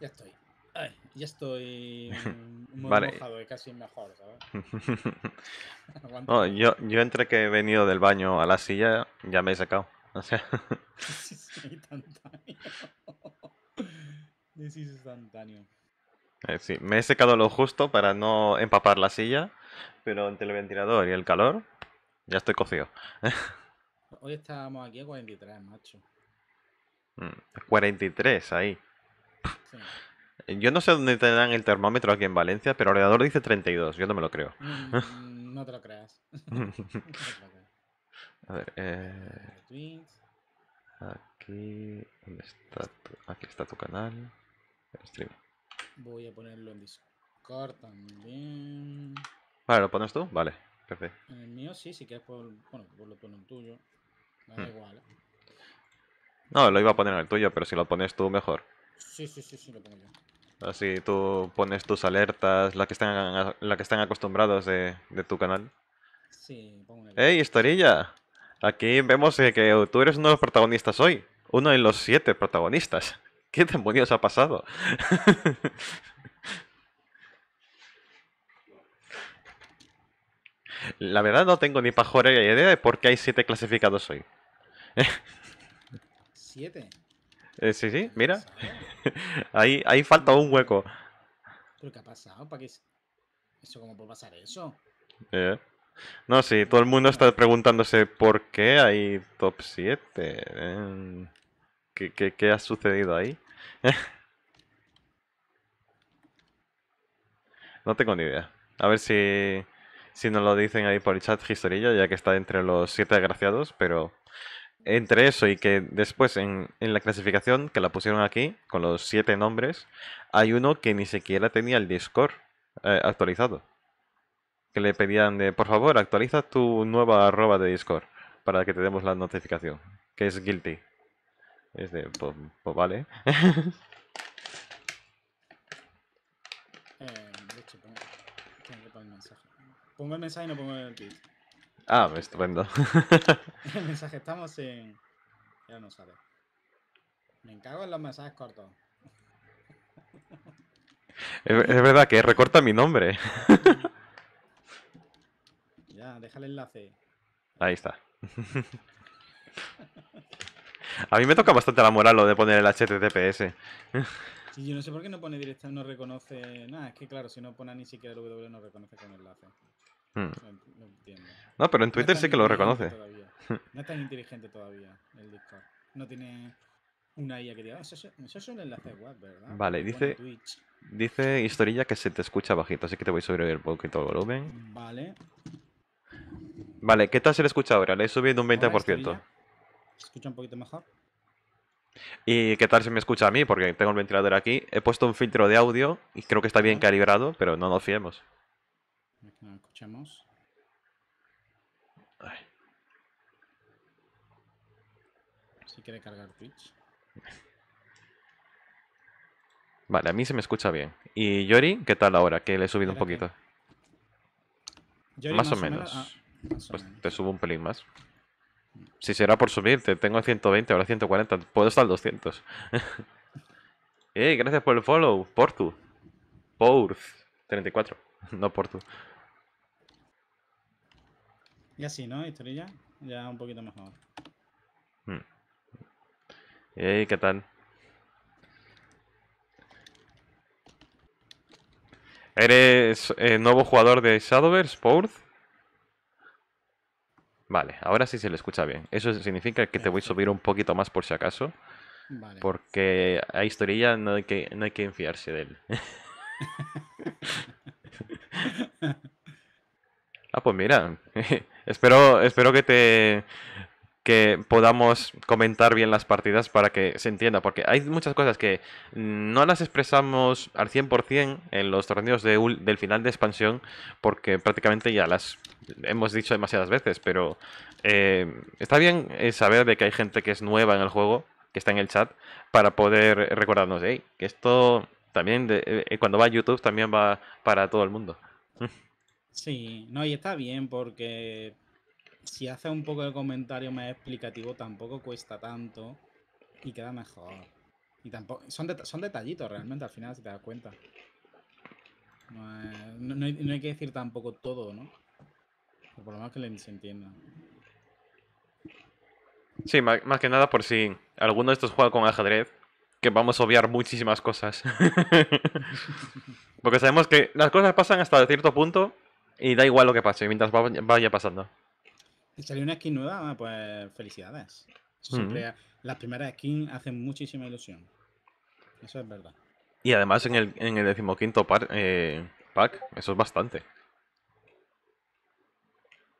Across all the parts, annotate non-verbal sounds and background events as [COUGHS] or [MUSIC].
Ya estoy. ya estoy [LAUGHS] mojado casi mejor, [LAUGHS] yo, yo entre que he venido del baño a la silla ya me he secado [LAUGHS] eh, sí, me he secado lo justo para no empapar la silla, pero entre el ventilador y el calor ya estoy cocido. Hoy estábamos aquí a 43, macho. 43 mm, ahí. Yo no sé dónde te dan el termómetro aquí en Valencia, pero el ordenador dice 32. Yo no me lo creo. Mm, [LAUGHS] [LAUGHS] no te lo creas. A ver, eh... Aquí... está tu... Aquí canal. Voy a ponerlo en Discord también. Vale, ¿lo pones tú? Vale, perfecto. En el mío sí, si quieres por... Bueno, por lo en tuyo. Hmm. igual. No, lo iba a poner en el tuyo, pero si lo pones tú, mejor. Sí, sí, sí, sí, lo pongo yo. Así tú pones tus alertas, las que están, la que están acostumbrados de, tu canal. Sí, pongo ¡Ey, historilla! Aquí vemos que tú eres uno de los protagonistas hoy. Uno de los siete protagonistas. ¿Qué demonios ha pasado? [LAUGHS] La verdad no tengo ni ni idea e de por qué hay siete clasificados hoy. ¿Siete? Eh, sí, sí, ah, mira. [LAUGHS] ahí, ahí falta un hueco. ¿Pero qué ha pasado? ¿Para qué? ¿Eso cómo puede pasar eso? Eh. No, sí, todo el mundo está preguntándose por qué hay top 7. Eh. qué ha sucedido ahí? [LAUGHS] no tengo ni idea. A ver si si no lo dicen ahí por el chat, Historilla, ya que está entre los siete agraciados, pero entre eso y que después en, en, la clasificación que la pusieron aquí, con los siete nombres, hay uno que ni siquiera tenía el Discord eh, actualizado. Que le pedían de, por favor, actualiza tu nueva arroba de Discord para que te demos la notificación, que es guilty. Es de, pues, pues vale. [LAUGHS] Pongo el mensaje y no pongo el tweet. Ah, pues, estupendo. [LAUGHS] el mensaje estamos en. Ya no sabe. Me encago en los mensajes cortos. es, verdad que recorta mi nombre. [LAUGHS] ya, deja el enlace. Ahí está. A mí me toca bastante la moral lo de poner el HTTPS. Sí, yo no sé por qué no pone directa, no reconoce nada. Es que claro, si no pone ni siquiera el W no reconoce con enlace. Hmm. No, pero en Twitter sí que lo reconoce. Hmm. No es tan inteligente todavía el Discord. No tiene una IA que diga, ah, eso, es un enlace web, ¿verdad? Vale, dice, dice Historilla que se te escucha bajito, así que te voy a subir Un poquito el volumen. Vale. Vale, ¿qué tal se le escucha ahora? Le he subido un 20%. ¿Se escucha un poquito mejor? ¿Y qué tal se me escucha a mí? Porque tengo el ventilador aquí. He puesto un filtro de audio y creo que está bien calibrado, pero no nos fiemos. Si quiere cargar Twitch. Vale, a mí se me escucha bien. ¿Y Yori, qué tal ahora? Que le he subido un poquito. más, o menos. Ah, pues te subo un pelín más. Si será por subir, te tengo 120, ahora 140. Puedo estar al 200. [LAUGHS] ¡Ey! Gracias por el follow. Por tu Por 34. [LAUGHS] No por Portu ya así, ¿no? Historia ya un poquito mejor. Hmm. ¿Y qué tal? ¿Eres eh, nuevo jugador de Shadowverse, Sports? Vale, ahora sí se le escucha bien. Eso significa que te voy a subir un poquito más por si acaso. Porque a Historilla no hay que, no hay que enfiarse de él. [LAUGHS] ah, pues mira. Espero, espero que te que podamos comentar bien las partidas para que se entienda, porque hay muchas cosas que no las expresamos al 100% en los torneos del final de expansión, porque prácticamente ya las hemos dicho demasiadas veces, pero eh, está bien eh, saber de que hay gente que es nueva en el juego, que está en el chat, para poder recordarnos, hey, que esto también, eh, cuando va a YouTube, también va para todo el mundo. [LAUGHS] Sí, no, y está bien porque si hace un poco de comentario más explicativo tampoco cuesta tanto y queda mejor. Y tampoco, son, son detallitos realmente al final, si te das cuenta. No, hay, que decir tampoco todo, ¿no? por lo menos que se entienda. Sí, más, más que nada por si alguno de estos juega con ajedrez, que vamos a obviar muchísimas cosas. [LAUGHS] Porque sabemos que las cosas pasan hasta cierto punto y da igual lo que pase, mientras vaya pasando. Salió una skin nueva, pues felicidades. Las primeras skins hacen muchísima ilusión. Eso es verdad. Y además en el, en el decimoquinto par, eh, pack, eso es bastante.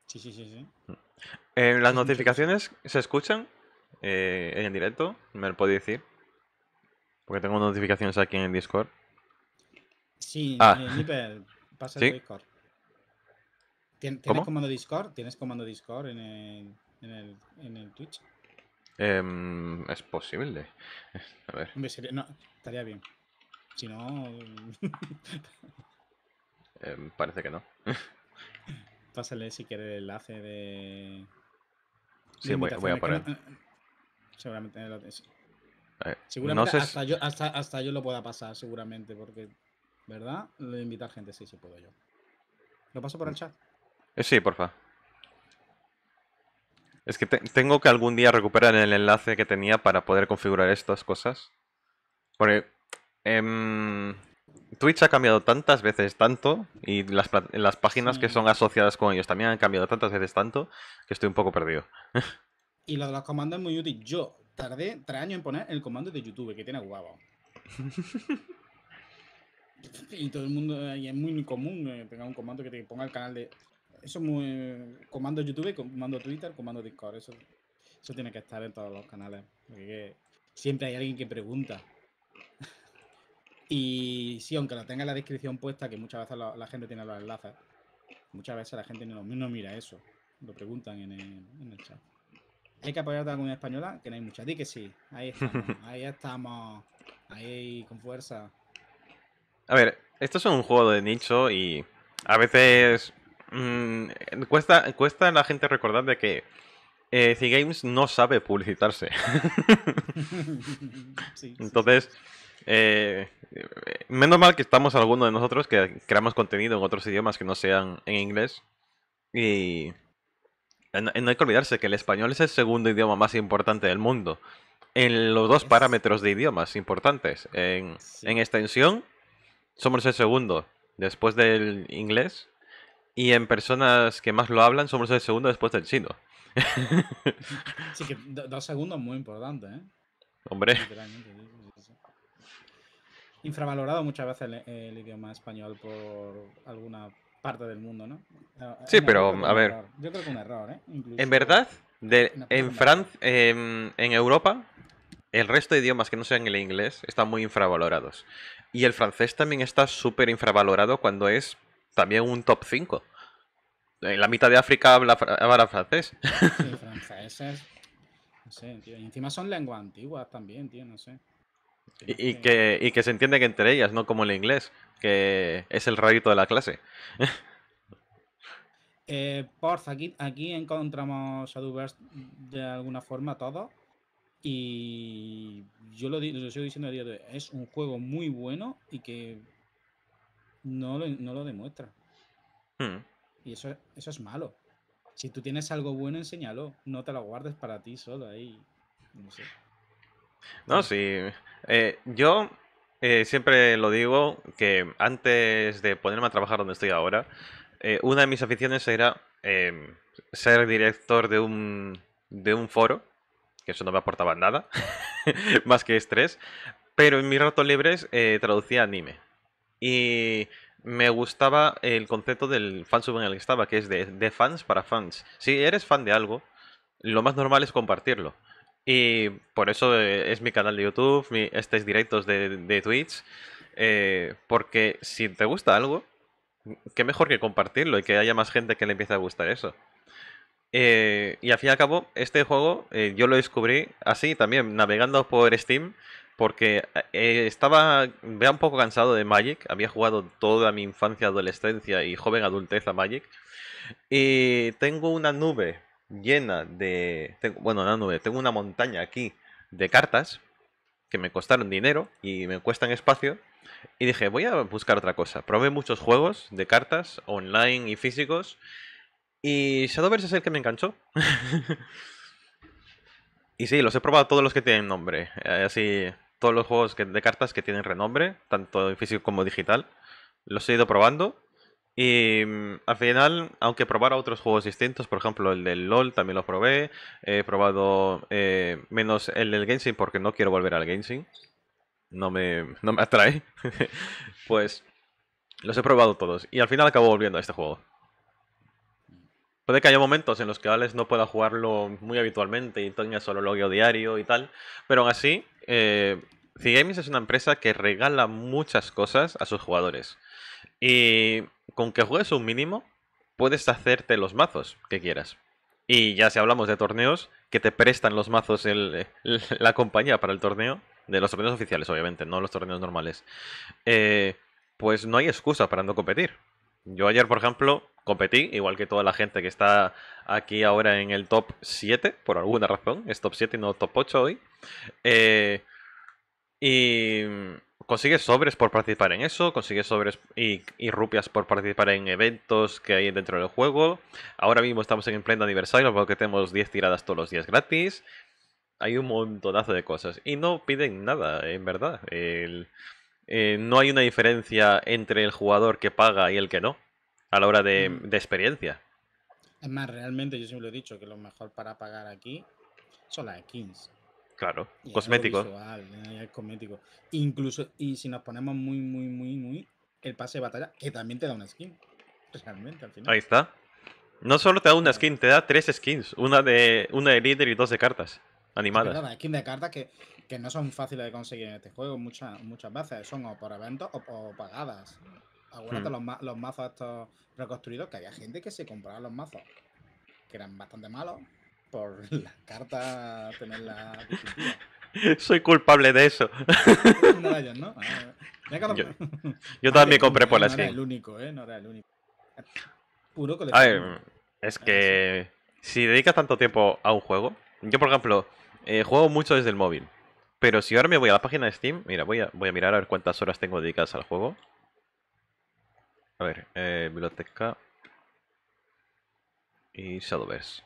Sí, sí, sí, sí. Mm. Eh, ¿Las notificaciones se escuchan eh, en directo? ¿Me lo podéis decir? Porque tengo notificaciones aquí en el Discord. Sí, ah. pasa [LAUGHS] ¿Sí? el Discord. ¿Tienes comando Discord? ¿Tienes comando Discord en el, en Twitch? Em, es posible. [LAUGHS] A ver. No, estaría bien. Si no. [LAUGHS] Em, parece que no. [LAUGHS] Pásale si quiere el enlace de. Sí, voy, a poner. seguramente. seguramente hasta, yo, hasta, yo lo pueda pasar, seguramente, porque. ¿Verdad? Lo invitar gente, sí, sí puedo yo. ¿Lo paso por el mm. chat? Eh, sí, porfa. Es que tengo que algún día recuperar el enlace que tenía para poder configurar estas cosas. Porque em, Twitch ha cambiado tantas veces tanto y las, páginas que son asociadas con ellos también han cambiado tantas veces tanto que estoy un poco perdido. [LAUGHS] y lo de los comandos es muy útil. Yo tardé tres años en poner el comando de YouTube que tiene guapo. [LAUGHS] y todo el mundo, eh, y es muy común pegar eh, tenga un comando que te ponga el canal de eso es muy. Comando YouTube, comando Twitter, comando Discord. Eso, eso tiene que estar en todos los canales. Porque siempre hay alguien que pregunta. [LAUGHS] y sí, aunque lo tenga en la descripción puesta, que muchas veces la, gente tiene los enlaces, muchas veces la gente no, mira eso. Lo preguntan en el, chat. Hay que apoyar a la comunidad española, que no hay mucha. Di que sí. Ahí estamos. [LAUGHS] ahí estamos. Ahí con fuerza. A ver, esto es un juego de nicho y a veces Mm, cuesta, cuesta a la gente recordar de que eh, Games no sabe publicitarse. [LAUGHS] Entonces, eh, menos mal que estamos algunos de nosotros que creamos contenido en otros idiomas que no sean en inglés. Y eh, no hay que olvidarse que el español es el segundo idioma más importante del mundo. En los dos parámetros de idiomas importantes. En, en extensión, somos el segundo. Después del inglés y en personas que más lo hablan somos el segundo después del chino. sí, que [LAUGHS] dos segundos muy importante, ¿eh? Hombre. Infravalorado muchas veces el, idioma español por alguna parte del mundo, ¿no? Ah, sí, pero a ver. Yo creo que un error, ¿eh? en verdad, en, em, en Europa, el resto de idiomas que no sean el inglés están muy infravalorados. Y el francés también está súper infravalorado cuando es también un top 5. En la mitad de África habla, francés. [LAUGHS] franceses. No sé, tío. Y encima son lenguas antiguas también, tío, no sé. Y, que, y que se entiende que entre ellas, no como el inglés, que es el rayito de la clase. [LAUGHS] Eh, aquí, aquí encontramos Duvers de alguna forma todo. Y yo lo, lo sigo diciendo a día de hoy. Es un juego muy bueno y que no lo, demuestra. Hmm. Y eso, eso es malo. Si tú tienes algo bueno, enséñalo. No te lo guardes para ti solo ahí. No sé. No, sí. Eh, yo eh, siempre lo digo que antes de ponerme a trabajar donde estoy ahora, eh, una de mis aficiones era em, ser director de un, de un foro, que eso no me aportaba nada, [LAUGHS] más que estrés. Pero en mis ratos libres traducía anime. Y me gustaba el concepto del fansub en el que estaba, que es de, fans para fans. Si eres fan de algo, lo más normal es compartirlo. Y por eso eh, es mi canal de YouTube, estos directos de, de Twitch. Eh, porque si te gusta algo, qué mejor que compartirlo y que haya más gente que le empiece a gustar eso. Eh, y al fin y al cabo, este juego yo lo descubrí así también, navegando por Steam porque eh, estaba era un poco cansado de Magic, había jugado toda mi infancia, adolescencia y joven adultez a Magic. Y tengo una nube llena de... bueno, una nube, tengo una montaña aquí de cartas que me costaron dinero y me cuestan espacio. Y dije, voy a buscar otra cosa. Probé muchos juegos de cartas, online y físicos. Y Shadowverse es el que me enganchó. [LAUGHS] y sí, los he probado todos los que tienen nombre. Eh, así, todos los juegos de cartas que tienen renombre, tanto físico como digital. Los he ido probando. Y mm, al final, aunque probara otros juegos distintos, por ejemplo el del LOL también lo probé, he probado eh, menos el del Genshin porque no quiero volver al Genshin, no me, no me atrae, [LAUGHS] pues los he probado todos y al final acabo volviendo a este juego. Puede que haya momentos en los que Alex no pueda jugarlo muy habitualmente y tenga solo logio diario y tal, pero aún así, eh, Games es una empresa que regala muchas cosas a sus jugadores. Y con que juegues un mínimo, puedes hacerte los mazos que quieras. Y ya si hablamos de torneos, que te prestan los mazos la compañía para el torneo, de los torneos oficiales obviamente, no los torneos normales, eh, pues no hay excusa para no competir. Yo ayer, por ejemplo, competí, igual que toda la gente que está aquí ahora en el top 7, por alguna razón, es top 7 y no top 8 hoy. Eh, y consigues sobres por participar en eso, consigues sobres y, y, rupias por participar en eventos que hay dentro del juego. Ahora mismo estamos en el pleno aniversario porque tenemos 10 tiradas todos los días gratis. Hay un montonazo de cosas y no piden nada, en verdad. El eh, no hay una diferencia entre el jugador que paga y el que no, a la hora de, mm. experiencia. Es más, realmente yo siempre he dicho, que lo mejor para pagar aquí son las skins. Claro, cosméticos. Eh, cosmético. Incluso, y si nos ponemos muy, muy, muy, muy, el pase de batalla, que también te da una skin. Realmente, al final. Ahí está. No solo te da una skin, te da tres skins. Una de, una de líder y dos de cartas animadas. Es skins de cartas que, no son fáciles de conseguir en este juego muchas, muchas veces. Son o por eventos o, pagadas. Algunos hmm. los, mazos estos reconstruidos, que había gente que se compraba los mazos, que eran bastante malos, por [LAUGHS] las cartas tenerlas [LAUGHS] Soy culpable de eso. [LAUGHS] ¿no? Ah, yo, también compré por la skin. No era el único, ¿eh? No era el único. Puro colección. A es que si dedicas tanto tiempo a un juego, yo por ejemplo, eh, juego mucho desde el móvil. Pero si ahora me voy a la página de Steam, mira, voy a, voy a mirar a ver cuántas horas tengo dedicadas al juego. A ver, eh, biblioteca y Shadowverse.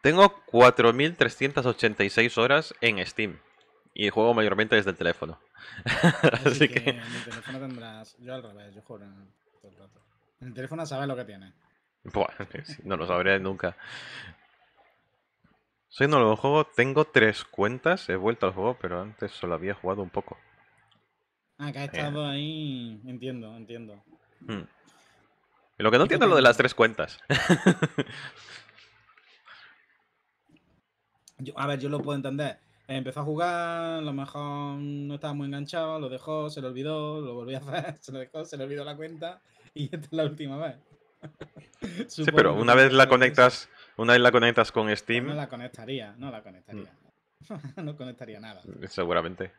Tengo 4.386 horas en Steam. Y juego mayormente desde el teléfono. [LAUGHS] Así, que, En el teléfono tendrás... Yo al revés, yo juego en el... En el teléfono sabes lo que tienes. Buah, [LAUGHS] no lo sabré nunca. Soy nuevo juego, tengo tres cuentas, he vuelto al juego, pero antes solo había jugado un poco. que he estado ahí, entiendo, entiendo. Hmm. Lo que no entiendo es lo de las tres cuentas. [LAUGHS] a ver, yo lo puedo entender. Empezó a jugar, a lo mejor no estaba muy enganchado, lo dejó, se lo olvidó, lo volvió a hacer, [LAUGHS] se lo dejó, se le olvidó la cuenta y [LAUGHS] esta es la última vez. sí, pero una vez la conectas... Una vez la conectas con Steam. No la conectaría, no la conectaría. [LAUGHS] no conectaría nada. Seguramente.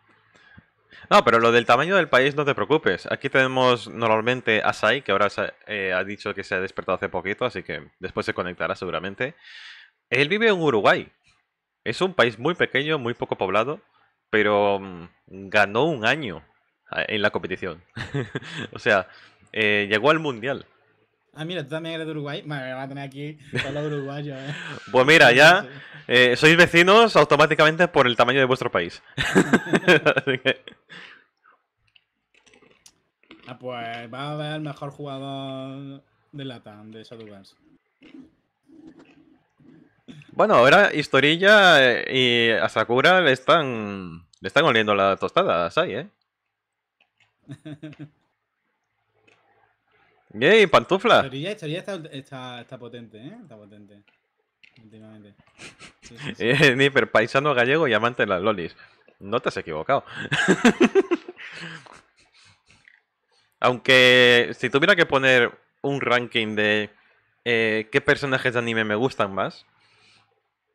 No, pero lo del tamaño del país no te preocupes. Aquí tenemos normalmente a Asai, que ahora eh, ha, dicho que se ha despertado hace poquito, así que después se conectará seguramente. Él vive en Uruguay. Es un país muy pequeño, muy poco poblado, pero mm, ganó un año eh, en la competición. [LAUGHS] o sea, eh, llegó al Mundial. Ah, mira, tú también eres de Uruguay. Madre, me va a tener aquí todos los uruguayos. ¿eh? [LAUGHS] Pues mira, ya eh, sois vecinos automáticamente por el tamaño de vuestro país. [LAUGHS] Así que... Ah, pues va a haber el mejor jugador de Latam, de lugares. Bueno, ahora Historilla eh, y a Sakura le están, le están oliendo la tostada ¿sabes? ¿eh? [LAUGHS] ¡Yey, ¡Pantufla! está, potente, ¿eh? Está potente. Últimamente. Sí, eh, paisano gallego y amante de las lolis. No te has equivocado. [LAUGHS] Aunque si tuviera que poner un ranking de eh, qué personajes de anime me gustan más,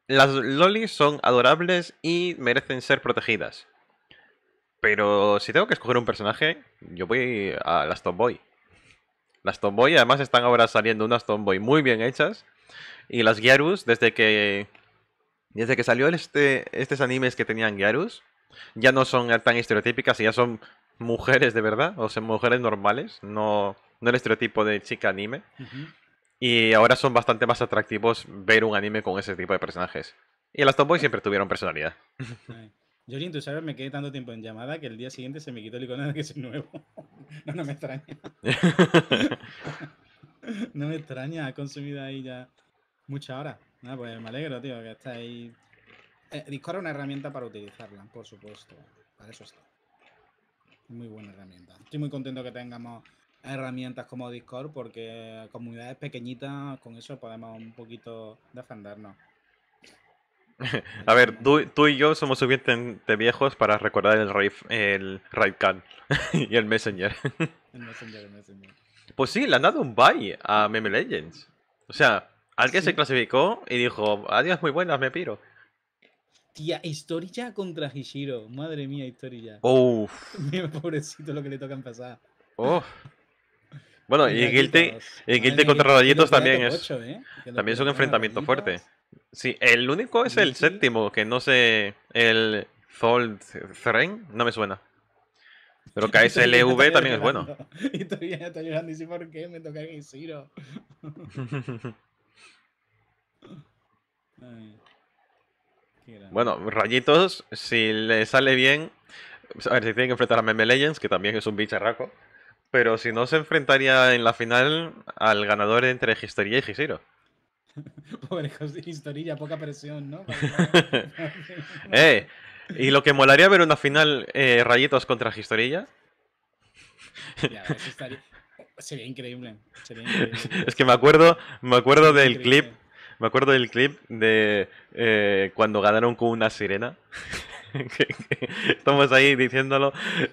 las lolis son adorables y merecen ser protegidas. Pero si tengo que escoger un personaje, yo voy a las Top Boy. Las Tomboy, además están ahora saliendo unas Tomboy muy bien hechas. Y las Gyarus, desde que. Desde que salió este, estos animes que tenían Gyarus, ya no son tan estereotípicas ya son mujeres de verdad, o sea, mujeres normales, no, no el estereotipo de chica anime. Y ahora son bastante más atractivos ver un anime con ese tipo de personajes. Y las Tomboy siempre tuvieron personalidad. Yo tú sabes, me quedé tanto tiempo en llamada que el día siguiente se me quitó el icono de que soy nuevo. [LAUGHS] no, no me extraña. [LAUGHS] no me extraña, ha consumido ahí ya Mucha hora. pues me alegro, tío, que está ahí. Eh, Discord es una herramienta para utilizarla, por supuesto. Para eso está. Muy buena herramienta. Estoy muy contento que tengamos herramientas como Discord porque comunidades pequeñitas con eso podemos un poquito defendernos. [LAUGHS] A ver, tú, y yo somos suficientemente viejos para recordar el, Raid, el [LAUGHS] y [LAUGHS] el Messenger. El Messenger, Pues sí, le han dado un bye a Meme Legends. O sea, alguien se clasificó y dijo, adiós, muy buenas, me piro. Tía, Historia contra Hishiro. Madre mía, Historia. Uff. Pobrecito lo que le toca empezar. Bueno, y Guilty, contra Rayitos también es. Eh, también es un enfrentamiento fuerte. Sí, el único es el séptimo, que no sé, el Fold frame no me suena. Pero KSLV [LAUGHS] también es bueno. [LAUGHS] Y todavía estoy llorando y si ¿por qué me toca Giziro? [LAUGHS] bueno, rayitos, si le sale bien, a ver, si tiene que enfrentar a Meme Legends, que también es un bicharraco, pero si no se enfrentaría en la final al ganador entre Gistería y Giziro. [LAUGHS] Pobre historilla, poca presión, ¿no? [LAUGHS] eh, y lo que molaría ver una final eh, rayitos contra historilla. Sería increíble. es que me acuerdo, me acuerdo del clip. Me acuerdo del clip de eh, cuando ganaron con una sirena. [LAUGHS] estamos ahí diciéndolo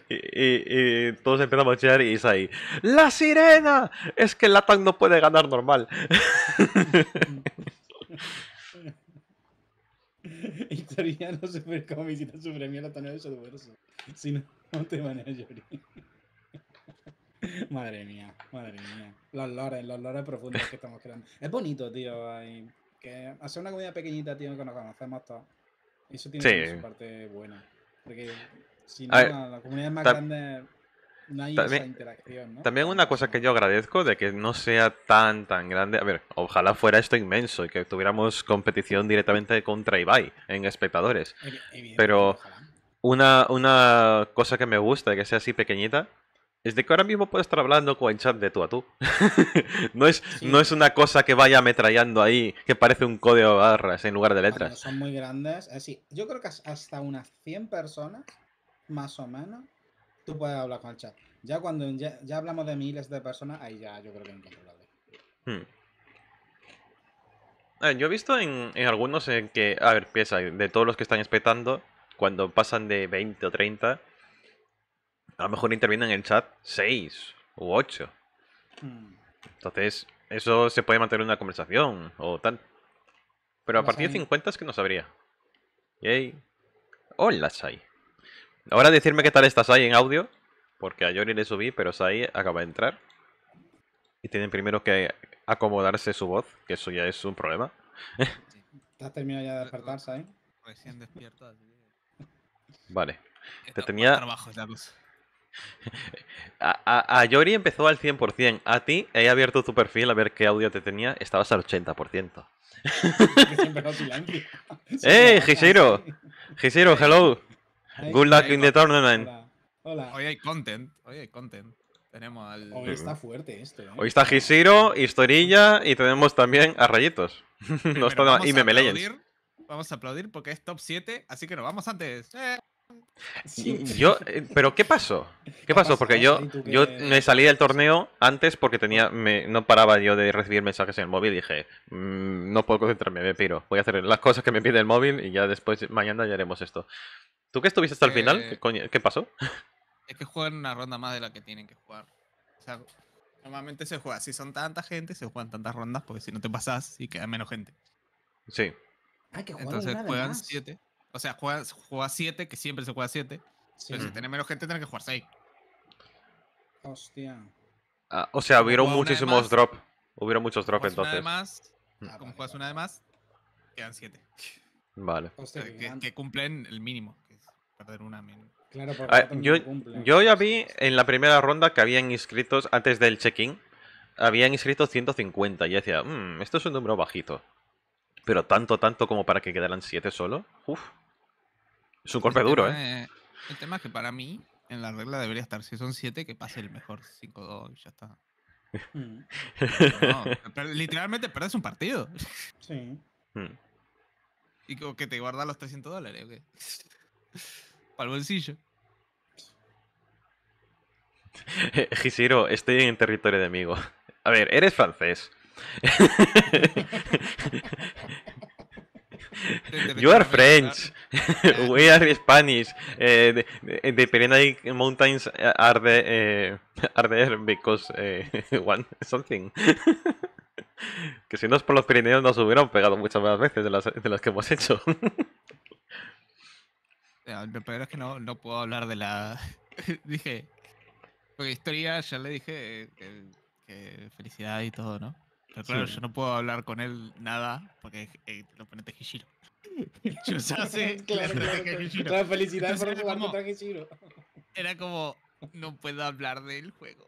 y, todos empezamos a chillar y es ahí. ¡La sirena! Es que el latan no puede ganar normal. [LAUGHS] y su premio en el Si no, no te van a llorar. [LAUGHS] Madre mía, madre mía. Los lores, los lores profundos que estamos creando. Es bonito, tío. Hay hacer una comida pequeñita, tío, que nos conocemos todos. Eso tiene su parte buena. Porque si no, la comunidad es más grande. No hay también, También una cosa que yo agradezco de que no sea tan tan grande. A ver, ojalá fuera esto inmenso y que tuviéramos competición directamente contra Ibai en espectadores. Pero una, una cosa que me gusta de que sea así pequeñita es de que ahora mismo puedes estar hablando con el chat de tú a tú. [LAUGHS] no, es, no es una cosa que vaya ametrallando ahí, que parece un código de barras en lugar de letras. son muy grandes. Así, yo creo que hasta unas 100 personas, más o menos, tú puedes hablar con el chat. Ya cuando ya, hablamos de miles de personas, ahí ya yo creo que es incontrolable. Hmm. yo he visto en, en algunos en que, a ver, piensa, de todos los que están espectando, cuando pasan de 20 o 30 a lo mejor intervienen en el chat 6 u 8. Entonces, eso se puede mantener en una conversación o tal. Pero a partir de 50 es que no sabría. Yay. Hola, Sai. Ahora decirme qué tal está Sai en audio. Porque a Yori le subí, pero Sai acaba de entrar. Y tienen primero que acomodarse su voz, que eso ya es un problema. ¿Te [LAUGHS] terminado ya de despertar, Sai? Recién despierto. Vale. Te tenía... [LAUGHS] A, a, Yori empezó al 100%. A ti he abierto tu perfil a ver qué audio te tenía. Estabas al 80%. [LAUGHS] ¡Eh, Hishiro! Hishiro, hello. Good luck in the tournament. Hola. Hoy hay content. Hoy hay content. Tenemos al... Hoy está fuerte esto. Eh. Hoy está Gisero, Historilla y tenemos también a Rayitos. [LAUGHS] no está nada. Y me Vamos a aplaudir porque es top 7, así que nos vamos antes. ¡Eh! Yo, eh, pero ¿qué pasó? ¿Qué pasó? Porque yo, yo me salí del torneo antes porque tenía, no paraba yo de recibir mensajes en el móvil. Y dije, mm, no puedo concentrarme, me piro. Voy a hacer las cosas que me pide el móvil y ya después, mañana ya haremos esto. ¿Tú qué estuviste hasta el final? Eh, ¿Qué, pasó? Es que juegan una ronda más de la que tienen que jugar. normalmente se juega, si son tanta gente, se juegan tantas rondas porque si no te pasas y queda menos gente. Sí. Ah, que Entonces juegan siete. O sea, juega, juega siete, que siempre se juega 7. Pero si tenés menos gente, tenés que jugar 6. Hostia. Ah, o sea, hubieron muchísimos drop. Hubieron muchos drops, entonces. Una más, mm. como juegas una de más, quedan siete. Vale. Hostia, que, cumplen el mínimo, ah, yo, ya vi en la primera ronda que habían inscritos, antes del check-in, habían inscrito 150. Y decía, mmm, esto es un número bajito. Pero tanto, tanto como para que quedaran 7 solo. Uf. Es un golpe duro, ¿eh? el tema es que para mí, en la regla debería estar, si son 7, que pase el mejor 5-2 y ya está. Mm. literalmente pierdes un partido. Sí. Mm. Y que te guardas los 300 dólares, ¿o qué? Para el bolsillo. Gisiro, [LAUGHS] estoy en territorio de amigo. A ver, eres francés. [LAUGHS] you are French. [LAUGHS] We are Spanish. Eh, eh the, the eh, Mountains [LAUGHS] are, because eh, [LAUGHS] one something. que si no es por los Pirineos nos hubieran pegado muchas más veces de las, de las que hemos hecho. Lo peor es que no, no puedo hablar de la... dije... Porque historia ya le dije que, felicidad y todo, ¿no? Pero claro, yo no puedo hablar con él nada porque lo ponen es Hishiro por [LAUGHS] Era como, no puedo hablar del juego.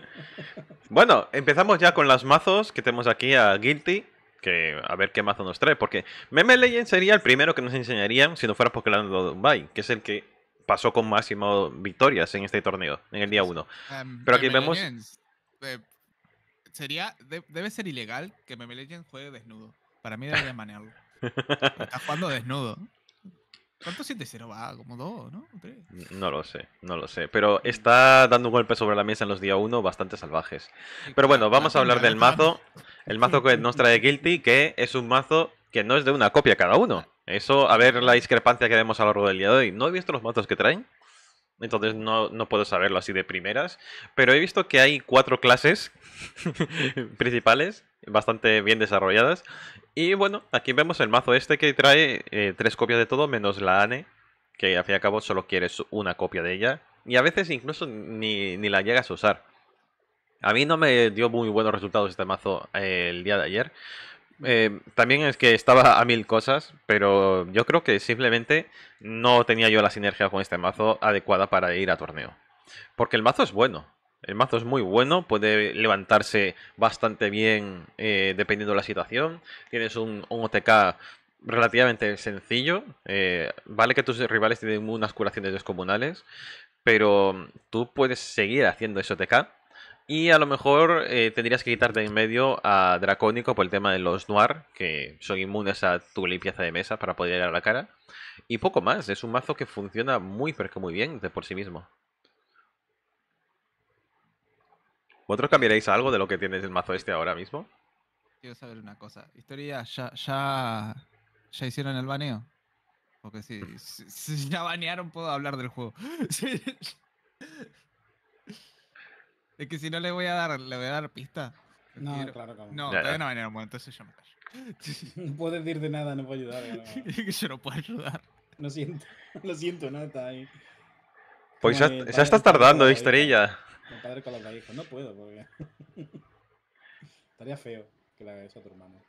[LAUGHS] bueno, empezamos ya con las mazos que tenemos aquí a Guilty. Que a ver qué mazo nos trae. Porque Meme Legend sería el primero que nos enseñarían si no fuera porque Dubai, que es el que pasó con máximo victorias en este torneo, en el día 1. Pues, em, Pero aquí vemos. Eh, sería, debe ser ilegal que Meme Legend juegue desnudo. Para mí debería [LAUGHS] manearlo. Está jugando desnudo. ¿Cuánto 7-0 va? ¿Como 2, no? No lo sé, no lo sé. Pero está dando un golpe sobre la mesa en los día 1 bastante salvajes. Pero bueno, vamos a hablar del mazo. El mazo que nos trae Guilty, que es un mazo que no es de una copia cada uno. Eso, a ver la discrepancia que vemos a lo largo del día de hoy. No he visto los mazos que traen. Entonces no, no, puedo saberlo así de primeras. Pero he visto que hay cuatro clases [LAUGHS] principales bastante bien desarrolladas. Y bueno, aquí vemos el mazo este que trae eh, tres copias de todo, menos la ANE, que al fin y al cabo solo quieres una copia de ella. Y a veces incluso ni, la llegas a usar. A mí no me dio muy buenos resultados este mazo eh, el día de ayer. Eh, también es que estaba a mil cosas, pero yo creo que simplemente no tenía yo la sinergia con este mazo adecuada para ir a torneo. Porque el mazo es bueno, el mazo es muy bueno, puede levantarse bastante bien eh, dependiendo de la situación. Tienes un, OTK relativamente sencillo. Eh, vale que tus rivales tienen unas curaciones descomunales, pero tú puedes seguir haciendo ese OTK Y a lo mejor eh, tendrías que quitarte en medio a Dracónico por el tema de los Noir, que son inmunes a tu limpieza de mesa para poder llegar a la cara. Y poco más, es un mazo que funciona muy, pero muy bien de por sí mismo. ¿Vosotros cambiaréis algo de lo que tienes el mazo este ahora mismo? Quiero saber una cosa. Historia, ¿ya, ya, ya hicieron el baneo? Porque si, si, [LAUGHS] ya banearon, puedo hablar del juego. [LAUGHS] es que si no le voy a dar, le voy a dar pista. No, claro, claro. No, ya, todavía ya. no banearon, bueno, entonces yo me callo. [LAUGHS] no puedo decir de nada, no puedo ayudar. Es que yo no puedo ayudar. Lo siento, lo siento, ahí Pues ya, ya, estás este tardando, historia. Mi padre con los no puedo, porque [LAUGHS] estaría feo que le haga a tu hermano.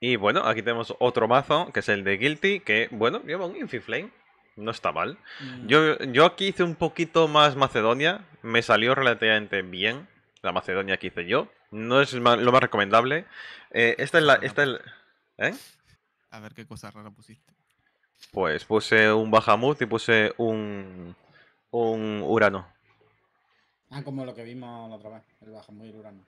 Y bueno, aquí tenemos otro mazo, que es el de Guilty, que bueno, lleva un Infiflame. No está mal. Mm. Yo, aquí hice un poquito más Macedonia. Me salió relativamente bien la Macedonia que hice yo. No es lo más recomendable. Eh, esta es la. Esta es pues, ¿Eh? A ver qué cosa rara pusiste. Pues puse un Bahamut y puse un un Urano. Ah, como lo que vimos la otra vez, el Bajamut y el Urano.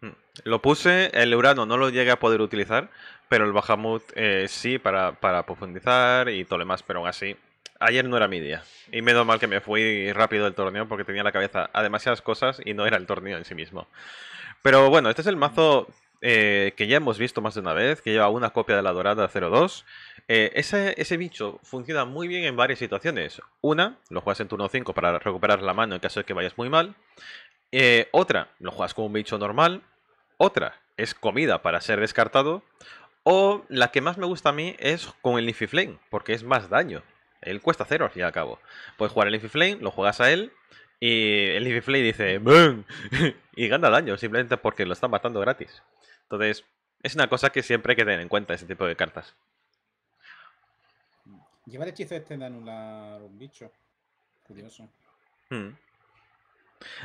Hmm. Lo puse, el Urano no lo llegué a poder utilizar, pero el bajamut eh, sí para, profundizar y todo lo pero aún así, ayer no era mi día. Y me da mal que me fui rápido del torneo porque tenía la cabeza a demasiadas cosas y no era el torneo en sí mismo. Pero bueno, este es el mazo eh, que ya hemos visto más de una vez, que lleva una copia de la dorada 02. 2 eh, ese, bicho funciona muy bien en varias situaciones. Una, lo juegas en turno 5 para recuperar la mano en caso de que vayas muy mal. Eh, otra, lo juegas con un bicho normal. Otra, es comida para ser descartado. O la que más me gusta a mí es con el Leafy Flame, porque es más daño. Él cuesta 0 al fin y al cabo. Puedes jugar el Leafy Flame, lo juegas a él, y el Leafy Flame dice ¡Bum! [LAUGHS] y gana daño simplemente porque lo están matando gratis. Entonces, es una cosa que siempre hay que tener en cuenta ese tipo de cartas. Llevar hechizo este de anular un bicho. Curioso. Hmm.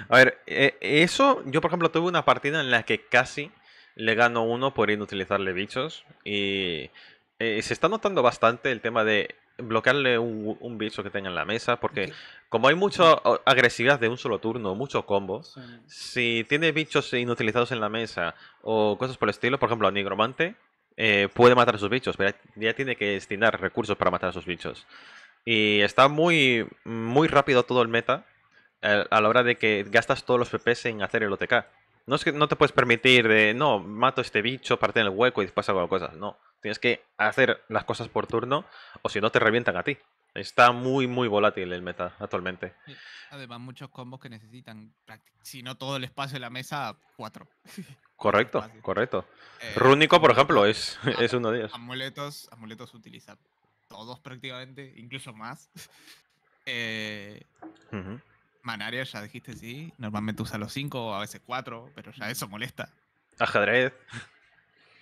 A ver, e, eso, yo por ejemplo tuve una partida en la que casi le gano uno por inutilizarle bichos. Y eh, se está notando bastante el tema de bloquearle un, bicho que tenga en la mesa, porque como hay mucha agresividad de un solo turno, muchos combos, si tiene bichos inutilizados en la mesa o cosas por el estilo, por ejemplo, Nigromante eh, puede matar a sus bichos, pero ya tiene que destinar recursos para matar a sus bichos. Y está muy, muy rápido todo el meta eh, a la hora de que gastas todos los PPs en hacer el OTK. No es que no te puedes permitir de, no, mato este bicho, parte en el hueco y después hago cosas, no. Tienes que hacer las cosas por turno o si no te revientan a ti. Está muy, muy volátil el meta actualmente. Además, muchos combos que necesitan, si no todo el espacio de la mesa, cuatro. [LAUGHS] Correcto, correcto. Eh, Rúnico, por ejemplo, es, [LAUGHS] es uno de ellos. Amuletos, amuletos utiliza todos prácticamente, incluso más. [LAUGHS] Eh, Manaria, ya dijiste, sí. Normalmente usa los cinco, a veces cuatro, pero ya eso molesta. Ajedrez.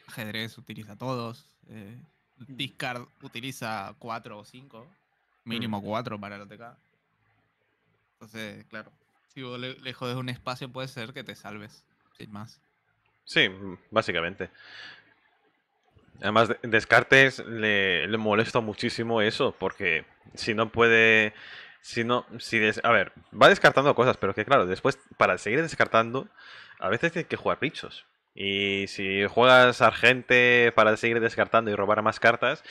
Ajedrez utiliza todos. Eh, mm. Discard utiliza Cuatro o cinco Mínimo mm. cuatro para el OTK. Entonces, claro. Si vos le, jodes un espacio, puede ser que te salves. Sin más. Sí, básicamente. Además, Descartes le, molesta muchísimo eso, porque si no puede. Si no. Si a ver, va descartando cosas, pero que claro, después, para seguir descartando, a veces hay que jugar bichos. Y si juegas argente para seguir descartando y robar más cartas,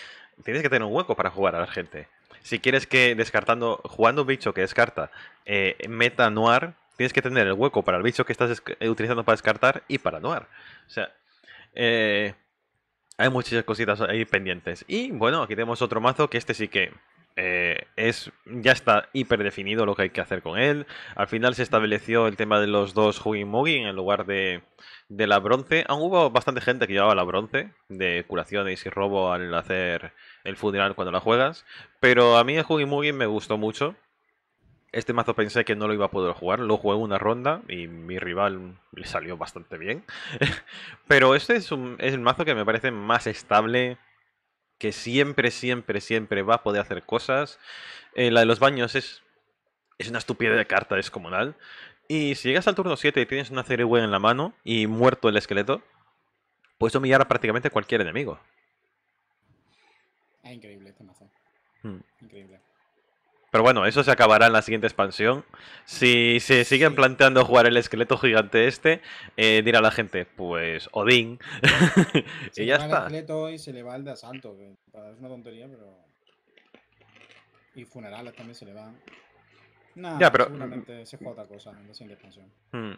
tienes que tener un hueco para jugar a argente. Si quieres que descartando, jugando un bicho que descarta, eh, meta noir, tienes que tener el hueco para el bicho que estás eh, utilizando para descartar y para noir. O sea, eh, hay muchas cositas ahí pendientes. Y bueno, aquí tenemos otro mazo que este sí que eh, es, ya está hiper definido lo que hay que hacer con él. Al final se estableció el tema de los dos Mugin en lugar de, la bronce. Aún hubo bastante gente que llevaba la bronce de curaciones y robo al hacer el funeral cuando la juegas. Pero a mí el Mugin me gustó mucho. Este mazo pensé que no lo iba a poder jugar, lo jugué una ronda y mi rival le salió bastante bien. [LAUGHS] Pero este es, es el mazo que me parece más estable que siempre, siempre, siempre va a poder hacer cosas. Eh, la de los baños es, es una estupidez de carta descomunal. Y si llegas al turno 7 y tienes una hueco en la mano y muerto el esqueleto, puedes humillar a prácticamente cualquier enemigo. Es ah, increíble este mazo. Hmm. Increíble. Pero bueno, eso se acabará en la siguiente expansión. Si se siguen planteando jugar el esqueleto gigante este, eh, dirá la gente, pues Odín. [LAUGHS] y ya está. El esqueleto y se le va el de asalto, es una tontería, pero. Y funerales también se le van. Nah, ya, pero... seguramente se juega otra cosa en la siguiente expansión. Hmm.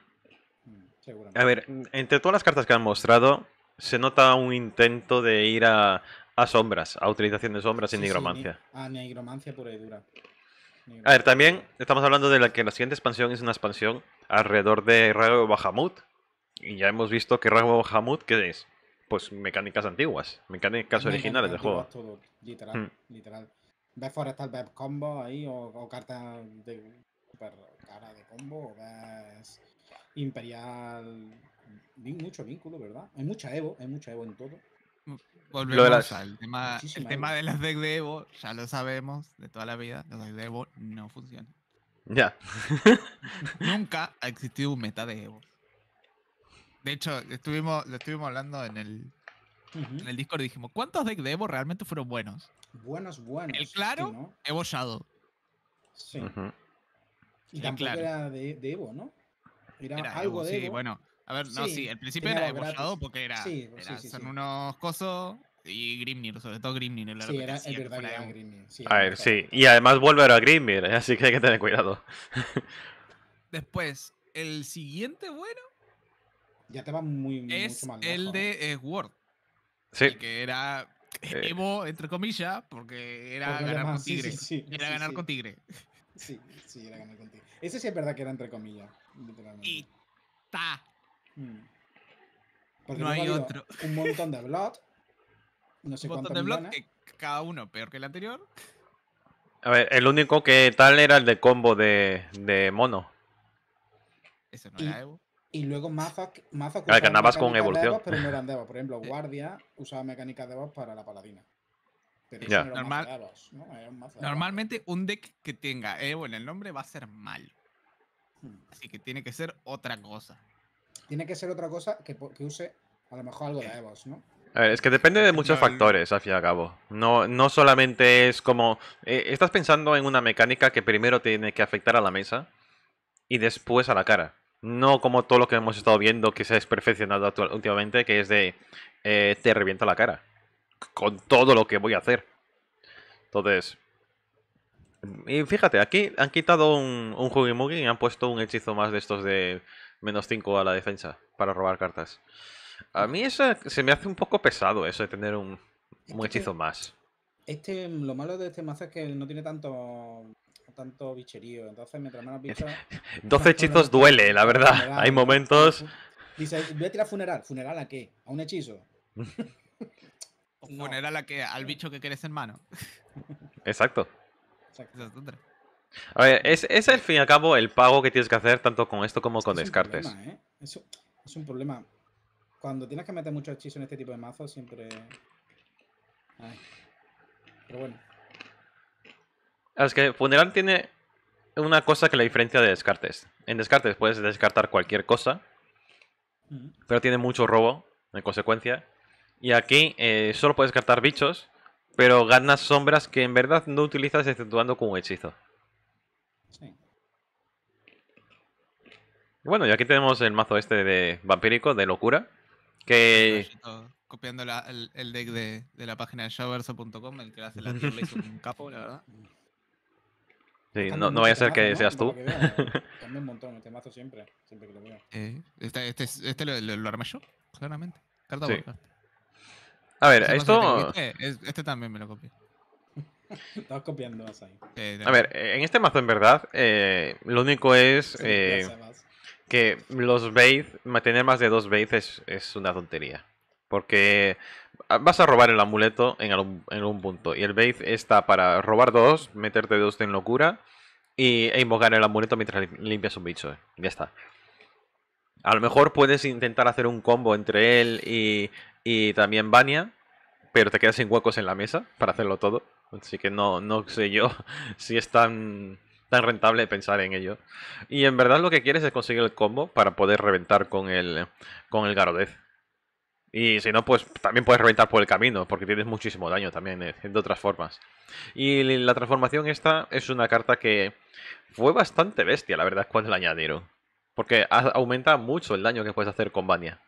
Hmm, a ver, entre todas las cartas que han mostrado, se nota un intento de ir a, a sombras, a utilización de sombras y nigromancia. a ah, nigromancia pura y dura. A ver, también estamos hablando de la que la siguiente expansión es una expansión alrededor de Rago Bahamut. Y ya hemos visto que Rago Bahamut, ¿qué es? Pues mecánicas antiguas, mecánicas originales del juego. Todo, literal, hmm. literal. Ves forestal, combo ahí, o, cartas de super cara de combo, ves imperial. mucho vínculo, ¿verdad? Hay mucha Evo, hay mucha Evo en todo. Mm, volvemos al tema, el tema de las deck de Evo, ya lo sabemos de toda la vida, los deck de Evo no funcionan. Ya. [LAUGHS] Nunca ha existido un meta de Evo. De hecho, estuvimos, lo estuvimos hablando en el, Discord dijimos, ¿cuántos decks de Evo realmente fueron buenos? Buenos, buenos. El claro, Evo Shadow. Sí. Y también era de, Evo, ¿no? Era, algo de Evo. Sí, bueno. A ver, no, sí, el principio era debollado porque era, sí, pues, era son unos cosos y Grimnir, sobre todo Grimnir. Era sí, era, el verdadero Grimnir. a ver, sí. Y además vuelve a Grimnir, [LAUGHS] así que hay que tener cuidado. Después, el siguiente bueno. Ya te va muy, es El de Sword. Eh, sí. que era Evo, entre comillas, porque era ganar con Tigre. era ganar con Tigre. Sí, sí, era ganar con Tigre. Ese sí es verdad que era entre comillas. Y ta, Mm. no hay otro. Un montón de blood. un montón de blood que cada uno peor que el anterior. A ver, el único que tal era el de combo de, de mono. Eso no y, era Evo. Y luego mazas maza que ganabas con evolución. pero no eran Por ejemplo, [LAUGHS] eh. Guardia usaba mecánica de boss para la paladina. Pero Normal, normalmente un deck que tenga Evo en el nombre va a ser malo. Hmm. Así que tiene que ser otra cosa. Tiene que ser otra cosa que, use a lo mejor algo de eh. Evos, ¿no? es que depende de muchos factores, al fin cabo. No, no solamente es como... Eh, estás pensando en una mecánica que primero tiene que afectar a la mesa y después a la cara. No como todo lo que hemos estado viendo que se ha desperfeccionado últimamente, que es de... Eh, te reviento la cara. Con todo lo que voy a hacer. Entonces... Y fíjate, aquí han quitado un, un Muggy y han puesto un hechizo más de estos de menos 5 a la defensa para robar cartas. A mí se me hace un poco pesado, eso de tener un, hechizo más. Este, lo malo de este mazo es que no tiene tanto tanto bicherío, entonces mientras menos bichos... [LAUGHS] 12 hechizos duele, la verdad. Hay momentos... Dice, voy a tirar funeral. ¿Funeral a qué? ¿A un hechizo? [LAUGHS] [LAUGHS] ¿O funeral a qué? a un hechizo funeral a qué al bicho que quieres en mano? Exacto. Exacto. A ver, es, es, al fin y al cabo el pago que tienes que hacer tanto con esto como con descartes. Un ¿eh? es, un problema. Cuando tienes que meter mucho hechizo en este tipo de mazo siempre. Pero bueno. Ah, es que Funeral tiene una cosa que la diferencia de descartes. En descartes puedes descartar cualquier cosa, pero tiene mucho robo en consecuencia. Y aquí eh, solo puedes descartar bichos, pero ganas sombras que en verdad no utilizas exceptuando como hechizo. Bueno, y aquí tenemos el mazo este de vampírico, de locura. Que. Copiando el, deck de, de, la página de el que hace la tier [LAUGHS] un capo, la verdad. Sí, no, no, vaya a ser que seas tú. [LAUGHS] un montón este mazo siempre, siempre que lo veo. Eh, este, este, este lo, lo, yo, claramente. Carta boca. A ver, esto. Este también me lo copié. [LAUGHS] copiando ahí. Eh, a ver, en este mazo en verdad, eh, lo único es eh, que los Baith, mantener más de dos veces es, una tontería. Porque vas a robar el amuleto en algún, punto. Y el bait está para robar dos, meterte dos en locura e invocar el amuleto mientras limpias un bicho. Ya está. A lo mejor puedes intentar hacer un combo entre él y, y también Bania, pero te quedas sin huecos en la mesa para hacerlo todo. Así que no, no sé yo [LAUGHS] si es tan, tan rentable pensar en ello. Y en verdad lo que quieres es conseguir el combo para poder reventar con el, con el Garodez. Y si no, pues también puedes reventar por el camino, porque tienes muchísimo daño también eh, de otras formas. Y la transformación esta es una carta que fue bastante bestia, la verdad, cuando la añadieron. Porque aumenta mucho el daño que puedes hacer con Bania.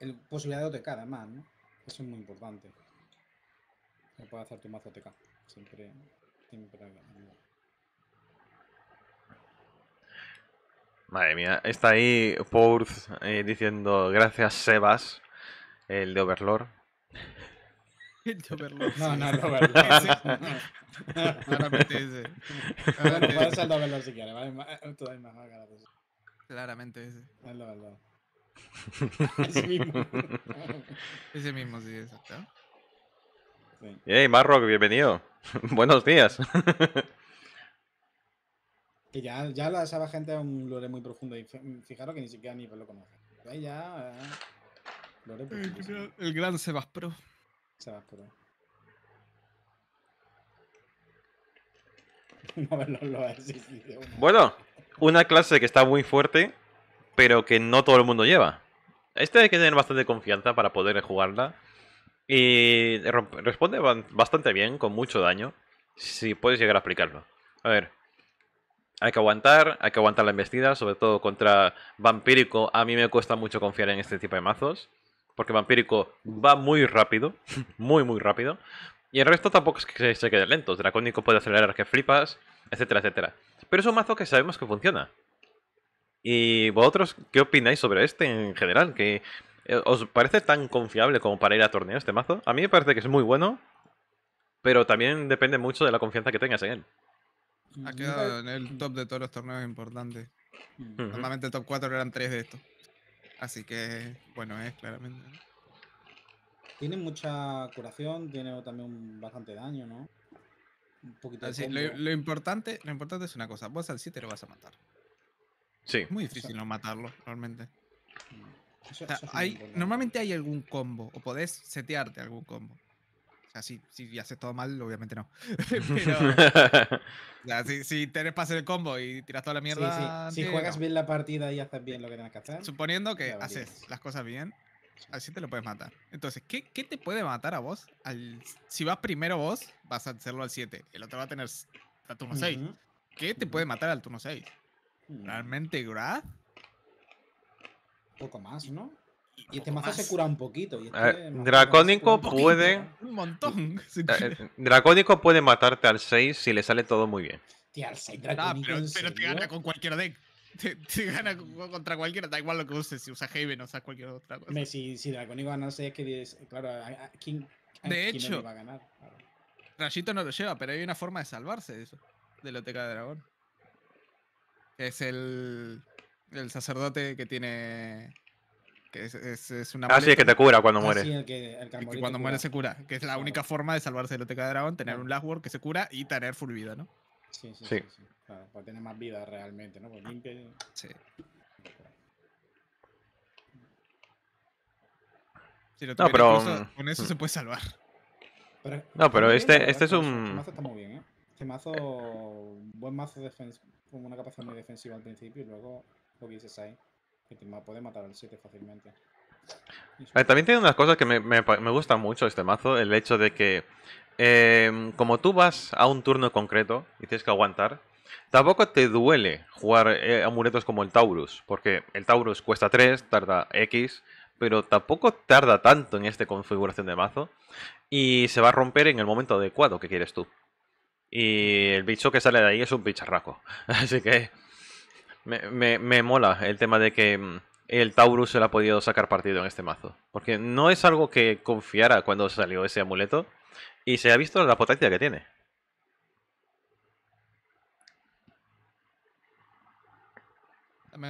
el, posibilidad de OTK además, ¿no? Eso es muy importante. Puedes hacerte hacer tu mazo OTK. Siempre, siempre. Madre mía, está ahí Pourth eh, diciendo gracias Sebas, el de Overlord. [LAUGHS] El de Overlord. No, no, el Overlord. Claramente, no [LAUGHS] [LAUGHS] Puedes ser el de Overlord si quieres, ¿vale? Todavía más, Claramente ese. El de Overlord. Ese mismo. [LAUGHS] Ese mismo, sí, exacto. Sí. Marrock, bienvenido. [LAUGHS] Buenos días. [LAUGHS] ya, la sabe gente es un lore muy profundo. fijaros que ni siquiera ni lo conoce. ya. Eh. el, gran Sebaspro. Sebaspro. bueno, una clase que está muy fuerte pero que no todo el mundo lleva. Este hay que tener bastante confianza para poder jugarla. Y responde bastante bien, con mucho daño, si puedes llegar a aplicarlo. A ver, hay que aguantar, hay que aguantar la embestida, sobre todo contra Vampírico. A mí me cuesta mucho confiar en este tipo de mazos, porque Vampírico va muy rápido, [LAUGHS] muy, muy rápido. Y el resto tampoco es que se quede lento. Dracónico puede acelerar que flipas, etcétera, etcétera. Pero es un mazo que sabemos que funciona. ¿Y vosotros qué opináis sobre este en general? ¿Que eh, ¿Os parece tan confiable como para ir a torneo este mazo? A mí me parece que es muy bueno, pero también depende mucho de la confianza que tengas en él. Ha mm. quedado en el top de todos los torneos importantes. Mm. Normalmente el top 4 eran 3 de estos. Así que, bueno, es claramente. Tiene mucha curación, tiene también bastante daño, ¿no? Un ah, lo, importante, lo importante es una cosa, vos al 7 lo vas a matar. Es muy difícil no matarlo, realmente. Mm. hay, normalmente hay algún combo, o podés setearte algún combo. O sea, si, si haces todo mal, obviamente no. [LAUGHS] Pero, si, si, tenés para hacer el combo y tiras toda la mierda. Si juegas bien la partida y haces bien lo que tenés que hacer. Suponiendo que haces las cosas bien, así te lo puedes matar. Entonces, ¿qué, qué te puede matar a vos? Al, si vas primero vos, vas a hacerlo al 7. El otro va a tener al turno 6. ¿Qué te puede matar al turno 6? Mm. ¿Realmente Grad? Poco más, ¿no? Y este mazo se cura un poquito. Y dracónico puede. Un montón. Eh, [LAUGHS] eh, dracónico puede matarte al 6 si le sale todo muy bien. Tía, al 6 ah, dracónico. pero, te gana con cualquier deck. Te, gana contra cualquiera, da igual lo que uses, si usas Haven o sea cualquier otra cosa. Si, si Dracónico gana es que, claro, ¿quién, de hecho, va a ganar? Rayito no lo lleva, pero hay una forma de salvarse de eso, de la Teca de Dragón es el, el sacerdote que tiene que es, es, una ah, sí, es que te cura cuando ah, muere Y sí, el que, cuando muere se cura, que es la única forma de salvarse de la teca de dragón, tener un last word que se cura y tener full vida, ¿no? Sí, sí, sí. sí para tener más vida realmente, ¿no? Pues limpia. Sí. no, pero... con eso se puede salvar. no, pero este, este es este un... Está muy bien, ¿eh? Este mazo, buen mazo defensivo, con una capacidad muy defensiva al principio y luego lo que dices ahí, que te puede matar al 7 fácilmente. Ah, también tiene unas cosas que me, gustan gusta mucho este mazo, el hecho de que em, como tú vas a un turno concreto y tienes que aguantar, tampoco te duele jugar eh, amuletos como el Taurus, porque el Taurus cuesta 3, tarda X, pero tampoco tarda tanto en esta configuración de mazo y se va a romper en el momento adecuado que quieres tú. Y el bicho que sale de ahí es un bicharraco. [LAUGHS] Así que me, mola el tema de que mm, el Taurus se le ha podido sacar partido en este mazo. Porque no es algo que confiara cuando salió ese amuleto. Y se ha visto la potencia que tiene.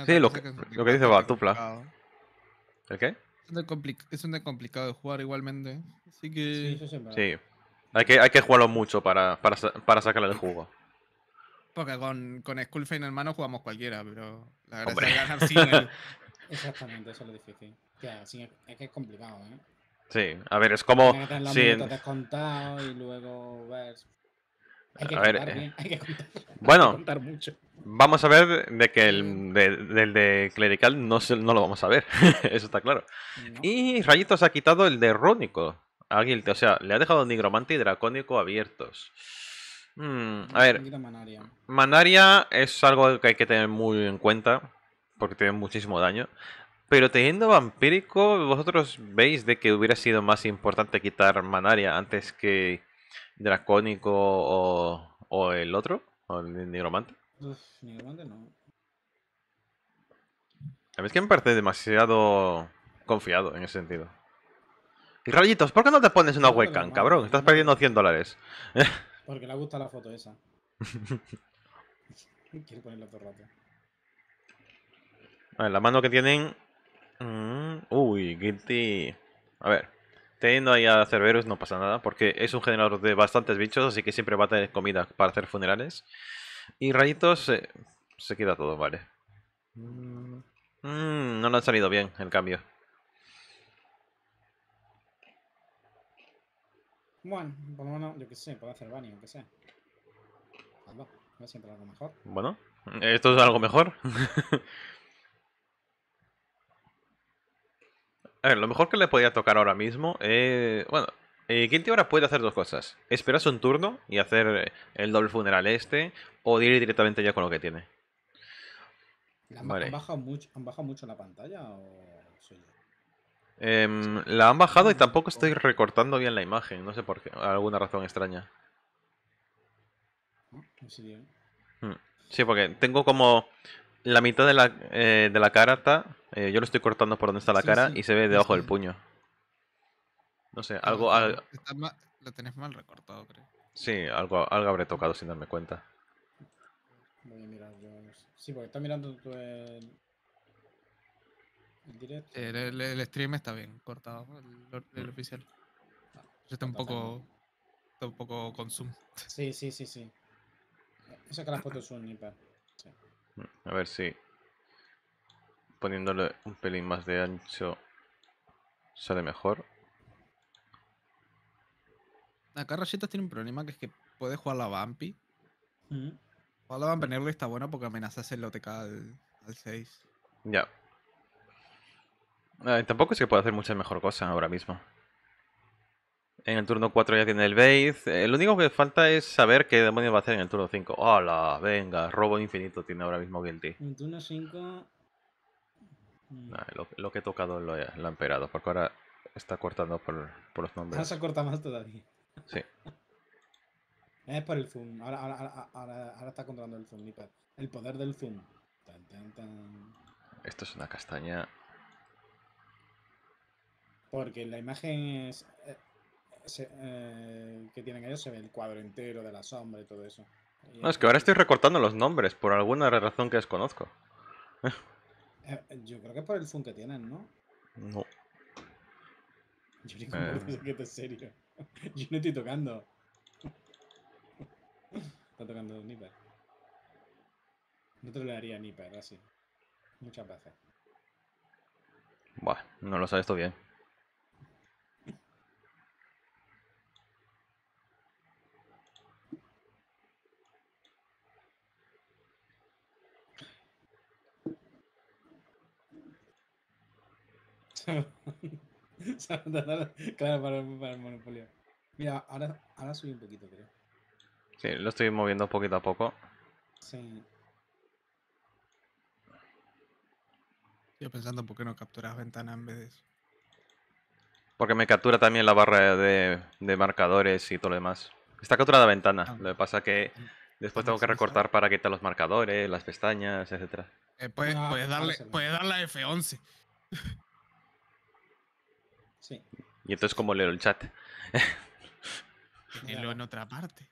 Sí, lo que, lo que dice Batupla. ¿El qué? Es un de complicado de jugar igualmente. Así que... sí. Hay que, hay que jugarlo mucho para, para, para sacarle el jugo. Porque con, con Skullface en mano jugamos cualquiera, pero la verdad es ganar sin él. [LAUGHS] Exactamente, eso es lo difícil. es que es complicado, ¿eh? Sí, a ver, es como. Sí, en... descontados y luego Hay que a contar ver, eh, bien, hay que contar, bueno, contar mucho. vamos a ver de que el de, del de clerical no, no lo vamos a ver, [LAUGHS] eso está claro. Y Y Rayitos ha quitado el de Rónico, o sea, le ha dejado Nigromante y Dracónico abiertos. Hmm, a ver, Manaria. es algo que hay que tener muy en cuenta, porque tiene muchísimo daño. Pero teniendo Vampírico, ¿vosotros veis de que hubiera sido más importante quitar Manaria antes que Dracónico o, el otro? ¿O el Nigromante? Nigromante no. A mí es que me parece demasiado confiado en ese sentido. Y rayitos, ¿por qué no te pones una webcam, cabrón? Estás perdiendo 100 dólares. [LAUGHS] Porque le gusta la foto esa. [LAUGHS] Quiero ponerla todo el A ver, la mano que tienen. Mm, uy, Guilty. A ver, teniendo ahí a Cerberus no pasa nada, porque es un generador de bastantes bichos, así que siempre va a tener comida para hacer funerales. Y rayitos eh, se queda todo, vale. Mm. Mm, no le han salido bien el cambio. Bueno, yo qué sé, puedo hacer bani, aunque sea. sé. no siempre algo mejor. Bueno, esto es algo mejor. [LAUGHS] A ver, lo mejor que le podía tocar ahora mismo. Eh, bueno, eh, ahora puede hacer dos cosas: esperarse un turno y hacer eh, el doble funeral este, o ir directamente ya con lo que tiene. mucho, ¿Han bajado mucho la pantalla? O... Em, la han bajado y tampoco estoy recortando bien la imagen, no sé por qué, alguna razón extraña. Hmm. Sí, porque tengo como la mitad de la, eh, cara eh, yo lo estoy cortando por donde está la cara y se ve debajo del puño. No sé, algo... algo... tenés mal recortado, creo. Sí, algo, habré tocado sin darme cuenta. Voy a mirar yo. Sí, porque está mirando tu, eh, eh, el stream está bien cortado, el, mm. oficial. Ah, ya está un poco. Está un poco con zoom. Sí, sí, sí, sí. a que las fotos son A ver si. Poniéndole un pelín más de ancho sale mejor. Acá Rayetas tiene un problema que es que puede jugar la Vampi. Mm. Jugar la Vampi en está bueno porque amenazas el OTK al, al 6. Ya, tampoco es que pueda hacer muchas mejor cosa ahora mismo. En el turno 4 ya tiene el Base. Eh, lo único que falta es saber qué demonios va a hacer en el turno 5. ¡Hala! Venga, robo infinito tiene ahora mismo Guilty. En el turno 5... Mm. lo, que he tocado lo, he, lo, han porque ahora está cortando por, los nombres. Ahora se corta más todavía. Sí. [LAUGHS] es por el zoom. Ahora, está controlando el zoom, El poder del zoom. Esto es una castaña. Porque la imagen eh, eh, que tienen ellos se ve el cuadro entero de la sombra y todo eso. no, es que ahora estoy recortando los nombres por alguna razón que desconozco. [LAUGHS] Eh, yo creo que es por el zoom que tienen, ¿no? No. Yo si que es serio. [LAUGHS] Yo no estoy tocando. Está tocando Nipper. No te lo daría Nipper, así. Muchas gracias. Bueno, no lo sabes todo bien. [LAUGHS] claro, para, el monopolio. Mira, ahora, ahora subí un poquito, creo. Sí, lo estoy moviendo poquito a poco. Sí. Yo pensando por qué no capturas ventana en vez de eso. Porque me captura también la barra de, marcadores y todo lo demás. Está capturada ventana. Ah. lo que pasa es que después tengo que recortar para quitar los marcadores, las pestañas, etcétera. Eh, puedes, ah, puedes, darle, puedes darle F11. Sí. Y entonces, como leo el chat? luego en otra parte.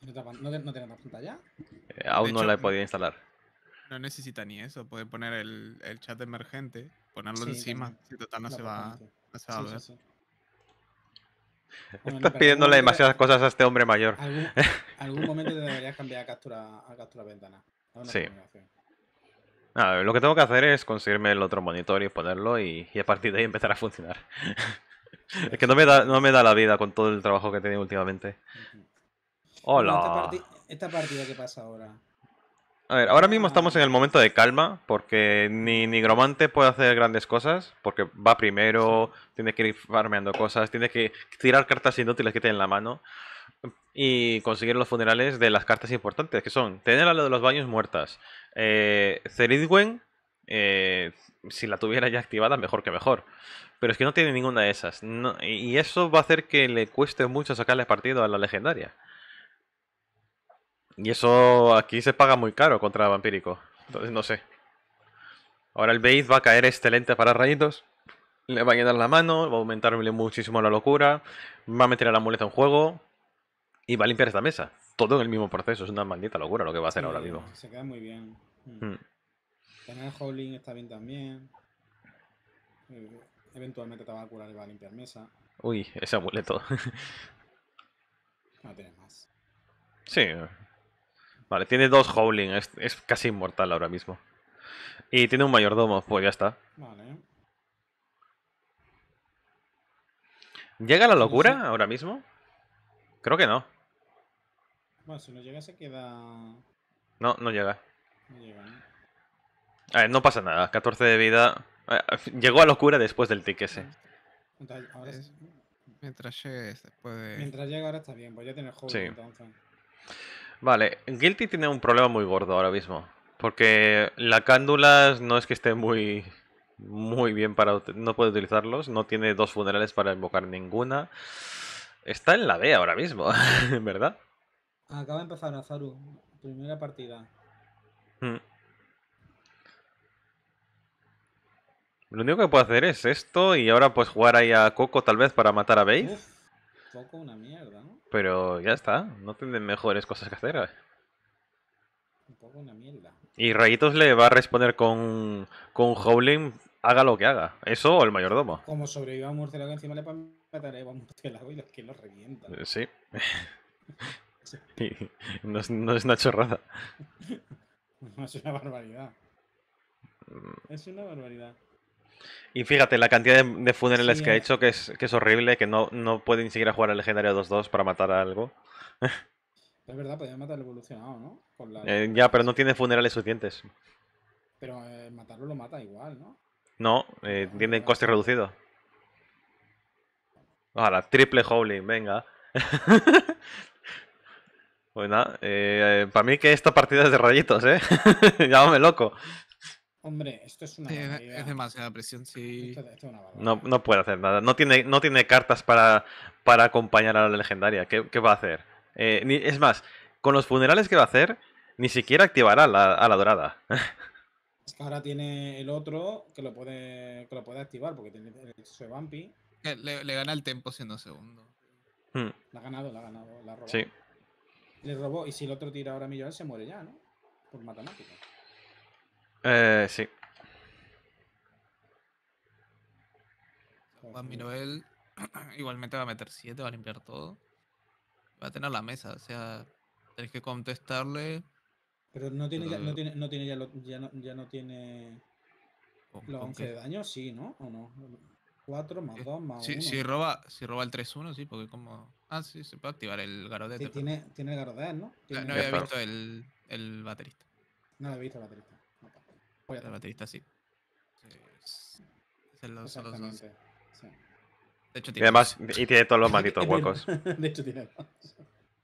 ¿No, no tiene cuenta ya? Eh, aún no la he podido instalar. No necesita ni eso. Puede poner el, el chat emergente, ponerlo encima. Si total no se, va, a ver. Estás pidiéndole demasiadas cosas a este hombre mayor. Algún, algún momento te deberías cambiar a captura, a captura ventana. sí. Ah, lo que tengo que hacer es conseguirme el otro monitor y ponerlo y, a partir de ahí empezar a funcionar. [LAUGHS] es que no me, da, no me da la vida con todo el trabajo que he tenido últimamente. Hola. esta, partida, esta, pasa ahora. A ver, ahora mismo ah. estamos en el momento de calma, porque ni Nigromante puede hacer grandes cosas, porque va primero, tiene que ir farmeando cosas, tiene que tirar cartas inútiles que tiene en la mano y conseguir los funerales de las cartas importantes, que son tener a la de los baños muertas, Ceridwen, eh, eh, si la tuviera ya activada, mejor que mejor. Pero es que no tiene ninguna de esas. y eso va a hacer que le cueste mucho sacarle partido a la legendaria. Y eso aquí se paga muy caro contra Vampírico. Entonces no sé. Ahora el Bait va a caer excelente para rayitos. Le va a llenar la mano, va a aumentarle muchísimo la locura. Va a meter a la amuleto en juego y va a limpiar esta mesa. Todo en el mismo proceso. Es una maldita locura lo que va a hacer ahora mismo. Se queda muy bien. Mm. Mm. Tener Howling está bien también. Eh, eventualmente te va a curar y va a limpiar mesa. Uy, ese amuleto. [LAUGHS] no tienes más. Sí. Vale, tiene dos Howling. Es, casi inmortal ahora mismo. Y tiene un mayordomo, pues ya está. Vale. ¿Llega la locura ahora mismo? Creo que no. Bueno, si no llega se queda... No, no llega. No llega, A ver, no pasa nada. 14 de vida. Eh, llegó a locura después del tick ese. Mientras, después Mientras llega ahora está bien, voy a tener juego sí. Vale, Guilty tiene un problema muy gordo ahora mismo. Porque la cándula no es que esté muy, muy bien para... No puede utilizarlos, no tiene dos funerales para invocar ninguna. Está en la B ahora mismo, [LAUGHS] ¿verdad? Acaba de empezar Azaru. Primera partida. Hmm. Lo único que puedo hacer es esto y ahora pues jugar ahí a Coco tal vez para matar a Base. Un Coco una mierda, ¿no? Pero ya está, no tienen mejores cosas que hacer. Un eh. poco una mierda. Y Rayitos le va a responder con, con Howling, haga lo que haga. Eso o el mayordomo. Como sobreviva a encima le va a matar a un murciélago y los que lo revientan. Sí. [LAUGHS] no, es, no, es, una chorrada. No [LAUGHS] es una barbaridad. Es una barbaridad. Y fíjate, la cantidad de, funerales que ha eh. hecho que es, que es horrible, que no, no puede ni siquiera jugar al legendario 2-2 para matar a algo. Es verdad, podría matar al evolucionado, ¿no? Eh, ya, pero no tiene funerales suficientes. Pero eh, matarlo lo mata igual, ¿no? No, ah, tiene coste reducido. Ahora, triple Howling, venga. [LAUGHS] Pues nada, eh, para mí que esta partida es de rayitos, ¿eh? [LAUGHS] Llámame loco. Hombre, esto es una. es demasiada presión, sí. no, puede hacer nada. No tiene, no tiene cartas para, para acompañar a la legendaria. ¿Qué, va a hacer? Eh, ni, es más, con los funerales que va a hacer, ni siquiera activará a la dorada. [LAUGHS] Es que ahora tiene el otro que lo puede, puede activar porque tiene el vampi. de eh, Le, gana el tempo siendo segundo. Hmm. La ha ganado, la ha ganado, la ha Sí. Le robó. Y si el otro tira ahora a Millones, se muere ya, ¿no? Por matemática. Eh, sí. Juan Minoel [CLEARS THROAT] igualmente va a meter 7, va a limpiar todo. Va a tener la mesa, o sea, tenéis que contestarle. Pero no tiene, Ya, no tiene, no, tiene los 11 de daño, sí, ¿no? ¿O no? 4 más 2 más 1. Si, roba, si roba el 3-1, sí, porque como. Ah, sí, se puede activar el Garodet. tiene, tiene el Garodet, ¿no? No, había visto el, baterista. No había visto el baterista. Pues, pues el baterista sí. Es los, los sí. De hecho, tiene. Y además, y tiene todos los [LAUGHS] malditos huecos. [LAUGHS] de hecho, tiene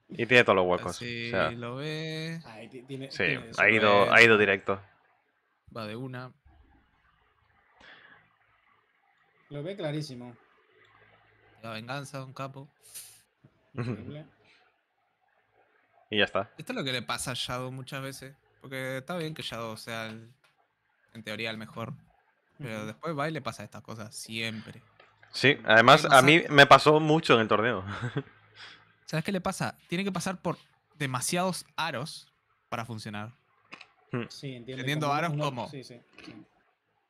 Y tiene todos los huecos. Si lo ve... Ahí, tiene, sí, ha, ido, ha ido directo. Va de una. Lo ve clarísimo. La venganza de un capo. y ya está. Esto es lo que le pasa a Shadow muchas veces. Porque está bien que Shadow sea, en teoría, el mejor. Pero después va y le pasa estas cosas siempre. Sí, además a mí me pasó mucho en el torneo. [LAUGHS] ¿Sabes qué le pasa? Tiene que pasar por demasiados aros para funcionar. Hmm. Sí, entiendo. Entendiendo aros como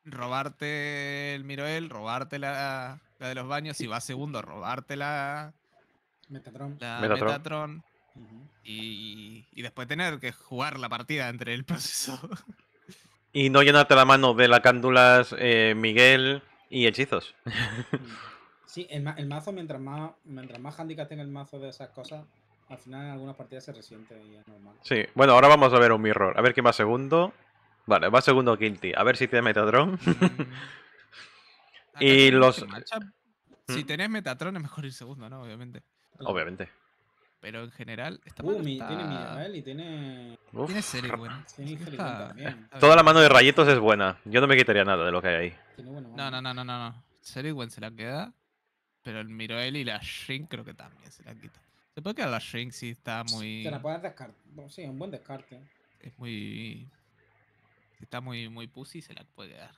robarte el Miroel, robarte la, la de los baños, si va segundo, robarte la Metatron. y, y, después tener que jugar la partida entre el proceso. [LAUGHS] Y no llenarte la mano de la cándulas eh, Miguel y hechizos. [LAUGHS] Sí, el, mazo, mientras más, mientras más handicap tenga el mazo de esas cosas, al final en algunas partidas se resiente y es normal. Sí, bueno, ahora vamos a ver un mirror. A ver quién va segundo. Vale, va segundo Kinty. A ver si tiene Metatron. Mm. [LAUGHS] y los. Si mm. tenés Metatron es mejor ir segundo, ¿no? Obviamente. Obviamente. Pero en general uh, está Tiene Miroel y tiene. Tiene serie [LAUGHS] también. Toda la mano de rayitos es buena. Yo no me quitaría nada de lo que hay ahí. No, no, no, no, no. no. se la queda. Pero el Miroel y la Shrink creo que también se la quita. Se puede quedar la Shrink si está muy. se la puedes descartar. Sí, es un buen descarte. Es muy está muy, muy pussy, se la puede dar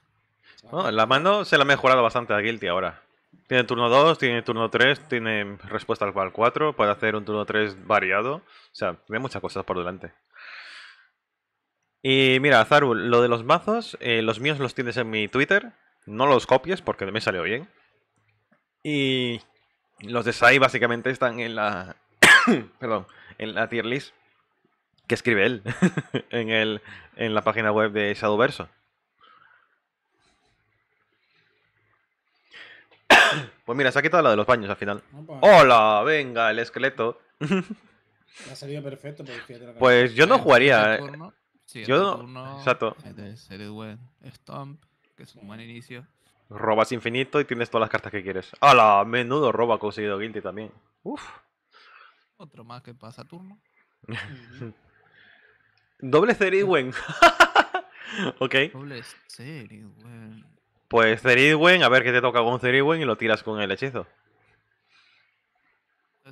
No, la mano se la ha mejorado bastante a Guilty ahora. Tiene turno 2, tiene turno 3, tiene respuesta al cual 4, puede hacer un turno 3 variado. O sea, tiene muchas cosas por delante. Y mira, zarul lo de los mazos, eh, los míos los tienes en mi Twitter. No los copies porque me salió bien. Y los de Sai básicamente están en la. [COUGHS] perdón, en la tier list que escribe él [LAUGHS] en, el, en la página web de Shadowverso. [COUGHS] Pues mira, se ha quitado la de los baños al final. ¡Hola! Venga, el esqueleto. [LAUGHS] ha salido perfecto. Pues yo no jugaría. eh. yo no. Turno, Exacto. Stomp, que es un buen inicio. Robas infinito y tienes todas las cartas que quieres. ¡Hala! Menudo roba conseguido Guilty también. Uf. Otro más que pasa turno. [LAUGHS] Doble Zeridwen. [LAUGHS] ok. Doble Zeridwen. Pues Zeridwen, a ver qué te toca con Zeridwen y lo tiras con el hechizo.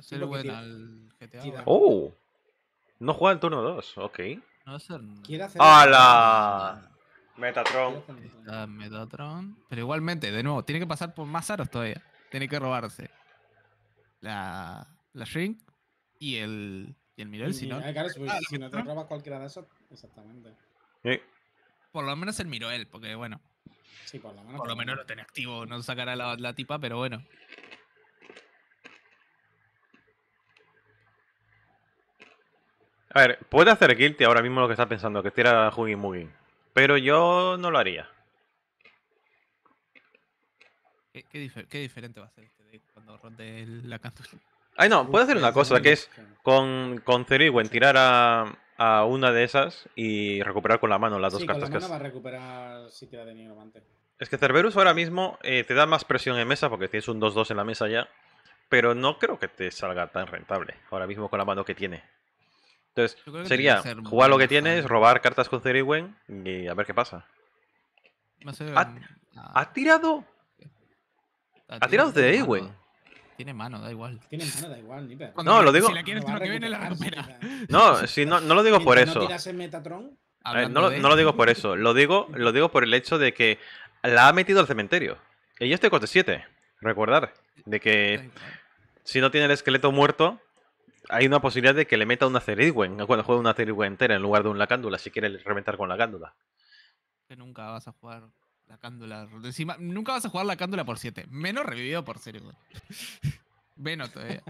Zeridwen al GTA. Oh. No juega el turno 2, ok. No la ¡Hala! Metatron. Metatron. Pero igualmente, de nuevo, tiene que pasar por más aros todavía. Tiene que robarse la, la Shrink y el y el Miroel, si no. Ah, ah, si, no te robas cualquiera de esos, exactamente. Por lo menos el Miroel, porque bueno. Sí, por lo menos. Por lo menos lo tiene activo, no sacará la, la tipa, pero bueno. A ver, puede hacer guilty ahora mismo lo que está pensando, que tira Huggy Muggy. Pero yo no lo haría. ¿Qué, qué diferente va a ser este de cuando ronde la canción? Ay, no, puedo hacer una cosa, que es con, con tirar a, una de esas y recuperar con la mano las dos cartas que a recuperar si de Es que Cerberus ahora mismo eh, te da más presión en mesa porque tienes un 2-2 en la mesa ya, pero no creo que te salga tan rentable ahora mismo con la mano que tiene. Entonces, sería jugar lo que tienes, robar cartas con Ceriwen y a ver qué pasa. Ah. Ha, tirado. Ha tirado Ceriwen? Tiene mano, da igual. Tiene mano, da igual, No, lo digo. Si la quieres, no, que viene la No, no, lo digo por eso. Eh, eh, no, en Metatron, no, lo digo por eso. Lo digo, lo digo por el hecho de que la ha metido al cementerio. Y yo de cote 7. Recordar. De que si no tiene el esqueleto muerto, hay una posibilidad de que le meta una Ceridwen. Cuando juegue una Ceridwen entera en lugar de una cándula, si quiere reventar con la cándula. Que nunca vas a jugar la cándula. Encima, nunca vas a jugar la cándula por 7. Menos revivido por 0, [LAUGHS] Menos todavía.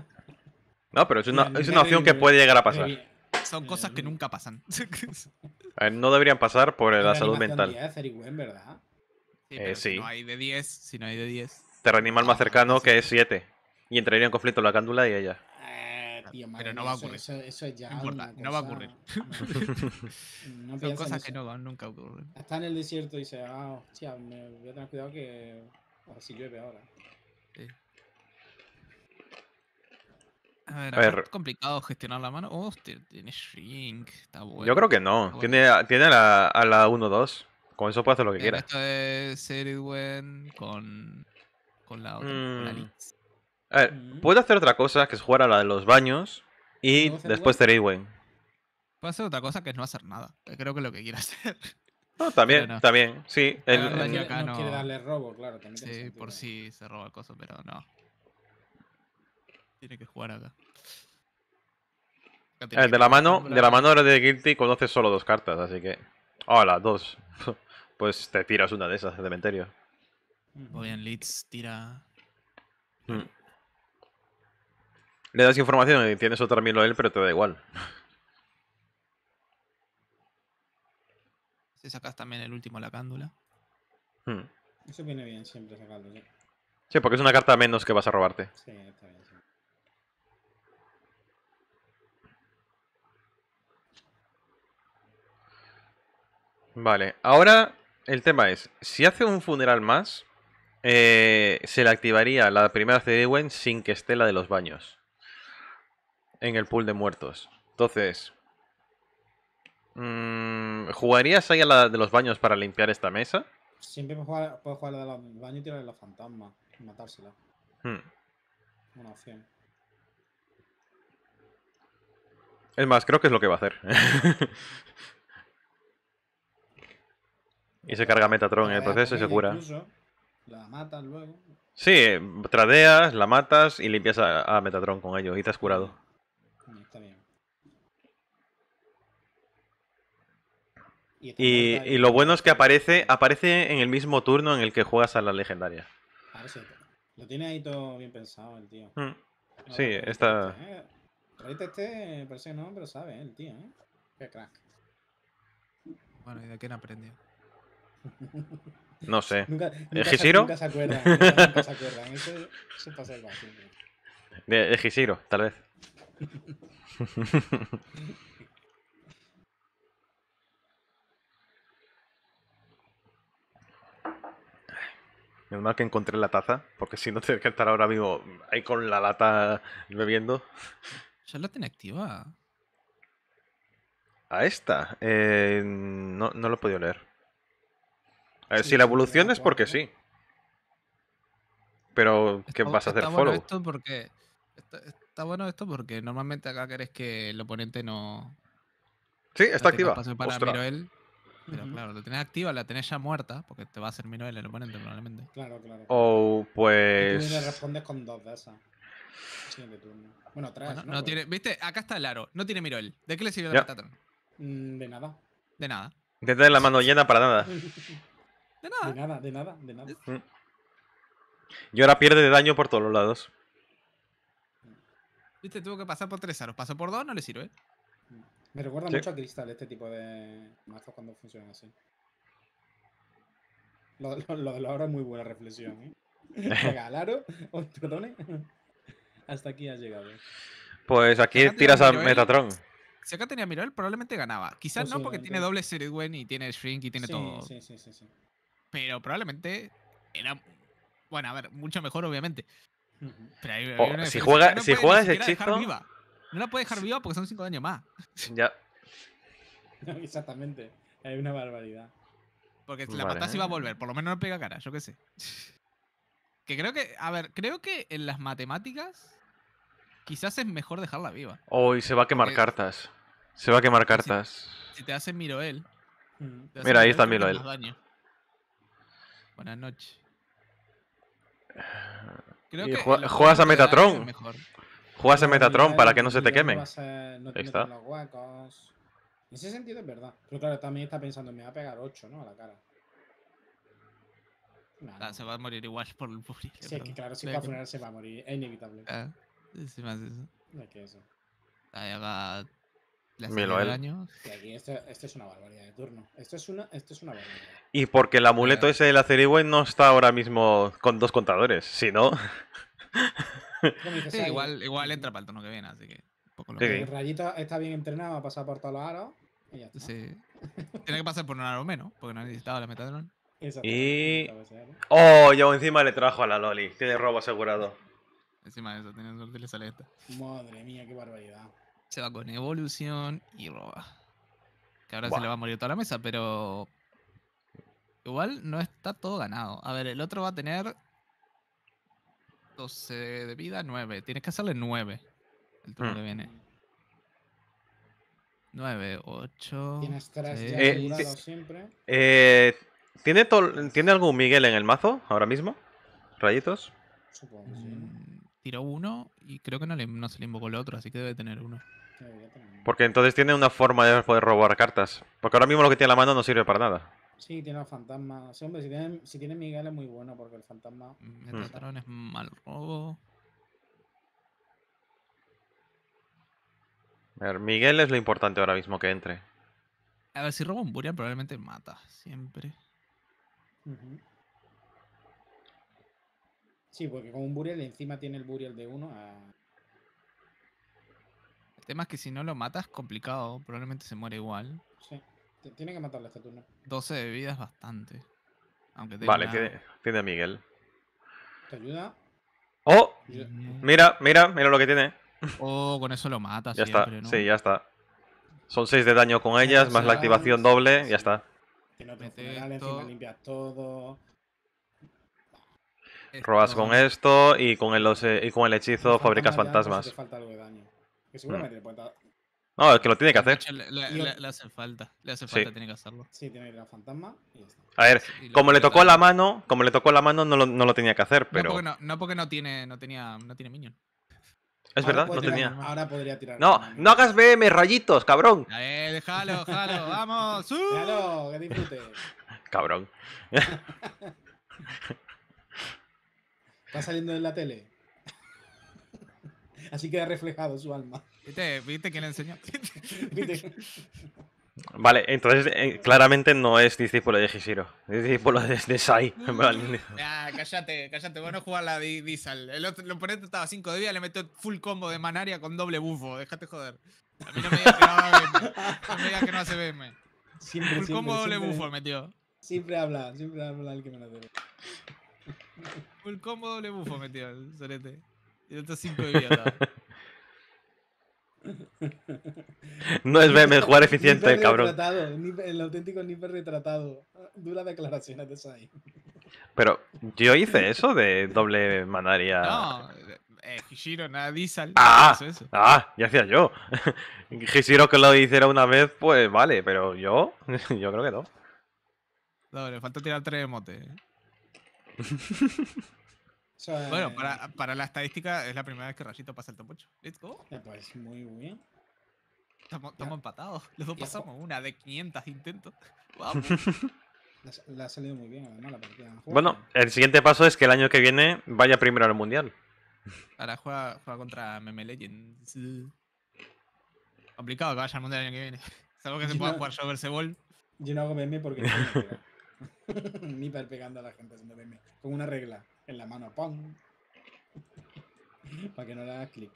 No, pero es una, es una opción que puede llegar a pasar. Son cosas que nunca pasan. [LAUGHS] no deberían pasar por la salud mental. ¿verdad? Eh, sí. Si no hay de 10, si no hay de 10. Terranimal más cercano que es 7. Y entraría en conflicto la cándula y ella pero no va a ocurrir. [LAUGHS] [LAUGHS] Eso, es ya. No va a ocurrir. Son cosas que no nunca ocurren. Está en el desierto y dice, ah, hostia, me voy a tener cuidado que. A si llueve ahora. A ver, a ver. ¿es complicado gestionar la mano? Hostia, tiene shrink, está bueno. Yo creo que no. Tiene, tiene a la, 1-2. Con eso puede hacer lo que quiera. Esto es Seridwen con, con la otra, con la mm. A puedo hacer otra cosa, que es jugar a la de los baños y después Terry Wayne. Puedo hacer otra cosa que es no hacer nada, eh, creo que es lo que quiere hacer. [LAUGHS] No, también, también, sí. no, quiere darle robo, claro. sí, por si se roba el pero no. Tiene que jugar acá. el de la mano, de la mano de Guilty conoces solo dos cartas, así que. Hola, dos. [LAUGHS] pues te tiras una de esas, cementerio. Voy en Leeds, tira. Mm. Le das información y tienes otra mil a él, pero te da igual. Si sacas también el último, la cándula. Hmm. Eso viene bien siempre sacarlo, ¿sí? porque es una carta menos que vas a robarte. Sí, está bien. Vale, ahora el tema es, si hace un funeral más, eh, se le activaría la primera CD sin que esté la de los baños en el pool de muertos. Entonces, mm, ¿jugarías ahí a la de los baños para limpiar esta mesa? Siempre puedo jugar, jugar a la de los baños y tirar a la fantasmas y matársela. Hmm. Una opción. Es más, creo que es lo que va a hacer. [LAUGHS] y se carga Metatron en el proceso y se cura. la matas luego. Sí, tradeas, la matas y limpias a Metatron con ello y te has curado. Mm, está bien. Y, y, lo bueno es que aparece, aparece en el mismo turno en el que juegas a la legendaria. Ah, lo tiene ahí todo bien pensado el tío. Mm, sí, está esta. Eh, Ahorita este, parece que no, pero sabe, el tío, ¿eh? Qué crack. Bueno, ¿y de quién aprendió? No sé. [LAUGHS] nunca, nunca, se, nunca, se acuerdan. nunca, se Eso, pasa el vacío. De, Gisiro, tal vez. Menos mal que encontré la taza, porque si no tendría que estar ahora mismo ahí con la lata bebiendo. ¿Ya la tiene activa? A esta. Eh, no, no lo he podido leer. si la evolución es porque sí. Pero, ¿qué vas a hacer, follow? Esto porque Está bueno esto porque normalmente acá querés que el oponente no. Sí, está activa. pero claro, la tenés activa, la tenés ya muerta, porque te va a hacer Miroel el oponente probablemente. Claro, claro. O oh, pues. Y tú le pues. respondes con dos de esas. turno. Bueno, tres. ¿no? tiene, ¿Viste? Acá está el aro. No tiene Miroel. ¿De qué le sirve el Metatron? Mm, de nada. De nada. De tener la mano llena para nada. [LAUGHS] de nada. De nada, de nada, de nada. Mm. Y ahora pierde de daño por todos los lados. Viste, tuvo que pasar por tres aros. Pasó por dos, no le sirve. Me recuerda mucho a Cristal este tipo de mazos cuando funcionan así. Lo, de es muy buena reflexión. ¿eh? regalaron, [LAUGHS] oh, Hasta aquí has llegado. Pues aquí tiras a Metatron. Si acá tenía Mirol, probablemente ganaba. Quizás pues no, porque tiene doble Seridwen y tiene Shrink y tiene todo. sí, sí, sí. Pero probablemente era. Bueno, a ver, mucho mejor, obviamente si juega, si juega ese hechizo. No la puede dejar viva porque son 5 daños más. [LAUGHS] Ya. [LAUGHS] exactamente. Hay una barbaridad. Porque la matas y va a volver, por lo menos no pega cara, yo qué sé. [LAUGHS] Que creo que, a ver, creo que en las matemáticas quizás es mejor dejarla viva. Hoy se va a quemar cartas. Se va a quemar cartas. Si, te hace Miroel. Mira, ahí está Miroel. Buenas noches juegas a Metatron. Juegas a Metatron para que no se te quemen. no Ahí está. Los huecos. En ese sentido es verdad. Pero claro, también está pensando, me va a pegar 8, ¿no? A la cara. Ah, se va a morir igual por el público. Sí, es que claro, si va a funeral se va a morir. Es inevitable. Ah, sí, más eso. No es que eso. Ahí va año. aquí esto, este es una barbaridad de turno. Esto este es una, barbaridad. Y porque el amuleto ese de la no está ahora mismo con dos contadores, si no. igual, igual entra para el turno que viene, así que. Poco lo El rayito está bien entrenado, ha pasar por todos los aros. Y ya está. Sí. Tiene que pasar por un aro menos, porque no ha necesitado la Metadron. Y. Oh, yo encima le trajo a la Loli. Tiene robo asegurado. Encima de eso, tiene suerte y sale esta. Madre mía, qué barbaridad se va con evolución y roba. Que ahora se le va a morir toda la mesa, pero. Igual no está todo ganado. A ver, el otro va a tener 12 de vida, 9. Tienes que hacerle 9 el turno hmm. que viene. 9, 8. Tienes ya eh, siempre. Eh, ¿tiene, ¿Tiene algún Miguel en el mazo ahora mismo? ¿Rayitos? Supongo, sí. Mm, Tiro uno y creo que no, le, no se le invocó el otro, así que debe tener uno. Porque entonces tiene una forma de poder robar cartas. Porque ahora mismo lo que tiene en la mano no sirve para nada. Sí, tiene los fantasma si tiene, Miguel es muy bueno porque el fantasma. me mm, este trataron mm. es mal robo. A ver, Miguel es lo importante ahora mismo que entre. A ver, si roba un Burial probablemente mata, siempre. Sí, porque con un Burial encima tiene el Burial de uno a... Ah. El tema es que si no lo matas, complicado. Probablemente se muere igual. Sí, tiene que matarle este turno. 12 de vida es bastante. Aunque Vale, tiene, a Miguel. ¿Te ayuda? ¡Oh! Mira, mira, mira lo que tiene. Oh, con eso lo matas. Ya está, ¿no? sí, ya está. Son 6 de daño con ellas, más la activación doble, ya está. Tiene encima limpias todo. Robas con esto y con el, y con el hechizo fabricas fantasmas. Falta daño. Que mm. No, es que lo tiene que hacer. Le, hace falta, le hace falta, tiene que hacerlo. Sí, tiene que ir a fantasma y está. A ver, como le tocó la mano, como le tocó la mano, no lo, no lo tenía que hacer, pero. No porque no, porque no tiene, no tenía, no tiene minion. Es verdad, no tenía. ahora podría tirar. No, no hagas BM, rayitos, cabrón. Eh, déjalo, déjalo, vamos. [LAUGHS] ¡uh! ¡Déjalo, que disfrutes. [LAUGHS] cabrón. [LAUGHS] Va saliendo en la tele. [LAUGHS] Así queda reflejado su alma. ¿Viste, ¿Viste quién le enseñó? [LAUGHS] Vale, entonces eh, claramente no es discípulo de Hishiro, es discípulo de, Sai. [LAUGHS] ah, cállate, cállate, bueno jugar la disal. El, oponente estaba 5 de vida, le metió full combo de manaria con doble bufo, déjate joder. A mí no me digas que no no me digas que no hace verme. Siempre, full combo doble bufo metió. Siempre habla, siempre habla el que me lo debe. [LAUGHS] Un combo doble bufo metido el solete. Y otro 5 de vida. No es meme, jugar eficiente, el cabrón. el auténtico Nipper retratado. dura declaraciones de eso ahí. Pero yo hice eso de doble manaria. No, eh, Hishiro, nadie Diesel. Ah, eso. ah, ya hacía yo. [LAUGHS] Hishiro que lo hiciera una vez, pues vale, pero yo, [LAUGHS] yo creo que no. No, le falta tirar tres emotes. [LAUGHS] bueno, eh, para, para, la estadística es la primera vez que Rayito pasa el top 8. Let's go. Me parece muy bien. Estamos, empatados. Los dos pasamos una de 500 intentos. [LAUGHS] Vamos. ha salido muy bien, además, la partida. bueno, el siguiente paso es que el año que viene vaya primero al mundial. Ahora juega, contra Meme Complicado que vaya al mundial el año que viene. [LAUGHS] Salvo que se pueda jugar jugar versus Ball. Yo no hago meme porque. [LAUGHS] Nipper pegando a la gente Con una regla en la mano. ¡Pum! [LAUGHS] Para que no le hagas clic.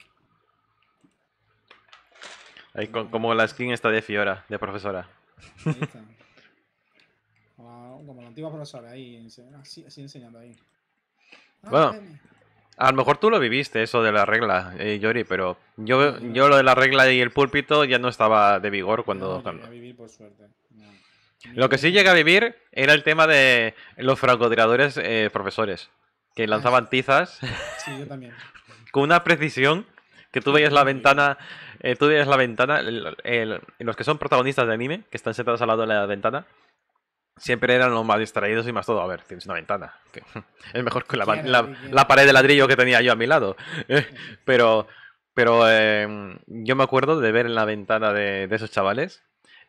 como la skin está de Fiora, de profesora. [LAUGHS] Como, la antigua profesora, ahí, así, enseñando ahí. Ah, bueno, a lo mejor tú lo viviste, eso de la regla, eh, Yori, pero yo, yo lo de la regla y el púlpito ya no estaba de vigor cuando... No, por suerte. Lo que sí llega a vivir era el tema de los francotiradores eh, profesores, que lanzaban [LAUGHS] tizas. Con una precisión que tú veías la ventana, eh, tú veías la ventana, los que son protagonistas de anime, que están sentados al lado de la ventana, siempre eran los más distraídos y más todo. A ver, tienes una ventana. [LAUGHS] es mejor que la, pared de ladrillo que tenía yo a mi lado. [LAUGHS] pero pero eh, yo me acuerdo de ver en la ventana de, de esos chavales,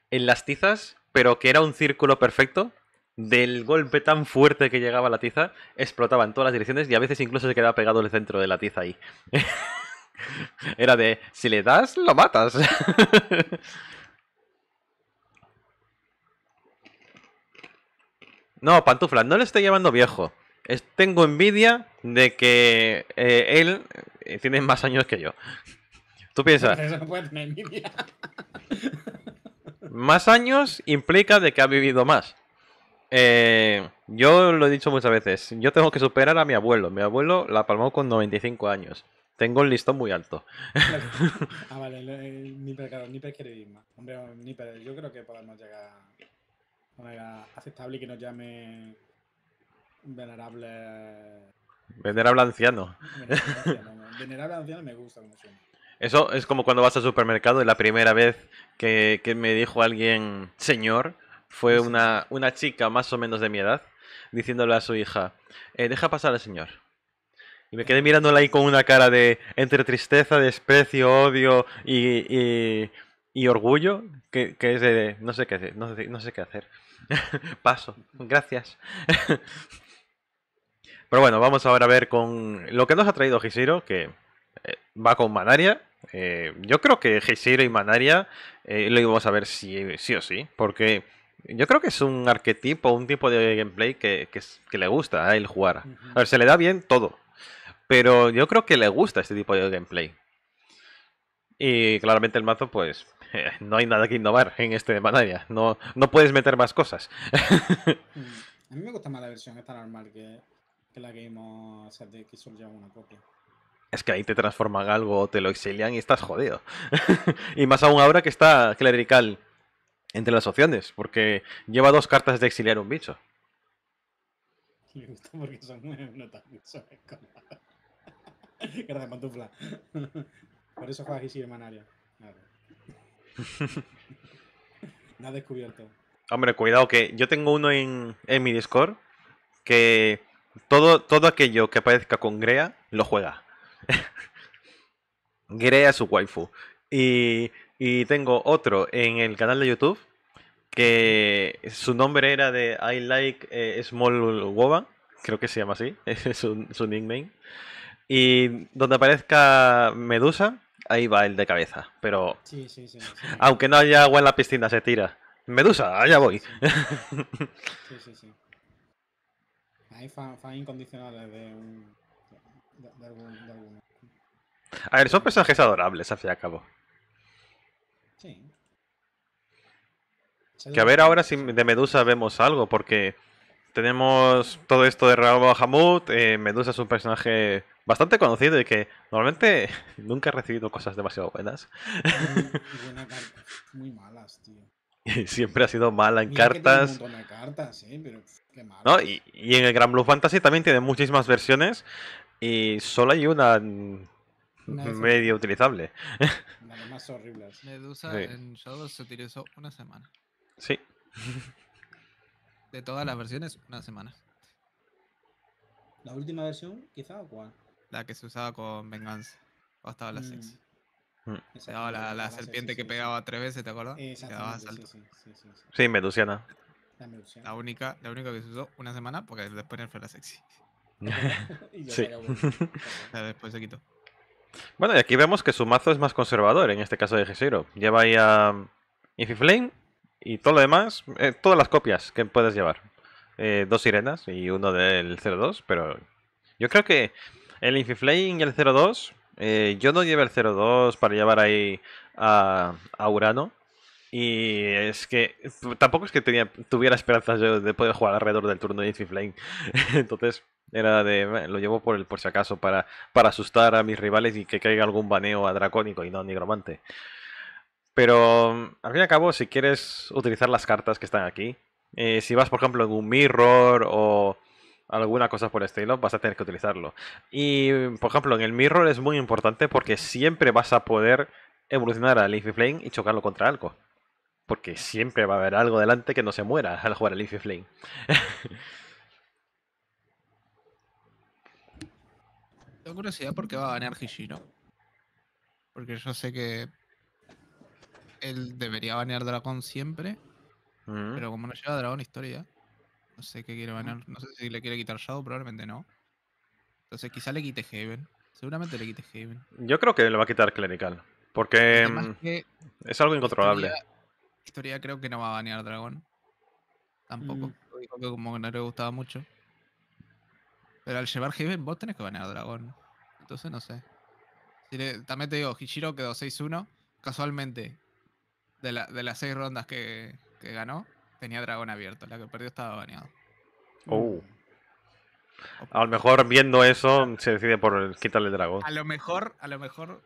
en las tizas, pero que era un círculo perfecto. Del golpe tan fuerte que llegaba la tiza, explotaba en todas las direcciones y a veces incluso se quedaba pegado el centro de la tiza ahí. [LAUGHS] era de, si le das, lo matas. [LAUGHS] No, pantufla, no le estoy llamando viejo. tengo envidia de que eh, él eh, tiene más años que yo. [LAUGHS] Tú piensas. envidia. Más años implica de que ha vivido más. Eh, yo lo he dicho muchas veces. Yo tengo que superar a mi abuelo. Mi abuelo la palmó con 95 años. Tengo el listón muy alto. Ah, vale. Eh, ni el Nipper, claro. Nipper quiere ir más. Hombre, oh, Nipper, yo creo que podemos llegar a una edad aceptable y que nos llame venerable... Venerable anciano. Venerable anciano, venerable anciano me gusta como eso es como cuando vas al supermercado y la primera vez que, me dijo alguien señor fue una, chica más o menos de mi edad diciéndole a su hija, eh, deja pasar al señor. Y me quedé mirándola ahí con una cara de entre tristeza, desprecio, odio y, y, orgullo, que, es de no sé qué hacer, no sé, qué hacer. [LAUGHS] Paso, gracias. [LAUGHS] Pero bueno, vamos ahora a ver con lo que nos ha traído Gisiro, que eh, va con Manaria eh, yo creo que Heisiro y Manaria eh, lo íbamos a ver si o sí, porque yo creo que es un arquetipo, un tipo de gameplay que, le gusta a él jugar. A ver, se le da bien todo, pero yo creo que le gusta este tipo de gameplay. Y claramente el mazo, pues, [LAUGHS] no hay nada que innovar en este de Manaria. No, no puedes meter más cosas. [LAUGHS] Mm. a mí me gusta más la versión esta normal que, la que o de que solo una copia es que ahí te transforman algo o te lo exilian y estás jodido. [LAUGHS] y más aún ahora que está clerical entre las opciones, porque lleva dos cartas de exiliar un bicho. Me [LAUGHS] gusta porque son muy notables. [LAUGHS] Gracias, pantufla. Por eso juegas Easy manario. No ha descubierto. Hombre, cuidado que yo tengo uno en, mi Discord que todo, todo aquello que aparezca con Grea lo juega. Crea su waifu. Y, tengo otro en el canal de YouTube que su nombre era de I Like eh, Small Woman, creo que se llama así, [LAUGHS] es su, nickname. Y donde aparezca Medusa, ahí va el de cabeza. Pero aunque no haya agua en la piscina, se tira. Medusa, allá voy. Sí, [LAUGHS] sí, sí. Hay fans incondicionales de un, a ver, son personajes adorables, al fin y al cabo. Sí. Que a ver ahora si de Medusa vemos algo, porque tenemos todo esto de Raúl Hamut. Eh, Medusa es un personaje bastante conocido y que normalmente [LAUGHS] nunca ha recibido cosas demasiado buenas. Y Muy malas, tío. [LAUGHS] Siempre ha sido mala en cartas. Eh, y, y, en el Gran Blue Fantasy también tiene muchísimas versiones y solo hay una, medio utilizable. La [LAUGHS] más horribles. Medusa en Shadow se utilizó una semana. Sí. De todas las versiones, una semana. ¿La última versión, quizá o cuál? La que se usaba con venganza. O hasta la sexy. Mm. Se daba la, serpiente que pegaba tres veces, ¿te acuerdas? sí, sí, sí, Medusiana. La, única, la única que se usó una semana porque después fue la sexy. [LAUGHS] Bueno. [LAUGHS] Después se quitó. Bueno, y aquí vemos que su mazo es más conservador, en este caso de Gesiro. Lleva ahí a Infiflame y todo lo demás, eh, todas las copias que puedes llevar. Eh, dos sirenas y uno del 02, pero yo creo que el Infiflame y el 02, eh, yo no llevo el 02 para llevar ahí a, Urano. Y es que tampoco es que tenía, tuviera esperanzas yo de poder jugar alrededor del turno de Infiflame. [LAUGHS] Entonces, era de, lo llevo por el por si acaso para, asustar a mis rivales y que caiga algún baneo a Dracónico y no a Nigromante. Pero mm, al fin y al cabo, si quieres utilizar las cartas que están aquí, eh, si vas por ejemplo en un mirror o alguna cosa por el estilo, vas a tener que utilizarlo. Y por ejemplo, en el mirror es muy importante porque siempre vas a poder evolucionar a Leafy Flame y chocarlo contra algo. Porque siempre va a haber algo delante que no se muera al jugar a Leafy Flame. [LAUGHS] curiosidad porque va a banear Hishino. Porque yo sé que él debería banear dragón siempre. Mm. Pero como no lleva dragón historia, no sé qué quiere banear. No sé si le quiere quitar Shadow, probablemente no. Entonces quizá le quite Heaven. Seguramente le quite Haven. Yo creo que le va a quitar Clerical. Porque mm, es algo incontrolable. Historia, creo que no va a banear dragón. Tampoco. Mm. dijo que como que no le gustaba mucho. Pero al llevar Haven vos tenés que banear dragón entonces no sé. También te digo, Hishiro quedó 6-1. Casualmente, de, las seis rondas que, ganó, tenía dragón abierto. La que perdió estaba baneada. Oh. Mm. A lo mejor viendo eso se decide por quitarle dragón. A lo mejor, a lo mejor.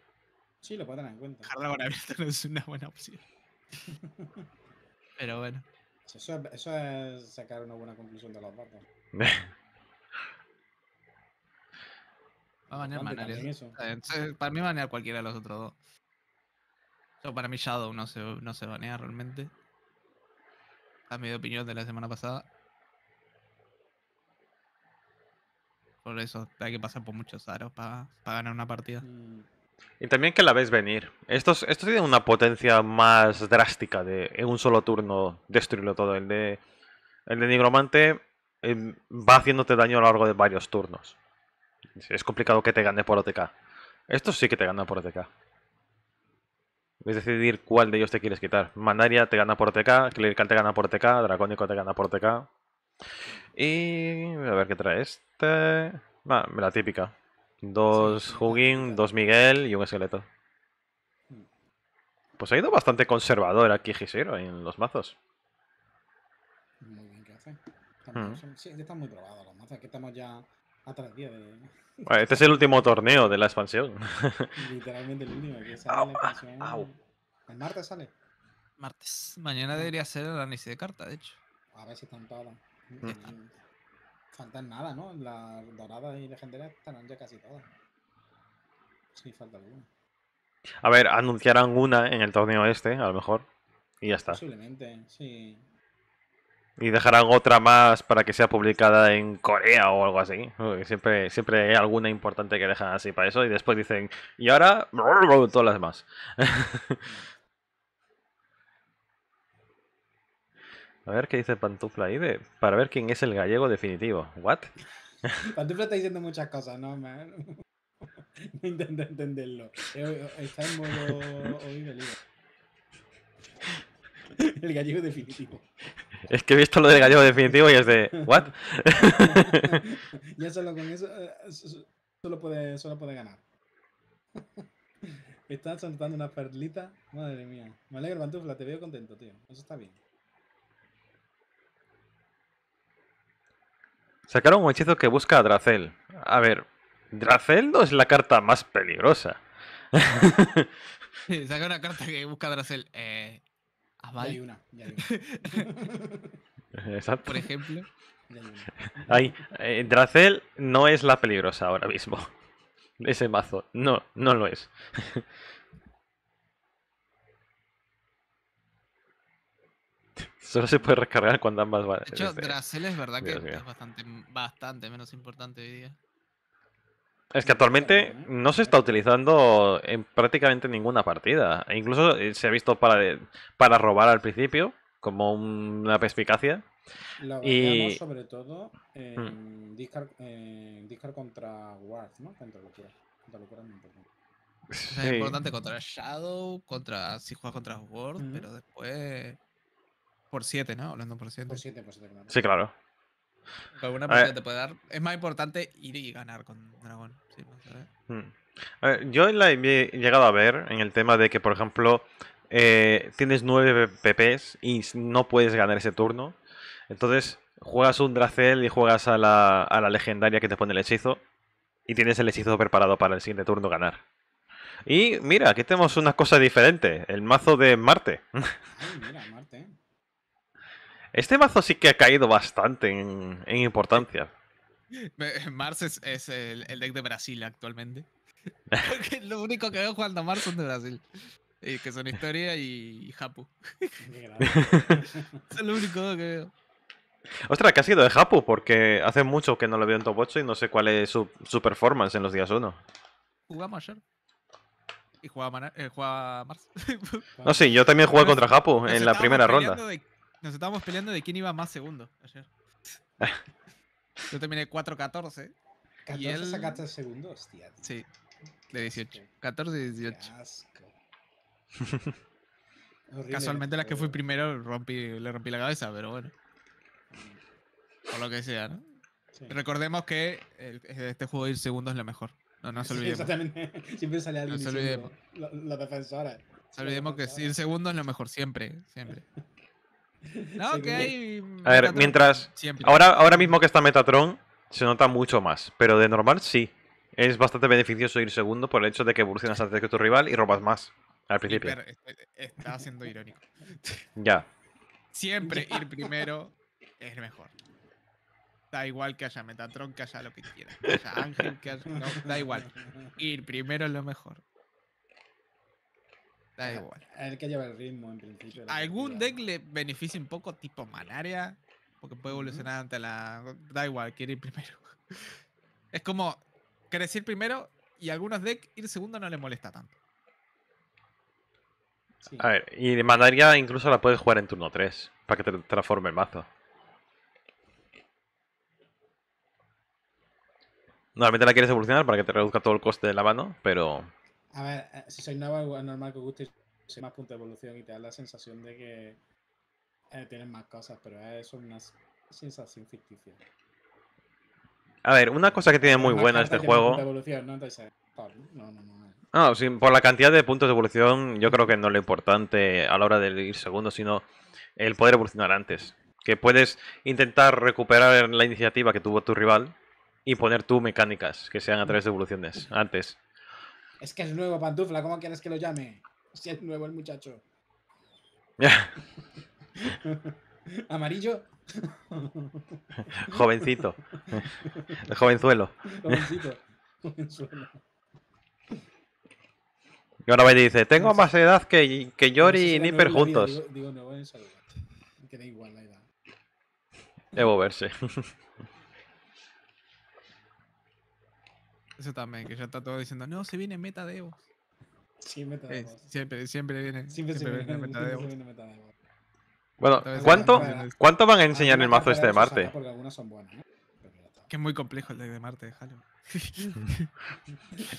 Sí, lo tener en cuenta. dragón abierto no es una buena opción. [LAUGHS] Pero bueno. Eso, es sacar una buena conclusión de los datos. [LAUGHS] Para mí banear cualquiera de los otros dos. para mí Shadow no se, no banea realmente. A mi opinión de la semana pasada. Por eso hay que pasar por muchos aros para, ganar una partida. Mm. Y también que la ves venir. Estos, estos tienen una potencia más drástica de en un solo turno destruirlo todo. El de, el Nigromante em, va haciéndote daño a lo largo de varios turnos. Es complicado que te gane por OTK. esto sí que te gana por OTK. Es decidir cuál de ellos te quieres quitar. Mandaria te gana por OTK, Clerical te gana por OTK, Dracónico te gana por OTK. Y... a ver qué trae este... la típica. Dos Hugging, dos Miguel y un esqueleto. Pues ha ido bastante conservador aquí Gisero en los mazos. Muy bien que hace. están mm. muy probados los mazos. Aquí estamos ya eh. Este es el último torneo de la expansión. [LAUGHS] Literalmente el último que sale en la expansión. El martes sale. Martes. Mañana ah. debería ser el análisis de carta, de hecho. A ver si están todas. Mm. Faltan nada, ¿no? Las doradas y legendarias estarán ya casi todas. Sí, falta alguna. A ver, anunciarán una en el torneo este, a lo mejor. Y ya está. Posiblemente, sí. Y dejarán otra más para que sea publicada en Corea o algo así. siempre, siempre hay alguna importante que dejan así para eso. Y después dicen, y ahora todas las demás [LAUGHS] A ver qué dice Pantufla ahí para ver quién es el gallego definitivo. ¿What? [LAUGHS] Pantufla está diciendo muchas cosas, ¿no? Man? [LAUGHS] No intento entenderlo. Eh, está en modo El gallego definitivo. Es que he visto lo del gallego definitivo y es de. ¿What? [LAUGHS] ya solo con eso. Eh, solo puede, solo puede ganar. [LAUGHS] Están saltando una perlita. Madre mía. Me alegro, Pantufla. Te veo contento, tío. Eso está bien. Sacaron un hechizo que busca a Dracel. A ver, Dracel no es la carta más peligrosa. [LAUGHS] saca una carta que busca a Dracel. Eh, Ah, una, [LAUGHS] Por ejemplo. Eh, Dracel no es la peligrosa ahora mismo. [LAUGHS] Ese mazo. No, no lo es. [LAUGHS] Solo se puede recargar cuando ambas van. De hecho, este. Dracel es verdad que es bastante, bastante menos importante hoy día. Es que actualmente no se está utilizando en prácticamente ninguna partida. E incluso eh, se ha visto para, eh, para robar al principio, como una perspicacia. La y... sobre todo en, hmm. Discard, contra Ward, ¿no? Contra Locura. Contra Locura es muy importante. Es importante contra Shadow, contra si juegas contra Ward, pero después por 7, ¿no? Hablando por 7. Por 7, por 7, Sí, claro te dar. Es más importante ir y ganar con dragón. Hmm. yo la he llegado a ver en el tema de que, por ejemplo, eh, tienes 9 PPs y no puedes ganar ese turno. Entonces, juegas un Dracel y juegas a la, a la legendaria que te pone el hechizo. Y tienes el hechizo preparado para el siguiente turno ganar. Y mira, aquí tenemos una cosa diferente: el mazo de Marte. mira, Marte. Este mazo sí que ha caído bastante en, importancia. Mars es, el, deck de Brasil actualmente. [LAUGHS] [LAUGHS] lo único que veo jugando a Mars son de Brasil. Y que son historia y, Japu. [LAUGHS] es lo único que veo. Ostras, que ha sido de Japu, porque hace mucho que no lo veo en Top 8 y no sé cuál es su, performance en los días 1. Jugamos ayer. Y eh, jugaba, Mars. no, sí, yo también jugué contra Japu en la primera ronda. Nos estábamos peleando de quién iba más segundo ayer. [LAUGHS] Yo terminé 4-14. 14 y él... sacaste segundo, hostia. Sí, de 18. 14 18. Casualmente las que fui primero le rompí la cabeza, pero bueno. O lo que sea, ¿no? Recordemos que el, este juego ir segundo es lo mejor. No, nos se olvidemos. Sí, exactamente. [LAUGHS] Siempre sale no se olvidemos. La, la defensora. Se olvidemos que ir segundo es lo mejor, siempre, siempre. [LAUGHS] [LAUGHS] A ver, mientras. Ahora, ahora mismo que está Metatron, se nota mucho más. Pero de normal, sí. Es bastante beneficioso ir segundo por el hecho de que evolucionas antes que tu rival y robas más al principio. Este, está siendo irónico. [LAUGHS] ya. Siempre ir primero es mejor. Da igual que haya Metatron, que haya lo que quiera. Ángel, que haya. da igual. Ir primero es lo mejor. Da eh, igual. Hay que llevar el ritmo en principio. Algún deck le beneficia un poco, tipo malaria, porque puede evolucionar ante la. Da igual, quiere ir primero. [LAUGHS] es como crecer primero y algunos decks ir segundo no le molesta tanto. A ver, y malaria incluso la puedes jugar en turno 3 para que te transforme el mazo. Normalmente la quieres evolucionar para que te reduzca todo el coste de la mano, pero a ver, eh, si sois nuevos, es normal que os guste más puntos de evolución y te da la sensación de que eh, tienes más cosas, pero eso es una sensación ficticia. A ver, una cosa que tiene muy buena este juego. Evolución, eh, ¿no? no, no, no, no. por la cantidad de puntos de evolución, yo creo que no es lo importante a la hora de ir segundo, sino el poder evolucionar antes. Que puedes intentar recuperar la iniciativa que tuvo tu rival y poner tú mecánicas que sean a través de evoluciones antes. Es que es nuevo, pantufla, ¿cómo quieres que lo llame? Si es nuevo el muchacho. [LAUGHS] ¿Amarillo? Jovencito. El jovenzuelo. Jovencito. Jovenzuelo. [LAUGHS] Y ahora me dice, tengo más edad que, que Yori y Nipper juntos. digo, da igual la edad. Debo verse. Eso también, que ya está todo diciendo, no, se viene meta Sí, siempre, siempre viene. Siempre, meta Bueno, ¿cuánto, ¿cuánto van a enseñar el mazo este de Marte? Porque algunas son buenas, ¿eh? Que es muy complejo el de Marte, déjalo.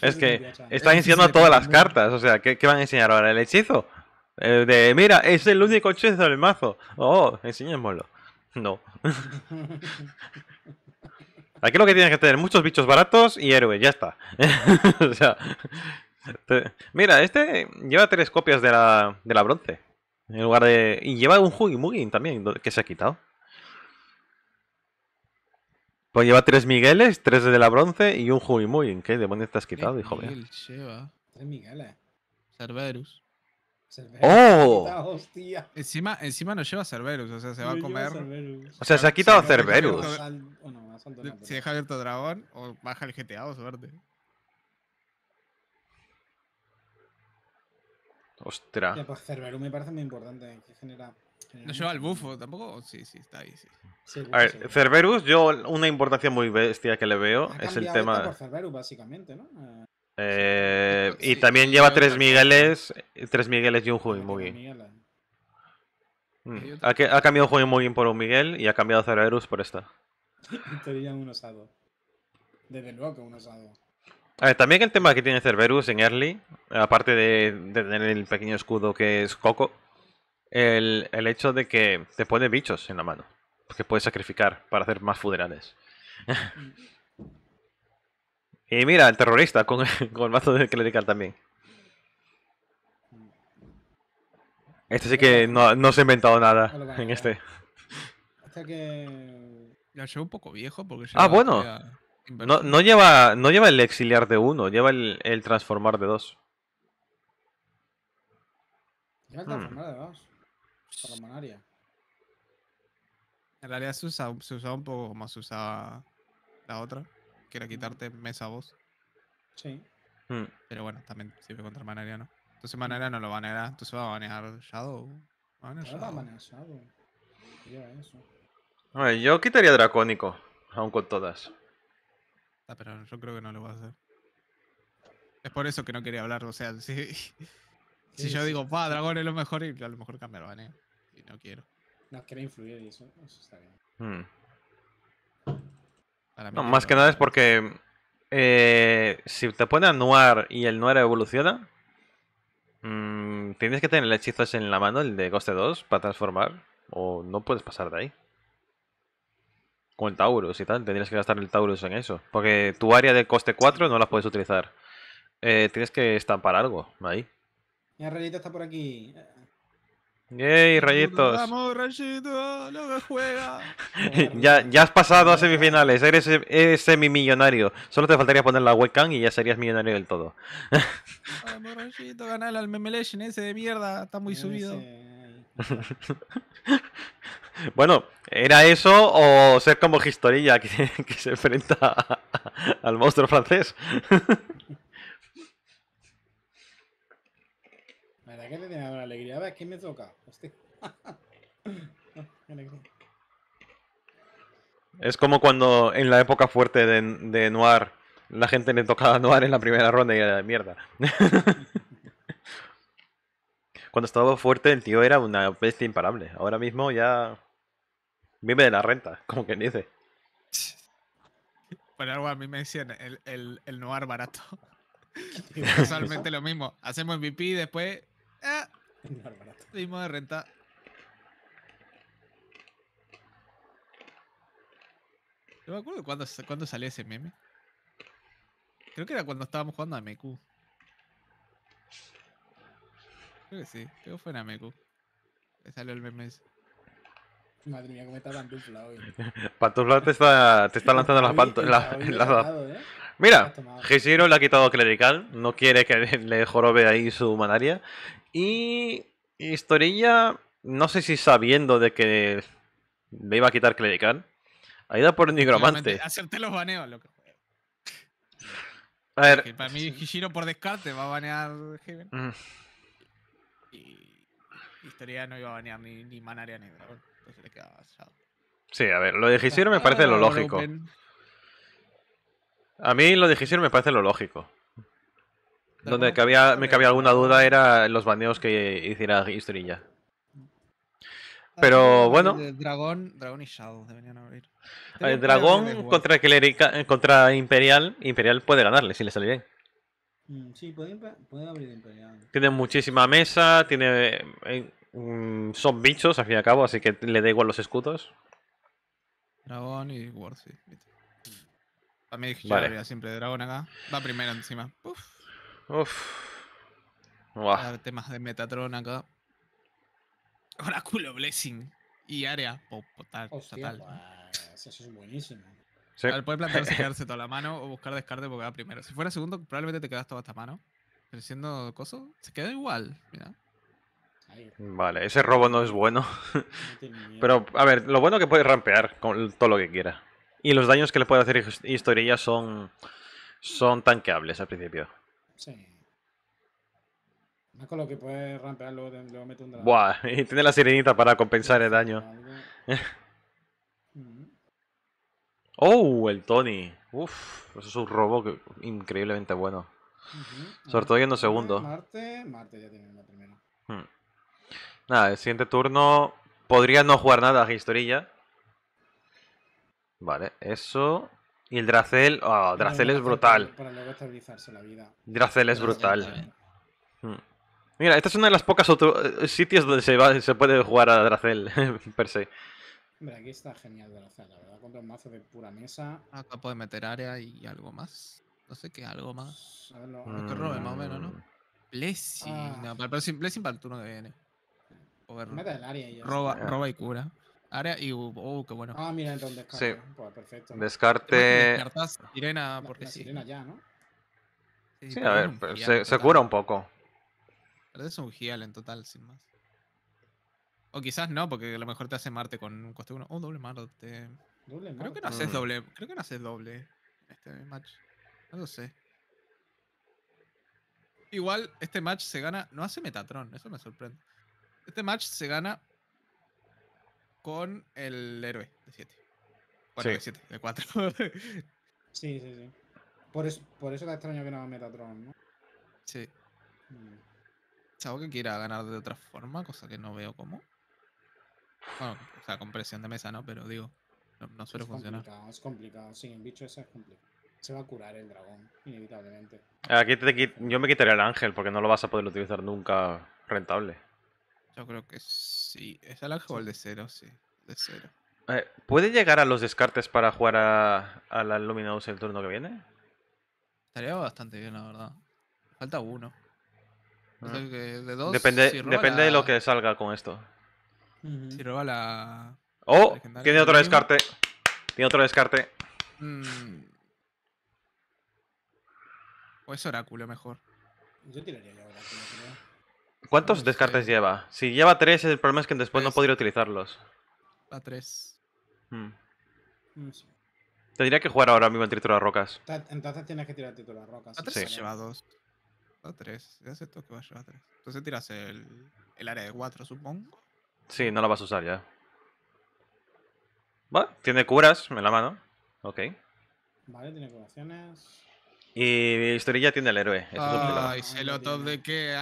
es que [LAUGHS] están enseñando todas las cartas, o sea, ¿qué, van a enseñar ahora? ¿El hechizo? El eh, de, mira, es el único hechizo del mazo. Oh, enseñémoslo. No. [LAUGHS] Aquí lo que tienes que tener muchos bichos baratos y héroes, ya está. [LAUGHS] Mira, este lleva tres copias de la, de la bronce. En lugar de... Y lleva un Hugimugin también, que se ha quitado. Pues lleva tres Migueles, tres de la bronce y un Hugimugin. ¿Qué demonios te has quitado, hijo mío? Tres Migueles. ¡Oh! Hostia. Encima, encima nos lleva Cerberus, o sea, se va a comer. O sea, se ha quitado Cerberus. Si deja abierto dragón o baja el GTA o suerte. Ostras. Pues, Cerberus me parece muy importante. Que genera, no lleva el bufo tampoco. Sí, sí, está ahí, sí. a ver, Cerberus, yo una importancia muy bestia que le veo es el tema. Por Cerberus, básicamente, ¿no? Eh, eh, y también lleva tres Migueles, tres Migueles y un Mugin. Ah. Mm. Ha, ha, cambiado un Mugin por un Miguel y ha cambiado Cerberus por esta. [LAUGHS] un osado. Desde luego que un osado. A ver, también el tema que tiene Cerberus en early, aparte de, tener el pequeño escudo que es Coco, el, hecho de que te pone bichos en la mano, que puedes sacrificar para hacer más funerales mm. [LAUGHS] Y mira, el terrorista con, [LAUGHS] con el mazo de clerical también. Este sí que no, no se ha inventado nada en este. Hasta que. Ya llevo un poco viejo porque. Ah, bueno. No, no, lleva, no lleva el exiliar de uno, lleva el, transformar de dos. Lleva el hmm. transformar de dos. Para manaria. En realidad se usaba, se usa un poco más se usaba la otra. Quiera quitarte mesa a vos. Sí. Hmm. Pero bueno, también sirve contra Manaria, ¿no? Entonces Manaria no lo van va a banear Entonces Va a banear Shadow. Va a Shadow. yo quitaría Dracónico, Aún con todas. Ah, pero yo creo que no lo va a hacer. Es por eso que no quería hablar, o sea, [LAUGHS] si, si yo digo, va, dragón es lo mejor, y a lo mejor cambia el baneo. Y no quiero. No, quería influir y eso, eso está bien. Hmm. No, más que nada es porque eh, si te pone a Noir y el Noir evoluciona, mm, tienes que tener el hechizo en la mano, el de coste 2, para transformar, o no puedes pasar de ahí. Con el Taurus y tal, tendrías que gastar el Taurus en eso, porque tu área de coste 4 no la puedes utilizar. Eh, tienes que estampar algo ahí. Mi realidad está por aquí. Eh, Yay, rayitos. lo juega. [LAUGHS] ya, ya has pasado a semifinales, eres, semimillonario. Solo te faltaría poner la webcam y ya serías millonario del todo. [LAUGHS] ganar al ese de mierda, está muy subido. [LAUGHS] bueno, ¿era eso o ser como Historilla que, se enfrenta al monstruo francés? alegría? A me toca? es como cuando en la época fuerte de, de, Noir, la gente le tocaba Noir en la primera ronda y era de mierda. [LAUGHS] cuando estaba fuerte, el tío era una bestia imparable. Ahora mismo ya vive de la renta, como quien dice. Por algo a mí me decían el, el, Noir barato. Casualmente [LAUGHS] lo mismo. Hacemos MVP y después Ah, de renta. No me acuerdo cuándo, cuándo salió ese meme. Creo que era cuando estábamos jugando a Meku. Creo que sí, creo que fue en Ameku. Salió el meme ese. Madre mía, cómo está Pantufla hoy. [LAUGHS] Pantufla te está, te está lanzando las pantuflas. ¿eh? Mira, Hishiro le ha quitado clerical, no quiere que le jorobe ahí su Manaria. Y Historilla, no sé si sabiendo de que le iba a quitar clerical, ha ido por el nigromante. Hacerte los baneos, loco. A ver. para mí Hishiro por descarte va a banear Heaven. Mm. Y Historia no iba a banear ni, ni Manaria ni Dragón. Pues sí, a ver, lo de ah, Gisir me parece lo lógico. A mí lo de Gisir me parece lo lógico. Donde me cabía alguna duda era los baneos que hiciera ya. Ah, Pero bueno. Dragón, Dragón y Shadow deberían abrir. El dragón contra, eh, contra Imperial. Imperial puede ganarle si le sale bien. Mm, sí, puede, puede abrir Imperial. Tiene muchísima mesa, tiene eh, Mm, son bichos, al fin y al cabo, así que le da igual los escudos. Dragón y Ward, sí. que vale. siempre de dragón acá. Va primero encima. Uf. Uf. a Dar temas de Metatron acá. Oráculo Blessing y área tal. total. Eso es buenísimo. se puede plantearse [LAUGHS] quedarse toda la mano o buscar descarte porque va primero. Si fuera segundo, probablemente te quedas toda esta mano. Pero siendo coso, se queda igual. Mira. Vale, ese robo no es bueno. [LAUGHS] Pero, a ver, lo bueno es que puede rampear con todo lo que quiera. Y los daños que le puede hacer Historia son, son tanqueables al principio. Sí. con lo que puede rampear, mete un Buah, y tiene la sirenita para compensar el daño. [LAUGHS] Mm. Oh, el Tony. Uf, eso es un robo increíblemente bueno. Sobre todo yendo segundo. Marte, Marte ya tiene la primera. Hmm. Nada, el siguiente turno podría no jugar nada a historilla. Vale, eso. Y el Dracel. Oh, Dracel es brutal. Para luego estabilizarse la vida. Dracel es brutal. Hmm. Mira, esta es una de las pocas eh, sitios donde se, puede jugar a Dracel, [LAUGHS] per se. Hombre, aquí está genial Dracel, la verdad. Contra un mazo de pura mesa. Acá puede meter área y algo más. No sé qué, algo más. A ver, no. Que robe, más o menos, ¿no? Hmm. Blessing. Ah. No, para Blessing para el turno que viene del área y Roba, ah. roba y cura. Área y. Uh, oh, qué bueno. Ah, mira, entonces descarte. Sí. Pues, perfecto. Descarte. Descartas sirena, porque sí. Sirena ya, ¿no? Sí, a ver, se, cura un poco. es un gial en total, sin más. O quizás no, porque a lo mejor te hace Marte con un coste 1. Oh, doble Marte. Doble Creo que no haces mm. doble. Creo que no haces doble este match. No lo sé. Igual, este match se gana. No hace Metatron, eso me sorprende. Este match se gana con el héroe de 7. sí. de 7, de 4. [LAUGHS] sí, sí, sí. Por eso, por eso te extraño que no haga Metatron, ¿no? Sí. Mm. Chavo que quiera ganar de otra forma, cosa que no veo cómo. Bueno, o sea, con presión de mesa, ¿no? Pero digo, no, suele suele es funcionar. Complicado, es complicado, sí, el bicho ese es complicado. Se va a curar el dragón, inevitablemente. Aquí te, yo me quitaría el ángel porque no lo vas a poder utilizar nunca rentable. Yo creo que sí. Es al el de cero, sí. De cero. Eh, ¿Puede llegar a los descartes para jugar a, a la Luminous el turno que viene? Estaría bastante bien, la verdad. Falta uno. Ah. depende depende de lo que salga con esto. Si roba la. ¡Oh! tiene otro descarte. Tiene otro descarte. Mm. O es oráculo mejor. Yo tiraría ya oráculo. ¿Cuántos descartes lleva? Si lleva tres, el problema es que después no podría utilizarlos. A ah, tres. Hmm. Tendría que jugar ahora mismo el título de rocas. Entonces tienes que tirar el rocas. A tres sí. lleva dos. A tres. Ya sé que a llevar tres. Entonces tiras el, el área de cuatro, supongo. Sí, no la vas a usar ya. Bueno, tiene curas en la mano. Ok. Vale, tiene curaciones. Y historilla tiene el héroe. Ay, se lo ah, top de que.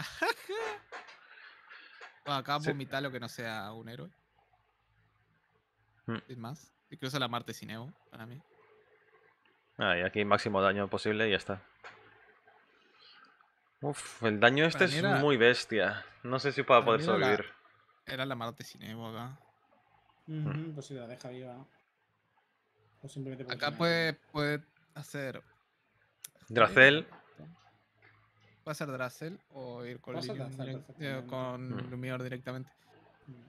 Acá vomita lo que no sea un héroe. Mm. Es más. Incluso la Marte Evo, para mí. Ah, y aquí máximo daño posible y ya está. Uf, el daño este es muy bestia. No sé si pueda poder sobrevivir. Era la Marte Evo acá. Mm. Pues si la deja viva. O simplemente acá puede, puede hacer. Dracel eh, ¿Va a ser o ir con, eh, mm. directamente?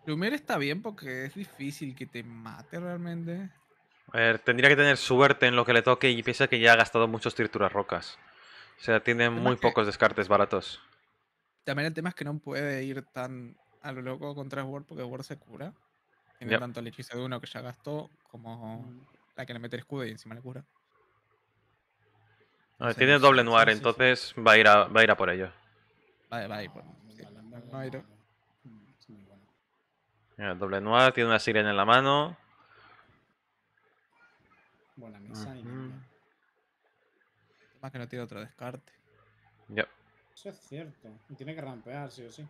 Mm. está bien porque es difícil que te mate realmente. tendría que tener suerte en lo que le toque y piensa que ya ha gastado muchos trituras rocas. O sea, tiene muy pocos descartes baratos. También el tema es que no puede ir tan a lo loco contra Sword porque Ward se cura. Tiene tanto el hechizo de uno que ya gastó como mm. la que le mete el escudo y encima le cura. Ah, tiene doble noir, entonces Va, a ir a, va a ir por ello. Vale, va a ir por ello. doble noir, tiene una sirena en la mano. Buena mesa uh que no tiene otro descarte. Ya. Eso es cierto. tiene que rampear, sí o sí.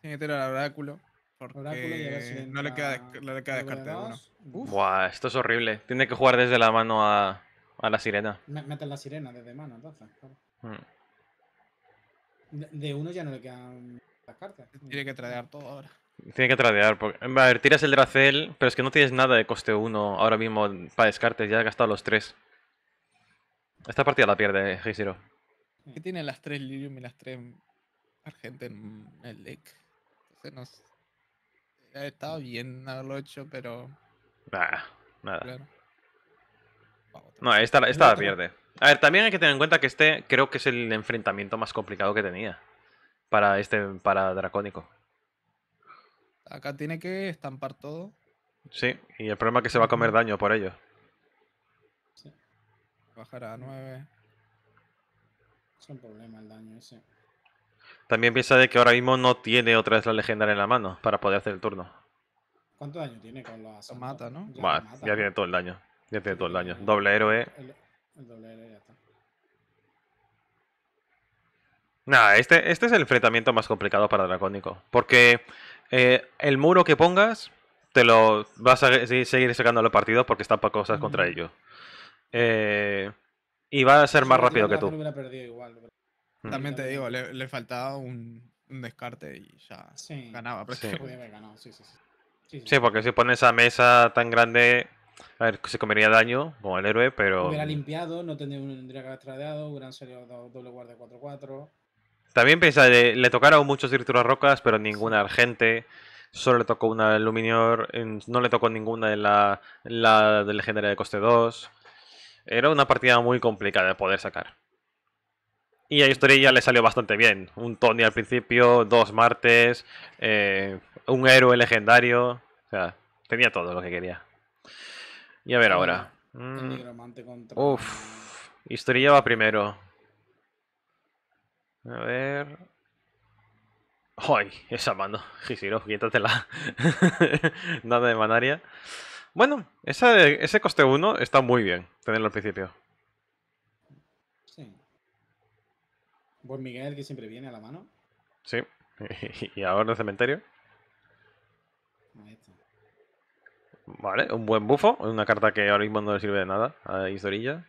Tiene que tirar al oráculo. Porque oráculo no, le queda, no le queda descarte de Buah, esto es horrible. Tiene que jugar desde la mano a a la sirena. mete la sirena desde mano, entonces. Claro. Mm. De, uno ya no le quedan las cartas. Tiene que tradear todo ahora. Tiene que tradear. Porque... A ver, tiras el Dracel, pero es que no tienes nada de coste 1 ahora mismo para descartes. Ya has gastado los 3. Esta partida la pierde, Heisiro. Eh, ¿Qué tiene las 3 Lilium y las 3 Argent en el deck? Entonces nos... Ha estado bien haberlo hecho, pero... Nah, nada. No, esta, esta la pierde. A ver, también hay que tener en cuenta que este creo que es el enfrentamiento más complicado que tenía para este para Dracónico. Acá tiene que estampar todo. Sí, y el problema es que se va a comer daño por ello. Sí. Bajará a 9. Es un problema el daño ese. También piensa de que ahora mismo no tiene otra vez la legendaria en la mano para poder hacer el turno. ¿Cuánto daño tiene con la... ¿no? ya tiene todo el daño. Ya tiene todo el daño. Doble héroe. El, doble héroe ya está. Nah, este, este es el enfrentamiento más complicado para Dracónico. Porque eh, el muro que pongas, te lo vas a seguir sacando a los partidos porque están para cosas contra ellos. Eh, y va a ser más rápido que tú. Mm. También te digo, le, faltaba un, descarte y ya sí. ganaba. Sí. porque si pones esa mesa tan grande, a ver, se comería daño como el héroe, pero. Hubiera limpiado, no tendría que haber tradeado, hubieran salido doble guardia 4-4. También pensaba le, tocaron muchos estructuras rocas, pero ninguna argente. Solo le tocó una de Luminior, no le tocó ninguna de la, de legendaria de coste 2. Era una partida muy complicada de poder sacar. Y a Historia le salió bastante bien. Un Tony al principio, dos martes, eh, un héroe legendario. O sea, tenía todo lo que quería. Y a ver ahora. Mm. Uf. Historia va primero. A ver. ¡Ay! Esa mano. Gisiro, quítatela. [LAUGHS] Nada de manaria. Bueno, esa, ese coste 1 está muy bien tenerlo al principio. Sí. Buen pues Miguel que siempre viene a la mano. Sí. [LAUGHS] y ahora el cementerio. Vale, un buen bufo. Una carta que ahora mismo no le sirve de nada a Isorilla.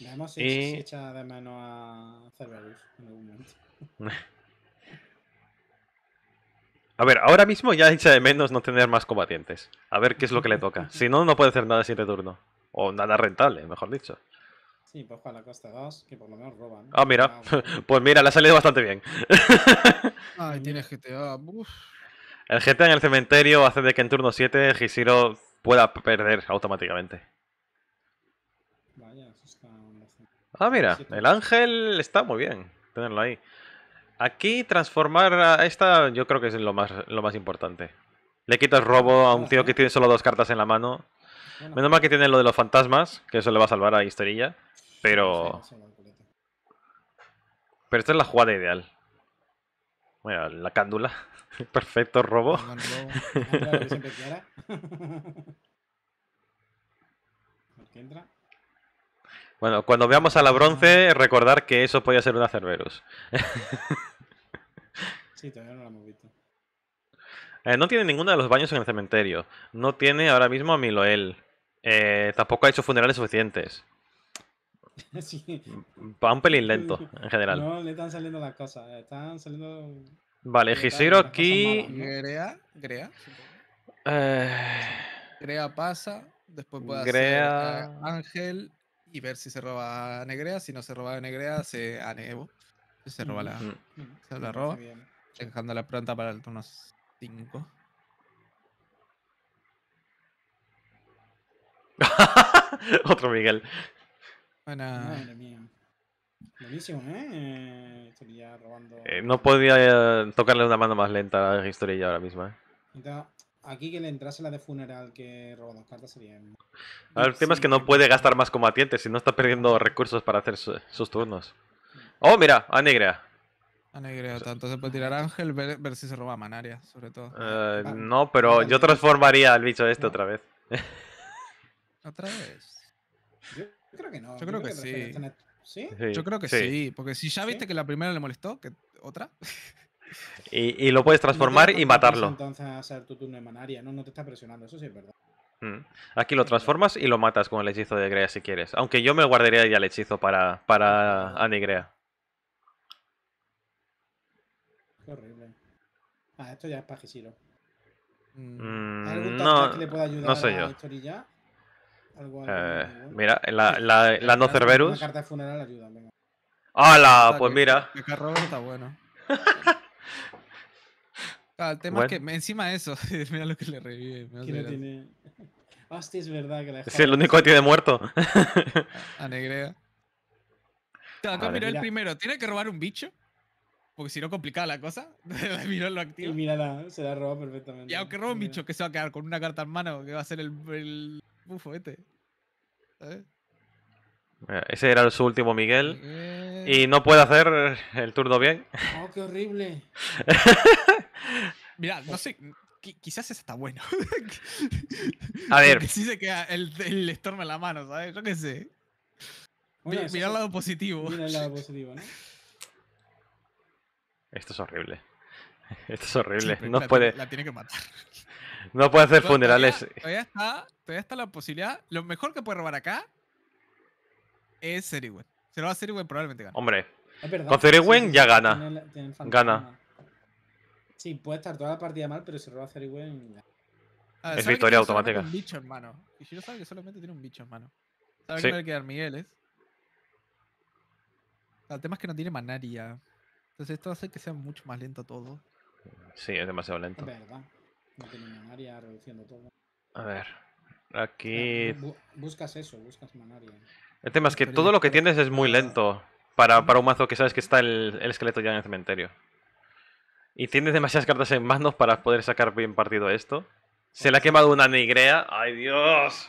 Vemos si, y... de menos a Cerberus en algún momento. [LAUGHS] A ver, ahora mismo ya echa de menos no tener más combatientes. A ver qué es lo que le toca. Si no, no puede hacer nada 7 turno. O nada rentable, mejor dicho. Sí, pues para la costa 2, que por lo menos roban. Ah, mira. Ah, [LAUGHS] pues mira, le ha salido bastante bien. Ay, tiene GTA. El GTA en el cementerio hace de que en turno 7 Gisiro pueda perder automáticamente. Ah, mira, el ángel está muy bien tenerlo ahí. Aquí transformar a esta yo creo que es lo más, lo más importante. Le quitas robo a un tío que tiene solo dos cartas en la mano. Menos mal que tiene lo de los fantasmas, que eso le va a salvar a Historilla. Pero... Pero esta es la jugada ideal la cándula. [LAUGHS] Perfecto robo. [LAUGHS] Bueno, cuando veamos a la bronce, recordar que eso podía ser una Cerberus. [LAUGHS] sí, todavía no la hemos visto. Eh, no tiene ninguno de los baños en el cementerio. No tiene ahora mismo a Miloel. Eh, tampoco ha hecho funerales suficientes. Va [LAUGHS] un pelín lento, en general. No le están saliendo las cosas, eh, están saliendo... Vale, Gisiro aquí... Grea, Grea. Eh. Grea pasa, después puede Grea... hacer eh, Ángel y ver si se roba a Negrea. Si no se roba a Negrea, se a Nebo. Se roba la, mm. se la mm, roba. Dejando la pronta para el turno 5. [LAUGHS] Otro Miguel. Madre mía. Buenísimo, ¿eh? eh robando. Eh, no podía eh, tocarle una mano más lenta a la historia ahora mismo, ¿eh? aquí que le entrase la de funeral que roba dos cartas sería. el tema es que no puede gastar más combatientes si no está perdiendo recursos para hacer sus turnos. Oh, mira, a Negrea A tanto se puede tirar ángel, ver, si se roba manaria, sobre todo. Ah, no, pero yo transformaría al bicho este otra vez. ¿Otra vez? Yo creo, que, sí. Yo creo que sí. porque si ya viste que la primera le molestó, que otra. y, lo puedes transformar y matarlo. Entonces hacer tu turno de manaria, ¿no? No te está presionando, eso sí es verdad. Mm. Aquí lo transformas y lo matas con el hechizo de Grea si quieres. Aunque yo me guardaría ya el hechizo para, para Anigrea. Qué horrible. Ah, esto ya es pajisilo. Mm, algún no, que le pueda ayudar no a la historia? Eh, mira, la, no Cerberus. Una carta de funeral ayuda, venga. ¡Hala! Pues mira. El carro está bueno. [LAUGHS] Ah, el tema es que encima de eso, [LAUGHS] mira lo que le revive. ¿Quién no tiene... [LAUGHS] Hostia, es verdad que la Es el único que tiene muerto. A Negrea. Acá miró el primero. ¿Tiene que robar un bicho? Porque si no, complicada la cosa. miró lo activo. Y mira, se la roba perfectamente. Y aunque roba un bicho que se va a quedar con una carta en mano, que va a ser el ese era su último Miguel. Eh. Y no puede hacer el turno bien. [LAUGHS] Oh, qué horrible. [LAUGHS] Mira, no sé. Quizás ese está bueno. [LAUGHS] A ver. Porque se queda el, el Storm en la mano, ¿sabes? Yo qué sé. mira, el lado positivo. Mira el lado positivo, ¿no? Esto es horrible. Esto es horrible. no puede. La tiene que matar. No puede hacer funerales. Todavía, está, todavía está la posibilidad. Lo mejor que puede robar acá es Seriwen. Se lo va a Seriwen probablemente gana. Hombre, con Seriwen ya gana. gana. Sí, puede estar toda la partida mal, pero si roba Seriwen. Ah, es victoria automática. Un bicho en mano. Y Shiro sabe que solamente tiene un bicho en mano. Sabe que no le quedar Miguel El tema es que no tiene manaria. Entonces esto hace que sea mucho más lento todo. Sí, es demasiado lento. verdad. No manaria reduciendo todo. A ver. Aquí. buscas eso, buscas manaria. El tema es que todo lo que tienes es muy lento para, un mazo que sabes que está el, esqueleto ya en el cementerio. Y tienes demasiadas cartas en manos para poder sacar bien partido esto. Se le ha quemado una nigrea. ¡Ay, Dios!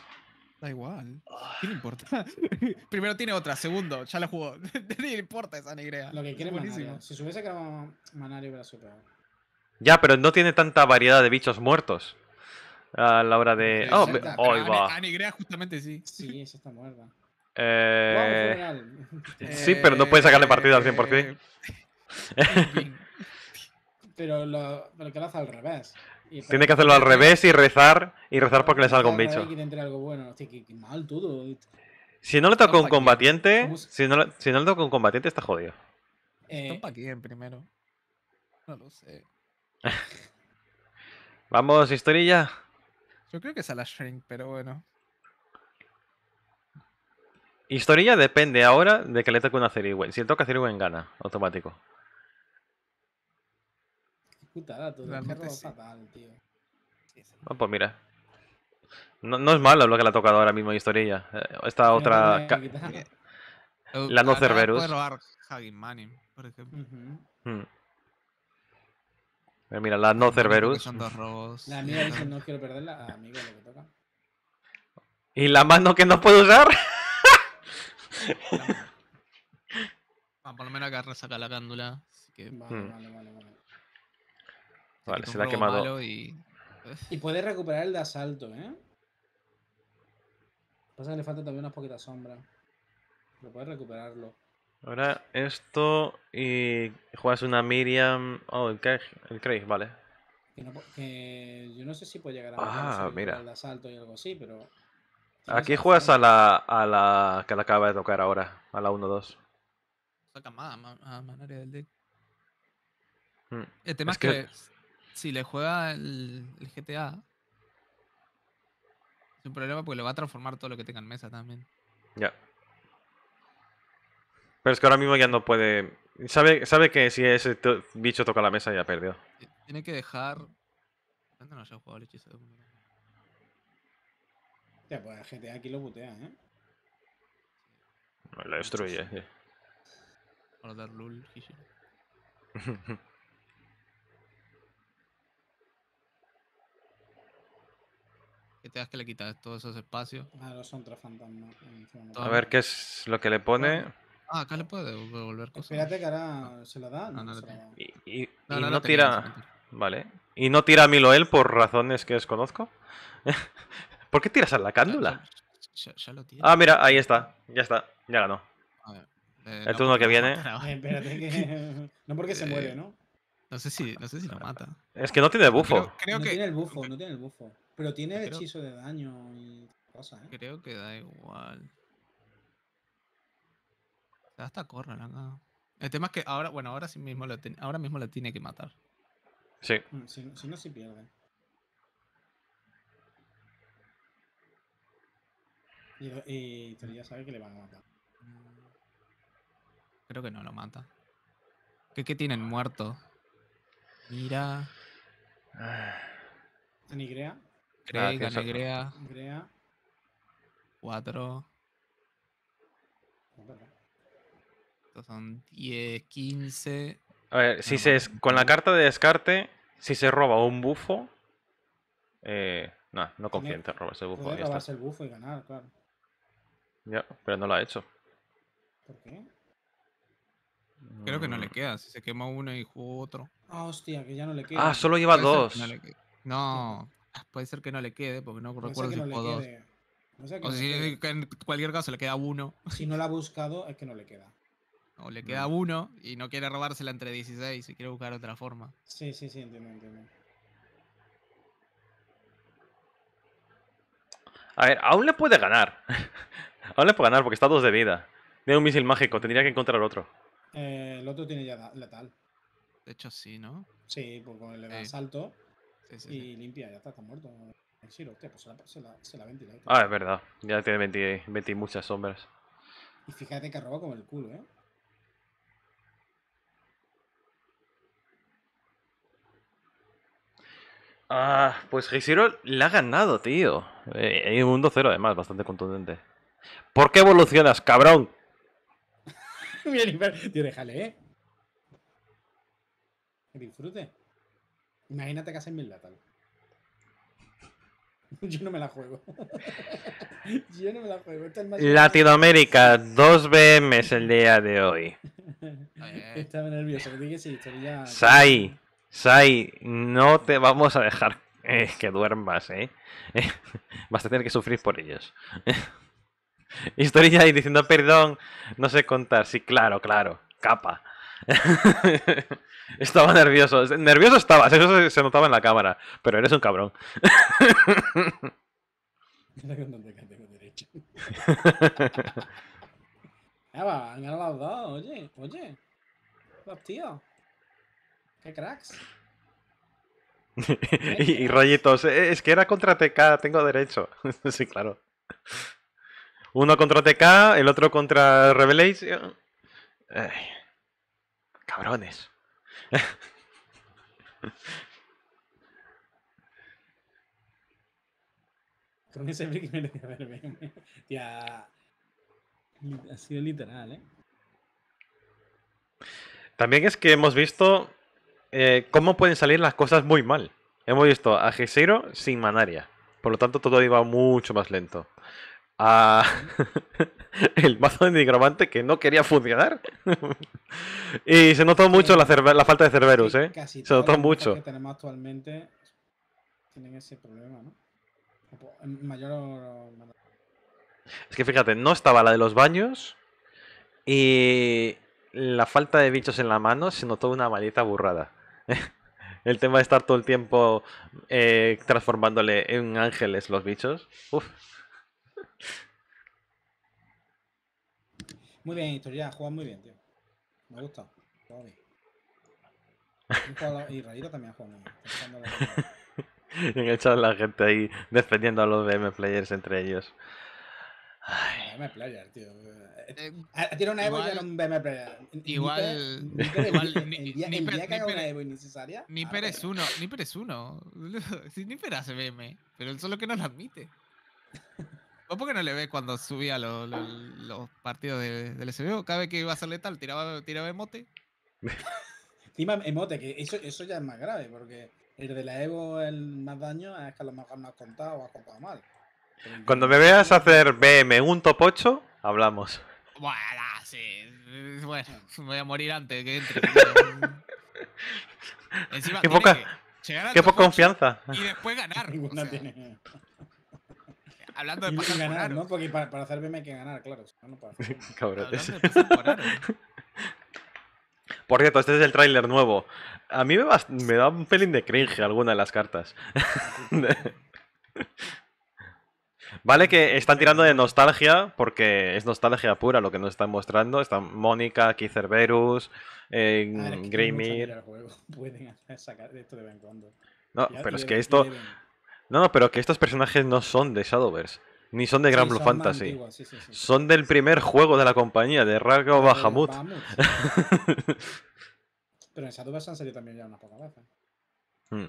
Da igual. ¿Qué le importa? [LAUGHS] Primero tiene otra, segundo, ya la jugó. [LAUGHS] no importa esa negrea. Lo que quiere es Manario. Si se hubiese quedado Manario hubiera superado. Ya, pero no tiene tanta variedad de bichos muertos a la hora de. Oh, me... oh ahí va. justamente sí. Sí, esa está muerta. Eh... Sí, pero no puedes sacarle partida al 100%. Eh, [LAUGHS] pero lo, Pero que lo hace al revés. Tiene que hacerlo al revés y rezar y rezar porque le salga un bicho. mal todo. Eh. Si no le toca un combatiente, si no, si no le toca un combatiente está jodido. Eh, para quién primero? No lo sé. [LAUGHS] Vamos, historilla. Yo creo que es a la Shrink, pero bueno. Historilla depende ahora de que le toque una Ceriwen. Si le toca Ceriwen, gana. Automático. Putada, fatal, tío. Ah, pues mira. No, no, es malo lo que le ha tocado ahora mismo Historilla eh, Esta otra... [LAUGHS] la no Cerberus. Puede robar por ejemplo. Eh, mira, las no Cerberus. La amiga dice no quiero perderla. la amiga. lo que toca. ¿Y la mano que no puedo usar? [LAUGHS] Ah, por lo menos acá resaca la cándula. vale, vale, hmm. vale, vale. Vale, se, la ha quemado. Y... y puede recuperar el de asalto, ¿eh? Pasa que le falta también unas poquitas sombras. Pero puede recuperarlo. Ahora esto y juegas una Miriam. Oh, el Craig, el Craig vale. Que yo no sé si puede llegar a ah, al asalto y algo así, pero. Aquí juegas a la, a la que la acaba de tocar ahora, a la 1-2. Saca más a Manaria del deck. Hmm. El tema es, que, si le juega el, GTA, es un problema porque le va a transformar todo lo que tenga en mesa también. Ya. Pero es que ahora mismo ya no puede. Sabe, sabe que si ese bicho toca la mesa ya perdió. Tiene que dejar. ¿Dónde no se ha jugado el hechizo de Ya, pues GTA aquí lo botea, ¿eh? Lo destruye. Para eh. dar lul, [LAUGHS] que das que le quitas todos esos espacios. Ah, no son tres fantasmas. A ver qué es lo que le pone. Ah, acá le puede devolver cosas. Espérate que ahora se la da. Y, no, tira. Vale. ¿Y no tira a Miloel por razones que desconozco? [LAUGHS] ¿Por qué tiras a la cándula? Ya, ah, mira, ahí está. Ya está. Ya ganó. Eh, el turno que viene. Eh, espérate que... [LAUGHS] No porque se eh, muere, ¿no? No sé si, no sé si lo mata. Es que no tiene bufo. Creo, no que... tiene el bufo, no tiene el bufo. Pero tiene hechizo de daño y cosas, ¿eh? Creo que da igual. Hasta corre la El tema es que ahora, bueno, ahora sí mismo lo ahora mismo lo tiene que matar. Sí. Mm, si, si no, se pierde. Y, ya sabe que le van a matar. Creo que no lo mata. ¿Qué, tienen muerto? Mira. Nigrea. Craig, ah, ah Cuatro son 10, 15. A ver, si se con la carta de descarte, si se roba un bufo, eh, no, no confía robarse el bufo. robarse el bufo y ganar, claro. Ya, pero no lo ha hecho. ¿Por qué? Creo que no le mm. queda. Si se quema uno y jugó otro. Ah, hostia, que ya no le queda. Ah, solo lleva dos. No, puede ser que no le quede, porque no, recuerdo si dos. o si en cualquier caso le queda uno. Si no lo ha buscado, es que no le queda. O le queda uno y no quiere robársela entre 16 y quiere buscar otra forma. Sí, sí, sí, entiendo, entiendo. A ver, aún le puede ganar. [LAUGHS] aún le puede ganar porque está a dos de vida. Tiene un misil mágico, tendría que encontrar otro. Eh, el otro tiene ya letal. De hecho, sí, ¿no? Sí, porque le da asalto salto y limpia, ya está, está muerto. El Shiro, pues se la, se la, eh. Ah, es verdad. Ya tiene 20, y muchas sombras. Y fíjate que roba con el culo, ¿eh? Ah, pues Zero le ha ganado, tío. Eh, hay un 2-0 además, bastante contundente. ¿Por qué evolucionas, cabrón? [LAUGHS] tío, déjale, ¿eh? Disfrute. Imagínate que hace mil latas. [LAUGHS] Yo no me la juego. [LAUGHS] Yo no me la juego. Este Latinoamérica, 2 BMs el día de hoy. Estaba nervioso. Que sí, estaría... Sai. Sai, no te vamos a dejar eh, que duermas, ¿eh? [LAUGHS] Vas a tener que sufrir por ellos. [LAUGHS] Historia y diciendo perdón, no sé contar. Sí, claro, claro, capa. [LAUGHS] estaba nervioso. Nervioso estaba, eso se notaba en la cámara. Pero eres un cabrón. han ganado oye, oye. Los cracks? [LAUGHS] y, rayitos eh, es que era contra TK, tengo derecho. [LAUGHS] sí, claro. Uno contra TK, el otro contra Revelation. cabrones. [LAUGHS] Ha sido literal, eh. También es que hemos visto eh, cómo pueden salir las cosas muy mal. Hemos visto a g sin Manaria. Por lo tanto, todo iba mucho más lento. A... [LAUGHS] el mazo de nigromante que no quería funcionar. [LAUGHS] y se notó mucho la, falta de Cerberus, ¿eh? se notó mucho. tienen ese problema, ¿no? Mayor Es que fíjate, no estaba la de los baños y la falta de bichos en la mano se notó una maleta burrada. [LAUGHS] el tema de estar todo el tiempo eh, transformándole en ángeles los bichos. Uf. Muy bien, historia, juega muy bien, tío. Me gusta bien. Y Rayito también juega muy [LAUGHS] en el chat la gente ahí defendiendo a los BM players entre ellos. Ay. BM player, tío. Eh, eh, eh, tiene una Evo y tiene un BMP. Igual. El día que haga una Evo innecesaria. Ah, es uno. Niper es [LAUGHS] hace BM, pero él solo que no lo admite. [LAUGHS] ¿Vos por qué no le ve cuando subía los, partidos del SBO? Cada vez que iba a ser letal, tiraba, tiraba emote. [LAUGHS] emote, que eso, eso ya es más grave, porque el de la Evo, el más daño, es que a lo mejor no has contado o has contado mal. Cuando me veas hacer BM un top 8, hablamos. Bueno, sí. Bueno, voy a morir antes que entre. [LAUGHS] Encima, qué poca, qué poca confianza. Y después ganar. [LAUGHS] Hablando de pasar ganar, ¿no? Porque para, hacer meme hay que ganar, claro. No para hacer... [LAUGHS] por, cierto, este es el tráiler nuevo. A mí me, me da un pelín de cringe alguna de las cartas. Vale que están tirando de nostalgia, porque es nostalgia pura lo que nos están mostrando. Están Mónica, Kizerberus, eh, Grimir... [LAUGHS] No, pero es que esto... No, pero que estos personajes no son de Shadowverse. Ni son de Gran Blue Fantasy. son del primer juego de la compañía, de Rago Bahamut. [LAUGHS] pero en Shadowverse han salido también ya unas pocas veces. Mm.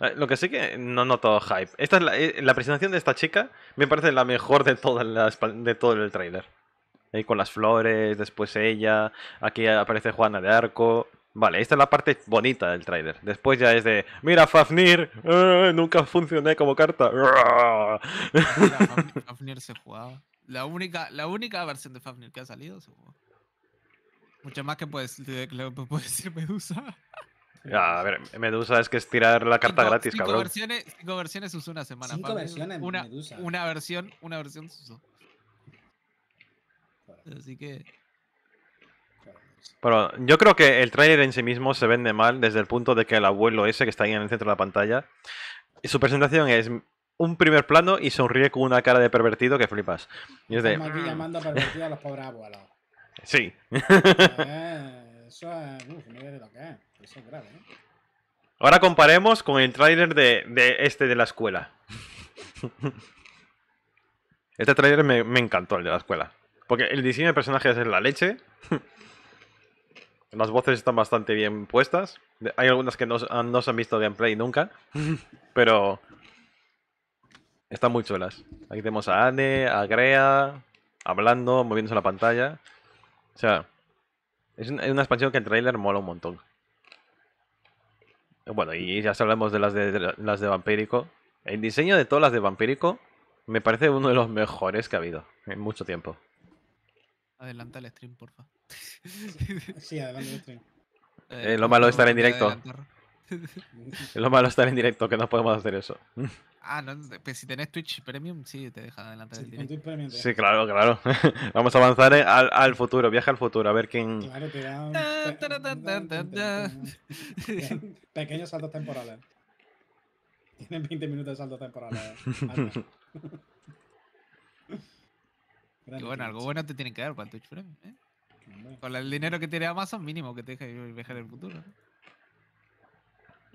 Eh, lo que sí que no noto hype. Esta es la, eh, presentación de esta chica me parece la mejor de, de todo el trailer Ahí con las flores, después ella, aquí aparece Juana de Arco. Vale, esta es la parte bonita del trailer Después ya es de, mira Fafnir, eh, nunca funcioné como carta. [LAUGHS] Fafnir se jugaba. La única, la única versión de Fafnir que ha salido se jugó. Mucho más que puedes, puedes decir Medusa. Ah, a ver, Medusa es que es tirar la carta gratis, cinco cabrón. Versiones, cinco versiones usó una semana. Cinco versiones, una, Una versión, una versión Así que... Bueno, yo creo que el trailer en sí mismo se vende mal desde el punto de que el abuelo ese que está ahí en el centro de la pantalla, su presentación es un primer plano y sonríe con una cara de pervertido que flipas. Y Estamos aquí mm". llamando a a los pobres abuelos. [LAUGHS] Sí. eso es... no es. ¿eh? Ahora comparemos con el tráiler de, este de la escuela. este tráiler me, encantó, el de la escuela. Porque el diseño de personajes es la leche. Las voces están bastante bien puestas. Hay algunas que no, se han visto gameplay nunca. Pero están muy chulas. Aquí tenemos a Anne, a Grea, hablando, moviéndose la pantalla. O sea, es una, expansión que el trailer mola un montón. Bueno, y ya hablamos de las de, las de Vampírico. El diseño de todas las de Vampírico me parece uno de los mejores que ha habido en mucho tiempo. Adelanta el stream, porfa. Sí, adelante el stream. [LAUGHS] Eh, eh, lo malo de estar en directo. [LAUGHS] Es Lo malo estar en directo, que no podemos hacer eso. Ah, no, pues si tenés Twitch Premium, sí, te deja adelante. sí, tiempo. directo. Twitch Premium, sí, claro, claro. [LAUGHS] Vamos a avanzar al, futuro, viaja al futuro, a ver quién... Claro, te da pequeños saltos temporales. Tienen 20 minutos de saltos temporales. Eh. [LAUGHS] bueno, algo bueno te tienen que dar para Twitch Premium, ¿eh? Con el dinero que tiene Amazon, mínimo que te deja viajar al futuro.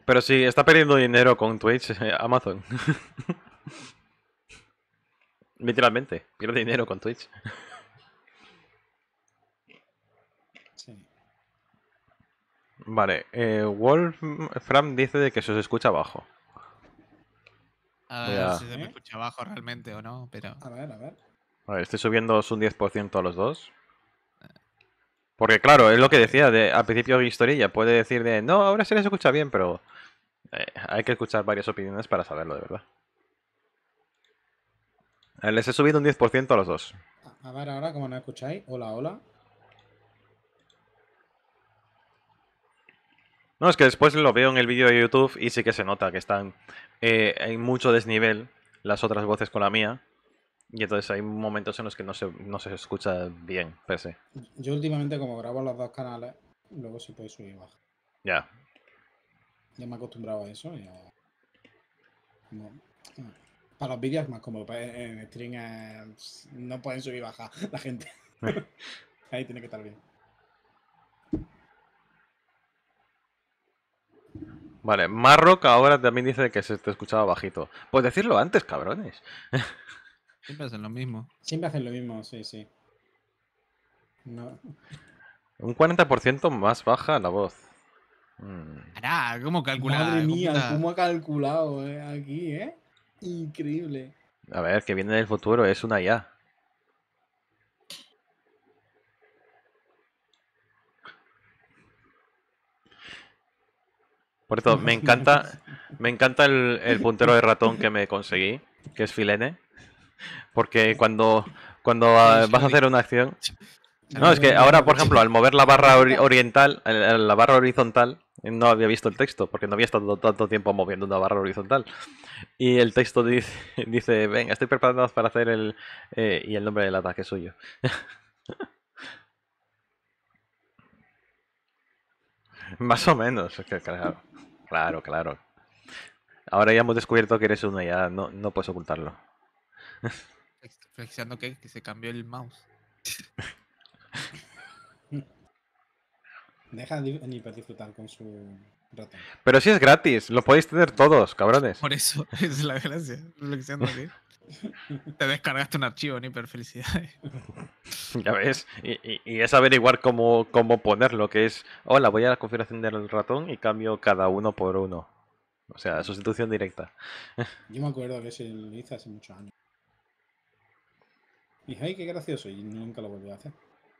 Pero sí, está perdiendo dinero con Twitch, eh, Amazon. [LAUGHS] Literalmente, pierde dinero con Twitch. Vale, eh, Wolfram dice de que se os escucha abajo. A ver si se me ¿Eh? escucha abajo realmente o no, pero... A ver, a ver. A ver, estoy subiendo un 10% a los dos. Porque claro, es lo que decía de, al principio de historia, puede decir de, no, ahora se les escucha bien, pero eh, hay que escuchar varias opiniones para saberlo de verdad. Eh, les he subido un 10% a los dos. A ver, ahora como no escucháis, hola, hola. No, es que después lo veo en el vídeo de YouTube y sí que se nota que están eh, en mucho desnivel las otras voces con la mía. Y entonces hay momentos en los que no se, escucha bien, pese. Yo últimamente como grabo los dos canales, luego sí puedo subir y bajar. Ya. Ya me he acostumbrado a eso. Mm, para los vídeos más como pues, en stream no pueden subir y bajar [LAUGHS] la gente. [LAUGHS] Ahí tiene que estar bien. Vale, Marrock ahora también dice que se te escuchaba bajito. Pues decirlo antes, cabrones. [LAUGHS] Siempre hacen lo mismo. Siempre hacen lo mismo, sí, sí. Un 40% más baja la voz. Mm. ¿cómo calcular? Madre mía, ¿cómo, ha calculado eh, aquí, eh? Increíble. A ver, que viene del futuro, es una ya. Por eso, me [LAUGHS] encanta, me encanta el puntero de ratón que me conseguí, que es Filene. Porque cuando, cuando ah, vas a hacer una acción... No, es que ahora, por ejemplo, al mover la barra oriental, la barra horizontal, no había visto el texto, porque no había estado tanto tiempo moviendo una barra horizontal. Y el texto dice, [LAUGHS] dice venga, estoy preparado para hacer el... Eh, y el nombre del ataque suyo. [LAUGHS] Más o menos, claro, claro, Ahora ya hemos descubierto que eres uno, ya no, no puedes ocultarlo. [LAUGHS] Flexiando que, que se cambió el mouse. [LAUGHS] Deja de Nipper disfrutar con su ratón. Pero si es gratis, lo podéis tener todos, cabrones. Por eso, [LAUGHS] es la gracia. [LAUGHS] Te descargaste un archivo, Nipper, felicidades. Ya ves, y, y, es averiguar cómo, cómo ponerlo, que es, hola, voy a la configuración del ratón y cambio cada uno por uno. O sea, sustitución directa. Yo me acuerdo que se lo hice hace muchos años. Y dije, ay, qué gracioso, y nunca lo volví a hacer.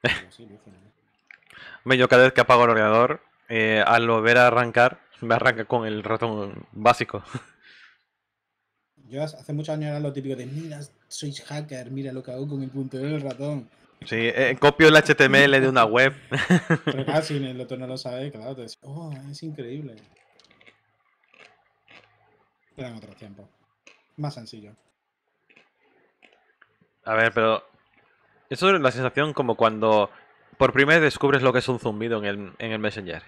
[LAUGHS] Yo cada vez que apago el ordenador, eh, al volver a arrancar, me arranca con el ratón básico. [LAUGHS] Yo hace muchos años era lo típico de, mira, sois hacker, mira lo que hago con el puntero del ratón. Sí, eh, copio el HTML de una web. [LAUGHS] Pero casi, el otro no lo sabe, claro, oh, es increíble. en otro tiempo. Más sencillo. A ver, pero... Eso es la sensación como cuando por primera vez descubres lo que es un zumbido en el, en el Messenger.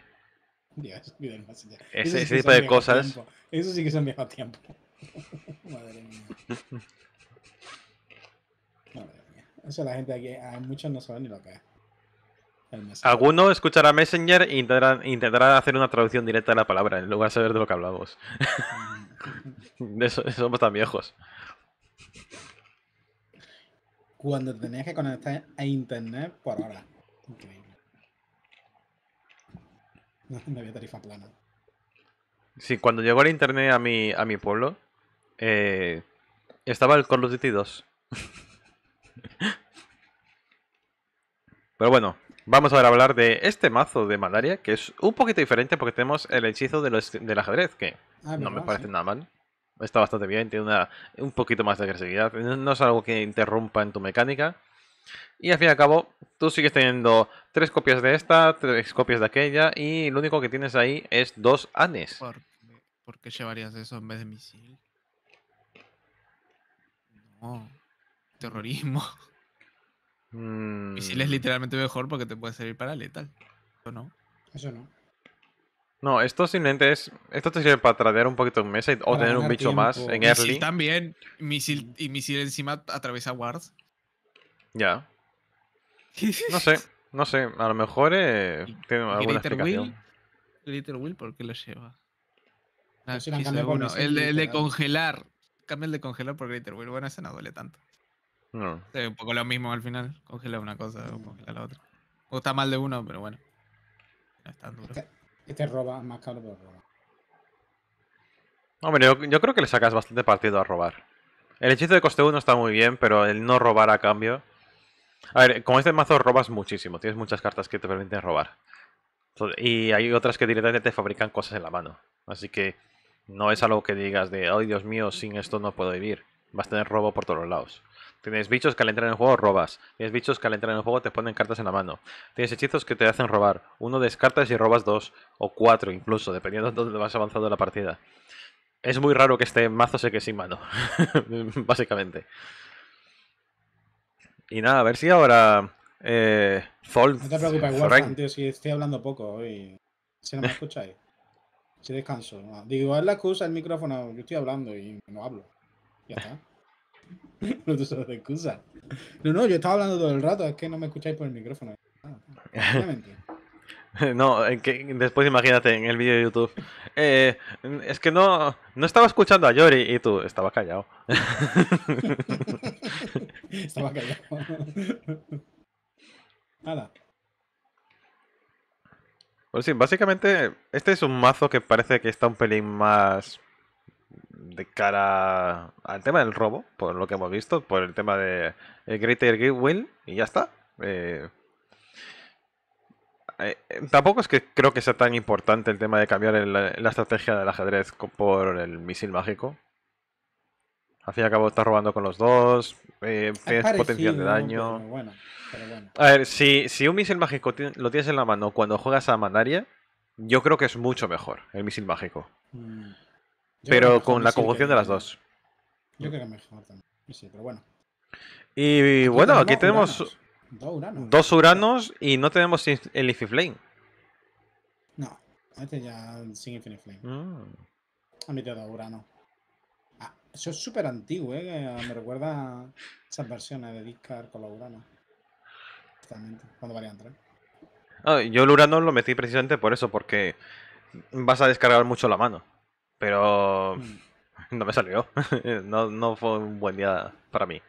el Messenger. Ese, tipo de cosas. Eso sí que es son viejo tiempo. [LAUGHS] Madre mía. Madre mía. Eso la gente aquí, muchos no saben ni lo que es. Alguno escuchará Messenger e intentará, hacer una traducción directa de la palabra en lugar de saber de lo que hablamos. Mm. [LAUGHS] eso, somos tan viejos cuando tenías que conectar a internet por ahora Increíble. No, había tarifa plana. Sí, cuando llegó el internet a mi, a mi pueblo, eh, estaba el Call of Duty 2. [LAUGHS] Pero bueno, vamos a hablar de este mazo de malaria, que es un poquito diferente porque tenemos el hechizo de los, del ajedrez, que ah, no me parece nada mal está bastante bien, tiene una, un poquito más de agresividad, no es algo que interrumpa en tu mecánica. Y al fin y al cabo, tú sigues teniendo tres copias de esta, tres copias de aquella, y lo único que tienes ahí es dos anes. ¿Por, qué llevarías eso en vez de misil? No, terrorismo. Mm. Misil es literalmente mejor porque te puede servir para letal. ¿O no? Eso no. No, esto simplemente es. Esto te sirve para traer un poquito en mesa o tener un bicho más en misil también. y misil encima atraviesa wards. Ya. No sé, no sé. A lo mejor eh, tiene alguna Glitter Will, Will, ¿por qué lo lleva? Ah, el, de, congelar. Cambia el de congelar por Glitter Will. Bueno, ese no duele tanto. No. un poco lo mismo al final. Congela una cosa o congela la otra. O está mal de uno, pero bueno. No es tan duro te roba más caro, roba. Hombre, yo, yo, creo que le sacas bastante partido a robar. El hechizo de coste 1 está muy bien, pero el no robar a cambio... A ver, con este mazo robas muchísimo. Tienes muchas cartas que te permiten robar. Y hay otras que directamente te fabrican cosas en la mano. Así que no es algo que digas de, ay Dios mío, sin esto no puedo vivir. Vas a tener robo por todos los lados. Tienes bichos que al entrar en el juego robas. Tienes bichos que al entrar en el juego te ponen cartas en la mano. Tienes hechizos que te hacen robar. Uno descartas y robas dos o cuatro incluso, dependiendo de dónde vas avanzando la partida. Es muy raro que este mazo se quede sin mano, [LAUGHS] básicamente. Y nada, a ver si ahora... Eh, no te preocupes, Wolf, si estoy hablando poco hoy. Si no me eh. escucháis. si descanso. Digo, es la excusa, el micrófono. Yo estoy hablando y no hablo. Ya está. [LAUGHS] no excusa. No, no, yo estaba hablando todo el rato, es que no me escucháis por el micrófono. Ah, [LAUGHS] no, después imagínate en el vídeo de YouTube. Eh, es que no, no estaba escuchando a Yori y tú, [LAUGHS] estaba callado. estaba callado. Nada. Pues sí, básicamente este es un mazo que parece que está un pelín más de cara al tema del robo, por lo que hemos visto, por el tema de eh, Greater Will y ya está. Eh, eh, tampoco es que creo que sea tan importante el tema de cambiar la estrategia del ajedrez por el misil mágico. Al fin y al cabo estás robando con los dos, eh, tienes potencial de daño. A ver, si, un misil mágico lo tienes en la mano cuando juegas a Manaria, yo creo que es mucho mejor el misil mágico. Mm pero con la conjunción de las dos. Yo creo que mejor también. Sí, pero bueno. Y, bueno, aquí tenemos Dos, uranos. dos uranos. y no tenemos el Infinite Flame. No, este ya sin Infinite Flame. Mm. A mí te urano. Ah, eso es súper antiguo, ¿eh? Me recuerda esas versiones de Discard con los uranos. Exactamente, cuando valían tres. Ah, yo el urano lo metí precisamente por eso, porque vas a descargar mucho la mano pero mm. [LAUGHS] no me salió. [LAUGHS] no, no fue un buen día para mí.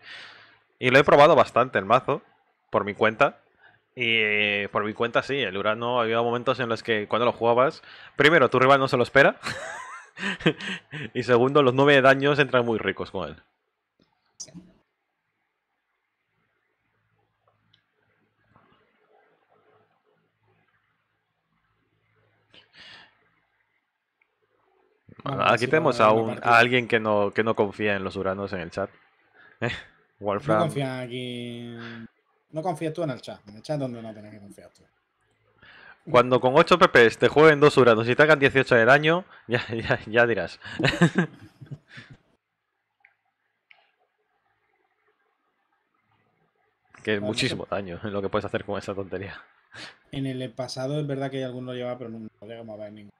Y lo he probado bastante el mazo, por mi cuenta. Y eh, por mi cuenta sí, el Urano había momentos en los que cuando lo jugabas, primero tu rival no se lo espera. [LAUGHS] y segundo, los nueve daños entran muy ricos con él. aquí tenemos a, un, alguien que no, confía en los uranos en el chat. [LAUGHS] Eh, no confía aquí. No confías tú en el chat. En el chat donde no tienes que confiar tú. Cuando con 8 PPs te jueguen 2 uranos y te hagan 18 de daño, [LAUGHS] ya, ya, dirás. [LAUGHS] que es muchísimo daño lo que puedes hacer con esa tontería. En el pasado es verdad que hay alguno lo lleva, pero no lo llegamos a ver ninguno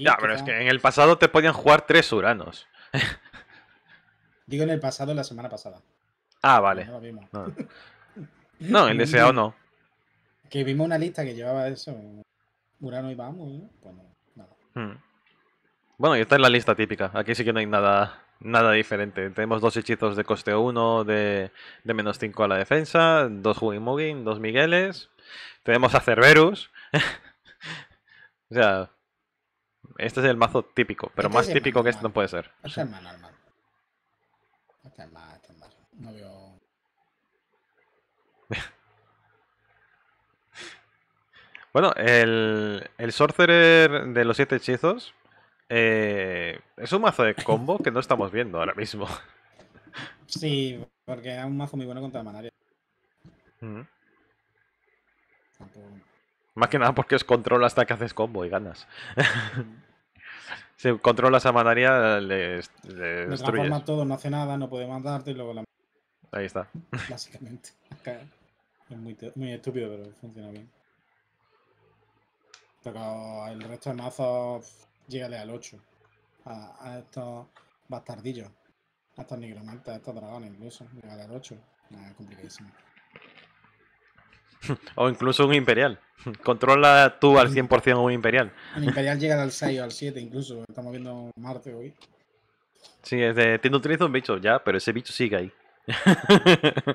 no, pero es que en el pasado te podían jugar tres Uranos. [LAUGHS] Digo en el pasado, la semana pasada. Ah, vale. No, en ese el no. [LAUGHS] Que vimos una lista que llevaba eso. Urano y Vamos, nada. Hmm. Bueno, y esta es la lista típica. Aquí sí que no hay nada, nada diferente. Tenemos dos hechizos de coste 1 de, menos 5 a la defensa, dos Hugin dos Migueles. Tenemos a Cerberus. [LAUGHS] o sea, este es el mazo típico, pero este más típico que este no puede ser. Este es el Este es más, este No veo. [LAUGHS] bueno, el, el Sorcerer de los siete hechizos eh, es un mazo de combo que no estamos viendo ahora mismo. [LAUGHS] Sí, porque es un mazo muy bueno contra Manaria. Mm más que nada porque os controla hasta que haces combo y ganas. [LAUGHS] si controlas a Manaria, le, le destruyes. todo, no hace nada, no puede mandarte y luego la... Ahí está. [LAUGHS] Básicamente. Es muy, muy estúpido, pero funciona bien. Pero el resto del mazo, llegale al 8. A, estos bastardillos. A estos nigromantes, a estos dragones incluso. llega al 8. Nada, complicadísimo. [LAUGHS] o incluso un imperial. [LAUGHS] Controla tú al 100% un imperial. El imperial llega al 6 o al 7 incluso, estamos viendo Marte hoy. Sí, es de, tiene utilizo un bicho ya, pero ese bicho sigue ahí. [LAUGHS]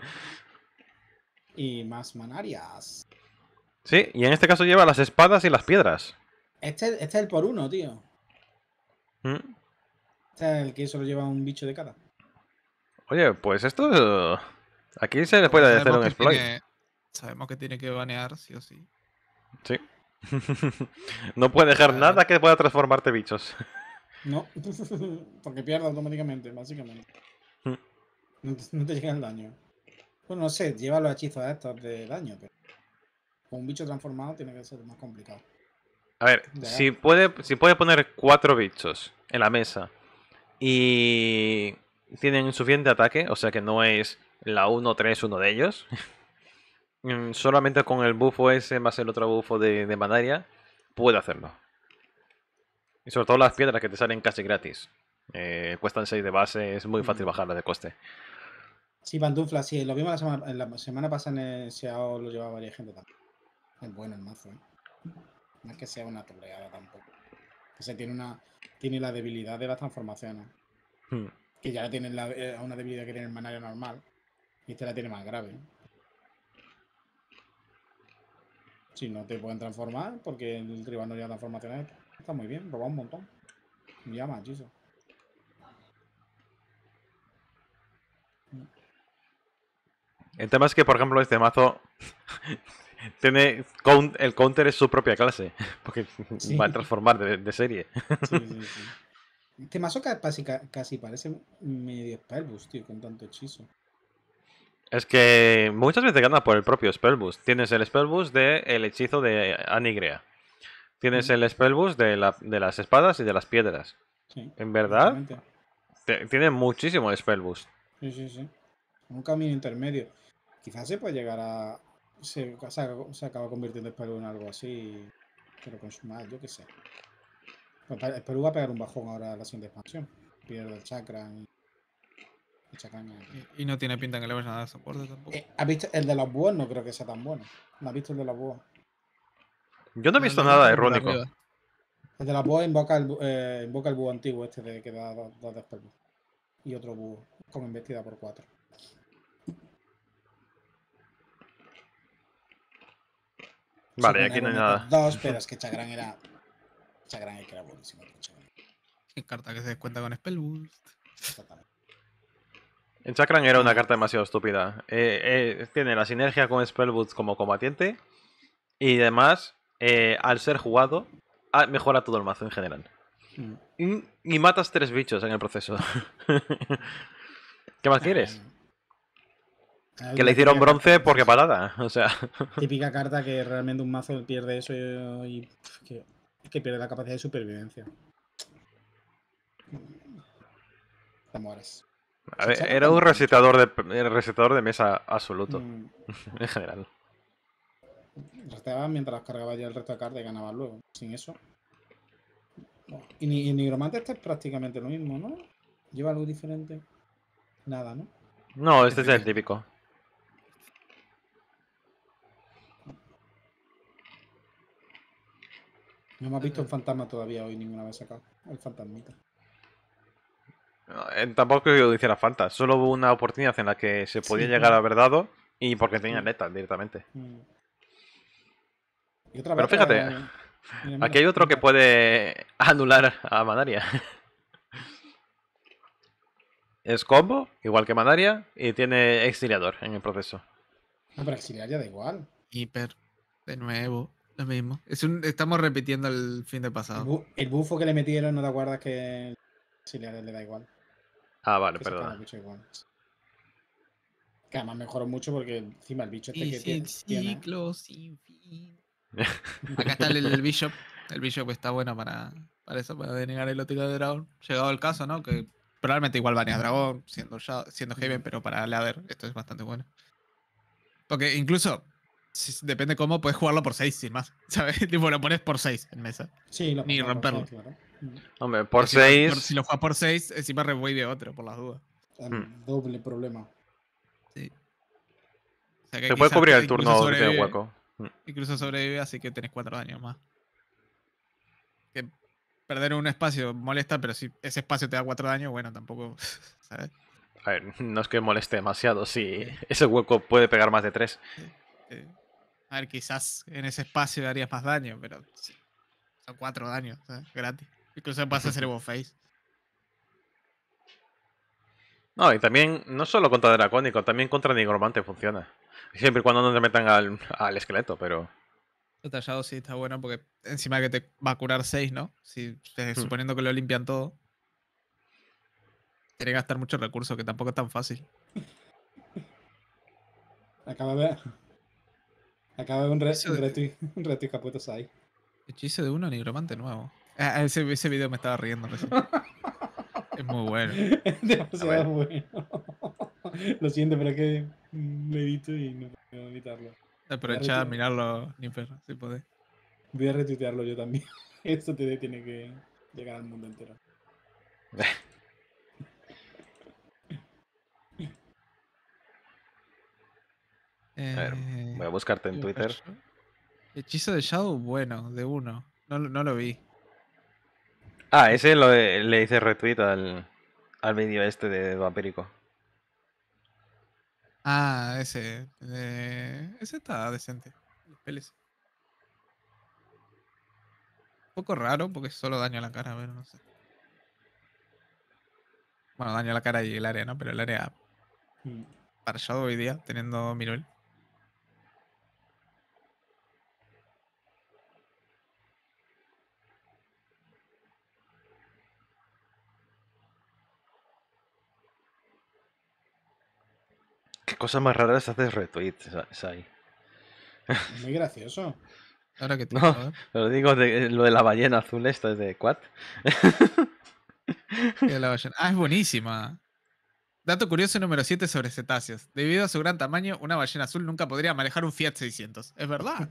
y más manarias. Sí, y en este caso lleva las espadas y las piedras. Este, este es el por uno, tío. Mm. Este es el que solo lleva un bicho de cada. Oye, pues esto... Eh, aquí se le puede pues hacer un exploit sabemos que tiene que banear, sí o sí. Sí. [LAUGHS] no puede dejar nada que pueda transformarte bichos. No, [LAUGHS] porque pierde automáticamente, básicamente. Hmm. No te, llega el daño. Bueno, no sé, lleva los hechizos estos de daño, pero con un bicho transformado tiene que ser más complicado. A ver, si puede, si puede poner cuatro bichos en la mesa y tienen suficiente ataque, o sea que no es la 1-3-1 de ellos, [LAUGHS] Mm, solamente con el bufo ese más el otro bufo de, de puede puedo hacerlo. Y sobre todo las piedras que te salen casi gratis. Eh, cuestan 6 de base, es muy fácil bajarla de coste. Sí, bandufla. sí, lo vimos la semana, la pasada en el SEAO, lo llevaba varias gente también. Es bueno el mazo, ¿eh? No es que sea una troleada tampoco. Que se tiene una. Tiene la debilidad de las transformaciones. Hmm. Que ya la tiene la, eh, una debilidad que tiene el manaria normal. Y este la tiene más grave. Si no te pueden transformar, porque el rival no lleva transformación. está muy bien, roba un montón. Llama, hechizo. El tema es que, por ejemplo, este mazo [LAUGHS] tiene el counter es su propia clase, [LAUGHS] porque va a transformar de, serie. Sí, sí, [LAUGHS] este mazo casi, casi parece medio Spellbus, tío, con tanto hechizo. Es que muchas veces ganas por el propio Spellboost. Tienes el Spellboost del hechizo de Anigrea. Tienes el Spellboost de, las espadas y de las piedras. Sí, en verdad, tiene muchísimo Spellboost. Sí, sí, sí. Un camino intermedio. Quizás se pueda llegar a. Se, acaba convirtiendo Spellboost en algo así. Pero con más, yo qué sé. Spellboost va a pegar un bajón ahora a la siguiente expansión. Pierde el chakra. Y... ¿eh? Y, no tiene pinta que le vaya a dar soporte tampoco. Eh, visto el de los búhos? No creo que sea tan bueno. ¿No has visto el de los búhos? Yo no he visto nada, nada errónico. El de las búhos invoca el, eh, el búho antiguo, este de, que da dos, de Y otro búho con investida por cuatro. Vale, aquí no hay nada. Dos, pero es que Chagran era. Chagran era buenísimo. Qué carta que se descuenta con Spell Exactamente. En Chakran era una carta demasiado estúpida. Eh, eh, tiene la sinergia con Spellboots como combatiente. Y además, eh, al ser jugado, ah, mejora todo el mazo en general. Mm. Y, matas tres bichos en el proceso. [LAUGHS] ¿Qué más quieres? Ah, que le hicieron bronce porque parada, o sea. Típica carta que realmente un mazo pierde eso y, que, que, pierde la capacidad de supervivencia. Te mueres era un recetador de, eh, de mesa absoluto, mm. [LAUGHS] en general. Recitaba mientras cargaba ya el resto de cartas y ganaba luego. Sin eso. Y, ni, este es prácticamente lo mismo, ¿no? ¿Lleva algo diferente? Nada, ¿no? No, este es el típico. No hemos visto un eh. fantasma todavía hoy, ninguna vez sacado. El fantasmita. Eh, tampoco hiciera falta. Solo hubo una oportunidad en la que se podía llegar a haber dado y porque tenía neta directamente. Pero fíjate, eh, aquí hay otro que puede [LAUGHS] anular a Manaria. [LAUGHS] Es combo, igual que Manaria, y tiene exiliador en el proceso. No, pero exiliar ya da igual. Hiper, de nuevo, lo mismo. estamos repitiendo el fin de pasado. El, bufo que le metieron, no te acuerdas que exiliar le da igual. Ah, vale, perdón. Que además mejoró mucho porque encima el bicho este que tiene. Ciclo sin fin. [LAUGHS] Acá está el, Bishop. El Bishop está bueno para, para eso, para denegar el ótico de dragón. Llegado el caso, ¿no? Que probablemente igual banea dragón, siendo, ya, siendo pero para ladder esto es bastante bueno. Porque incluso, depende cómo, puedes jugarlo por 6 sin más. [LAUGHS] ¿Sabes? tipo, lo pones por 6 en mesa. Sí, lo Ni romperlo. Hombre, por 6. Si, lo juegas por 6, encima revive otro, por las dudas. Hmm. Doble problema. Sí. Se puede cubrir el turno de hueco. Hmm. Incluso sobrevive, así que tenés 4 daños más. Que perder un espacio molesta, pero si ese espacio te da 4 daños, bueno, tampoco. [LAUGHS] ¿sabes? A ver, no es que moleste demasiado, si ese hueco puede pegar más de 3. A ver, quizás en ese espacio darías más daño, pero son 4 daños, ¿sabes? gratis. Incluso pasa a ser face. [LAUGHS] No, y también, no solo contra Dracónico, también contra Nigromante funciona. Siempre y cuando no te metan al, esqueleto, pero. Detallado sí está bueno porque encima que te va a curar 6, ¿no? Si, eh, hmm. Suponiendo que lo limpian todo. Tiene que gastar muchos recursos, que tampoco es tan fácil. Acaba de ver. Acaba de ver un, reto y un [LAUGHS] Hechizo de uno nigromante nuevo. Ah, ah, ese, ese video me estaba riendo. [LAUGHS] es muy bueno. Lo siento, pero es que me edito y no puedo editarlo Aprovecha a mirarlo, ni si podés. Voy a retuitearlo yo también. [LAUGHS] Esto te tiene que llegar al mundo entero. [LAUGHS] Eh, voy a buscarte en Twitter. Hechizo de Shadow, bueno, de uno. no lo vi. Ah, ese lo, le hice retweet al, al vídeo este de Vampírico. Ah, ese. Eh, ese está decente. Un poco raro porque solo daña la cara, pero no sé. Bueno, daña la cara y el área, ¿no? Pero el área. Mm. Para hoy día, teniendo Miruel. cosas más raras haces retweets, ahí Muy gracioso. Ahora que te [LAUGHS] digo, ¿eh? lo digo de lo de la ballena azul esto es de Quad [LAUGHS] [LAUGHS] ah, es buenísima. Dato curioso número 7 sobre cetáceos. Debido a su gran tamaño, una ballena azul nunca podría manejar un Fiat 600. Es verdad.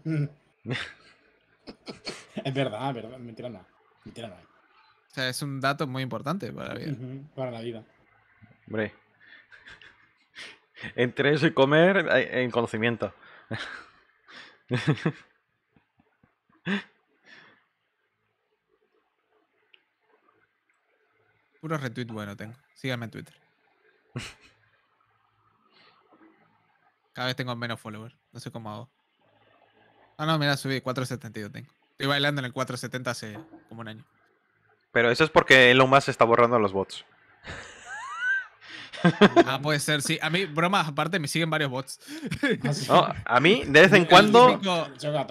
es verdad, es verdad. Mentira no. Mentira no. O sea, es un dato muy importante para la vida. Para la vida. Hombre. Entre eso y comer, en conocimiento. Puro retweet bueno tengo. Síganme en Twitter. Cada vez tengo menos followers. No sé cómo hago. Ah, no, mira, subí 472 tengo. Estoy bailando en el 470 hace como un año. Pero eso es porque Elon Musk está borrando los bots. Ah, puede ser, sí. A mí, bromas aparte, me siguen varios bots. Ah, a mí, de vez en cuando.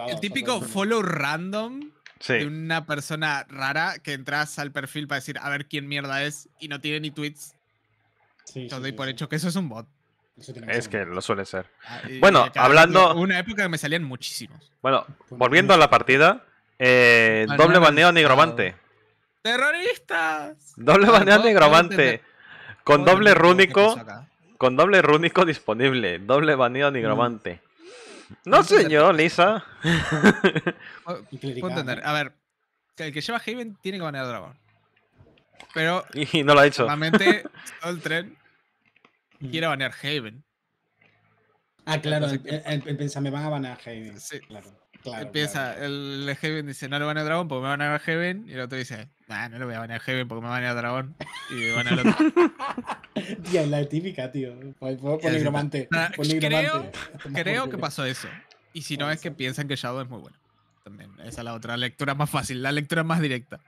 El típico, follow random de una persona rara que entras al perfil para decir a ver quién mierda es y no tiene ni tweets. Sí, doy por hecho que eso es un bot. es que lo suele ser. Ah, bueno, hablando. Una época que me salían muchísimos. Bueno, pues volviendo a la partida. Eh, doble baneo nigromante. ¡Terroristas! Doble ah, baneo nigromante. Con doble rúnico. Con doble rúnico disponible. Doble baneo nigromante. No, señor, Lisa. entender. A ver, el que lleva Haven tiene que banear dragón. Pero. Y no lo ha hecho. Solamente el tren quiere banear Haven. Ah, claro, él, me van a banear Haven. Sí. Claro. Empieza el Heaven dice, no lo van a Dragón porque me van a Heaven. Y el otro dice, nah, no lo voy a banear Heaven porque me van a Dragón. Y van al otro. [LAUGHS] es la típica, tío. Poligromante. juego creo, creo que [LAUGHS] pasó eso. Y si no, es que piensan que Shadow es muy bueno. También, esa es la otra lectura más fácil, la lectura más directa.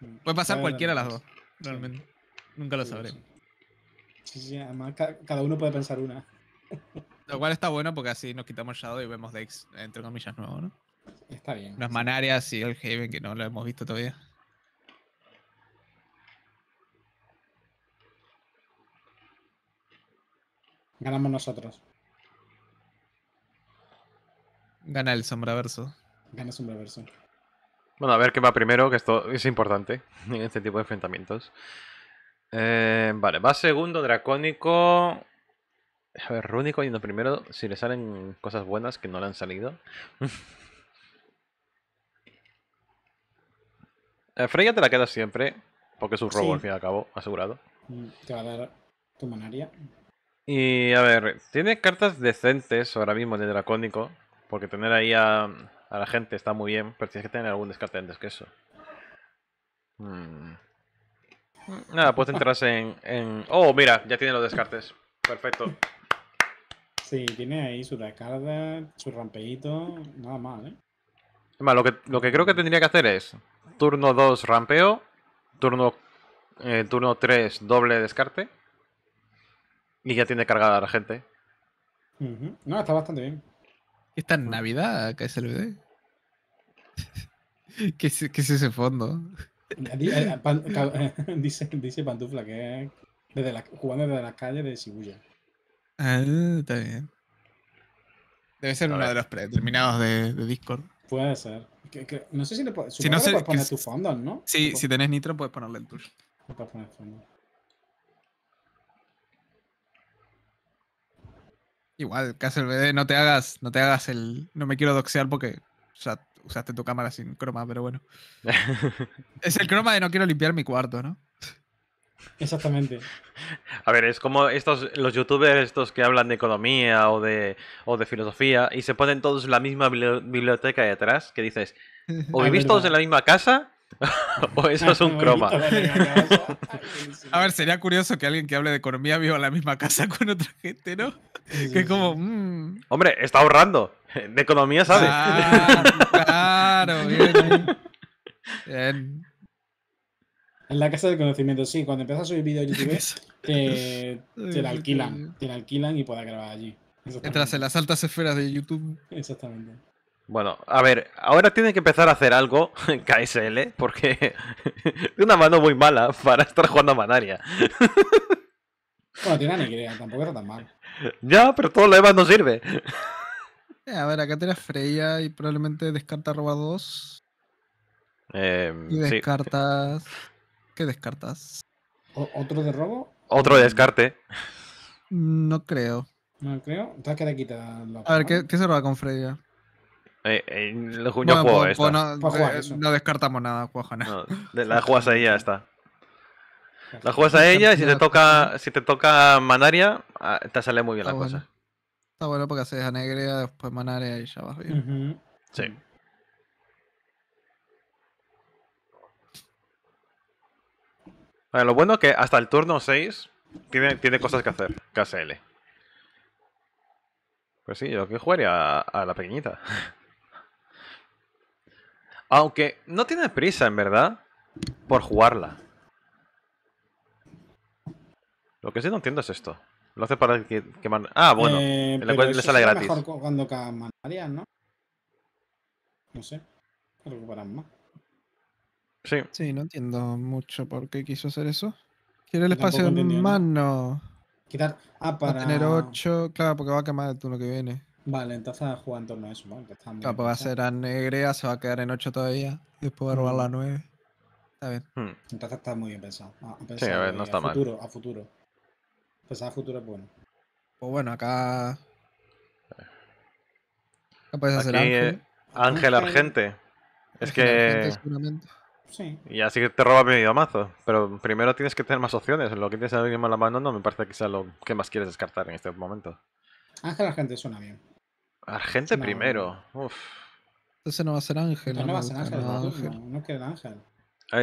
Mm, puede pasar cualquiera de las dos, realmente. Nunca lo sabremos. Sí, sí, además cada uno puede pensar una. [LAUGHS] Lo cual está bueno porque así nos quitamos Shadow y vemos Dex, entre comillas, nuevo, ¿no? Está bien. Las Manarias y el Haven que no lo hemos visto todavía. Ganamos nosotros. Gana el sombraverso. Gana el sombraverso. Bueno, a ver qué va primero, que esto es importante [LAUGHS] en este tipo de enfrentamientos. Eh, vale, va segundo, dracónico. A ver, runico y no primero, si le salen cosas buenas que no le han salido. [LAUGHS] Eh, Freya te la queda siempre, porque es un robo al fin y al cabo, asegurado. Mm, te va a dar tu manaria. Y a ver, tiene cartas decentes ahora mismo en el dracónico, porque tener ahí a, la gente está muy bien, pero tienes que tener algún descarte antes que eso. Hmm. Nada, puedes te en, en... Oh, mira, ya tiene los descartes. Perfecto. Sí, tiene ahí su descarga, su rampeito nada mal, ¿eh? lo que, creo que tendría que hacer es turno 2 rampeo, turno, eh, turno 3 doble descarte y ya tiene cargada la gente. No, está bastante bien. Está en Navidad, se ¿Qué es, [LAUGHS] ¿Qué es ese fondo? Eh, eh, [LAUGHS] dice, Pantufla que es jugando desde la calle de Shibuya. Ah, mm, está bien. Debe ser uno de los predeterminados de, Discord. Puede ser. no sé si le puedes, si poner tu fondo, ¿no? Sí, si tenés nitro puedes ponerle el tuyo. Igual, no te hagas, no te hagas el. No me quiero doxear porque usaste tu cámara sin croma, pero bueno. [LAUGHS] es el croma de no quiero limpiar mi cuarto, ¿no? Exactamente. A ver, es como estos los youtubers estos que hablan de economía o de, de filosofía y se ponen todos en la misma biblioteca atrás. que dices, [LAUGHS] o vivís todos en la misma casa [LAUGHS] o eso es un [LAUGHS] croma. A ver, sería curioso que alguien que hable de economía viva en la misma casa con otra gente, ¿no? que como... Mm. Hombre, está ahorrando. De economía ¿sabes? Ah, claro, en la casa del conocimiento, sí. Cuando empiezas a subir vídeos a YouTube, [LAUGHS] te, la alquilan. Te la alquilan y puedes grabar allí. Entras en las altas esferas de YouTube. Exactamente. Bueno, a ver, ahora tiene que empezar a hacer algo [LAUGHS] en KSL, porque tiene [LAUGHS] una mano muy mala para estar jugando a Manaria. Bueno, tiene ni idea, tampoco era tan mal. Ya, pero todo lo demás no sirve. Eh, a ver, acá tienes Freya y probablemente descarta robados 2. Em, y descartas. ¿Qué descartas? ¿Otro de robo? Otro de descarte. No creo. No creo. Entonces, ¿qué te quita? a ver, ¿qué, qué se roba con Freddy ya? Eh, eh bueno, pues, no, pues eh, no, descartamos nada, Juan. No, la juegas a ella, ya está. La juegas pues a ella y si te toca, si te toca Manaria, ah, te sale muy bien la ah, cosa. Está bueno porque haces a Negrea, después Manaria y ya vas bien. Sí. lo bueno es que hasta el turno 6 tiene, tiene cosas que hacer, KSL. Pues sí, yo que jugaría a, la pequeñita. Aunque no tiene prisa, en verdad, por jugarla. Lo que sí no entiendo es esto. Lo hace para que, Ah, bueno. Eh, le sale gratis. mejor cuando Manaria, ¿no? No sé. más. Sí. Sí, no entiendo mucho por qué quiso hacer eso. Quiere el espacio de mano. mano. Quitar. Ah, para. tener 8, claro, porque va a quemar el turno que viene. Vale, entonces jugar en torno a eso, ¿no? Que claro, pues va a ser a Negrea, se va a quedar en 8 todavía. Después va a robar mm. la 9. Está bien. Hmm. Entonces está muy bien pensado. Ah, sí, a ver, no está mal. Futuro, a futuro. Pensar a futuro es bueno. Pues bueno, acá. ¿Qué puedes Aquí hacer, Ángel? Ángel Argente. Es que. Y así que te roba medio mazo. Pero primero tienes que tener más opciones. Lo que tienes en la mano no me parece que sea lo que más quieres descartar en este momento. Ángel Argente suena bien. Argente primero. Uf. Entonces no va a ser Ángel. no, va a ser Ángel. No, No, quiere Ángel.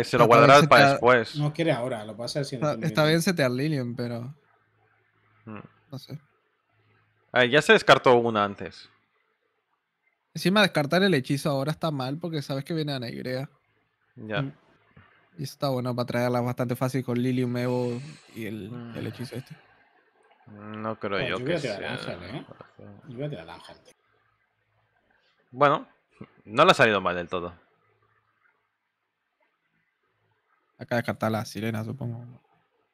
se ah, lo guardarás para después. No quiere ahora, lo puede hacer si Está, está bien setear Lilian pero. Hmm. No sé. ya se descartó una antes. Encima descartar el hechizo ahora está mal porque sabes que viene a Negrea. Ya. Mm. Y está bueno para traerla bastante fácil con Lilium Evo y mm. el, hechizo este. No creo yo, que sea. Bueno, no le ha salido mal del todo. Acá descartar la sirena, supongo.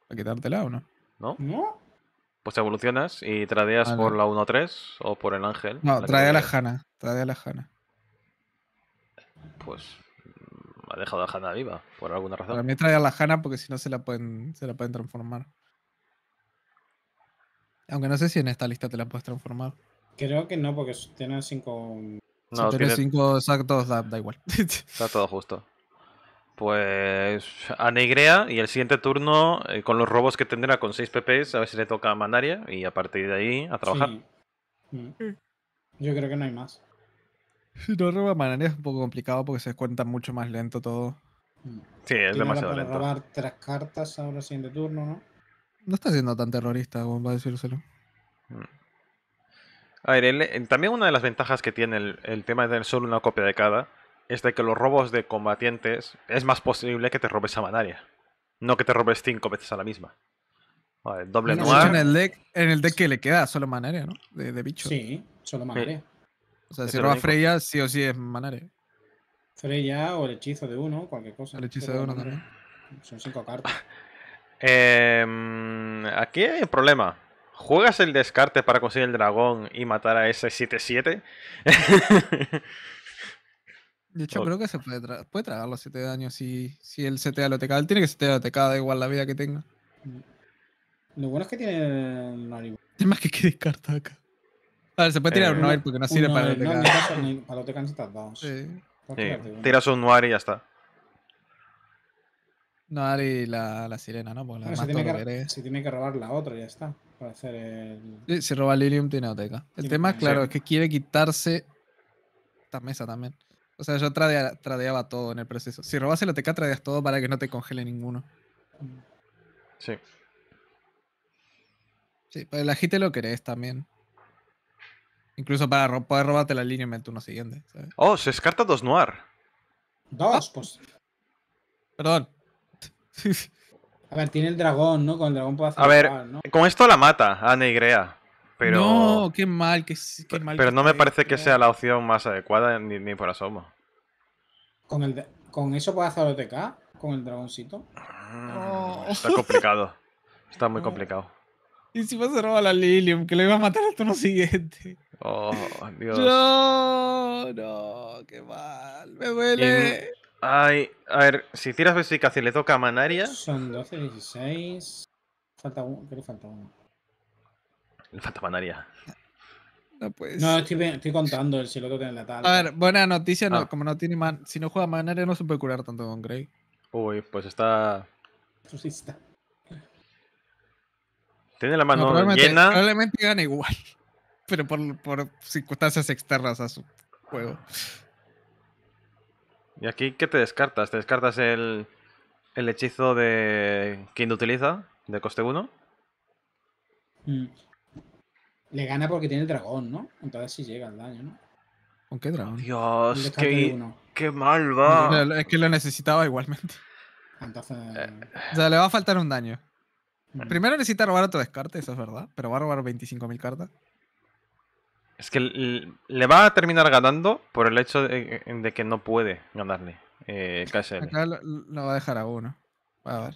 ¿Para quitártela o no? No. Pues evolucionas y tradeas por la 1-3 o por el ángel. No, a la Hanna. Tradea la jana. Pues ha dejado a Hanna viva, por alguna razón. También trae a la Hanna porque si no se la pueden, se la pueden transformar. Aunque no sé si en esta lista te la puedes transformar. Creo que no, porque tiene cinco. No, tiene cinco exactos, da, igual. [LAUGHS] Está todo justo. Pues a Negrea y el siguiente turno, eh, con los robos que tendrá con 6 PPs, a ver si le toca a Mandaria y a partir de ahí a trabajar. Mm. Yo creo que no hay más. [LAUGHS] Si no roba Manaria es un poco complicado porque se cuenta mucho más lento todo. Sí, es demasiado lento. para robar tres cartas ahora sin turno, ¿no? No está siendo tan terrorista, va a decírselo. Mm. A ver, también una de las ventajas que tiene el, tema de tener solo una copia de cada es de que los robos de combatientes es más posible que te robes a Manaria. No que te robes cinco veces a la misma. doble En el, deck, en el deck que le queda solo Manaria, ¿no? De, bicho. Sí, solo Manaria. O sea, si robas Freya, sí o sí es Manare. Freya o el hechizo de uno, cualquier cosa. El hechizo de uno también. Son cinco cartas. [LAUGHS] Em, aquí hay un problema. ¿Juegas el descarte para conseguir el dragón y matar a ese 7-7? [LAUGHS] de hecho, creo que se puede, puede tragar los 7 de si, si él setea lo teca. Él tiene que setear lo TK, da igual la vida que tenga. Lo bueno es que tiene un [LAUGHS] Más que que descarta acá se puede tirar un Noir eh, porque no sirve para el Otecan. para el Otecan necesitas dos. Sí. Tiras un Noir y ya está. Noir y la, la sirena, ¿no? Si tiene que, robar la otra y ya está. Para hacer el... Sí, si roba Lilium tiene Oteca. El tema, claro, es que quiere quitarse esta mesa también. O sea, yo tradeaba todo en el proceso. Si robas el OTK, tradeas todo para que no te congele ninguno. Sí. Sí, pero pues el agite lo querés también. Incluso para poder robarte la línea en el turno siguiente. Oh, se descarta dos noir. Dos, ah. pues. Perdón. A ver, tiene el dragón, ¿no? Con el dragón puedo hacer. A ver, con esto la mata a Negrea. Pero... No, qué mal, qué, mal. Pero no me parece que sea la opción más adecuada ni, por asomo. ¿Con, el, ¿Con eso puedo hacer OTK? ¿Con el dragoncito? Mm, está complicado. Está muy [LAUGHS] complicado. Y si vas a robar la Lilium, que le iba a matar al turno siguiente. Oh, Dios. No, no, qué mal. Me duele. Ay, a ver, si tiras Vesica, si le toca a Manaria. Son 12, 16. Falta uno, creo falta uno. Le falta Manaria. No, pues. No, estoy, contando el si lo que en la tabla. A ver, buena noticia, ah. como no tiene man si no juega Manaria no se puede curar tanto con Grey. Uy, pues está. Tiene la mano llena. Probablemente gana igual pero por, por circunstancias externas a su juego. ¿Y aquí qué te descartas? ¿Te descartas el, el hechizo de Kind utiliza, de coste 1? Mm. Le gana porque tiene el dragón, ¿no? Entonces sí llega el daño, ¿no? ¿Con qué dragón? Dios, qué, mal va. Es que lo necesitaba igualmente. Entonces... Eh. O sea, le va a faltar un daño. Mm. Primero necesita robar otro descarte, eso es verdad, pero va a robar 25.000 cartas. Es que le va a terminar ganando por el hecho de, que no puede ganarle. Eh, KSL. Acá lo, va a dejar a uno. A ver.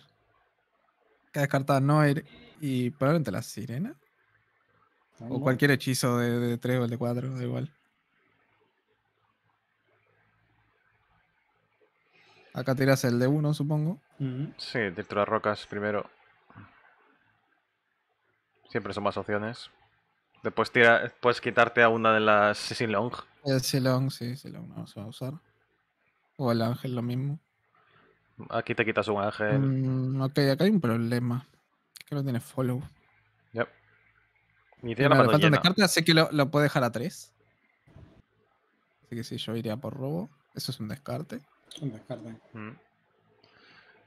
Que descartar Noir y probablemente la sirena. O cualquier hechizo de, de 3 o el de 4, da igual. Acá tiras el de 1, supongo. Sí, de las rocas primero. Siempre son más opciones. Después puedes quitarte a una de las Silong. sí, Silong eh, no se va a usar. O el ángel, lo mismo. Aquí te quitas un ángel. Mm, ok, acá hay un problema. Que no tiene follow. Yep. Ni tiene la faltan de cartas, así que lo, lo dejar a 3. Así que sí, yo iría por robo. Eso es un descarte. Un descarte. Mm.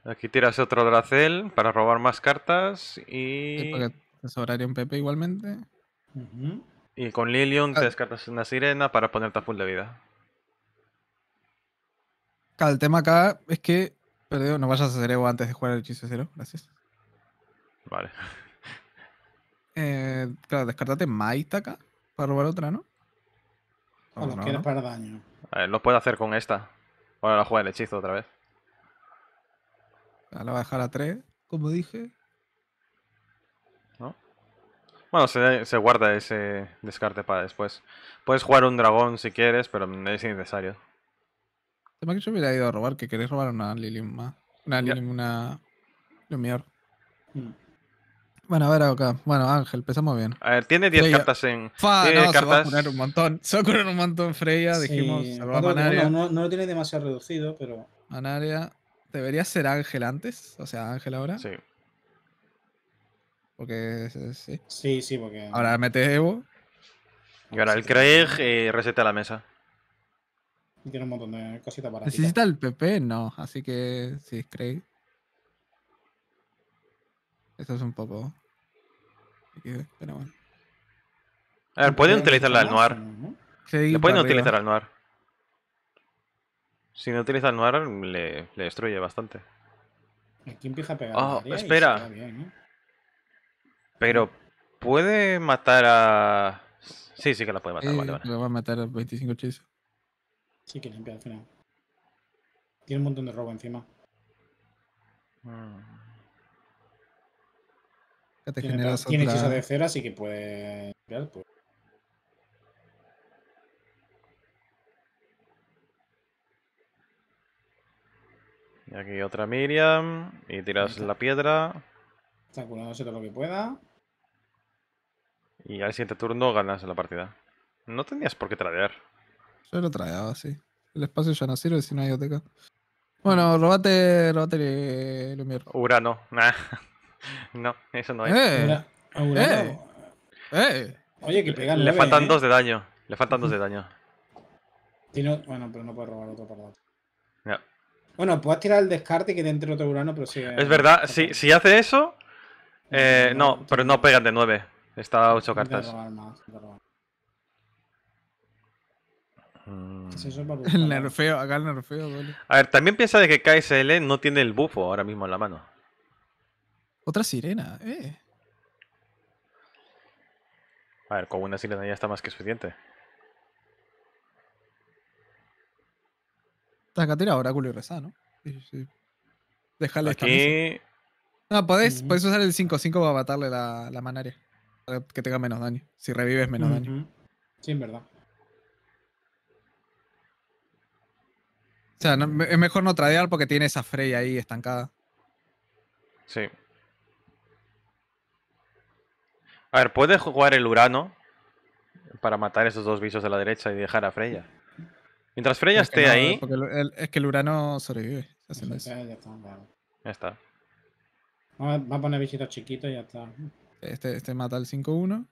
Aquí tiras otro Dracel para robar más cartas y. sobraría un PP igualmente. Y con Lilium te descartas una sirena para ponerte a full de vida. El tema acá es que. no vayas a hacer ego antes de jugar el hechizo cero. Gracias. Vale. [LAUGHS] Eh, claro, descartate Maita acá para robar otra, ¿no? no, quieres para daño. A lo puedo hacer con esta. Ahora la juega el hechizo otra vez. La va a dejar a 3, como dije. Bueno, se, se, guarda ese descarte para después. Puedes jugar un dragón si quieres, pero es innecesario. Tema que yo hubiera ido a robar, que querés robar una Lilim más. Una Lilim, una Lumiar? Mm. Bueno, a ver acá. Bueno, Ángel, empezamos bien. A ver, tiene 10 cartas en. Fa, se va a curar un montón. Se va un montón Freya, dijimos. no, lo tiene demasiado reducido, pero. Manaria. ¿Debería ser Ángel antes? O sea, Ángel ahora. Sí. Porque sí. Sí, sí, porque. Ahora mete Evo. Y ahora el Craig eh, reseta la mesa. Y tiene un montón de cositas para. ¿Necesita el PP? No, así que sí, Craig. Esto es un poco. Pero bueno. A ver, pueden utilizar la Noir. Le pueden utilizar al Noir. Si no utiliza el Noir, le, le destruye bastante. Aquí empieza a pegar. Oh, espera. Bien, ¿no? ¿eh? Pero puede matar a. Sí, sí que la puede matar, eh, va a matar a 25 hechizos. Sí que limpia al final. Tiene un montón de robo encima. te tiene, otra... tiene hechizo de cera, así que puede limpiar, pues. Y aquí otra Miriam. Y tiras la piedra lo que pueda. Y al siguiente turno ganas la partida. No tenías por qué tradear. Yo lo tradeaba, sí. El espacio ya no sirve si no hay OTK. Bueno, robate, robate mierda Urano. [LAUGHS] no, eso no es. Eh. eh, eh, eh. que pegarle. Le eh. faltan dos de daño. Le faltan dos de daño. Bueno, pero no puedes robar otro por Ya. Bueno, puedes tirar el descarte que te entre otro Urano, pero sí. Es verdad, si, si hace eso, eh, no, pero no pegan de 9. Está a 8 cartas. Mm. Pues [LAUGHS] nerfeo, A ver, también piensa de que KSL no tiene el bufo ahora mismo en la mano. Otra sirena, eh. A ver, con una sirena ya está más que suficiente. Acá tira oráculo y reza, ¿no? Sí, sí. Aquí no, podés, usar el 5-5 para matarle la, la, manaria. que tenga menos daño. Si revives, menos daño. Sí, en verdad. O sea, es mejor no tradear porque tiene esa Freya ahí estancada. Sí. A ver, puedes jugar el Urano para matar esos dos bichos de la derecha y dejar a Freya. Mientras Freya esté ahí. Porque es que el Urano sobrevive. Ya está. Va a poner visitas chiquitos y ya está. Este, este mata al 5-1.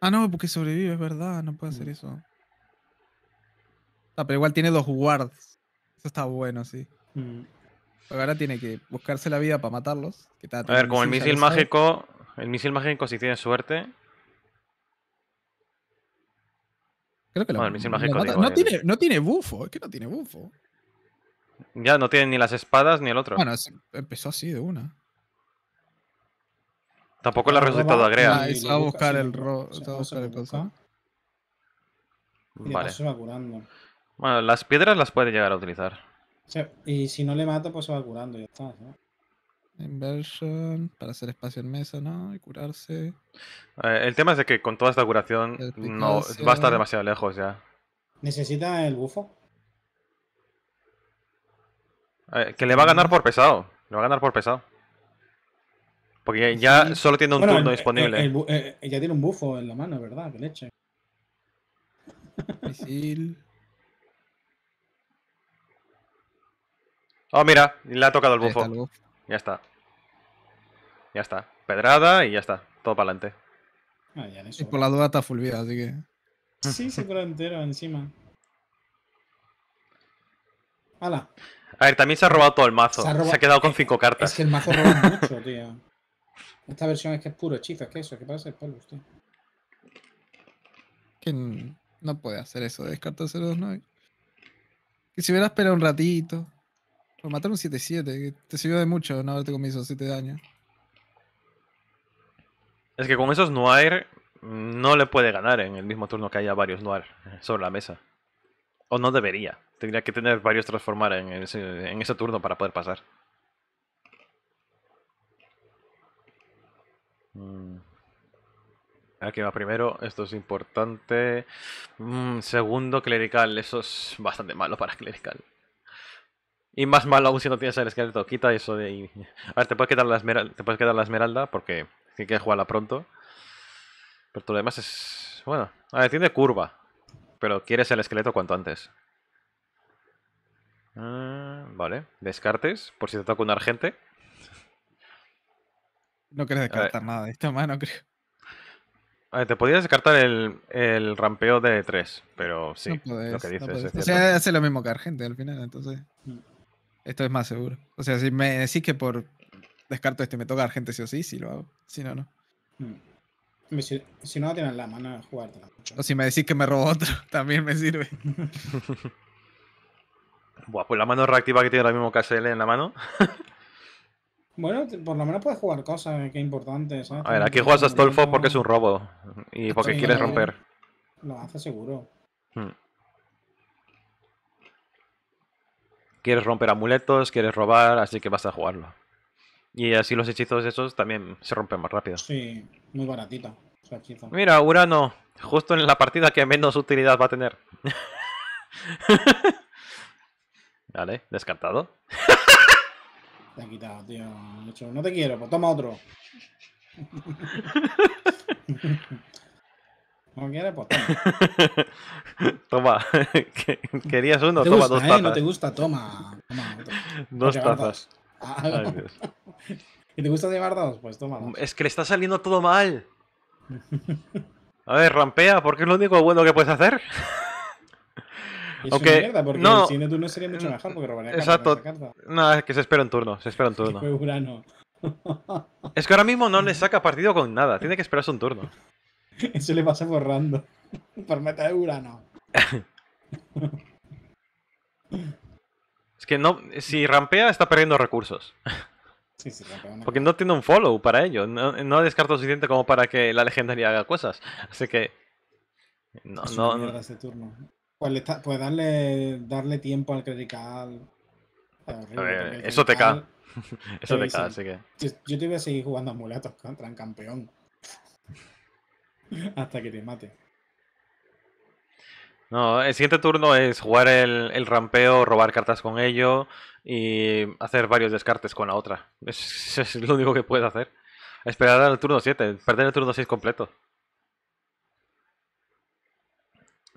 Ah, no, porque sobrevive, es verdad. No puede hacer mm. eso. Ah, pero igual tiene dos guards. Eso está bueno, sí. Mm. ahora tiene que buscarse la vida para matarlos. a ver, con el misil mágico. El misil mágico, si tiene suerte. Creo que no, eh. tiene, no tiene bufo, es que no tiene bufo. Ya no tiene ni las espadas ni el otro. Bueno, empezó así de una. Tampoco le ha resultado a Grea. a buscar el rojo Vale. Se va curando. Bueno, las piedras las puede llegar a utilizar. y si no le mata, pues se va curando ya está. Inversion, para hacer espacio en mesa, ¿no? Y curarse. Eh, el tema es de que con toda esta curación no, va a estar demasiado lejos ya. ¿Necesita el bufo? Eh, que le va a ganar por pesado. Le va a ganar por pesado. Porque ya solo tiene un turno disponible. Ella ya tiene un bufo en la mano, ¿verdad? Que leche. Oh, mira, le ha tocado el bufo. ya está. Ya está. Pedrada y ya está. Todo para adelante. Ah, y por la duda está full vida, así que. Sí, se cura entero encima. ¡Hala! [LAUGHS] A ver, también se ha robado todo el mazo. Se ha, quedado con cinco cartas. Es que el mazo roba [LAUGHS] mucho, tío. Esta versión es que es puro hechizo, es que eso, ¿qué pasa? El polvo, tío. Que no puede hacer eso, descarta 029. Que si hubiera esperado un ratito. Por pues matar un 7-7, que te sirvió de mucho no haberte comido 7 daños. Es que con esos Noir mm, no le puede ganar en el mismo turno que haya varios Noir sobre la mesa. O no debería. Tendría que tener varios transformar en ese, turno para poder pasar. Mm. Aquí va primero, esto es importante. Mm, segundo, clerical, eso es bastante malo para clerical. Y más malo aún si no tienes el esqueleto, quita eso de A ver, te puedes quedar la esmeralda, te puedes que la esmeralda porque jugarla pronto. Pero todo lo demás es... bueno, a ver, tiene curva, pero quieres el esqueleto cuanto antes. Ah, vale, descartes, por si te toca un argente. No quieres eh, descartar nada de esta mano, creo. A ver, te podías descartar el, el rampeo de 3, pero sí, lo que dices. o sea, hace lo mismo que argente al final, entonces. Esto es más seguro. O sea, si me decís que por descarto este me toca argente sí o sí, si lo hago. Si no, no. Mm. Si, no, tienes la mano de jugar. O si me decís que me robo otro, [LAUGHS] también me sirve. [LAUGHS] Buah, pues la mano reactiva que tiene ahora mismo KSL en la mano. [LAUGHS] bueno, por lo menos puedes jugar cosas, eh, que importante, ¿sabes? A ver, aquí juegas a Stolfo porque es un robo y porque quieres romper. Lo hace seguro. Hmm. Quieres romper amuletos, quieres robar, así que vas a jugarlo. Y así los hechizos esos también se rompen más rápido. Sí, muy baratito. Mira, Urano, justo en la partida que menos utilidad va a tener. [LAUGHS] Vale, descartado. Te he quitado, tío. No te quiero, pues toma otro. no [LAUGHS] quieres, pues toma. toma. [LAUGHS] Querías uno, toma dos ¿eh? tazas. no te gusta, toma. toma [LAUGHS] Dos tazas. Ah. Ay, ¿Y te gusta llevar dos? Pues toma. Dos. Es que le está saliendo todo mal. A ver, rampea, porque es lo único bueno que puedes hacer porque sería mucho mejor porque Exacto. Carta, no, es que se espera un turno, se espera un turno. [LAUGHS] es que ahora mismo no le saca partido con nada, tiene que esperarse un turno. Eso le pasa borrando. Por meta de Urano. es que no, si rampea está perdiendo recursos. Sí, sí, porque no tiene un follow para ello. No, descarta suficiente como para que la legendaria haga cosas. Así que. No, no. turno. Pues, pues, darle, darle tiempo al critical. eso te cae. [LAUGHS] Eso te que. Yo, te voy a seguir jugando mulatos contra un campeón. [LAUGHS] Hasta que te mate. No, el siguiente turno es jugar el, el, rampeo, robar cartas con ello y hacer varios descartes con la otra. [LAUGHS] Es, es lo único que puedes hacer. Esperar al turno 7, perder el turno 6 completo.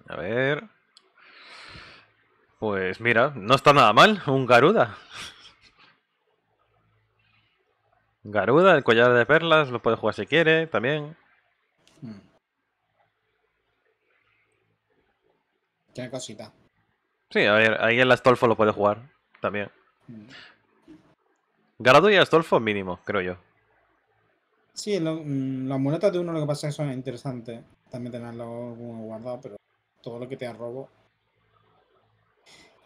A ver. Pues mira, no está nada mal, un Garuda. Garuda, el collar de perlas, lo puede jugar si quiere también. Qué hmm. cosita. Sí, a ver, ahí el Astolfo lo puede jugar también. Hmm. Garado y Astolfo mínimo, creo yo. Sí, mm, las monedas de uno lo que pasa es que son interesantes. También tenerlo guardado, pero todo lo que te robo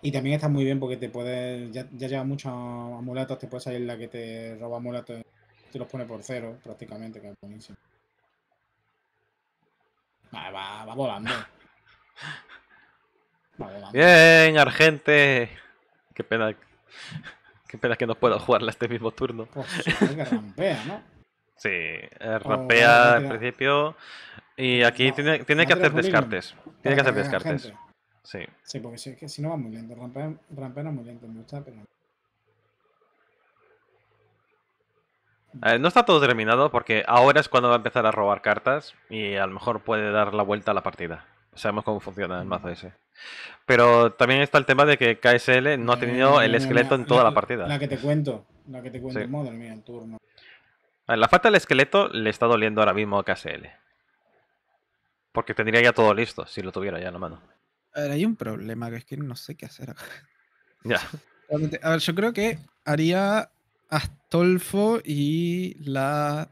y también está muy bien porque te puedes, ya, lleva muchos amuletos, te puede salir la que te roba amuletos, te los pone por cero prácticamente, que es buenísimo. Va, [LAUGHS] va, volando. Bien, Argente. Qué pena. Qué pena que no pueda jugarla este mismo turno. Pues sí, que rampea, ¿no? Sí, eh, oh, rampea principio. Y aquí tiene, que hacer descartes. Tiene que hacer descartes. Sí. porque si, no va muy lento. Rampena, muy lento, no está todo terminado porque ahora es cuando va a empezar a robar cartas y a lo mejor puede dar la vuelta a la partida. Sabemos cómo funciona el mm. mazo ese. Pero también está el tema de que KSL no ha tenido eh, el esqueleto en toda la, partida. La que te cuento, la que te cuento, la falta del esqueleto le está doliendo ahora mismo a KSL. Porque tendría ya todo listo si lo tuviera ya en la mano. A ver, hay un problema que es que no sé qué hacer acá. [LAUGHS] Ya. A ver, yo creo que haría Astolfo y la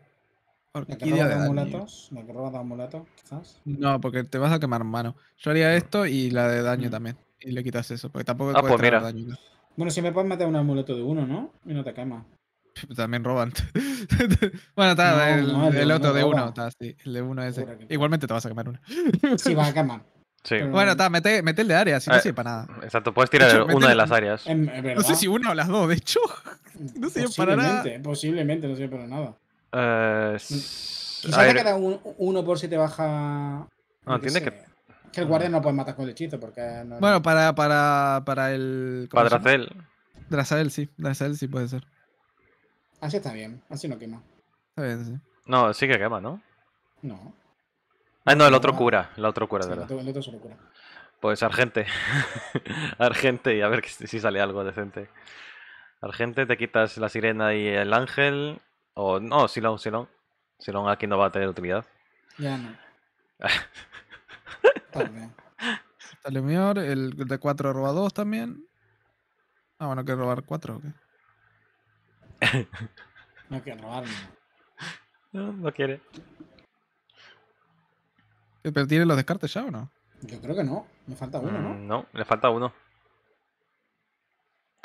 orquídea de amuletos, ¿La de amuletos, quizás? No, porque te vas a quemar mano. Yo haría ah. esto y la de daño mm. también. Y le quitas eso, porque tampoco ah, puedes pues daño. Bueno, si me puedes meter un amuleto de uno, ¿no? Y no te quema. También roban. [LAUGHS] bueno, está, el, otro de uno, está, sí, el de uno ese. Igualmente te vas a quemar uno. sí, vas a [LAUGHS] quemar. Em, bueno, está, mete, mete, el de área, si no eh, sirve para nada. Exacto, puedes tirar una de las áreas. Em, no sé si una o las dos, de hecho. [LAUGHS] No sirve para nada. Posiblemente, no sirve para nada. Eh, mm. Quizás te queda uno por si te baja. No, entiende que. Que el guardia no puede matar con el hechizo porque. No, bueno, para, para, para el. Para dracel. Dracel, sí. Dracel sí puede ser. Así está bien. Así no quema. Está bien, sí. No, sí que quema, ¿no? No. Ah, no, el otro cura, el otro cura, de ¿verdad? Pues Argente. [LAUGHS] Argente, y a ver si sale algo decente. Argente, te quitas la sirena y el ángel. O no, Silón, Silón. Silón aquí no va a tener utilidad. Ya no. [LAUGHS] también. el de 4 roba 2 también. Ah, bueno, que robar 4 o qué. [LAUGHS] no quiere robar. no, no quiere. Eh, ¿Pero tiene los descartes ya o no? Yo creo que no. Me falta uno, ¿no? Mm, no, le falta uno.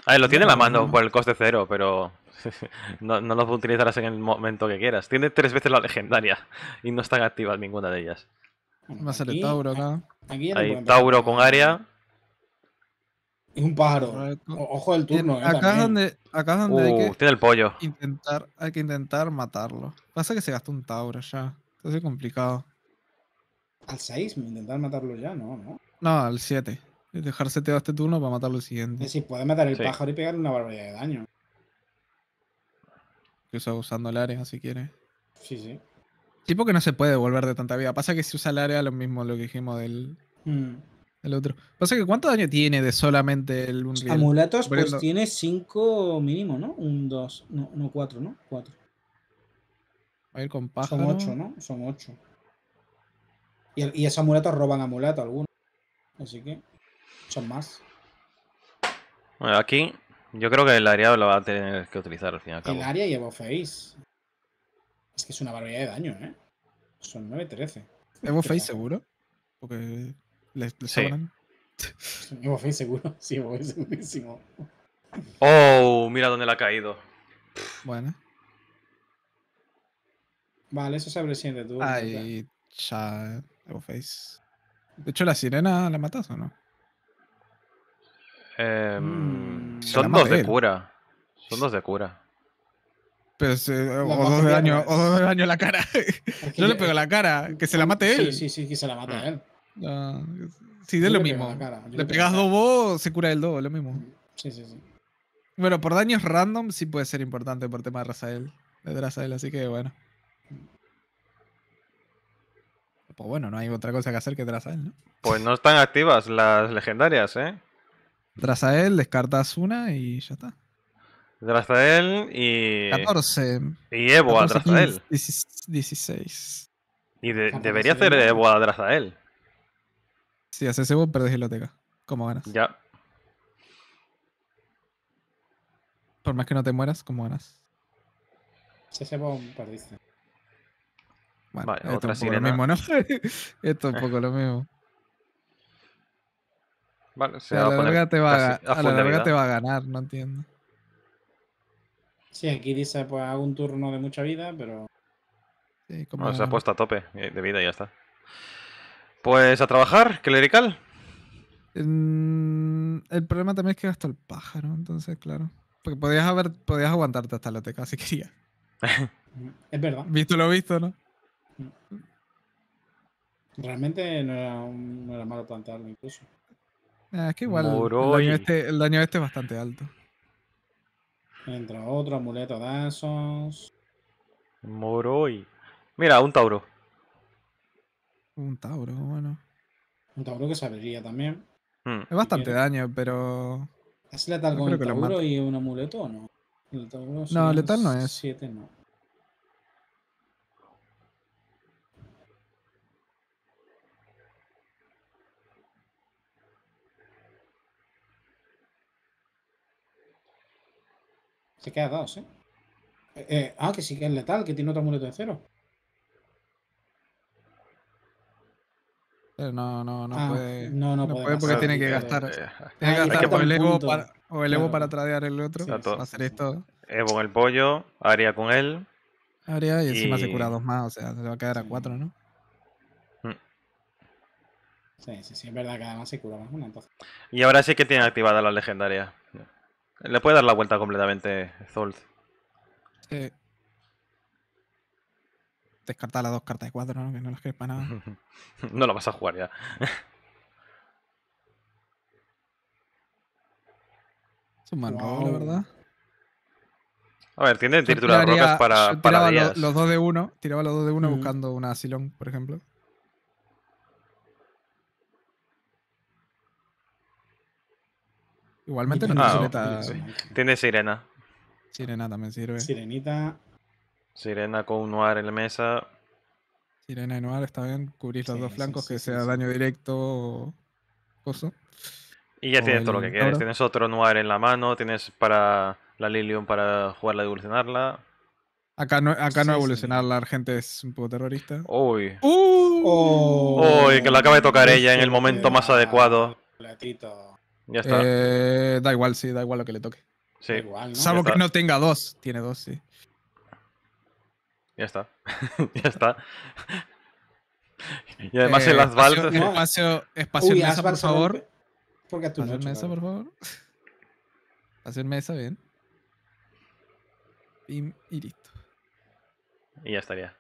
A ver, lo tiene en la mano por el coste cero, pero [LAUGHS] no, los utilizarás en el momento que quieras. Tiene tres veces la legendaria y no están activas ninguna de ellas. Va a ser Tauro acá. Aquí Tauro con área. Y un pájaro. ojo del turno. Eh, acá, es donde, acá uh, tiene el pollo. Intentar, hay que intentar matarlo. Pasa que se gastó un Tauro ya. Entonces es complicado. Al 6, intentar matarlo ya, no, no. No, al 7. Dejar seteado este turno para matarlo el siguiente. Si puede matar el pájaro y pegarle una barbaridad de daño. Que usando el área si quiere. Sí, sí. Sí, porque no se puede devolver de tanta vida. Pasa que si usa el área lo mismo lo que dijimos del. Mm. El otro. Pasa que ¿cuánto daño tiene de solamente el Unreal? Amulatos, pues tiene 5 mínimo, ¿no? Un 2, no 4, ¿no? 4. Va a ir con pájaro. Son 8, ¿no? Son 8. Y, esos amuletos roban amuletos algunos. Así que son más. Bueno, aquí yo creo que el área lo va a tener que utilizar al final. El área y face Es que es una barbaridad de daño, ¿eh? Son 9-13. face seguro? Porque le, sí. sobran. face seguro. [LAUGHS] Sí, Evoface segurísimo. Oh, mira dónde le ha caído. Bueno. Vale, eso se abre siempre tú. Ay, chao. De hecho, la sirena la matas o no? Em, mm. son dos de cura. Son dos de cura. Pero eh, eh. o, dos de daño, o daño la cara. Yo le pego la cara, que se la mate él. Sí, sí, sí, que se la mate ah. él. Ah, sí, de lo mismo. Le pegas dos vos, se cura el dos, lo mismo. Sí, sí, sí. Bueno, por daños random sí puede ser importante por tema de Razael, de Razael, así que bueno. Pues bueno, no hay otra cosa que hacer que él, ¿no? Pues no están activas las legendarias, ¿eh? él, descartas una y ya está. Drazael y. 14. Y Evo a Drazael. 16. Y debería hacer Evo a Drazael. Si haces Evo, perdés biblioteca. ¿Cómo ganas? Ya. Por más que no te mueras, ¿cómo ganas? Si perdiste vale, esto otra es un poco lo mismo, ¿no? [LAUGHS] esto es un poco lo mismo. Vale, se a, la te va a, la larga te va a ganar, no entiendo. Sí, aquí dice, pues hago un turno de mucha vida, pero... Sí, como... No, se ha puesto a tope de vida y ya está. Pues a trabajar, clerical. el problema también es que gastó el pájaro, entonces, claro. Porque podías, haber, podías aguantarte hasta la teca si querías. [LAUGHS] es verdad. Visto lo visto, ¿no? Realmente no era, no era malo plantearlo incluso. Ah, es que igual este, el daño, este, es bastante alto. Entra otro, amuleto de esos. Moroi. Mira, un Tauro. Un Tauro, bueno. Un Tauro que se también. Hmm. Es bastante daño, pero. ¿Es letal con el Tauro y un amuleto o no? no, letal no es. Siete, no. Se queda dos, ¿eh? ¿eh? Eh, Ah, que sí que es letal, que tiene otro amuleto de cero. Ah, no, no, no puede. No, no, puede, porque tiene que gastar. Eh, tiene que gastar o el Evo, para, o el para tradear el otro. hacer esto. Evo con el pollo, Aria con él. Aria y encima se cura dos más, o sea, se va a quedar a cuatro, ¿no? Mm. Sí, sí, sí, es verdad que además se cura más una entonces. Y ahora sí que tiene activada la legendaria. Le puede dar la vuelta completamente, Zolt. Eh, descartar las dos cartas de cuatro, ¿no? Que no las quieres para nada. [LAUGHS] no la vas a jugar ya. [LAUGHS] es un mal la verdad. A ver, tienen de rocas para. tiraba los dos de uno, tiraba los dos de uno mm. buscando una Silong, por ejemplo. Igualmente no, ah, tiene sirena. sirena. también sirve. Sirenita. Sirena con Noir en la mesa. Sirena y Noir está bien. Cubrir los dos flancos, que sea daño directo o cosa. Y ya tienes todo lo que quieres. Tienes otro Noir en la mano, tienes para la Lilium para jugarla y evolucionarla. Acá no, acá no evolucionar la gente es un poco terrorista. Uy. ¡Uh! Oh. Uy, que la acaba de tocar ella en el momento más adecuado. Platito. Ya está. Eh, da igual, sí, da igual lo que le toque. Sí. Igual, Salvo que no tenga dos. Tiene dos, sí. Ya está. [LAUGHS] ya está. y además el eh, Asbal. Espacio, espacio, en mesa, por favor. Porque espacio en mesa, por favor. Espacio en mesa, bien. Y, y listo. Y ya estaría.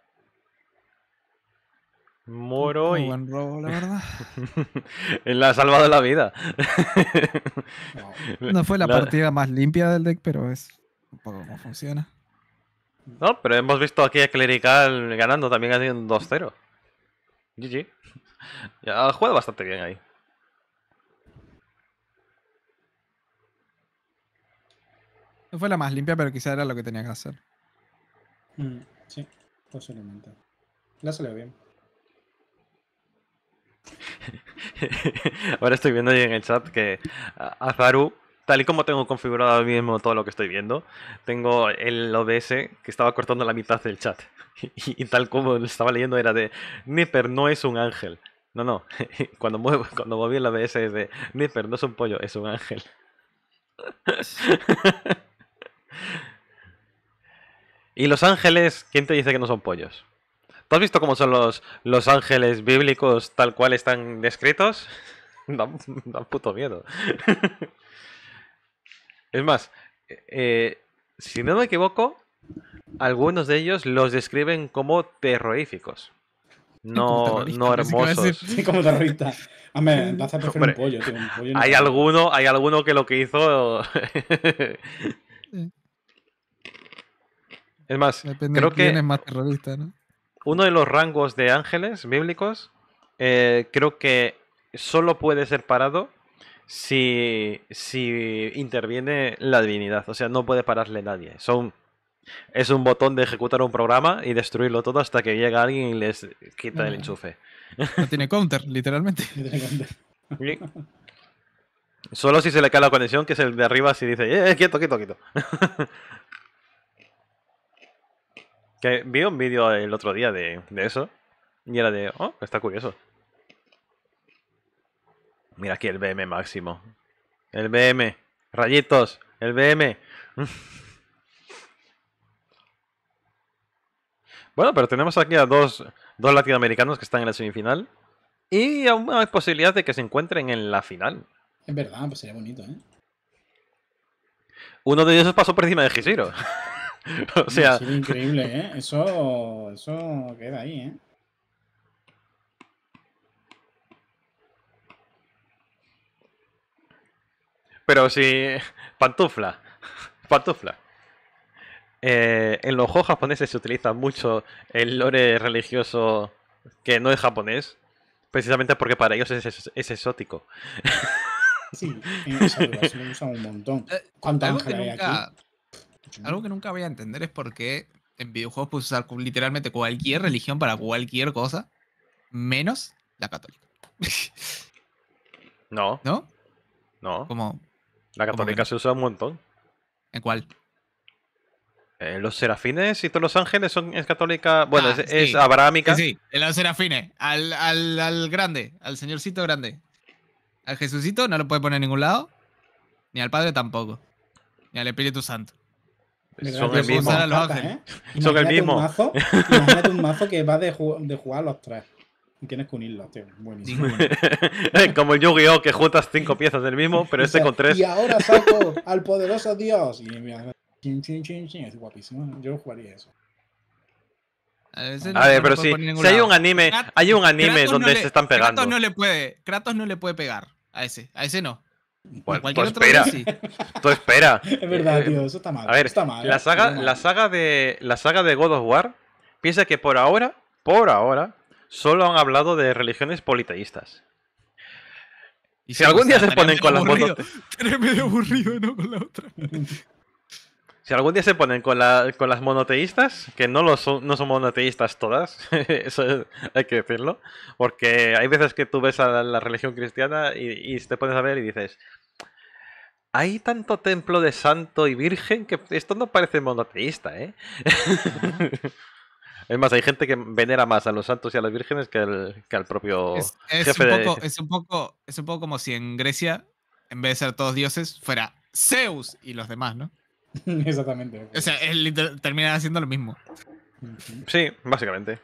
Moro y. Buen robo, la verdad. la [LAUGHS] ha salvado la vida. no, fue [LAUGHS] la, partida más limpia del deck, pero es un poco cómo funciona. No, pero hemos visto aquí a Clerical ganando también haciendo un 2-0. GG. Ha jugado bastante bien ahí. No fue la más limpia, pero quizá era lo que tenía que hacer. Mm, sí, posiblemente. La salió bien. [LAUGHS] Ahora estoy viendo en el chat que Azaru, tal y como tengo configurado ahora mismo todo lo que estoy viendo, tengo el OBS que estaba cortando la mitad del chat. [LAUGHS] Y, tal como lo estaba leyendo era de, Nipper no es un ángel. No, no, [LAUGHS] cuando, muevo, cuando moví el OBS es de, Nipper no es un pollo, es un ángel. y los ángeles, ¿quién te dice que no son pollos? has visto cómo son los, los ángeles bíblicos tal cual están descritos? [LAUGHS] Da un puto miedo. [LAUGHS] es más, eh, si no me equivoco, algunos de ellos los describen como terroríficos. No, hermosos. Sí, [LAUGHS] como terrorista. Hombre, un pollo, tío. Un pollo hay, alguno, hay alguno que lo que hizo. es más, creo que. ¿no? uno de los rangos de ángeles bíblicos eh, creo que solo puede ser parado si, interviene la divinidad. O sea, no puede pararle nadie. es un botón de ejecutar un programa y destruirlo todo hasta que llega alguien y les quita el mm. enchufe. No tiene counter, literalmente. [LAUGHS] solo si se le cae la conexión, que es el de arriba, si dice, eh, eh quieto, quieto, quieto. [LAUGHS] vi un vídeo el otro día de, eso. Y era de, oh, está curioso. Mira aquí el BM máximo. El BM. Rayitos. El BM. [LAUGHS] bueno, pero tenemos aquí a dos, latinoamericanos que están en la semifinal. Y aún hay posibilidad de que se encuentren en la final. Es verdad, pues sería bonito, ¿eh? Uno de ellos pasó por encima de Gisiro [LAUGHS] [LAUGHS] o sea... increíble, ¿eh? Eso, eso queda ahí, ¿eh? Pero si... Pantufla. [LAUGHS] Pantufla. Eh, en los juegos japoneses se utiliza mucho el lore religioso que no es japonés, precisamente porque para ellos es, exótico. Sí, en lo un montón. Eh, ¿Cuánto hay aquí? Algo que nunca voy a entender es por qué en videojuegos puedes usar literalmente cualquier religión para cualquier cosa, menos la católica. [LAUGHS] no. ¿No? No. Como, la católica se usa un montón. ¿En cuál? En eh, los serafines y todos los ángeles son es católica. Bueno, ah, es, sí. abrahámica. Sí, sí, los serafines. Al, al, al grande, al señorcito grande. Al Jesucito no lo puede poner en ningún lado. Ni al Padre tampoco. Ni al Espíritu Santo. ¿eh? ¿eh? Son el mismo. Son el mismo. Un mazo, imagínate un mazo que va de, de jugar los tres. Y tienes que unirlos, tío. Buenísimo. [LAUGHS] Como el Yu-Gi-Oh! que juntas cinco piezas del mismo, pero este con tres. Y ahora saco al poderoso Dios. Y mira, chin, chin, chin, chin. Es guapísimo. Yo jugaría eso. A, ver, pero Si, si hay un anime, hay un anime donde se están pegando. Kratos no le puede, Kratos no le puede pegar a ese, a ese no. Bueno, pues, tú espera. Sí. Tú espera. Es verdad, eh, eh, tío, eso está mal. A ver, está mal, la, eh. saga, La, saga de, la saga de God of War piensa que por ahora, por ahora, solo han hablado de religiones politeístas. Y si algún día se ponen con las motos. aburrido, ¿no? Con la otra. [LAUGHS] Si algún día se ponen con, las monoteístas, que no, lo son, son monoteístas todas, [LAUGHS] eso hay que decirlo, porque hay veces que tú ves a la, religión cristiana y, te pones a ver y dices, hay tanto templo de santo y virgen que esto no parece monoteísta, ¿eh? [LAUGHS] es más, hay gente que venera más a los santos y a las vírgenes que, al propio es, un poco, es un poco como si en Grecia, en vez de ser todos dioses, fuera Zeus y los demás, ¿no? [LAUGHS] Exactamente. O sea, él termina haciendo lo mismo. Sí, básicamente.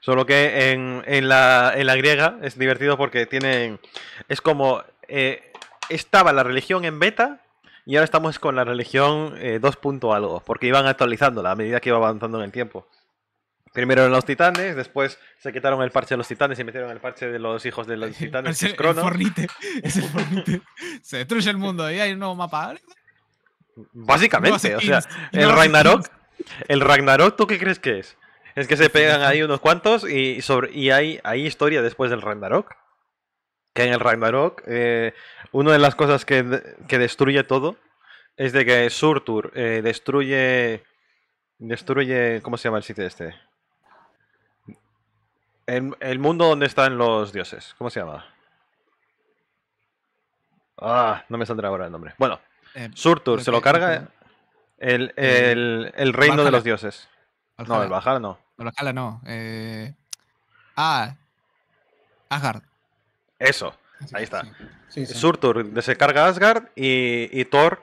Solo que en, la, griega es divertido porque tienen. Es como. Eh, estaba la religión en beta y ahora estamos con la religión eh, 2. algo, porque iban actualizándola a medida que iba avanzando en el tiempo. Primero eran los titanes, después se quitaron el parche de los titanes y metieron el parche de los hijos de los [LAUGHS] titanes. Es el, fornite. Es el se destruye el mundo y hay un nuevo mapa. Básicamente, o sea, el Ragnarok. El Ragnarok, ¿tú qué crees que es? Es que se pegan ahí unos cuantos y, y hay, hay historia después del Ragnarok. Que en el Ragnarok, eh, una de las cosas que, destruye todo es de que Surtur eh, destruye. Destruye. ¿Cómo se llama el sitio este? El, mundo donde están los dioses. ¿Cómo se llama? Ah, no me saldrá ahora el nombre. Bueno, eh, Surtur, se lo carga eh, el, reino de los dioses. No, el bajar no. Bajala no. Eh, ah, Asgard. Eso, ahí está. Surtur se carga Asgard y, y, Thor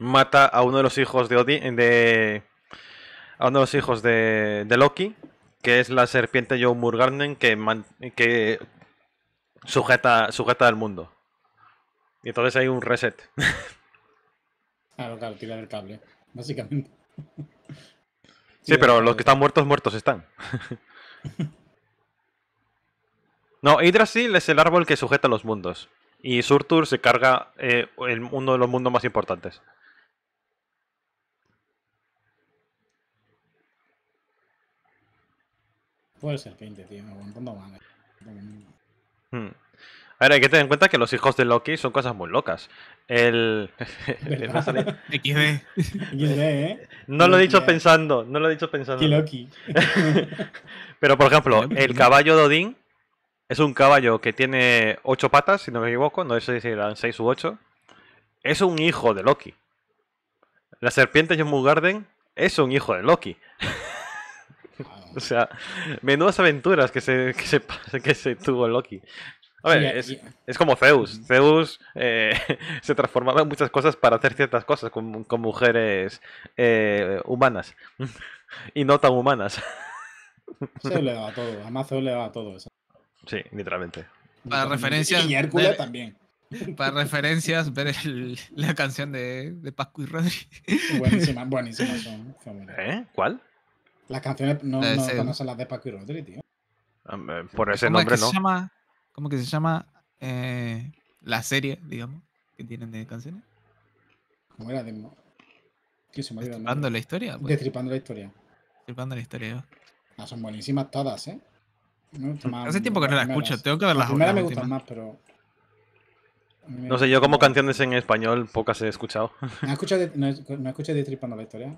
mata a uno de los hijos de a uno de los hijos de, de Loki que es la serpiente Joe que, sujeta, sujeta al mundo. Y entonces hay un reset. [LAUGHS] Claro, claro, tirar el cable, básicamente. [LAUGHS] Sí, pero los que están muertos, muertos están. [LAUGHS] No, Yggdrasil es el árbol que sujeta los mundos. Y Surtur se carga eh, uno de los mundos más importantes. Puede ser 20, tío, aguantando más. Hmm. A ver, hay que tener en cuenta que los hijos de Loki son cosas muy locas. El. [LAUGHS] [LAUGHS] [LAUGHS] ¿eh? No lo he dicho ¿eh? pensando, no lo he dicho pensando. Loki. Pero, por ejemplo, el caballo de Odín es un caballo que tiene 8 patas, si no me equivoco, no sé si eran 6 u 8. Es un hijo de Loki. La serpiente Jumbo Garden es un hijo de Loki. [LAUGHS] o sea, menudas aventuras que se, que se, que se tuvo Loki. A ver, es, como Zeus. Zeus eh, [LAUGHS] se transformaba en muchas cosas para hacer ciertas cosas con, mujeres eh, humanas [LAUGHS] y no tan humanas. Zeus le daba todo, además Zeus le daba todo eso. Sí, literalmente. Para referencias. Y Hércules también. Para referencias, ver la canción de, de Pascu y Rodri. Buenísima, buenísima. Son, ¿Eh? ¿Cuál? Las canciones no, eh, no las de Paco y Rodri, tío. Por ese nombre no. Se llama, ¿Cómo que se llama eh, la serie, digamos, que tienen de canciones? ¿Cómo era? De... ¿Qué se la historia? Pues. Destripando la historia. Destripando la historia, Ah, son buenísimas todas, ¿eh? Hace tiempo que no la escucho, tengo que verlas Primera me gustan más, pero. No sé, yo como canciones en español pocas he escuchado. ¿No escuchas de, no escuchas de la Historia?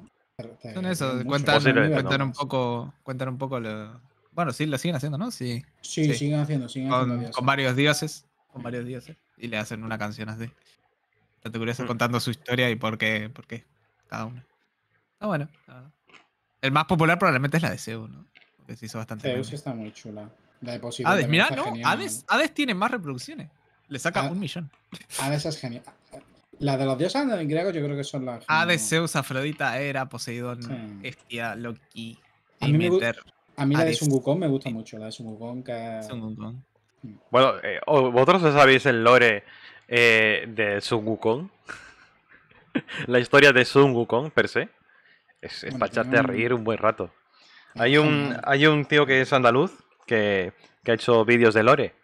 Son eso, cuentan, un poco, cuentan un poco lo... Bueno, sí, lo siguen haciendo, ¿no? Sí, sí, siguen haciendo, siguen con, haciendo con, varios dioses, con varios dioses, y le hacen una canción así. te curioso mm. contando su historia y por qué, por qué cada uno. Ah, bueno. El más popular probablemente es la de Zeus, ¿no? Porque se hizo bastante. Zeus está muy chula. La de Hades, mirá, no, Hades, tiene más reproducciones. Le saca un millón. Ades es genial. La de los dioses en yo creo que son las... Ah, de Zeus, Afrodita, Era, Poseidón, Hestia, Loki, a mí, a mí la de Sun Wukong me gusta mucho, la de Sun Wukong que... Mm. Bueno, eh, ¿vosotros sabéis el lore eh, de Sun Wukong? [LAUGHS] la historia de Sun Wukong, per se. Es, para echarte a reír un buen rato. Hay un, hay un tío que es andaluz que, ha hecho vídeos de lore.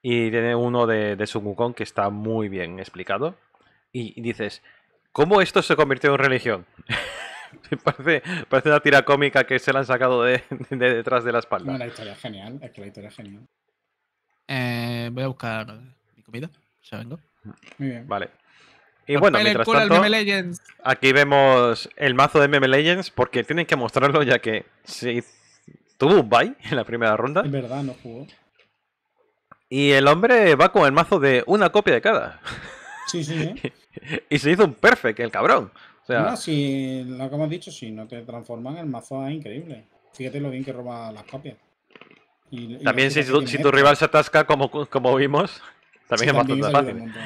Y tiene uno de, de Sun que está muy bien explicado y, dices, ¿cómo esto se convirtió en religión? [LAUGHS] Parece, parece, una tira cómica que se la han sacado de, detrás de la espalda. historia genial, la historia genial. Eh, voy a buscar mi comida, ya vengo. Muy bien. Vale. Y bueno, mientras tanto, aquí vemos el mazo de Meme Legends porque tienen que mostrarlo ya que se tuvo un bye en la primera ronda. en verdad, no jugó. Y el hombre va con el mazo de una copia de cada. Sí, sí, [LAUGHS] y se hizo un perfect, el cabrón. O No, si lo que hemos dicho, si no te transforman, el mazo es increíble. Fíjate lo bien que roba las copias. también si, tu, este rival se atasca, como, como vimos, también es bastante fácil. [LAUGHS]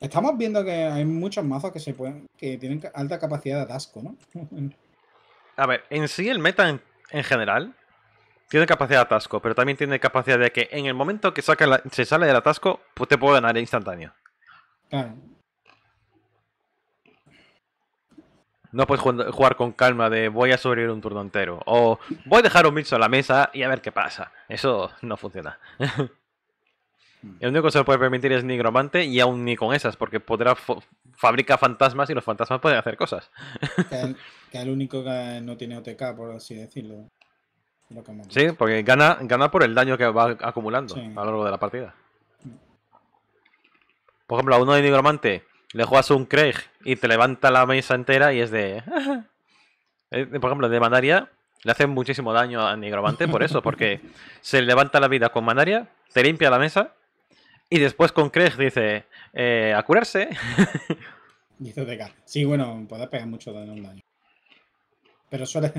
estamos viendo que hay muchos mazos que se pueden que tienen alta capacidad de atasco, ¿no? [LAUGHS] A ver, en sí el meta en general tiene capacidad de atasco, pero también tiene capacidad de que en el momento que saca se sale del atasco, pues te puede ganar instantáneo. No puedes jugar con calma de voy a sobrevivir un turno entero. O voy a dejar un bicho en la mesa y a ver qué pasa. Eso no funciona. [LAUGHS] El único que se lo puede permitir es nigromante y aún ni con esas, porque podrá fabrica fantasmas y los fantasmas pueden hacer cosas. Que [LAUGHS] el único que no tiene OTK, por así decirlo sí, porque gana, gana por el daño que va acumulando a lo largo de la partida. Por ejemplo, a uno de nigromante le juegas un Craig y te levanta la mesa entera y es de... [LAUGHS] Eh, por ejemplo, de Manaria le hace muchísimo daño a nigromante por eso, porque [LAUGHS] se levanta la vida con Manaria, te limpia la mesa y después con Craig dice, eh, a curarse. [LAUGHS] Dice Sí, bueno, puede pegar mucho daño. Pero suele,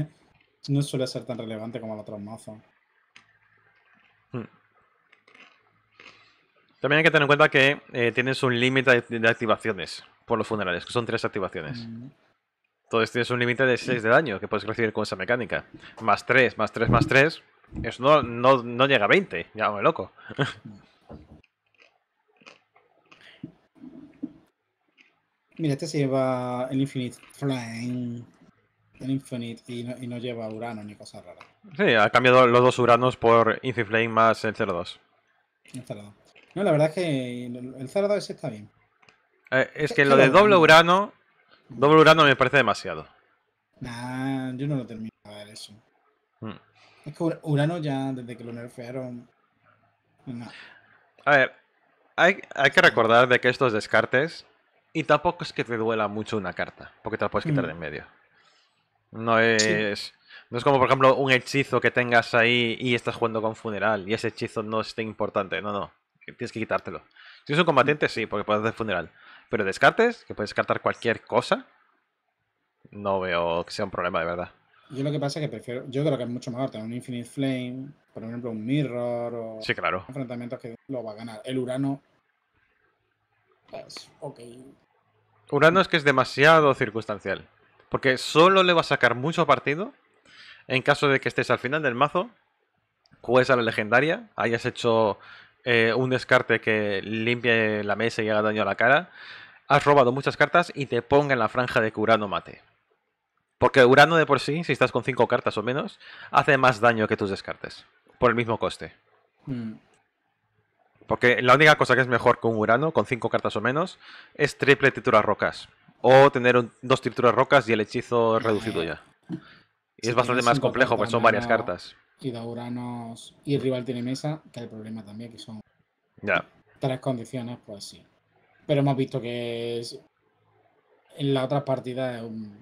no suele ser tan relevante como el otro mazo. Hmm. También hay que tener en cuenta que eh, tienes un límite de, activaciones por los funerales, que son tres activaciones. Mm. Entonces tienes un límite de 6 de daño que puedes recibir con esa mecánica. Más 3, más 3, más 3. Eso no, no, llega a 20, ya loco. [LAUGHS] Mira, este se lleva el Infinite Flying en Infinite y no, lleva Urano ni cosa rara Sí, ha cambiado los dos Uranos por Infiflame más el 02. No, la verdad es que el 02 está bien. Eh, es que lo de doble Urano, doble Urano me parece demasiado. Nah, yo no lo termino de ver eso. Hmm. Es que Urano ya, desde que lo nerfearon. No. A ver, hay, hay, que recordar de que estos descartes. Y tampoco es que te duela mucho una carta, porque te la puedes quitar hmm. de en medio. No es. No es como, por ejemplo, un hechizo que tengas ahí y estás jugando con funeral y ese hechizo no es tan importante. No, no. Tienes que quitártelo. Si es un combatiente, sí, porque puedes hacer funeral. Pero descartes, que puedes descartar cualquier cosa, no veo que sea un problema de verdad. Yo lo que pasa es que prefiero. Yo creo que es mucho mejor tener un Infinite Flame, por ejemplo, un Mirror o. Sí, claro. Enfrentamientos que lo va a ganar. El Urano. Pues, ok. Urano es que es demasiado circunstancial. Porque solo le va a sacar mucho partido en caso de que estés al final del mazo, juegues a la legendaria, hayas hecho eh, un descarte que limpie la mesa y haga daño a la cara, has robado muchas cartas y te ponga en la franja de que Urano mate. Porque Urano de por sí, si estás con 5 cartas o menos, hace más daño que tus descartes, por el mismo coste. Mm. Porque la única cosa que es mejor con Urano, con 5 cartas o menos, es triple titular rocas. O tener dos trituras rocas y el hechizo reducido ya. Y es bastante más complejo, pues son varias cartas. Uranos y el rival tiene mesa, que el problema también, que son ya. tres condiciones, pues sí. Pero hemos visto que es, en la otra partida es un,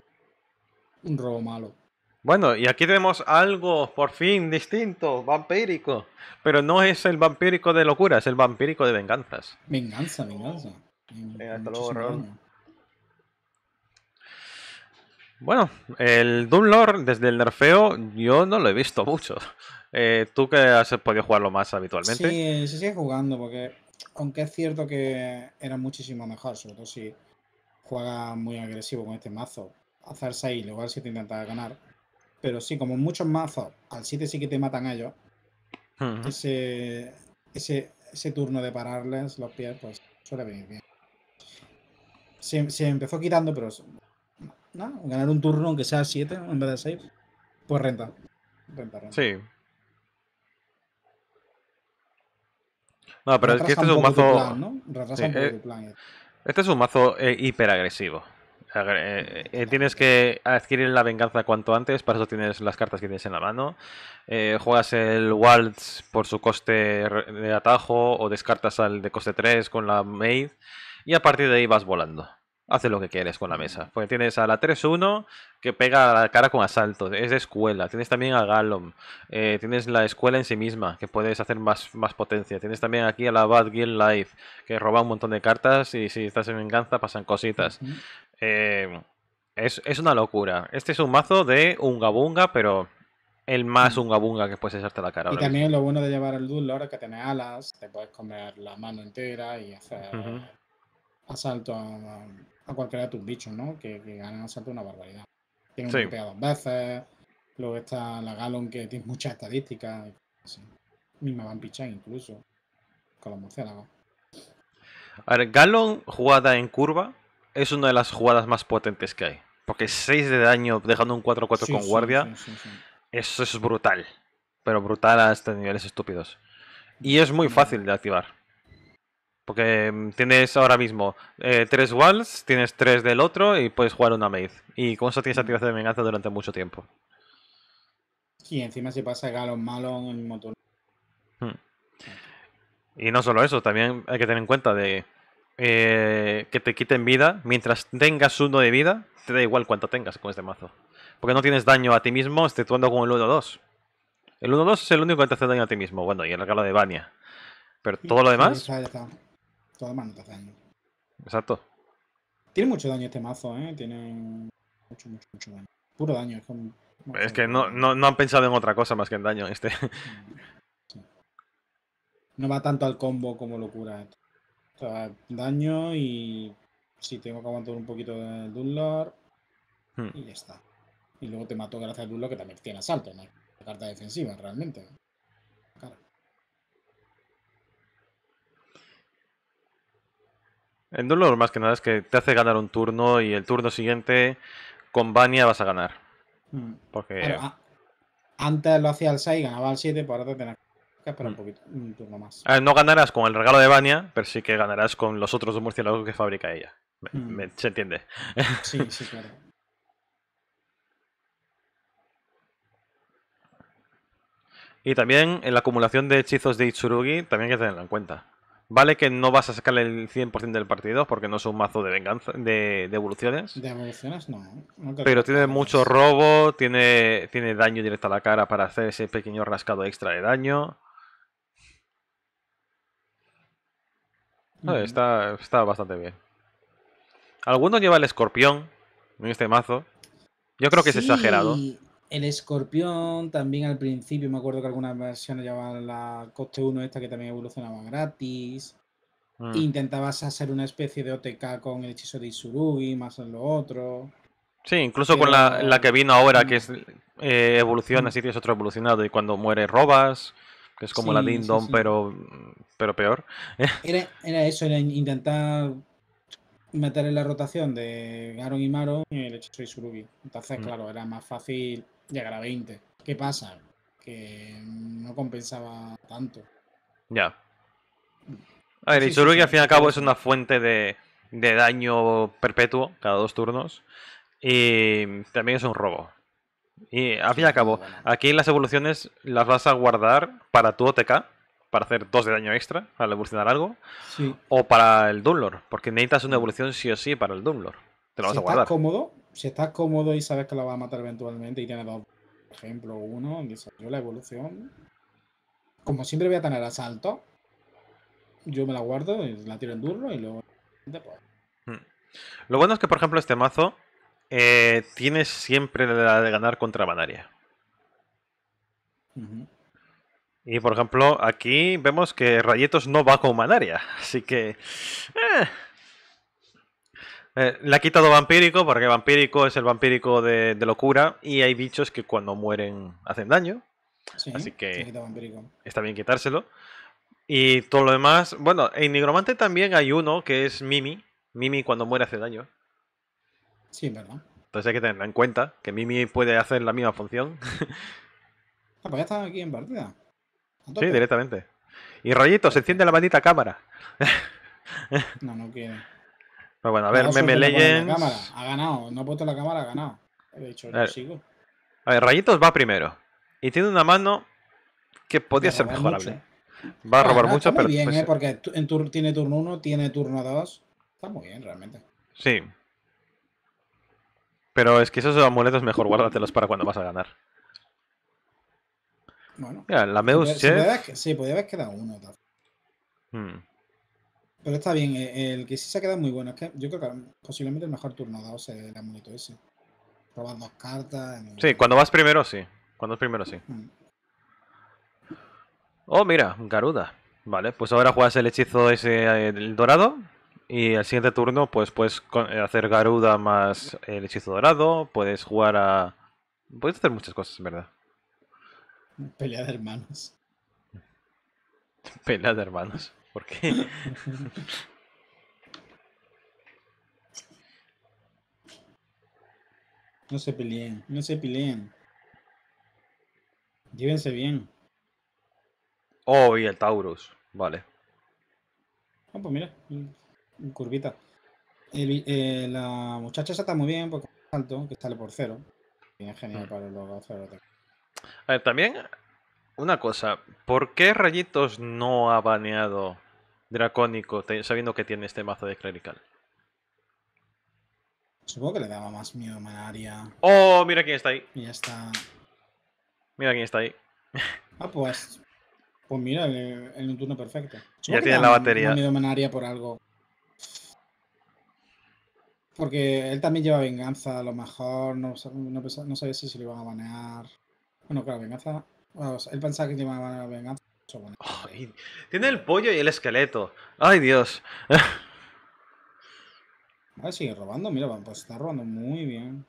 robo malo. Bueno, y aquí tenemos algo por fin distinto, vampírico. Pero no es el vampírico de locura, es el vampírico de venganzas. Venganza, venganza. hasta bueno, el Doomlord desde el nerfeo yo no lo he visto [LAUGHS] mucho. Eh, Tú que has podido jugarlo más habitualmente. Sí, se sigue jugando porque aunque es cierto que era muchísimo mejor, sobre todo si juega muy agresivo con este mazo, hacerse ahí, igual si te intentaba ganar. Pero sí, como muchos mazos, al 7 sí que te matan a ellos. ese, ese, ese, turno de pararles los pies, pues suele venir bien. se empezó quitando, pero Ganar un turno, aunque sea 7 en vez de 6, pues renta. Renta, renta. Sí. No, pero es que este es un mazo. Este es un mazo hiper eh, hiperagresivo. Eh, eh, tienes que adquirir la venganza cuanto antes, para eso tienes las cartas que tienes en la mano. juegas el Waltz por su coste de atajo o descartas al de coste 3 con la Maid y a partir de ahí vas volando haces lo que quieres con la mesa. Porque tienes a la 3-1 que pega a la cara con asalto, es de escuela. Tienes también a Gallum, eh, tienes la escuela en sí misma, que puedes hacer más, más potencia. Tienes también aquí a la Bad Guild Life, que roba un montón de cartas y si estás en venganza pasan cositas. Eh, es, una locura. Este es un mazo de Ungabunga, pero el más Ungabunga que puedes echarte la cara. Y también lo bueno de llevar el Lord es que tiene alas, te puedes comer la mano entera y hacer... asalto a, a cualquiera de tus bichos, ¿no? Que, que ganan salto una barbaridad. Tiene un dos veces, luego está la Galon que tiene mucha estadística. mí me van pichar incluso, con los murciélagos. A ver, Galon jugada en curva es una de las jugadas más potentes que hay. Porque 6 de daño dejando un 4-4 con guardia, eso es brutal. Pero brutal a estos niveles estúpidos. Y es muy mm. fácil de activar. Porque mm, tienes ahora mismo eh, tres walls, tienes tres del otro y puedes jugar una maze. Y con eso tienes activación de venganza durante mucho tiempo. Y encima se pasa Galo malo en el motor. Hmm. Y no solo eso, también hay que tener en cuenta de eh, que te quiten vida. Mientras tengas uno de vida, te da igual cuánto tengas con este mazo. Porque no tienes daño a ti mismo exceptuando con el 1-2. El 1-2 es el único que te hace daño a ti mismo. Bueno, y el regalo de Bania. Pero todo lo demás. Exacto. Tiene mucho daño este mazo, ¿eh? Tiene mucho, mucho, mucho daño. Puro daño. Es, que no, han pensado en otra cosa más que en daño este. [LAUGHS] No va tanto al combo como locura. Eh. O sea, daño y si tengo que aguantar un poquito de Dunlor hmm. y ya está. Y luego te mato gracias al Dunlor que también tiene asalto, ¿no? La carta defensiva realmente. El dolor más que nada es que te hace ganar un turno y el turno siguiente con Bania vas a ganar. Mm. Porque... antes lo hacía el 6 ganaba el 7, ahora te tenés que esperar un, mm. poquito, un turno más. no ganarás con el regalo de Bania, pero sí que ganarás con los otros dos murciélagos que fabrica ella. Mm. se entiende. [LAUGHS] Sí, sí, claro. Y también en la acumulación de hechizos de Itsurugi también hay que tenerlo en cuenta. Vale que no vas a sacar el 100% del partido porque no es un mazo de venganza, de, evoluciones. De evoluciones no. pero tiene mucho robo, tiene, tiene daño directo a la cara para hacer ese pequeño rascado extra de daño. está, bastante bien. ¿Alguno lleva el escorpión en este mazo. Yo creo que es exagerado. El escorpión también al principio, me acuerdo que algunas versiones llevaban la coste 1 esta que también evolucionaba gratis. Mm. Intentabas hacer una especie de OTK con el hechizo de Isurugi, más en lo otro. Sí, incluso con la, que vino ahora, que es mm. eh, evoluciona, mm. si es otro evolucionado, y cuando muere robas que es como la Dindon, pero, pero peor. [LAUGHS] Era, eso, era intentar meter en la rotación de Garon y Maron el hechizo de Isurugi Entonces, claro, era más fácil ya a 20. ¿Qué pasa? Que no compensaba tanto. Ya. A ver, y al fin y al cabo es una fuente de, daño perpetuo cada dos turnos. Y también es un robo. Y al fin y al cabo, aquí las evoluciones las vas a guardar para tu OTK, para hacer dos de daño extra al evolucionar algo, sí. o para el Dunlor, porque necesitas una mm. evolución sí o sí para el Dunlor. Te lo vas a guardar. Estás cómodo, si estás cómodo y sabes que la vas a matar eventualmente y tienes dos, por ejemplo, uno, yo la evolución. Como siempre voy a tener asalto, yo me la guardo, la tiro en duro y luego... Hmm. Lo bueno es que, por ejemplo, este mazo eh, Tiene tienes siempre la de ganar contra manaria Y por ejemplo, aquí vemos que Rayetos no va con manaria [LAUGHS] así que... Eh, eh, le ha quitado vampírico porque vampírico es el vampírico de, locura y hay bichos que cuando mueren hacen daño. así que está bien quitárselo. Y todo lo demás, bueno, en Nigromante también hay uno que es Mimi. Mimi cuando muere hace daño. Sí, verdad. Entonces hay que tener en cuenta que Mimi puede hacer la misma función. ah, pues ya está aquí en partida. Sí, directamente. Y rollito, se enciende la maldita cámara. no, no quiere. Pero bueno, a ver, Meme Legends. Ha ganado, no ha puesto la cámara, ha ganado. He dicho, a sigo. A ver, Rayitos va primero. Y tiene una mano que podría ser mejorable. Va a robar mucha pero... está Muy bien, pues eh, porque en tiene turno 1, tiene turno 2. Está muy bien, realmente. Sí. Pero es que esos amuletos mejor guárdatelos para cuando vas a ganar. Bueno. Mira, la Meus si, sí podía haber quedado uno. Hmm. Pero está bien, eh, el que sí se ha quedado muy bueno. Es que yo creo que posiblemente el mejor turno dado sea el amuleto ese. Robas dos cartas. Sí, cuando vas primero, sí. Cuando es primero, sí. Mm. Oh, mira, Garuda. Vale, pues ahora juegas el hechizo ese eh, el dorado. Y al siguiente turno, pues puedes eh, hacer Garuda más el hechizo dorado. Puedes jugar a. Puedes hacer muchas cosas, en verdad. Pelea de hermanos. [LAUGHS] Pelea de hermanos. ¿Por qué? [LAUGHS] No se peleen, no se peleen. Llévense bien. Oh, y el Taurus. Vale. Ah, pues mira, curvita. Eh, la muchacha está muy bien porque es alto, que sale por cero. Bien genial mm. para los cero. A ver, también una cosa. ¿Por qué Rayitos no ha baneado dracónico, sabiendo que tiene este mazo de clerical. Supongo que le daba más miedo a manaria. ¡Oh! Mira quién está ahí. ya está. Mira quién está ahí. Ah, pues. Pues mira, en un turno perfecto. ya tiene la batería. miedo a por algo. Porque él también lleva venganza, a lo mejor. No, sabía si se le iban a banear. Bueno, claro, venganza. Bueno, él pensaba que banear venganza tiene el pollo y el esqueleto. Ay, Dios. [LAUGHS] Ah, sigue robando, mira, pues está robando muy bien.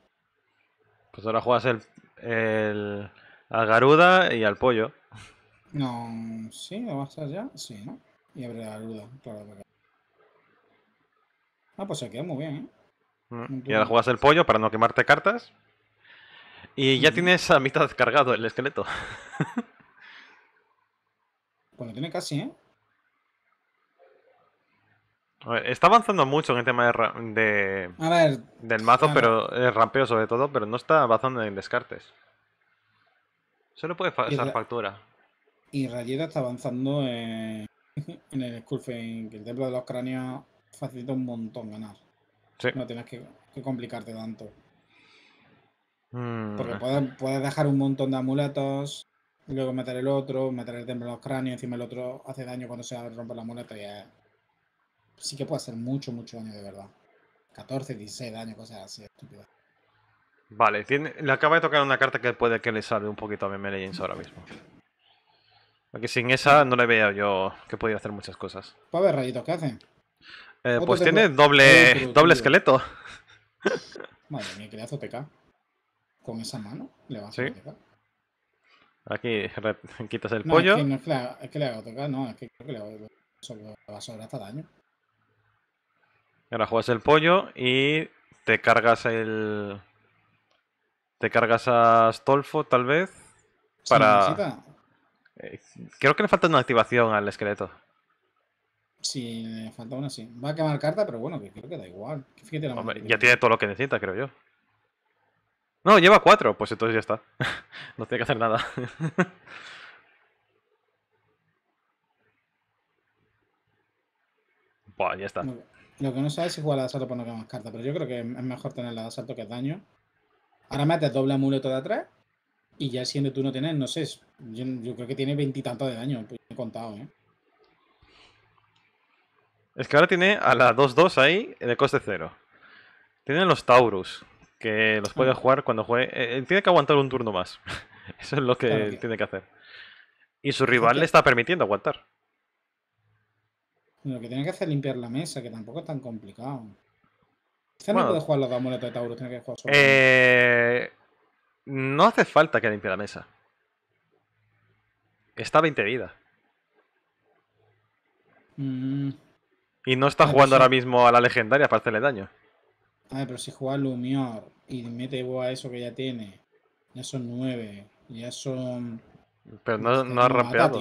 Pues ahora juegas el, el al Garuda y al pollo. No, sí, ¿lo vas allá? Sí, ¿no? Y abre la Garuda, Ah, pues se queda muy bien, ¿eh? Mm, y ahora juegas el pollo para no quemarte cartas. Y ya tienes a mitad descargado, el esqueleto. [LAUGHS] cuando tiene casi, ¿eh? está avanzando mucho en el tema de, a ver, del mazo, pero el rampeo sobre todo, pero no está avanzando en descartes. Solo puede pasar factura. Y Rayeta está avanzando en, [LAUGHS] el Sculping. que el templo de los cráneos facilita un montón ganar. Sí. No tienes que, complicarte tanto. Mm. Porque puedes, dejar un montón de amuletos, y luego meter el otro, meter el temblor los cráneos, encima el otro hace daño cuando se rompe la muleta y es... sí que puede hacer mucho, mucho daño de verdad. 14, 16 daño, cosas así, estúpidas. Vale, le acaba de tocar una carta que puede que le salve un poquito a mi Legends ahora mismo. Porque sin esa no le veo yo que podía hacer muchas cosas. Pues ver, rayitos, ¿qué hacen? Eh, pues tiene doble, [LAUGHS] doble, esqueleto. Madre mía, que le Con esa mano le va a hacer Aquí [LAUGHS] quitas el pollo. Es que, le hago es tocar, no, es que creo que le, va a sobrar hasta daño. Ahora juegas el pollo y te cargas el. Te cargas a Stolfo, tal vez. Para. Eh, creo que le falta una activación al esqueleto. Sí, le falta una, sí. Va a quemar carta, pero bueno, que creo que da igual. Fíjate ya tiene todo lo que necesita, creo yo. No, lleva cuatro. Pues entonces ya está. [LAUGHS] no tiene que hacer nada. [LAUGHS] Buah, ya está. Lo que no sabes es si jugar al asalto para no más carta, pero yo creo que es mejor tener la de asalto que daño. Ahora metes doble amuleto de atrás y ya siendo tú no tienes, no sé, yo, creo que tiene veintitantos de daño, pues he contado, ¿eh? Es que ahora tiene a la 2-2 ahí de coste cero. Tienen los Taurus que los puede jugar cuando juegue. Eh, eh, tiene que aguantar un turno más. [LAUGHS] Eso es lo que tiene que hacer. Y su rival le está permitiendo aguantar. Lo que tiene que hacer es limpiar la mesa, que tampoco es tan complicado. Este no puede jugar los dos de Tauro, tiene que jugar eh, no hace falta que limpie la mesa. Está 20 mm. Y no está ah, jugando pues ahora mismo a la legendaria para hacerle daño ver ah, pero si juega Lumior y mete vos a eso que ya tiene, ya son nueve, ya son. Pero no, no ha rapeado.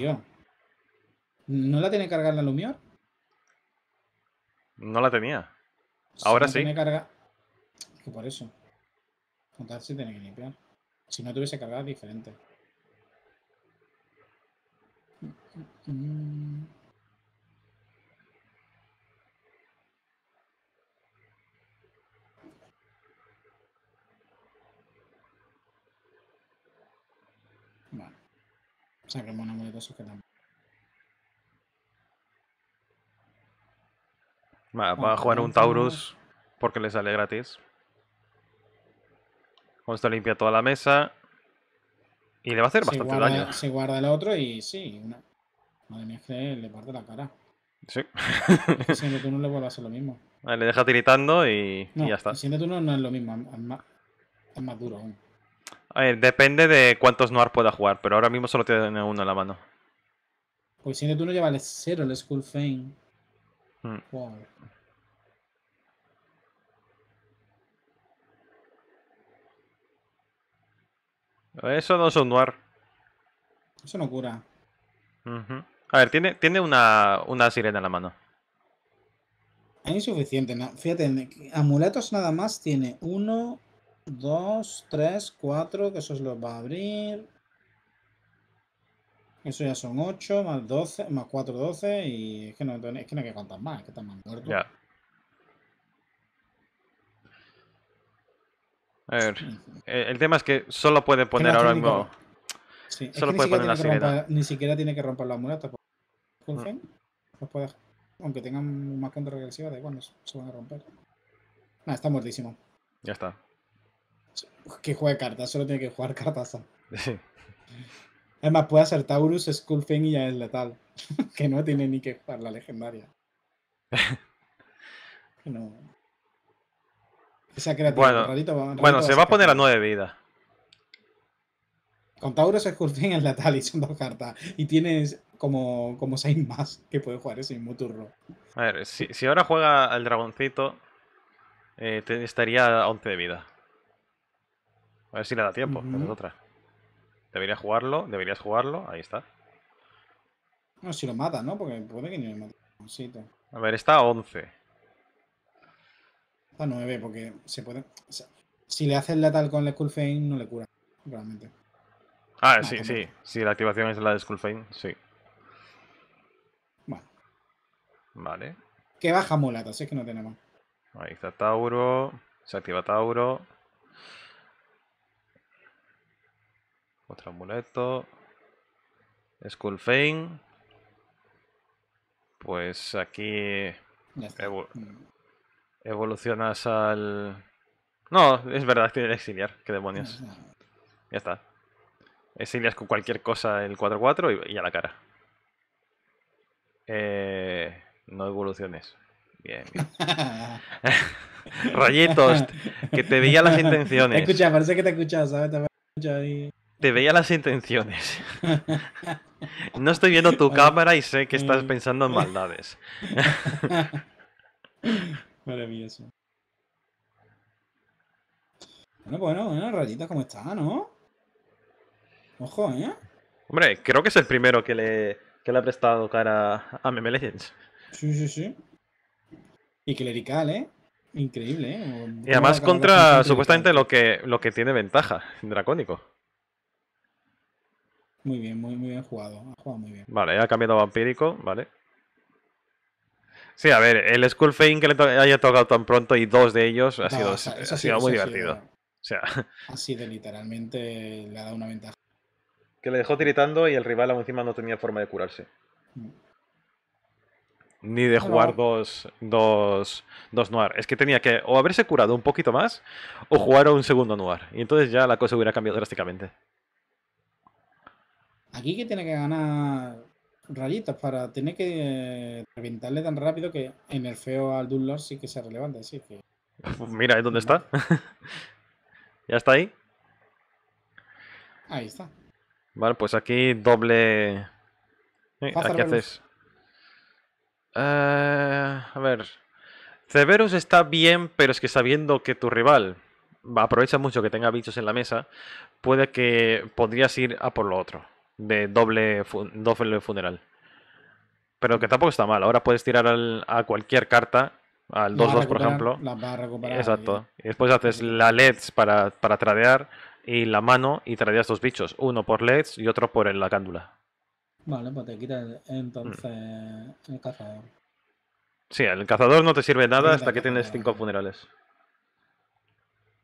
¿No la tiene cargada la Lumior? No la tenía. Ahora no sí. Tiene carga... Que por eso. si tiene que limpiar. Si no tuviese cargada, diferente. que Va, a jugar un Taurus porque le sale gratis. Con esto limpia toda la mesa. Y le va a hacer bastante daño. Se guarda el otro y sí. Una... Madre mía, que le parte la cara. Sí. Siendo no le vuelve a hacer lo mismo. [LAUGHS] Ah, le deja tiritando y, y ya está. Siendo turno no es lo mismo. Es más, es más duro aún depende de cuántos Noir pueda jugar, pero ahora mismo solo tiene uno en la mano. pues si no tú no llevas el cero, el School Fame. Mm. Wow. Eso no es un Noir. Eso no cura. A ver, tiene, tiene una, una sirena en la mano. Es insuficiente, Fíjate, amuletos nada más tiene uno, 2, 3, 4, que eso los va a abrir. Eso ya son 8, más 12, más 4, 12, y es que no, es que no hay que contar más, es que están más muertos. Ya. A ver, el tema es que solo puede poner ahora mismo... Sí, solo puede poner una ni siquiera tiene que romper la muletas. Mm. No. Puede... aunque tengan más contra regresiva, de igual, no se van a romper. Nada, ah, está muertísimo. Ya está que juegue cartas, solo tiene que jugar [LAUGHS] cartas. Además, puede hacer Taurus, Skullfang y ya es letal. [LAUGHS] que no tiene ni que jugar la legendaria. [LAUGHS] bueno, bueno se va a poner a nueve vida Con Taurus, Skullfang es letal y son dos cartas. Y tienes como, como seis más que puede jugar ese mismo turno. A ver, si, ahora juega al dragoncito, eh, estaría a 11 de vida. A ver si le da tiempo, otra. Debería jugarlo, deberías jugarlo, ahí está. No, si lo mata, ¿no? Porque puede que ni lo mate. a ver, está a 11. Está a 9, porque se puede. si le haces tal con el Skullfane, no le cura, realmente. Ah, ah sí, sí. Si la activación es la de Skullfane, sí. Bueno. Vale. Que baja mulata, si es que no tenemos. Ahí está Tauro. Se activa Tauro. Otro amuleto. Fane. Pues aquí mm. evolucionas al... No, es verdad, tiene exiliar. Qué demonios. Ya está. Exilias con cualquier cosa el 4-4 y, a la cara. Eh, no evoluciones. Bien, bien. [LAUGHS] [LAUGHS] Rayitos, que te veía las [LAUGHS] intenciones. Escucha, parece que te escuchas, ¿sabes? Te y te veía las intenciones. [LAUGHS] No estoy viendo tu cámara y sé que estás mm. pensando en maldades. [LAUGHS] Maravilloso. Bueno, pues bueno, bueno, rayita como está, ¿no? Ojo, ¿eh? Hombre, creo que es el primero que le, le ha prestado cara a Meme Legends. Sí, sí, sí. Y clerical, ¿eh? Increíble, ¿eh? y además contra supuestamente lo que, lo que tiene ventaja, dracónico. Muy bien, muy, bien jugado. Ha jugado muy bien. Vale, ha cambiado a vampírico, vale. Sí, a ver, el Skull Fame que le haya tocado tan pronto y dos de ellos ha sido, ha sido, muy divertido. o sea. [LAUGHS] Ha sido literalmente, le ha dado una ventaja. Que le dejó tiritando y el rival aún encima no tenía forma de curarse. Mm. Ni de jugar dos, dos, dos Noir. Es que tenía que o haberse curado un poquito más o jugar un segundo Noir. Y entonces ya la cosa hubiera cambiado drásticamente. Aquí que tiene que ganar rayitas para tener que reventarle tan rápido que en el feo al Dunlop sí que se relevante. Así que... Pues mira, ¿dónde está? [LAUGHS] ¿Ya está ahí? Ahí está. Vale, pues aquí doble... Eh, ¿Qué haces... Eh, a ver... Severus está bien, pero es que sabiendo que tu rival aprovecha mucho que tenga bichos en la mesa, puede que podrías ir a por lo otro de doble, funeral. Pero que tampoco está mal. Ahora puedes tirar al, a cualquier carta, al 2-2 por ejemplo. La Exacto. Y después haces la LEDs para, para tradear y la mano y tradeas dos bichos. Uno por LEDs y otro por la cándula. Vale, pues te quitas entonces mm. el cazador. Sí, el cazador no te sirve nada hasta que tienes 5 funerales.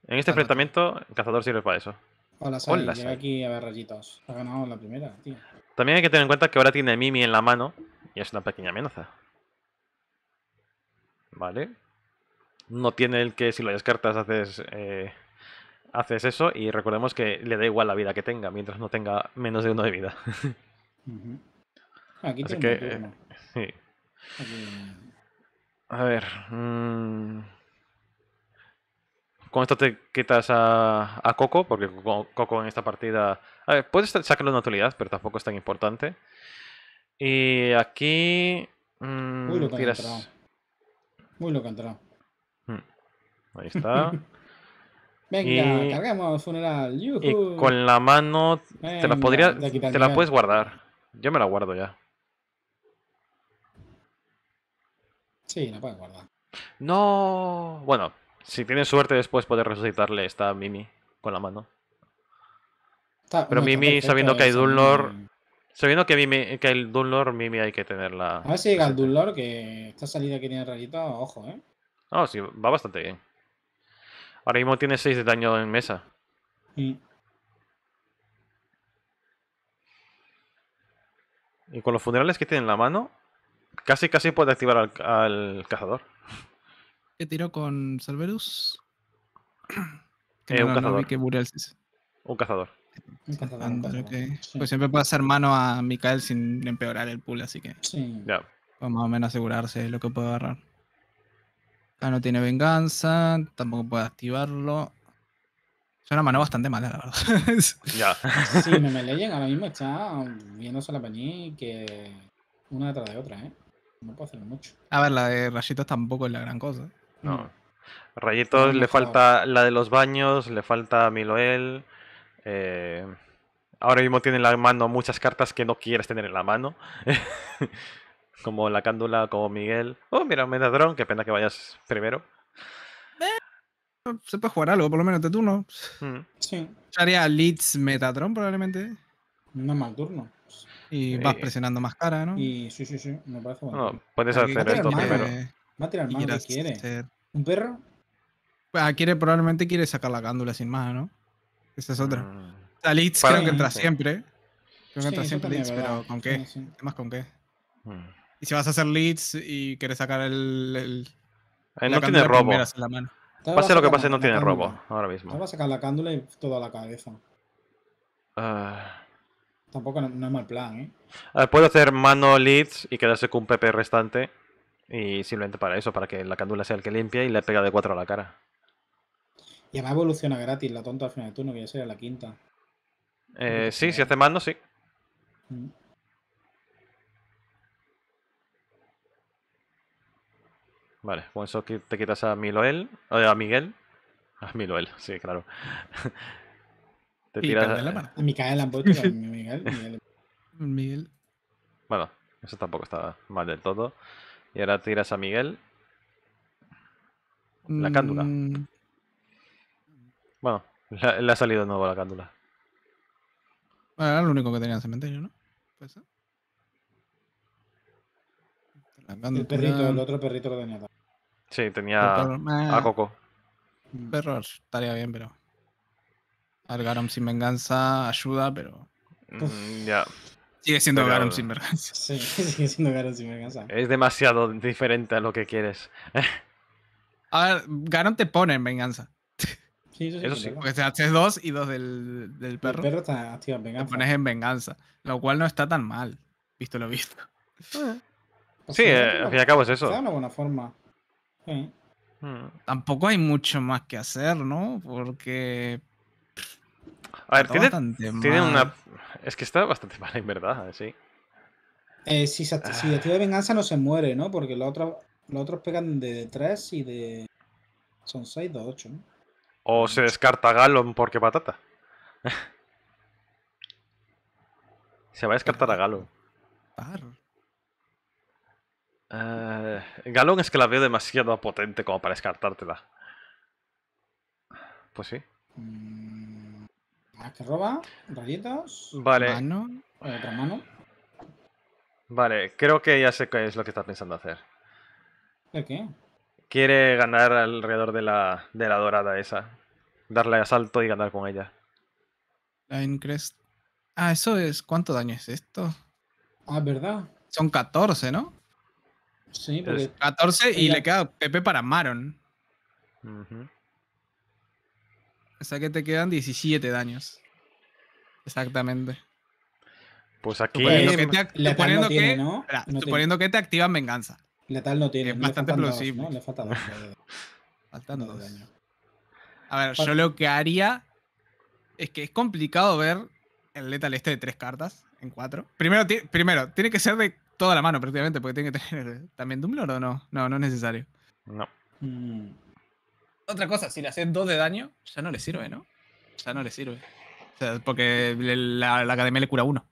En este enfrentamiento, el cazador sirve para eso. Hola, También hay que tener en cuenta que ahora tiene Mimi en la mano y es una pequeña amenaza. Vale. No tiene el que si lo descartas haces, eh, haces eso y recordemos que le da igual la vida que tenga mientras no tenga menos de uno de vida. Aquí A ver. Mm, con esto te quitas a, a Coco, porque Coco en esta partida... A ver, puedes de una utilidad, pero tampoco es tan importante. Y aquí... Muy mm, lo que tiras... entrado. Muy lo que entrado. Hmm. Ahí está. [LAUGHS] Venga, y, cargamos funeral. Y con la mano te la te la puedes guardar. Yo me la guardo ya. Sí, la puedes guardar. No, bueno, si tienes suerte después poder resucitarle esta Mimi con la mano. Pero Mimi, sabiendo que hay Dunlor... Sabiendo que, Mimi, que el Dunlor, Mimi hay que tenerla... A ver si llega el Dunlor, que esta salida que tiene rayita, ojo, ¿eh? No, sí, va bastante bien. Ahora mismo tiene 6 de daño en mesa. Y con los funerales que tiene en la mano, casi casi puede activar al cazador. ¿Qué tiró con Cerberus? Eh, un cazador. que un cazador. Un cazador, ah, un cazador. Pues siempre puede hacer mano a Mikael sin empeorar el pool, así que. Sí. Ya. Pues más o menos asegurarse de lo que puedo agarrar. Ah, no tiene venganza, tampoco puede activarlo. Es una mano bastante mala, la verdad. [LAUGHS] Ya. sí, me leyen, ahora mismo está viéndose la que una detrás de otra, ¿eh? No puedo hacerlo mucho. A ver, la de rayitos tampoco es la gran cosa. No. Mm. Rayitos le falta la de los baños, le falta Miloel. Eh, ahora mismo tiene en la mano muchas cartas que no quieres tener en la mano. [LAUGHS] como la cándula, como Miguel. Oh, mira, Metatron, qué pena que vayas primero. Eh, se puede jugar algo, por lo menos de turno. Mm. Sí. haría Leeds Metatron probablemente. No es mal turno. Y vas presionando más cara, ¿no? Y sí, sí, sí, me parece bueno. No, puedes hacer esto primero. Eh, Va a tirar quiere. ¿Un perro? Pues quiere, probablemente quiere sacar la cándula sin más, ¿no? Esa es otra. Mm. Leeds creo que entra siempre. Creo que entra siempre Leeds, pero ¿con qué? ¿Más con qué? Hmm. Y si vas a hacer Leeds y quieres sacar el. el no tiene robo. Pase lo que pase, no tiene robo ahora mismo. va a sacar la cándula y toda la cabeza. Ah. Tampoco no, es mal plan, ¿eh? puedo hacer mano Leeds y quedarse con un PP restante. Y simplemente para eso, para que la candula sea el que limpia y le pega de cuatro a la cara. Y además evoluciona gratis la tonta al final de turno, que ya sería la quinta. Eh, sí, si hace mando, sí. Mm. Vale, con eso te quitas a Miloel, eh, a Miguel. [LAUGHS] A Miloel, sí, claro. [LAUGHS] te tiras a... a Miguel. [LAUGHS] Miguel. Bueno, eso tampoco está mal del todo. Y ahora tiras a Miguel. La mm. cándula. Bueno, le ha salido de nuevo la cándula. Bueno, era lo único que tenía el cementerio, ¿no? El perrito, el otro perrito lo tenía. Sí, tenía a ah. Coco. Perros, estaría bien, pero. Algarom sin venganza ayuda, pero. Mm, ya. Sigue siendo Garon sin venganza. Sí, [LAUGHS] sigue siendo Garon sin venganza. Es demasiado diferente a lo que quieres. [LAUGHS] A ver, Garon te pone en venganza. Sí, eso sí. Porque te haces dos y dos del, del perro. El perro está activo en venganza. Te pones en venganza. Lo cual no está tan mal, visto lo visto. Ah. sí, eh, al fin y al cabo es eso. de una buena forma. Hmm. Tampoco hay mucho más que hacer, ¿no? Porque. A ver, tiene, tiene una. Es que está bastante [LAUGHS] mal, en verdad, sí. Eh, si, se, ah. venganza no se muere, ¿no? Porque los otros, los pegan de 3 y de. Son 6, 2, 8, ¿no? O se descarta Galon porque patata. [LAUGHS] se va a descartar a Galon. Claro. Galon eh, es que la veo demasiado potente como para descartártela. Pues sí. Mm. ¿Qué que roba, ¿Rayetas? Vale. Mano, eh, otra mano. Vale, creo que ya sé qué es lo que está pensando hacer. ¿De qué? Quiere ganar alrededor de la, de la dorada esa. Darle asalto y ganar con ella. Ah, eso es. ¿Cuánto daño es esto? Ah, ¿verdad? Son 14, ¿no? Sí, porque. 14 y le queda PP para Maron. Uh o sea que te quedan 17 daños. Exactamente. Pues aquí. Suponiendo que te, activan venganza. Letal no tiene. Es bastante plausible. Le falta dos. [LAUGHS] Faltan dos. daños. A ver, yo lo que haría es que es complicado ver el letal este de tres cartas en cuatro. Primero, primero tiene que ser de toda la mano prácticamente, porque tiene que tener [LAUGHS] también Doomlord o no. No, no es necesario. No. Mm. Otra cosa, si le haces 2 de daño, ya no le sirve, ¿no? Ya no le sirve. O sea, porque la, la academia le cura 1.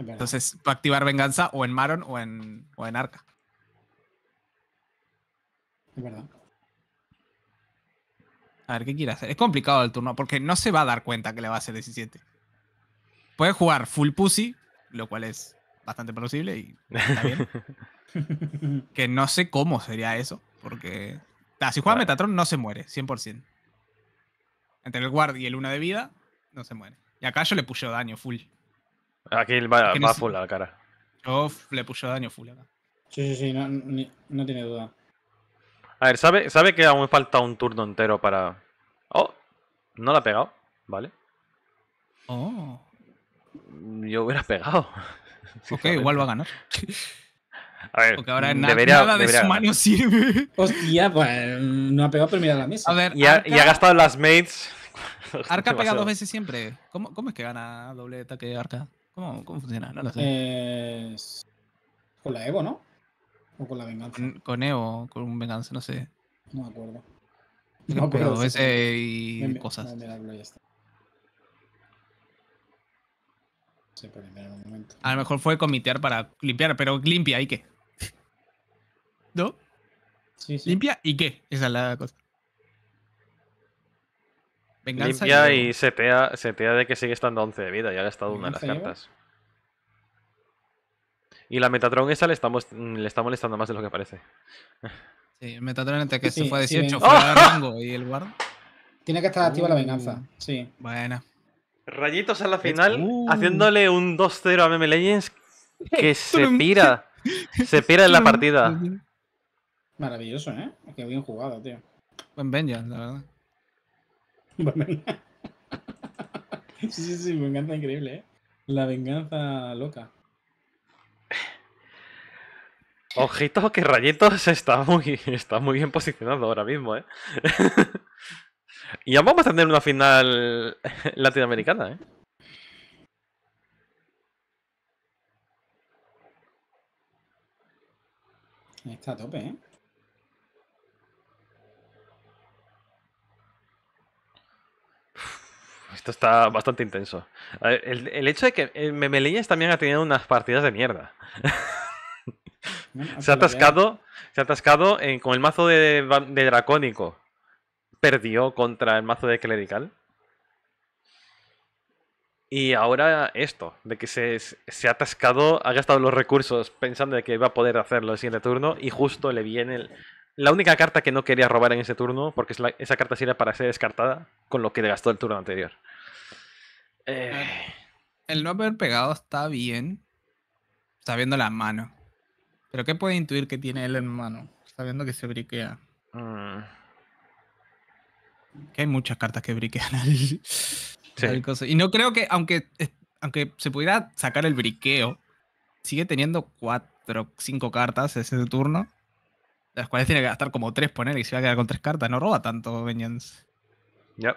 Entonces va a activar venganza o en Maron o en, en Arca. Es verdad. A ver, ¿qué quiere hacer? Es complicado el turno porque no se va a dar cuenta que le va a hacer 17. Puede jugar full pussy, lo cual es bastante posible y está bien. [LAUGHS] que no sé cómo sería eso, porque si juega Metatron no se muere, 100%. Entre el guard y el 1 de vida, no se muere. Y acá yo le puse daño full. Aquí va, full a la cara. Yo le puso daño full acá. Sí, sí, sí, no, tiene duda. A ver, ¿sabe, sabe que aún falta un turno entero para... Oh, no la ha pegado, ¿vale? Oh. Yo hubiera pegado. [LAUGHS] Ok, igual va a ganar. [LAUGHS] A ver, Porque ahora debería, nada de su mano sirve. Hostia, pues no ha pegado pero mira la mesa. A ver, y, ha, gastado las mates. [LAUGHS] Arca pegado dos veces siempre. ¿Cómo, ¿Cómo, es que gana doble ataque Arca? ¿Cómo, cómo funciona? No lo sé. con la Evo, ¿no? ¿O con la venganza? Con, Evo, con un venganza, no sé. No me acuerdo. No puedo Pero ese y cosas. A lo mejor fue comitear para limpiar, pero limpia y qué. [LAUGHS] ¿No? Sí, Limpia y qué, esa es la cosa. Venganza limpia y, setea, setea, de que sigue estando 11 de vida, Y ha estado una de las cartas. Y la Metatron esa le, estamos, le está molestando más de lo que parece. Sí, Metatron entre que se fue a 18 [LAUGHS] fue rango y el guard. Tiene que estar activa la uh. venganza, sí. buena. Rayitos a la final, haciéndole un 2-0 a Meme Legends que [LAUGHS] se pira. Se pira en la partida. Maravilloso, ¿eh? Qué bien jugado, tío. Buen venganza, la verdad. [LAUGHS] Buen [LAUGHS] sí, sí, sí, venganza increíble, ¿eh? La venganza loca. Ojito que Rayitos está está muy bien posicionado ahora mismo, ¿eh? Y ya vamos a tener una final [LAUGHS] latinoamericana, ¿eh? Está tope, ¿eh? Esto está bastante intenso. El, hecho de que Memeleñas también ha tenido unas partidas de mierda. [LAUGHS] Pues se ha atascado, se ha atascado con el mazo de Dracónico perdió contra el mazo de Clerical. Y ahora esto, de que se, ha atascado, ha gastado los recursos pensando de que va a poder hacerlo el siguiente turno y justo le viene la única carta que no quería robar en ese turno, porque esa carta sirve para ser descartada con lo que le gastó el turno anterior. Eh. El no haber pegado está bien, está viendo la mano. Pero ¿qué puede intuir que tiene él en mano? está viendo que se briquea. Mm. Que hay muchas cartas que briquean ahí. Y no creo que, aunque, aunque se pudiera sacar el briqueo, sigue teniendo cuatro, cinco cartas ese turno. Las cuales tiene que gastar como tres, poner y se va a quedar con tres cartas. No roba tanto Vengeance. Ya.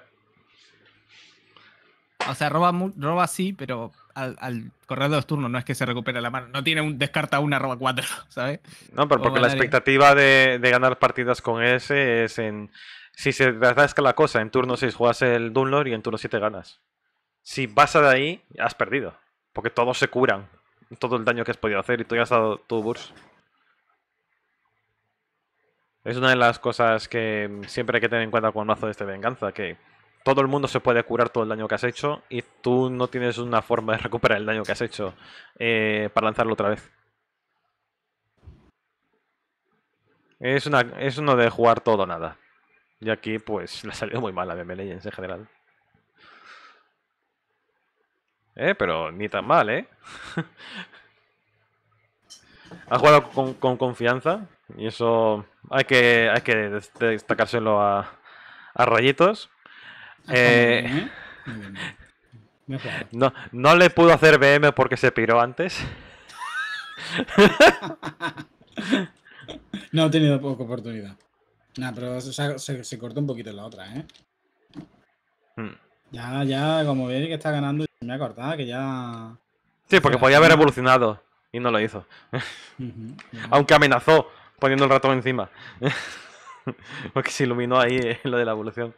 O sea, roba, roba sí, pero al, correr los turnos no es que se recupere la mano. No tiene un descarta una, roba cuatro, [LAUGHS] ¿sabes? No, pero porque la expectativa de ganar partidas con ese es en si se que la cosa, en turno 6 juegas el Dunlord y en turno 7 ganas. Si vas de ahí, has perdido. Porque todos se curan. Todo el daño que has podido hacer y tú ya has dado tu burst. Es una de las cosas que siempre hay que tener en cuenta con un mazo de este venganza, que todo el mundo se puede curar todo el daño que has hecho y tú no tienes una forma de recuperar el daño que has hecho eh, para lanzarlo otra vez. Es, una, es uno de jugar todo o nada. Y aquí, pues, le ha salido muy mal a BM Legends en general. Eh, pero ni tan mal, ¿eh? [LAUGHS] ha jugado con, confianza y eso hay que, que destacárselo a, a rayitos. no, no le pudo hacer BM porque se piró antes. [LAUGHS] no ha tenido poca oportunidad. Nah, pero se, cortó corta un poquito en la otra, ¿eh? Hmm. Ya, ya, como veis que está ganando, me ha cortado, que ya... Sí, porque podía haber evolucionado y no lo hizo. [LAUGHS] Aunque amenazó poniendo el ratón encima. [LAUGHS] porque se iluminó ahí eh, lo de la evolución.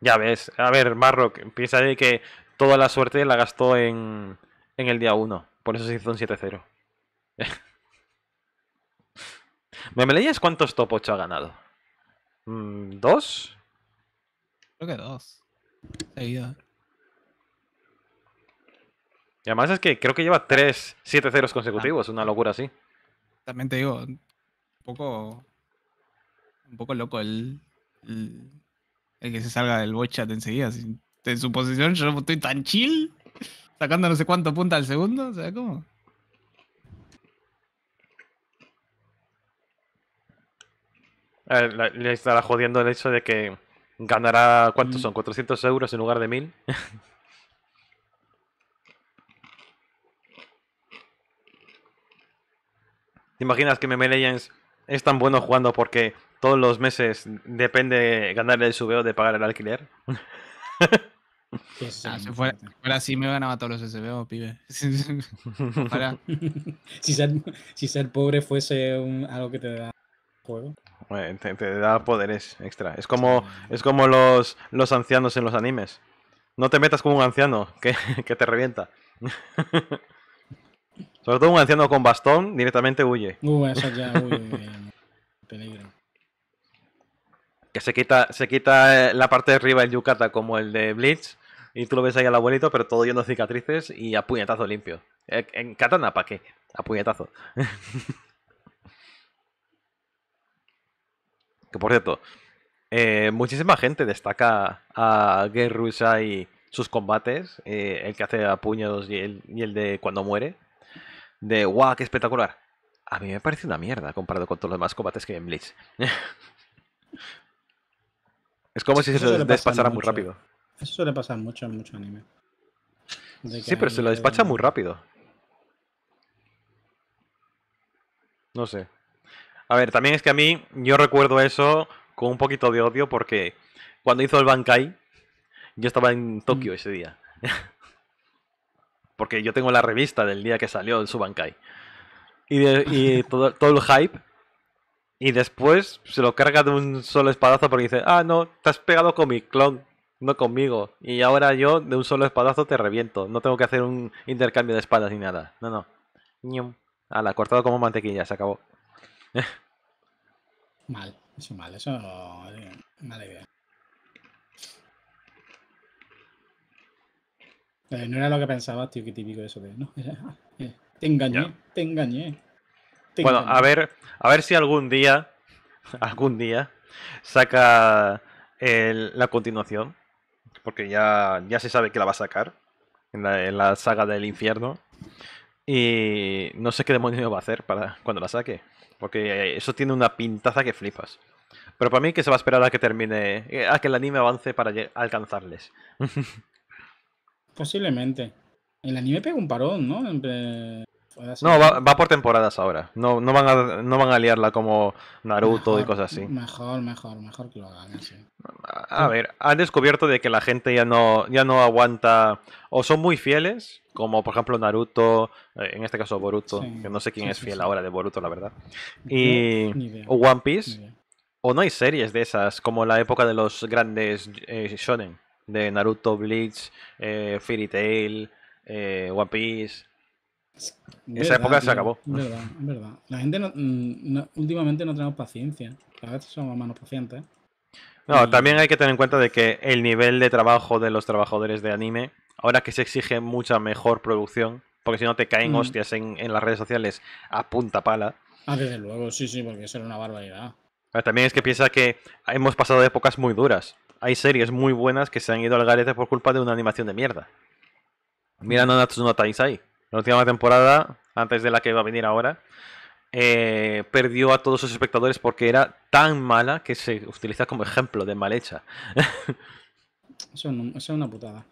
Ya ves. A ver, Marrock, piensa que toda la suerte la gastó en, en el día 1. Por eso se hizo un 7-0. [LAUGHS] leyes cuántos top 8 ha ganado? Mm, ¿Dos? Creo que dos. Seguido. Y además es que creo que lleva tres 7 ceros consecutivos, ah. una locura así. También te digo, un poco. Un poco loco el. el, que se salga del bochat enseguida. en su posición yo no estoy tan chill, sacando no sé cuánto punta al segundo, o sea, ¿cómo? Eh, le estará jodiendo el hecho de que ganará, ¿cuántos son? 400 euros en lugar de 1000. ¿Te imaginas que Meme Legends es tan bueno jugando porque todos los meses depende ganar el subeo de pagar el alquiler? Pues ah, si, fuera, así, me ganaba todos los SBO, pibe. [LAUGHS] si, ser, pobre fuese algo que te da juego. Eh, te, da poderes extra. Es como, es como los, los ancianos en los animes. No te metas con un anciano [LAUGHS] que, te revienta. [LAUGHS] Sobre todo un anciano con bastón directamente huye. Uh, eso ya, [LAUGHS] Que se quita, se quita eh, la parte de arriba del yukata como el de Blitz. Y tú lo ves ahí al abuelito, pero todo lleno de cicatrices y a puñetazo limpio. Eh, en katana, ¿para qué? A puñetazo. Que por cierto, eh, muchísima gente destaca a Guerrero y sus combates, eh, el que hace a puños y el, de cuando muere, de guau, qué espectacular. A mí me parece una mierda comparado con todos los demás combates que hay en Bleach. [LAUGHS] es como si se lo despachara muy rápido. Eso suele pasar mucho en mucho anime. Sí, pero se lo despacha muy rápido. No sé. A ver, también es que a mí, yo recuerdo eso con un poquito de odio porque cuando hizo el Bankai, yo estaba en Tokio mm. ese día. [LAUGHS] porque yo tengo la revista del día que salió el Subankai. Y, y [LAUGHS] todo, todo, el hype. Y después se lo carga de un solo espadazo porque dice, ah, no, te has pegado con mi clon, no conmigo. Y ahora yo de un solo espadazo te reviento. No tengo que hacer un intercambio de espadas ni nada. No, no. A la cortado como mantequilla, se acabó. [LAUGHS] Mal, eso mal, eso eh, mala idea. Eh, no era lo que pensaba, tío, que típico eso de, ¿no? [LAUGHS] Eh, te engañé, te engañé. bueno, a ver, a ver si algún día, [LAUGHS] algún día, saca la continuación. Porque ya, ya se sabe que la va a sacar. En la, en la saga del infierno. Y no sé qué demonio va a hacer para cuando la saque porque eh, eso tiene una pintaza que flipas. Pero para mí que se va a esperar a que termine, eh, a que el anime avance para alcanzarles. [LAUGHS] Posiblemente. El anime pega un parón, ¿no? No, va, por temporadas ahora. No, no, van a, no van a liarla como Naruto y cosas así. Mejor, mejor, mejor que lo hagan así. A, ver, han descubierto de que la gente ya no, ya no aguanta o son muy fieles, como por ejemplo Naruto, eh, en este caso Boruto, que no sé quién es fiel ahora de Boruto, la verdad. Y o One Piece. O no hay series de esas, como la época de los grandes eh, shonen, de Naruto, Bleach, eh, Fairy Tail, One Piece esa época se acabó. Es verdad, es verdad. La gente mm, últimamente no tenemos paciencia. Cada vez somos menos pacientes. No, también hay que tener en cuenta de que el nivel de trabajo de los trabajadores de anime, ahora que se exige mucha mejor producción, porque si no te caen mm. hostias en, las redes sociales a punta pala. Ah, desde luego, sí, sí, porque eso era una barbaridad. también es que piensa que hemos pasado épocas muy duras. Hay series muy buenas que se han ido al garete por culpa de una animación de mierda. Mira mm. no no ahí la última temporada, antes de la que va a venir ahora, eh, perdió a todos sus espectadores porque era tan mala que se utiliza como ejemplo de mal hecha. [LAUGHS] eso, es una putada.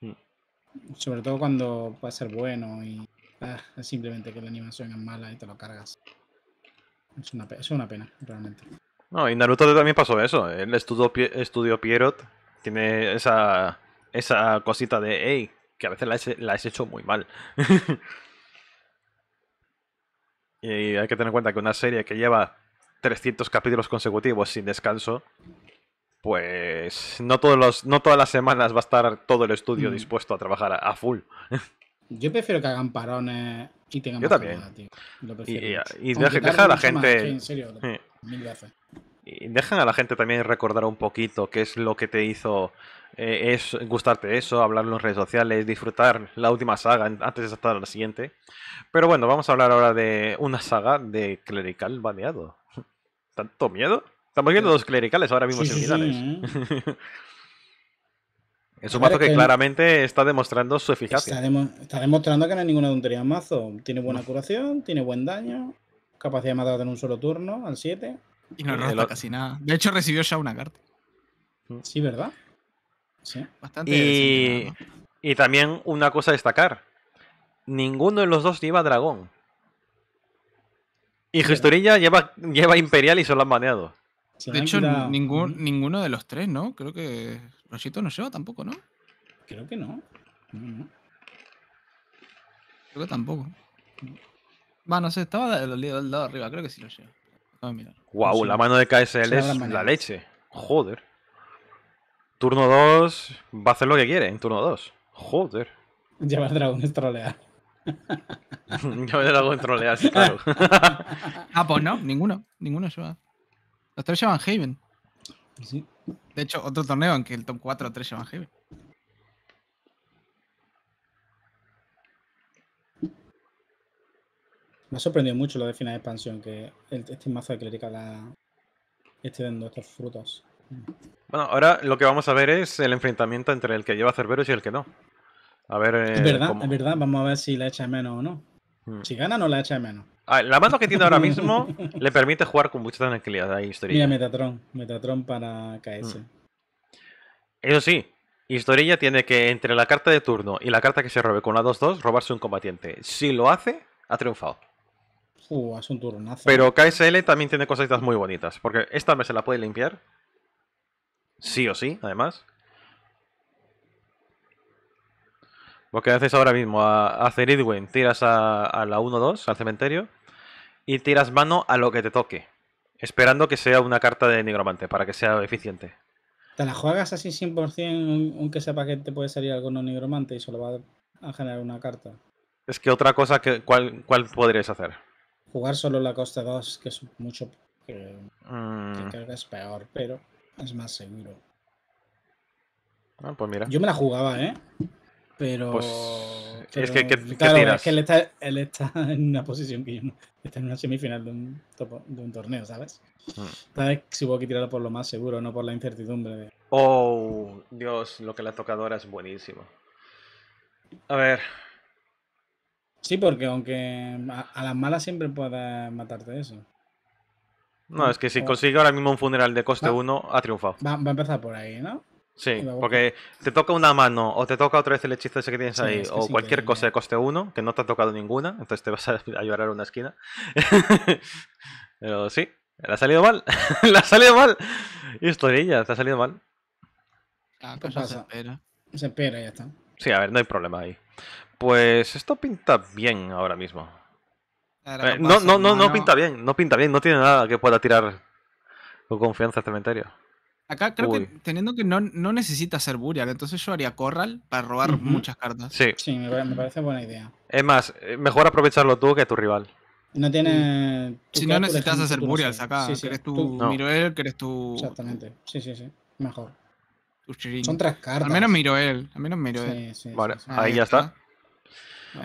Mm. Sobre todo cuando puede ser bueno y ah, simplemente que la animación es mala y te lo cargas. Es una, pena, realmente. No, y Naruto también pasó eso. El estudio, estudio Pierrot tiene esa, esa cosita de, hey, que a veces la, has hecho muy mal. [LAUGHS] y hay que tener en cuenta que una serie que lleva 300 capítulos consecutivos sin descanso, pues no, todos no todas las semanas va a estar todo el estudio mm. dispuesto a trabajar a, full. [LAUGHS] Yo prefiero que hagan parones y tengan tío. y, dejen a la gente. en serio, mil Y dejan a la gente también recordar un poquito qué es lo que te hizo eh, es gustarte eso, hablarlo en las redes sociales, disfrutar la última saga antes de saltar a la siguiente. Pero bueno, vamos a hablar ahora de una saga de clerical baneado. ¿Tanto miedo? Estamos viendo dos clericales ahora mismo en finales ¿eh? [LAUGHS] es un mazo que, claramente está demostrando su eficacia. Está, demostrando que no hay ninguna tontería en mazo. Tiene buena curación, tiene buen daño, capacidad de matar en un solo turno, al 7. Y no rota casi nada. De hecho, recibió ya una carta. Sí, ¿verdad? Y, también una cosa a destacar: ninguno de los dos lleva dragón. Y Gestorilla lleva, lleva Imperial y solo han baneado. De hecho, ningún, ninguno de los tres, ¿no? Creo que Rosito no lleva tampoco, ¿no? Creo que no. Creo que tampoco. Va, no sé, estaba del, lado arriba, creo que sí lo lleva. Wow, la mano de KSL es la leche. Joder. Turno 2 va a hacer lo que quiere en turno 2. Joder. [LAUGHS] Llevar dragones trolear. [LAUGHS] Llevar dragones trolear, sí, claro. [LAUGHS] ah, pues no, ninguno. Ninguno se Los tres llevan Haven. De hecho, otro torneo en que el top 4 o 3 se Haven. Me ha sorprendido mucho lo de final de expansión, que este mazo de clérica la esté dando estos frutos. Bueno, ahora lo que vamos a ver es el enfrentamiento entre el que lleva Cerberus y el que no. A ver. es eh, verdad, es verdad. Vamos a ver si la echa de menos o no. Mm. Si gana, no la echa de menos. Ah, la mano que tiene ahora [LAUGHS] mismo le permite jugar con mucha tranquilidad. Ahí, historia. Mira, Metatron. Metatron para KS. Mm. Eso sí, Historilla tiene que, entre la carta de turno y la carta que se robe con la 2-2, robarse un combatiente. Si lo hace, ha triunfado. un turno. Pero KSL también tiene cositas muy bonitas, porque esta vez se la puede limpiar Sí o sí, además. Lo que haces ahora mismo a, hacer Idwin, tiras a, la 1-2 al cementerio y tiras mano a lo que te toque, esperando que sea una carta de nigromante para que sea eficiente. ¿Te la juegas así 100% aunque sepa que te puede salir alguno nigromante y solo va a generar una carta? Es que otra cosa, que ¿cuál, podrías hacer? Jugar solo la costa 2, que es mucho... que mm. creo que es peor, pero es más seguro. Ah, pues mira. Yo me la jugaba, ¿eh? Pero. Pues, es que, claro, es que él está, [LAUGHS] en una posición que yo no. Está en una semifinal de un, de un torneo, ¿sabes? Tal si hubo que tirarlo por lo más seguro, no por la incertidumbre. Oh, Dios, lo que la tocadora es buenísimo. A ver. Sí, porque aunque a, las malas siempre pueda matarte eso. No, es que si consigue ahora mismo un funeral de coste 1, ha triunfado. Va, a empezar por ahí, ¿no? Sí, porque te toca una mano o te toca otra vez el hechizo ese que tienes ahí o cualquier cosa de coste 1, que no te ha tocado ninguna, entonces te vas a, [LAUGHS] llorar a una esquina. [LAUGHS] Pero sí, le ha salido mal, [LAUGHS] le ha salido mal. Historilla, te ha salido mal. Ah, se espera. Se espera, ya está. Sí, a ver, no hay problema ahí. Pues esto pinta bien ahora mismo. Eh, no, no, no, no pinta bien, no pinta bien, no tiene nada que pueda tirar con confianza al este cementerio. Acá creo que teniendo que no, no necesita ser Burial, entonces yo haría Corral para robar muchas cartas. Sí. sí, me parece buena idea. Es más, eh, mejor aprovecharlo tú que tu rival. No tiene. Si no necesitas hacer Burial, saca. Si eres tu tú... Miroel, que eres tu. Exactamente. Sí, sí, sí. Mejor. Son tres cartas. Al menos Miroel. Al menos Miroel. vale, ahí, ya está.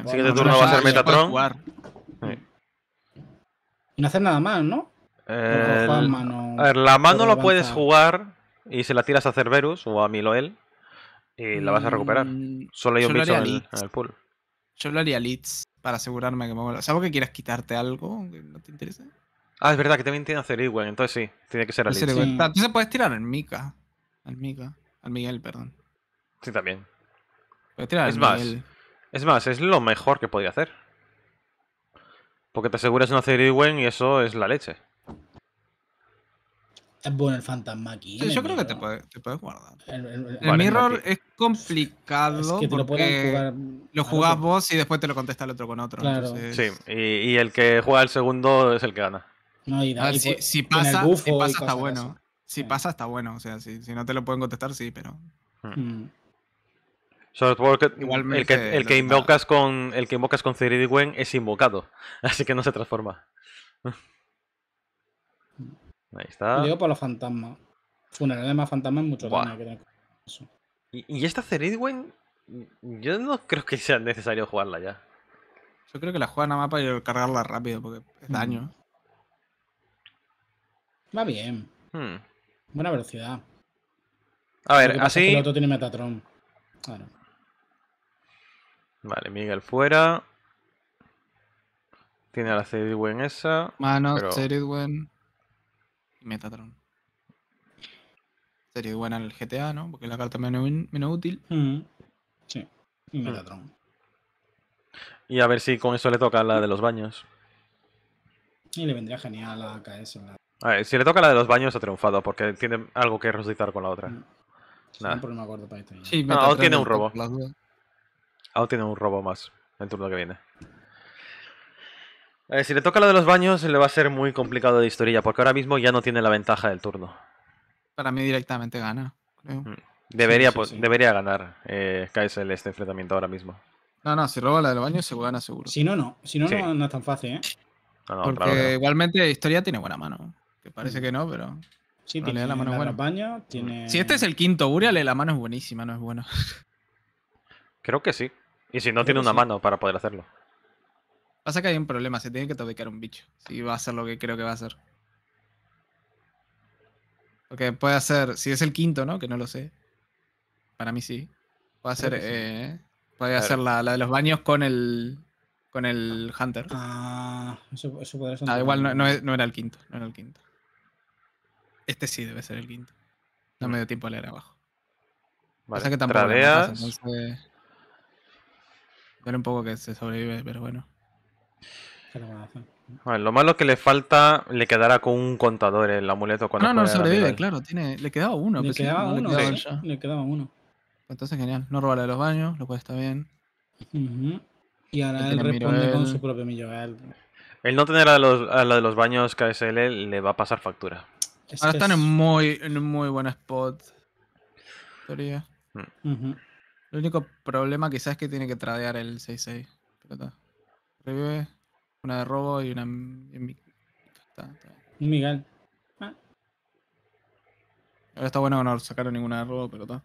Siguiente turno va a ser Metatron. Y no hacer nada más, ¿no? a ver, la mano la puedes jugar y se la tiras a Cerberus o a Miloel y la vas a recuperar. Mm, Solo hay un bicho en, el, pool. Yo lo haría Litz para asegurarme que me vuelva. ¿Sabes que quieras quitarte algo que no te interesa? Ah, es verdad que también tiene hacer igual entonces sí, tiene que ser a Leeds. Sí. Entonces puedes tirar al Mika. Al Mika. Al Miguel, perdón. Sí, también. Puedes tirar es Más, es más, es lo mejor que podía hacer. Porque te aseguras no hacer Irwin y eso es la leche. Es bueno el fantasma aquí. ¿eh? yo creo que te, puedes guardar. El, mirror es complicado porque lo, vos y después te lo contesta el otro con otro. Sí, y, el que juega el segundo es el que gana. No, hay nada. Ah, si, pasa, está bueno. Si ah. pasa está bueno, o sea, si, no te lo pueden contestar, sí, pero... Hmm. Hmm el que, invocas con, el que invocas con es invocado, [LAUGHS] así que no se transforma. [LAUGHS] Ahí está. Leo para los fantasmas. Funeral más fantasmas mucho daño Y, esta Ceridwen, yo no creo que sea necesario jugarla ya. Yo creo que la juegan a mapa y cargarla rápido porque es daño. Mm. Va bien. Hmm. Buena velocidad. A ver, así. el tiene Metatron. Vale, Miguel fuera. Tiene a la Ceridwen esa. Manos, pero... Metatron. Ceridwen en el GTA, ¿no? Porque es la carta menos, menos útil. Mm. Sí. Y mm. Metatron. Y a ver si con eso le toca la de los baños. Y le vendría genial a KS. La... A ver, si le toca la de los baños ha triunfado, porque tiene algo que resucitar con la otra. Mm. No no, tiene un robo. Aún tiene un robo más el turno que viene. Eh, si le toca lo de los baños, le va a ser muy complicado de historia, porque ahora mismo ya no tiene la ventaja del turno. Para mí directamente gana, mm. Debería, pues, debería ganar eh, KSL este enfrentamiento ahora mismo. No, no, si roba la de los baños se gana seguro. Si no, no. Si no, no, es tan fácil, ¿eh? porque igualmente historia tiene buena mano. Que parece que no, pero... Sí, tiene la mano buena. Baño, tiene... Si este es el quinto Uriel eh, la mano es buenísima, no es buena Creo que sí. Y si no, tiene una mano para poder hacerlo. Pasa que hay un problema, se tiene que toquear un bicho. Si va a hacer lo que creo que va a hacer. Porque puede hacer, si es el quinto, ¿no? Que no lo sé. Para mí sí. Puede hacer, eh, puede hacer la, de los baños con el con el Hunter. Ah, eso, eso podría ser. Ah, igual no, no, era el quinto, no era el quinto. Este sí debe ser el quinto. No me mm. dio tiempo a leer abajo. Vale, que tampoco. Tradeas ver un poco que se sobrevive, pero bueno. lo malo que le falta, le quedará con un contador el amuleto cuando. No, no, sobrevive, claro. Tiene, le quedaba uno. Le quedaba uno, le, quedaba sí, uno. Entonces, genial. No roba los baños, lo cual está bien. Y ahora este él, responde con su propio millo. El no tener a, los, a la de los baños KSL le va a pasar factura. ahora están en muy, en un muy buen spot. Teoría. Mm. El único problema quizás es que tiene que tradear el 6-6. Revive una de robo y una. Un migal. Ah. Ahora está bueno no sacaron ninguna de robo, pero está.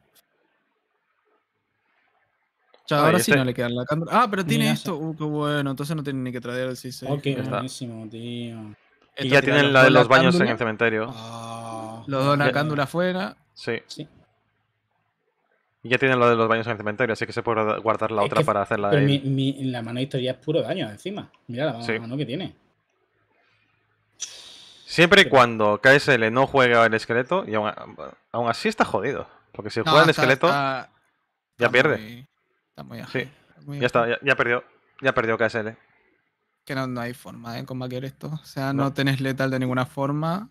ahora sí este no le quedan la cándula. Ah, pero tiene esto. Uh, qué bueno. Entonces no tiene ni que tradear el 6-6. Ok, buenísimo, tío. y ya tienen la de los baños en el cementerio. Ah. Los dos la cándula afuera. sí ya tiene lo de los baños en el cementerio, así que se puede guardar la otra para hacerla. Pero mi, la mano de historia es puro daño encima. Mira la mano que tiene. Siempre y cuando KSL no juega el esqueleto, y aún, así está jodido. Porque si juega el esqueleto, ya pierde. ya está, ya, perdió. Ya perdió KSL. Que no, hay forma de ¿eh? combatir esto. O sea, no tenés letal de ninguna forma.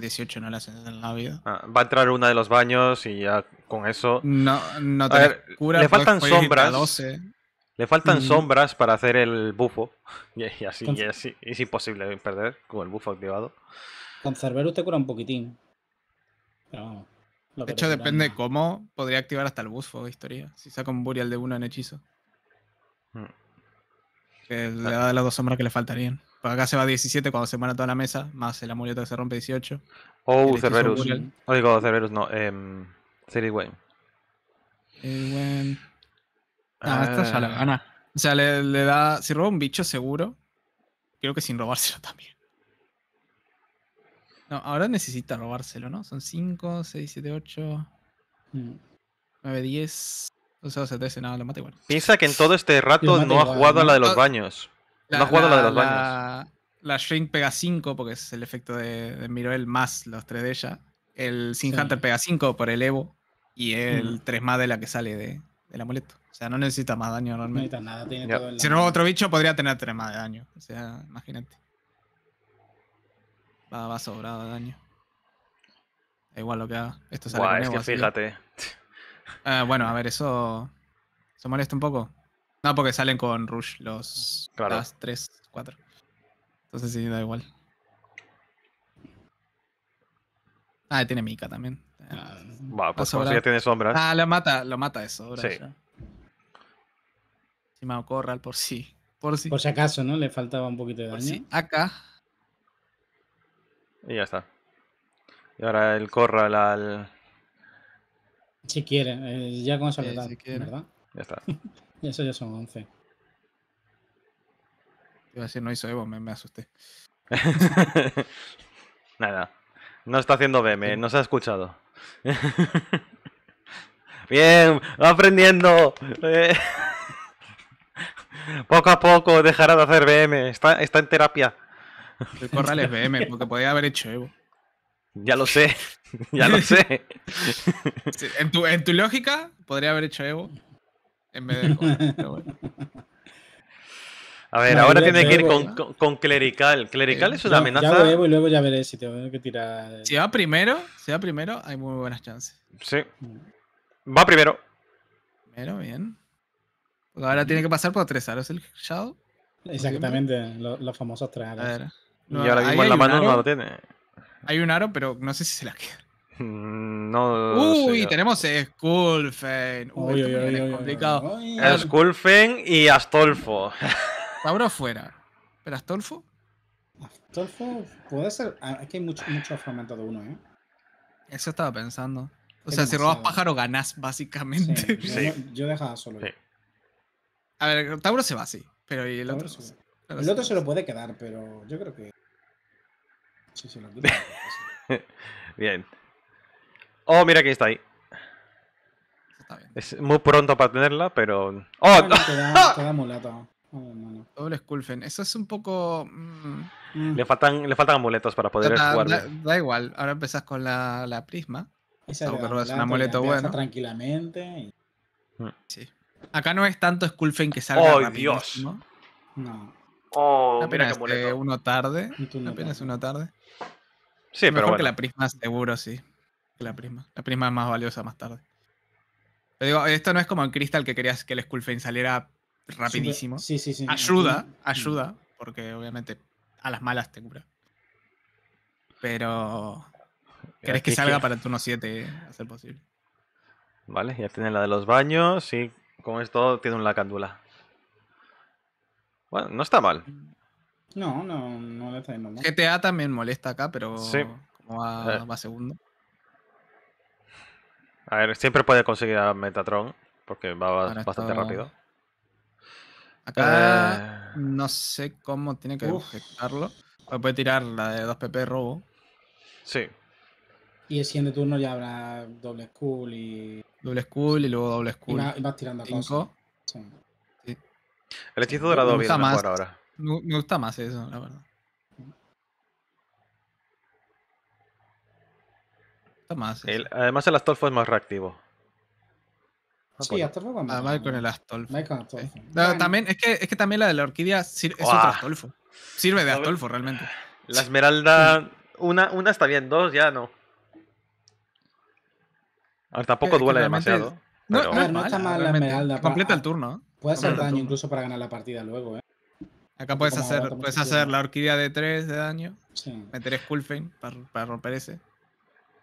18 no la hacen en la vida. Ah, va a entrar una de los baños y ya con eso. No, no te Le faltan sombras. Le faltan sombras para hacer el bufo. [LAUGHS] Y, así, es imposible perder con el bufo activado. Con Cerberus te cura un poquitín. De hecho, depende cómo podría activar hasta el bufo historia. Si saca un Burial de uno en hechizo. Mm. Que le ah. da las dos sombras que le faltarían acá se va 17 cuando se mana toda la mesa, más el amuleto que se rompe 18. Oh, Cerberus. Oigo, digo Cerberus, no. Eh, Wayne. Ah, ah, esta ya la gana. O sea, le, da. Si roba un bicho seguro, creo que sin robárselo [LAUGHS] también. No, ahora necesita robárselo, ¿no? Son 5, 6, 7, 8, 9, 10. O sea, se nada, lo mata igual. Piensa que en todo este rato no ha jugado a la de los ah. baños. La, no Shrink pega 5 porque es el efecto de, Miroel más los 3 de ella. El Sin Hunter pega 5 por el Evo. Y el 3 más de la que sale del amuleto. O sea, no necesita más daño normalmente. No nada, tiene todo el Si no, otro bicho podría tener 3 más de daño. O sea, imagínate. Va, va sobrado de daño. Da igual lo que haga. Esto sale es que fíjate. Ah, bueno, a ver, eso. ¿Se molesta un poco? No, porque salen con Rush los claro. 3, 4. Entonces sí, da igual. Ah, tiene Mika también. Ah, ya tiene sombras. Ah, lo mata, lo mata eso. sí. Si me Corral por sí. Por si. Por si acaso, ¿no? Le faltaba un poquito de daño. Acá. Y ya está. Y ahora el Corral al. Si quiere, eh, ya con eso eh, si ¿verdad? Ya está. [LAUGHS] Eso ya son 11. Iba a decir, no hizo Evo, me, asusté. [LAUGHS] Nada. No está haciendo BM, no se ha escuchado. [LAUGHS] Bien, va aprendiendo. [LAUGHS] poco a poco dejará de hacer BM. Está, en terapia. El corral es BM, porque podría haber hecho Evo. Ya lo sé, ya lo sé. En tu, en tu lógica, podría haber hecho Evo en vez de bueno. A ver, ahora tiene que ir con, con, clerical. Clerical eh, es una amenaza. y luego ya veré si que tirar. Si va primero, si va primero, hay muy buenas chances. Sí. Mm. Va primero. Primero, bien. ahora tiene que pasar por tres aros el Shadow. Exactamente, los, famosos tres aros. y ahora mismo en la mano no lo tiene. Hay un aro, pero no sé si se la queda. Mm, no. Uy, tenemos Skulfen. Uy, este es complicado. Skulfen y Astolfo. Tauro [LAUGHS] fuera. ¿Pero Astolfo? Astolfo puede ser. Ah, aquí hay mucho, mucho de uno, ¿eh? Eso estaba pensando. O sea, si robas pájaro, ganás, básicamente. Sí, yo, dejaba solo. A ver, Tauro se va sí. Pero ¿y el otro. Se el otro se lo puede quedar, pero yo creo que. Sí, sí, lo [LAUGHS] Bien. Oh, mira que está ahí. Es muy pronto para tenerla, pero. ¡Oh! No, da, Skulfen. Eso es un poco. Mm. Le, faltan, le faltan amuletos para poder da, Da, igual. Ahora empezás con la, la prisma. Esa que un amuleto bueno. Tranquilamente. Mm. Sí. Acá no es tanto Skulfen que salga. ¡Oh, Dios! No. Oh, apenas que uno tarde. apenas uno tarde. Sí, pero bueno. que la prisma seguro, sí la prima La prima es más valiosa más tarde. Pero digo, esto no es como el cristal que querías que el Skullfane saliera rapidísimo. Ayuda, ayuda, porque obviamente a las malas te cura. Pero. ¿Querés que salga para el turno 7 a ser posible? Vale, ya tiene la de los baños y como es todo, tiene una cándula. Bueno, no está mal. No, no, no le está mal. GTA también molesta acá, pero como va, eh. va segundo. A ver, siempre puede conseguir a Metatron, porque va bastante rápido. Acá eh, no sé cómo tiene que ejecutarlo. puede tirar la de 2PP robo. Sí. Y el siguiente turno ya habrá doble school y. Doble school y luego doble school. Y, vas tirando El hechizo dorado viene mejor ahora. Me gusta más eso, la verdad. además, el Astolfo es más reactivo. Ah, sí, Astolfo también. Además, con el Astolfo. es, que, también la de la orquídea es otro ah. Astolfo. Sirve de Astolfo, realmente. La esmeralda, una, una está bien, dos ya no. tampoco duele demasiado. No, no, está mal la esmeralda. Ah, Completa el turno. Puede hacer daño incluso para ganar la partida luego, ¿eh? Acá puedes hacer, puedes hacer la orquídea de 3 de daño. Meter Skullfane para romper ese.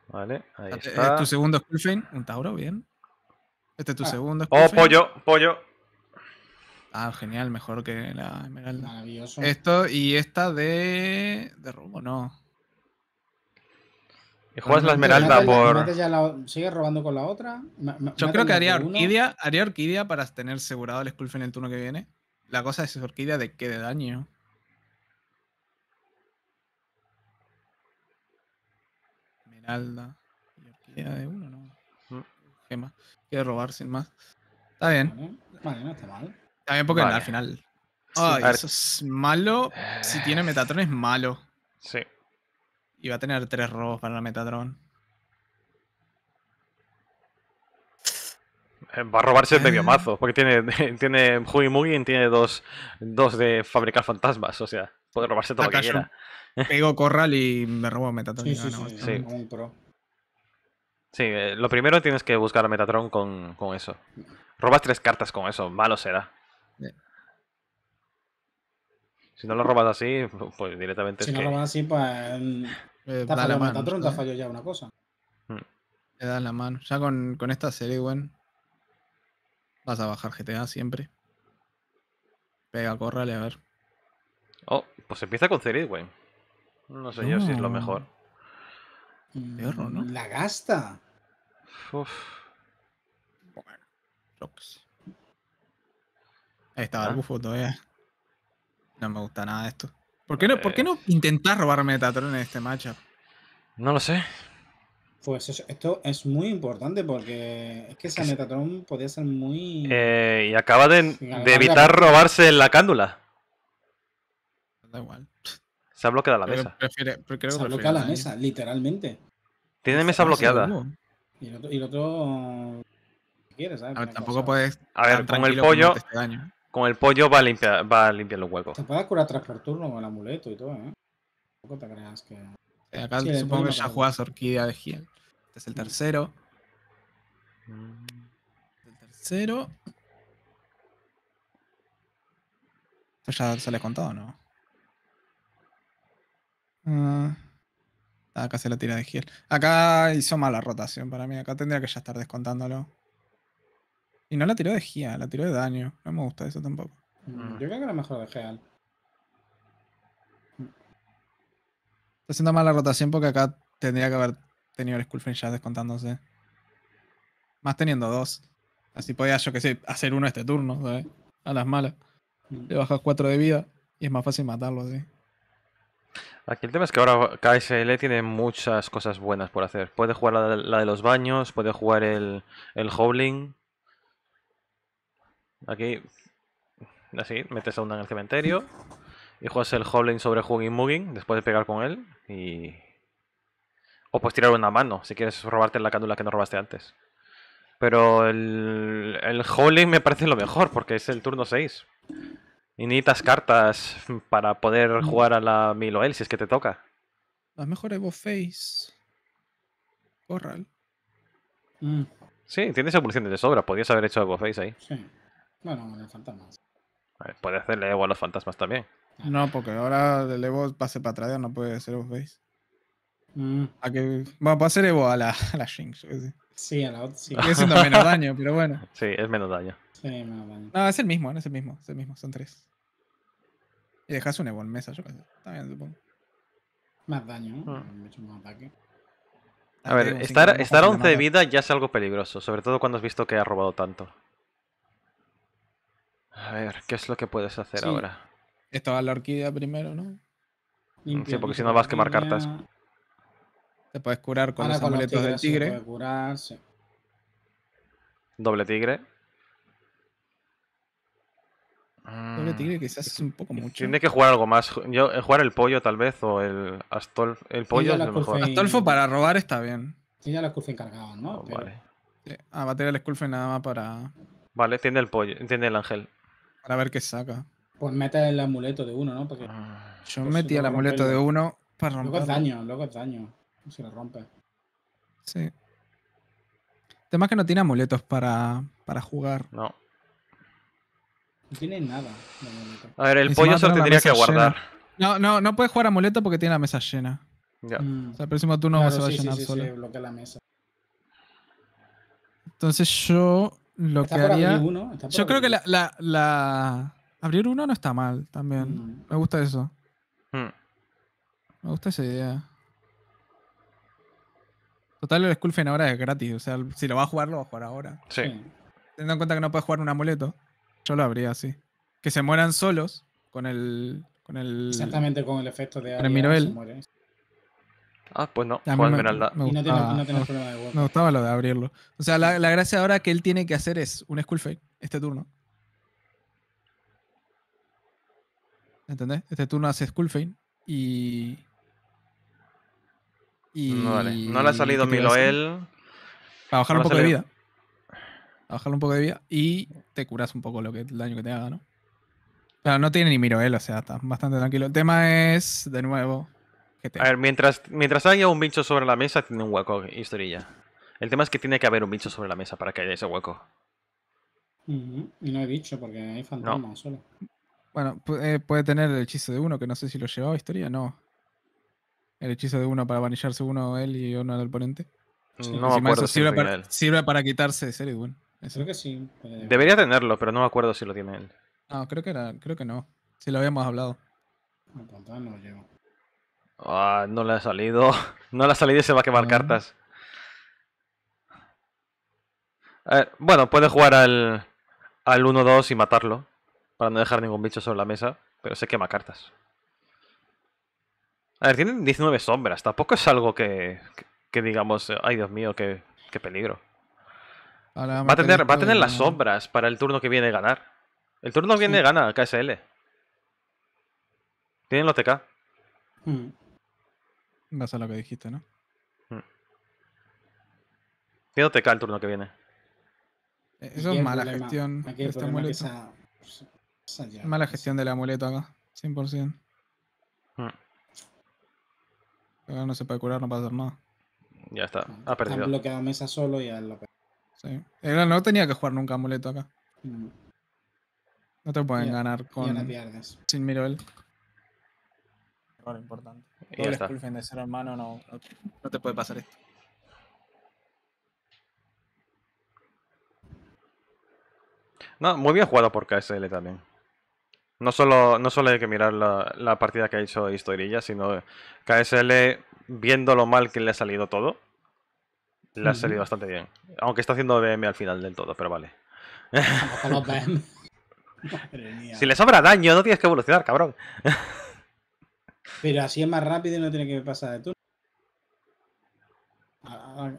Vale, ahí este, Es tu segundo Skullfane, un Tauro, bien. Este es tu ah. segundo Oh, pollo, pollo. Ah, genial, mejor que la Esmeralda. Maravilloso. Esto y esta de. de robo, no. Y juegas la Esmeralda por. ¿Sigues robando con la otra? Yo creo que haría Orquídea, haría Orquídea para tener asegurado el Skullfane el turno que viene. La cosa es Orquídea de qué de daño. Alda, y de uno, ¿no? robar sin más. Está bien. está bien porque al final. eso es malo. Si tiene eh. Metatron es malo. Sí. Y va a tener tres robos para la Metatron. Eh, va a robarse el ah. medio mazo, porque tiene, [LAUGHS] tiene Huggy y tiene dos, de fabricar fantasmas, o sea, puede robarse todo lo que quiera. Pego corral y me robo Metatron. Sí, sí, un pro. Eh, lo primero tienes que buscar a Metatron con, eso. Robas tres cartas con eso, malo será. Si no lo robas así, pues directamente. Si no lo robas así, pues. Mm, eh, Metatron, te ha fallado ya una cosa. Mm. Te das la mano. Ya con, con esta serie, Vas a bajar GTA siempre. Pega, y a ver. Oh, pues empieza con Ceridwen. No sé yo si es lo mejor. ¿no? La gasta. Uf. Bueno, Ahí estaba el ¿Ah? bufo todavía. No me gusta nada esto. ¿Por qué no, ¿por qué no intentar robar Metatron en este matchup? No lo sé. Pues esto es muy importante porque es que esa Metatron podía ser muy. Eh, y acaba de, de evitar robarse la cándula. Da igual. Se ha bloqueado la mesa. Prefiere, creo se ha bloqueado la mesa, literalmente. Tiene pues mesa bloqueada. Y el otro. quieres, ¿sabes? tampoco puedes. A ver, este con el pollo. Con el pollo va a, limpiar, los huecos. Se puede curar tras por turno con el amuleto y todo, ¿eh? Tampoco te creas que. Eh, acá supongo que ya juegas Orquídea de Giel. Este es el mm. tercero. Este el tercero. ¿Esto ya se le he contado no? Ah, acá se la tira de heal. Acá hizo mala rotación para mí. Acá tendría que ya estar descontándolo. Y no la tiró de Gia, la tiró de daño. No me gusta eso tampoco. Mm. Yo creo que era mejor de heal. Está haciendo mala rotación porque acá tendría que haber tenido el Skullfriend ya descontándose. Más teniendo dos. Así podía yo que sé, hacer uno este turno, A las malas. Mm. Le bajas cuatro de vida y es más fácil matarlo así. Aquí el tema es que ahora KSL tiene muchas cosas buenas por hacer. Puede jugar la de, los baños, puede jugar el, el Aquí, así, metes a una en el cementerio y juegas el hobling sobre Hugging Mugging después de pegar con él y... O pues tirar una mano, si quieres robarte la cándula que no robaste antes. Pero el, el me parece lo mejor porque es el turno 6. Y necesitas cartas para poder jugar a la Miloel si es que te toca. A lo mejor Evo Face. Corral. Mm. Sí, tienes evoluciones de sobra. Podías haber hecho Evo Face ahí. Sí. Bueno, los fantasmas fantasma. Puede hacerle Evo a los fantasmas también. Ah. No, porque ahora el Evo pase para atrás, no puede ser Evo Face. Mm. A que, bueno, puede ser Evo a la, [LAUGHS] a Sí, a la otra. Sí. Es menos daño, pero bueno. [LAUGHS] Sí, es menos daño. Sí, menos daño. No, es el mismo, no es el mismo. Es el mismo, son tres. Y eh, dejas un igual mesa, yo También supongo. Más daño, ¿no? Ah. A ver, estar, estar a 11 de vida ya es algo peligroso, sobre todo cuando has visto que ha robado tanto. A ver, ¿qué es lo que puedes hacer ahora? Estaba la orquídea primero, ¿no? sí, porque si no vas a quemar cartas. Te puedes curar con los amuletos del tigre. Doble tigre. Mm. Tiene que jugar algo más. Yo, eh, jugar el pollo tal vez o el Astolfo. El pollo es lo mejor. Astolfo para robar está bien. Ah, tiene ya escurfe encargada ¿no? Vale. Ah, a bater el escurfe nada más para... Vale, tiene el pollo, tiene el ángel. Para ver qué saca. Pues mete el amuleto de uno, ¿no? Porque... Ah. yo pues metí el amuleto de uno para romper. Luego es daño, luego es daño. Si lo rompe. Sí. El tema que no tiene amuletos para, para jugar. No. No tiene nada A ver, el pollo solo tendría que guardar. No, no, no puedes jugar amuleto porque tiene la mesa llena. Ya. Mm. O sea, el próximo turno se va a llenar solo. Entonces yo lo que haría. yo creo que la, Abrir uno no está mal también. Mm. Me gusta eso. Hmm. Me gusta esa idea. Total, el Skullfen ahora es gratis. O sea, si lo va a jugar, lo va a jugar ahora. Sí. Teniendo en cuenta que no puedes jugar un amuleto. Yo lo abría, sí. Que se mueran solos con el. Con el Exactamente con el efecto de mueren. Ah, pues no. Juan me, no tiene ah, problema de de me gustaba lo de abrirlo. O sea, la, gracia ahora que él tiene que hacer es un school este turno. ¿Entendés? Este turno hace school y. Y, no, vale. no le ha salido Miloel. Para bajar un poco de vida bajarle un poco de vida y te curas un poco lo que, el daño que te haga, ¿no? pero no tiene ni miro él, o sea, está bastante tranquilo. El tema es, de nuevo, A ver, mientras, mientras haya un bicho sobre la mesa, tiene un hueco, Historia El tema es que tiene que haber un bicho sobre la mesa para que haya ese hueco. Y no he dicho porque hay fantasma solo. Bueno, eh, puede, tener el hechizo de uno, que no sé si lo llevaba historia, no. El hechizo de uno para vanillarse uno él y uno al oponente. No, me acuerdo sirve, para, quitarse de serie bueno que sí. Eh. Debería tenerlo, pero no me acuerdo si lo tiene él. No, ah, creo que, era, creo que no. Si lo habíamos hablado. No, ah, le ha salido. [LAUGHS] No le ha salido y se va a quemar ah. cartas. bueno, puede jugar al, al 1-2 y matarlo. Para no dejar ningún bicho sobre la mesa. Pero se quema cartas. A ver, tienen 19 sombras. Tampoco es algo que, que, digamos, ay Dios mío, qué, qué peligro va a tener, va a tener las sombras para el turno que viene ganar. El turno que viene sí. gana KSL. Tienen los TK. Hmm. Vas a lo que dijiste, ¿no? Hmm. los TK el turno que viene. Eh, eso es mala gestión. de este amuleto. mala gestión del amuleto acá, 100%. Hmm. no se puede curar, no puede hacer nada. Ya está, ha perdido. que bloqueado mesa solo y lo no tenía que jugar nunca amuleto acá. No, te pueden ganar con. Sin Miroel. importante. Y el de no, te puede pasar esto. No, muy bien jugado por KSL también. No solo, no solo hay que mirar la, la partida que ha hecho Historilla, sino KSL viendo lo mal que le ha salido todo le ha salido bastante bien. Aunque está haciendo BM al final del todo, pero vale. [LAUGHS] si le sobra daño, no tienes que evolucionar, cabrón. pero así es más rápido y no tiene que pasar de turno. Ah, ah, ah.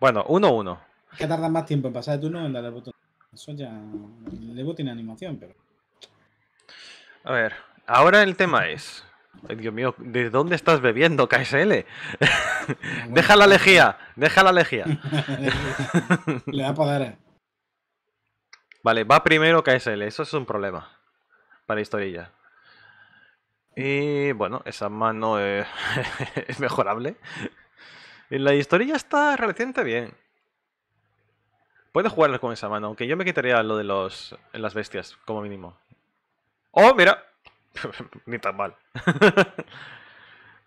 Bueno, 1-1. Uno, tarda más tiempo en pasar de turno en botón. Eso ya. El tiene animación, pero. A ver, ahora el tema es. Dios mío, ¿de dónde estás bebiendo, KSL? [LAUGHS] deja la lejía, deja la lejía. [LAUGHS] Le da poder. Eh. Vale, va primero KSL, eso es un problema para historilla. Y bueno, esa mano es [LAUGHS] mejorable. Y la historilla está reciente bien. Puedo jugar con esa mano, aunque yo me quitaría lo de los, las bestias, como mínimo. ¡Oh, mira! [LAUGHS] Ni tan mal. [LAUGHS]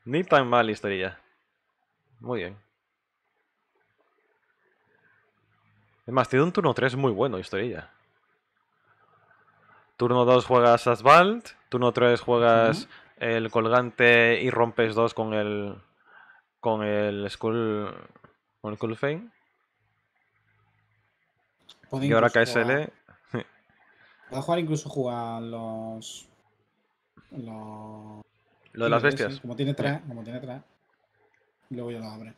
Ni tan mal historia. Muy bien. Es más, tiene un turno 3 muy bueno, historia. Turno 2 juegas Asphalt. Turno 3 juegas el colgante y rompes 2 con el. Con el Skull. Con el Skull Fame. Y ahora KSL. a jugar incluso jugar los lo, de las bestias. ¿eh? Como tiene tres, como tiene tres, luego ya lo abre.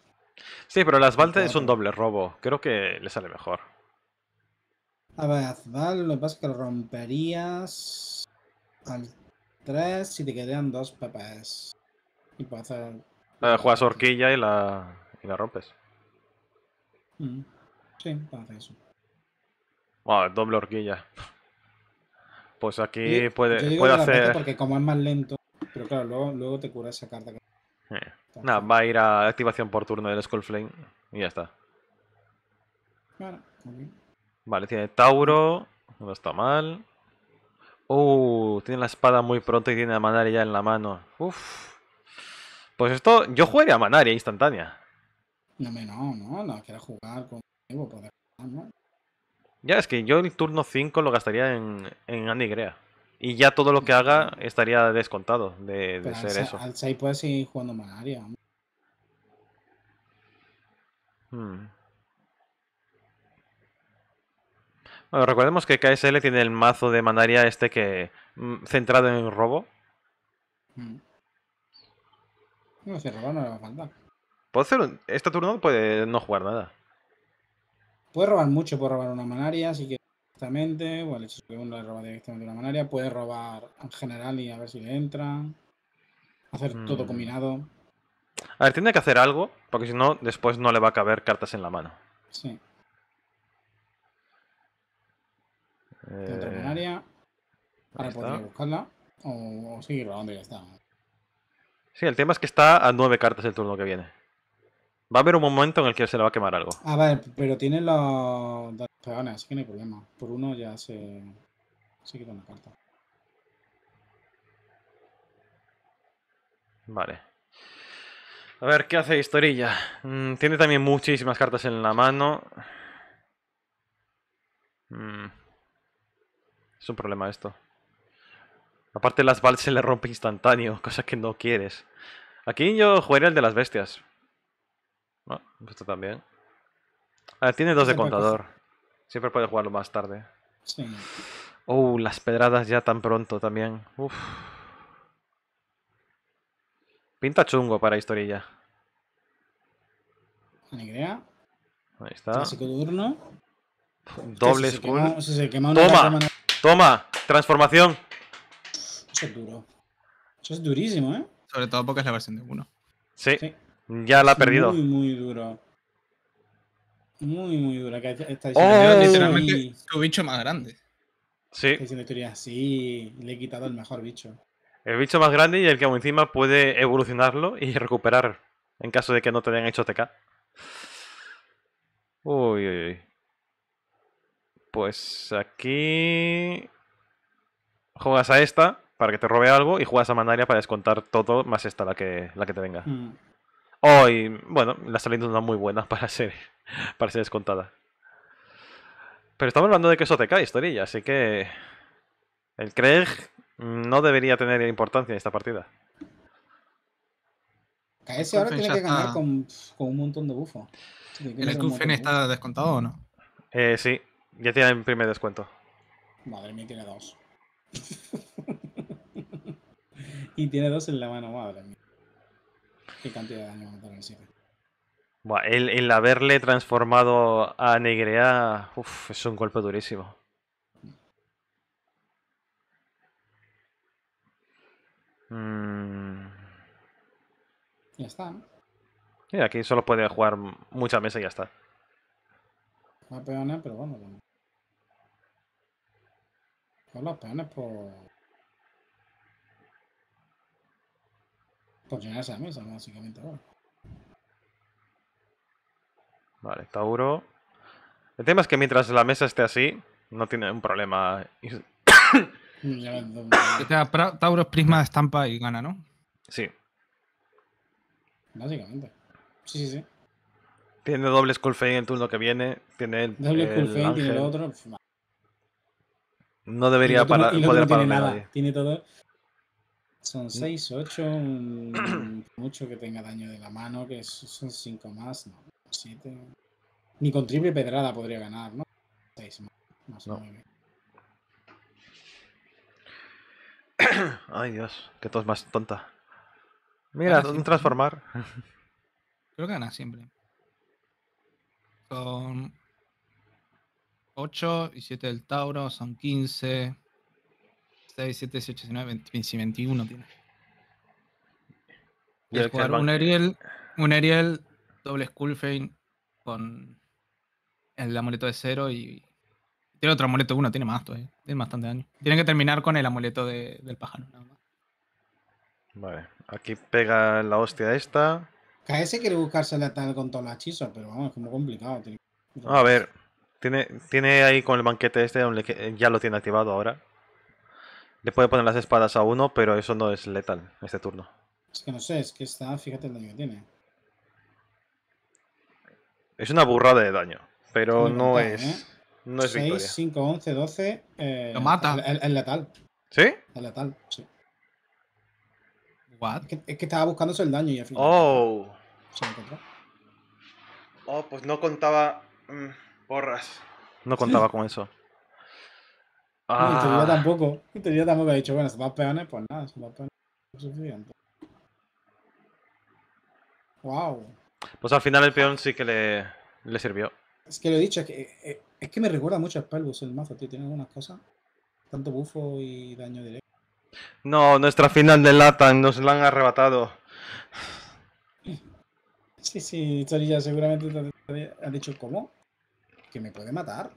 Sí, pero el Asbal es un doble robo. Creo que le sale mejor. A ver, Asbal, lo que pasa es que lo romperías al 3 si te quedan dos PPs. Y puedes hacer. Eh, juegas horquilla y la, y la rompes. Mm. Sí, para hacer eso. Wow, doble horquilla. Pues aquí puede, puede hacer. Porque como es más lento. Pero claro, luego, te cura esa carta. Eh, nada, va a ir a activación por turno del Skull Flame y ya está. Vale, tiene Tauro. No está mal. Uh, tiene la espada muy pronto y tiene a Manaria ya en la mano. Uf. Pues esto, yo juegué a Manaria instantánea. No, no, no, no, quiero jugar conmigo, poder jugar, ¿no? Ya, es que yo el turno 5 lo gastaría en, en Andy Y ya todo lo que haga estaría descontado de, ser eso. Al 6 puedes ir jugando Manaria. Hmm. Bueno, recordemos que KSL tiene el mazo de Manaria este que mm, centrado en robo. Hmm. No, si robo no le va a faltar. ¿Puedo hacer Este turno puede no jugar nada. Puede robar mucho, puede robar una manaria, así que directamente, que uno le roba directamente una manaria, puede robar en general y a ver si le entra, hacer mm. todo combinado. A ver, tiene que hacer algo, porque si no, después no le va a caber cartas en la mano. Sí. Eh... manaria, para poder buscarla, o, seguir robando y ya está. Sí, el tema es que está a nueve cartas el turno que viene. Va a haber un momento en el que se le va a quemar algo. A ver, pero tiene los dos peones, así que no hay problema. Por uno ya se, se quita una carta. Vale. A ver, ¿qué hace Historilla? Mm, tiene también muchísimas cartas en la mano. Mm. Es un problema esto. Aparte las vals se le rompe instantáneo, [LAUGHS] cosa que no quieres. Aquí yo jugaría el de las bestias esto también. Ah, tiene dos de contador. Siempre puede jugarlo más tarde. Sí. Oh, las pedradas ya tan pronto también. Uf. Pinta chungo para historilla. Ni Ahí está. Clásico turno. Doble este este toma, toma, transformación. Eso es duro. Eso es durísimo, ¿eh? Sobre todo porque es la versión de uno. sí. Ya la ha perdido. Muy, muy duro. Muy, muy duro. está oh. literalmente el bicho más grande. Sí. sí, le he quitado el mejor bicho. El bicho más grande y el que aún encima puede evolucionarlo y recuperar en caso de que no te hayan hecho TK. Uy, uy, uy. Pues aquí juegas a esta para que te robe algo y juegas a Manaria para descontar todo más esta la que, la que te venga. Mm. Hoy, oh, bueno, las salidas no son muy buenas [LAUGHS] para ser, para ser descontada. Pero estamos hablando de que eso te cae, historia, así que. El Craig no debería tener importancia en esta partida. KS ahora tiene que ganar con, un montón de bufo. ¿El Kufen está descontado o no? Eh, sí, ya tiene el primer descuento. Madre mía, tiene dos. [LAUGHS] y tiene dos en la mano, madre mía qué cantidad de daño matar al Bueno, el, el, haberle transformado a Negrea uf, es un golpe durísimo. Mm. Ya está. ¿no? Y aquí solo puede jugar mucha mesa y ya está. Una peona, pero bueno. Con los peones por básicamente Vale, Tauro. El tema es que mientras la mesa esté así, no tiene un problema. [COUGHS] [COUGHS] Tauro es prisma de estampa y gana, ¿no? Sí. Básicamente. Sí, sí, sí. Tiene doble en el turno que viene. Tiene el. Doble tiene el otro. No debería poder parar nada. nadie. Tiene todo. Son 6, 8, [CLEARS THROAT] mucho que tenga daño de la mano, que son 5 más, no, 7. Ni con triple pedrada podría ganar, ¿no? 6 más, 9. [CLEARS THROAT] Ay Dios, que todo más tonta. Mira, un transformar. Creo que gana siempre. Son 8 y 7 del Tauro, son 15. 6, 7, 8, 9, 20, 21 tiene. jugar un Ariel, un Ariel, doble Skullfane con el amuleto de cero y. Tiene otro amuleto uno, tiene más todavía. Tiene bastante daño. Tiene que terminar con el amuleto del pájaro, nada más. Vale, aquí pega la hostia esta. KS quiere buscarse la tal con todos los hechizos, pero vamos, es como complicado. A ver, tiene, tiene ahí con el banquete este, ya lo tiene activado ahora. Le puede poner las espadas a uno, pero eso no es letal este turno. Es que no sé, es que está, fíjate el daño que tiene. Es una burrada de daño, pero ¿eh? no, es. No es 6, 5, 11, 12. Lo mata. El, letal. ¿Sí? El letal, sí. What? Es que, estaba buscándose el daño y al final. Oh. Se encontró. Oh, pues no contaba. Borras. Mm, porras. No contaba con eso. Ah. Y Teoría tampoco. Teoría tampoco ha dicho, bueno, son va peones, pues nada, son más peones es Wow. Pues al final el peón sí que le, le sirvió. Es que lo he dicho, es que, eh, es que me recuerda mucho a Spellbus el mazo, tío. Tiene algunas cosas. Tanto bufo y daño directo. No, nuestra final de Latan nos la han arrebatado. Sí, sí, Torilla seguramente ha dicho, ¿cómo? Que me puede matar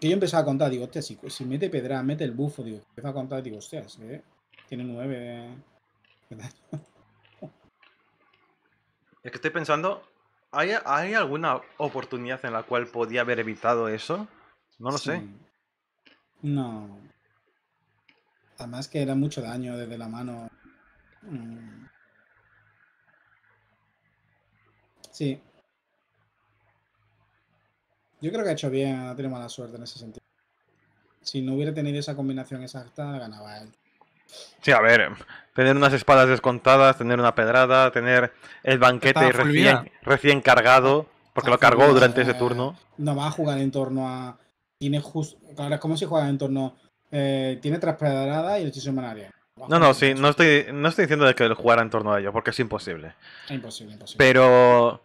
que yo empezaba a contar, digo, hostia, si, mete pedra, mete el bufo, digo, empieza a contar, digo, hostia, tiene nueve. es que estoy pensando, ¿hay, alguna oportunidad en la cual podía haber evitado eso? No lo sé. No. Además que era mucho daño desde la mano. Mm. Sí, yo creo que ha hecho bien, no tenido mala suerte en ese sentido. Si no hubiera tenido esa combinación exacta, ganaba él. Sí, a ver, tener unas espadas descontadas, tener una pedrada, tener el banquete recién, recién, cargado, porque lo cargó durante ese eh, turno. No va a jugar en torno a. Tiene justo. Claro, es como si jugara en torno. Eh, tiene tres pedradas y el hechizo manaria. No, no, sí, no estoy, no estoy diciendo de que él jugara en torno a ello, porque es imposible. Es imposible, imposible. Pero.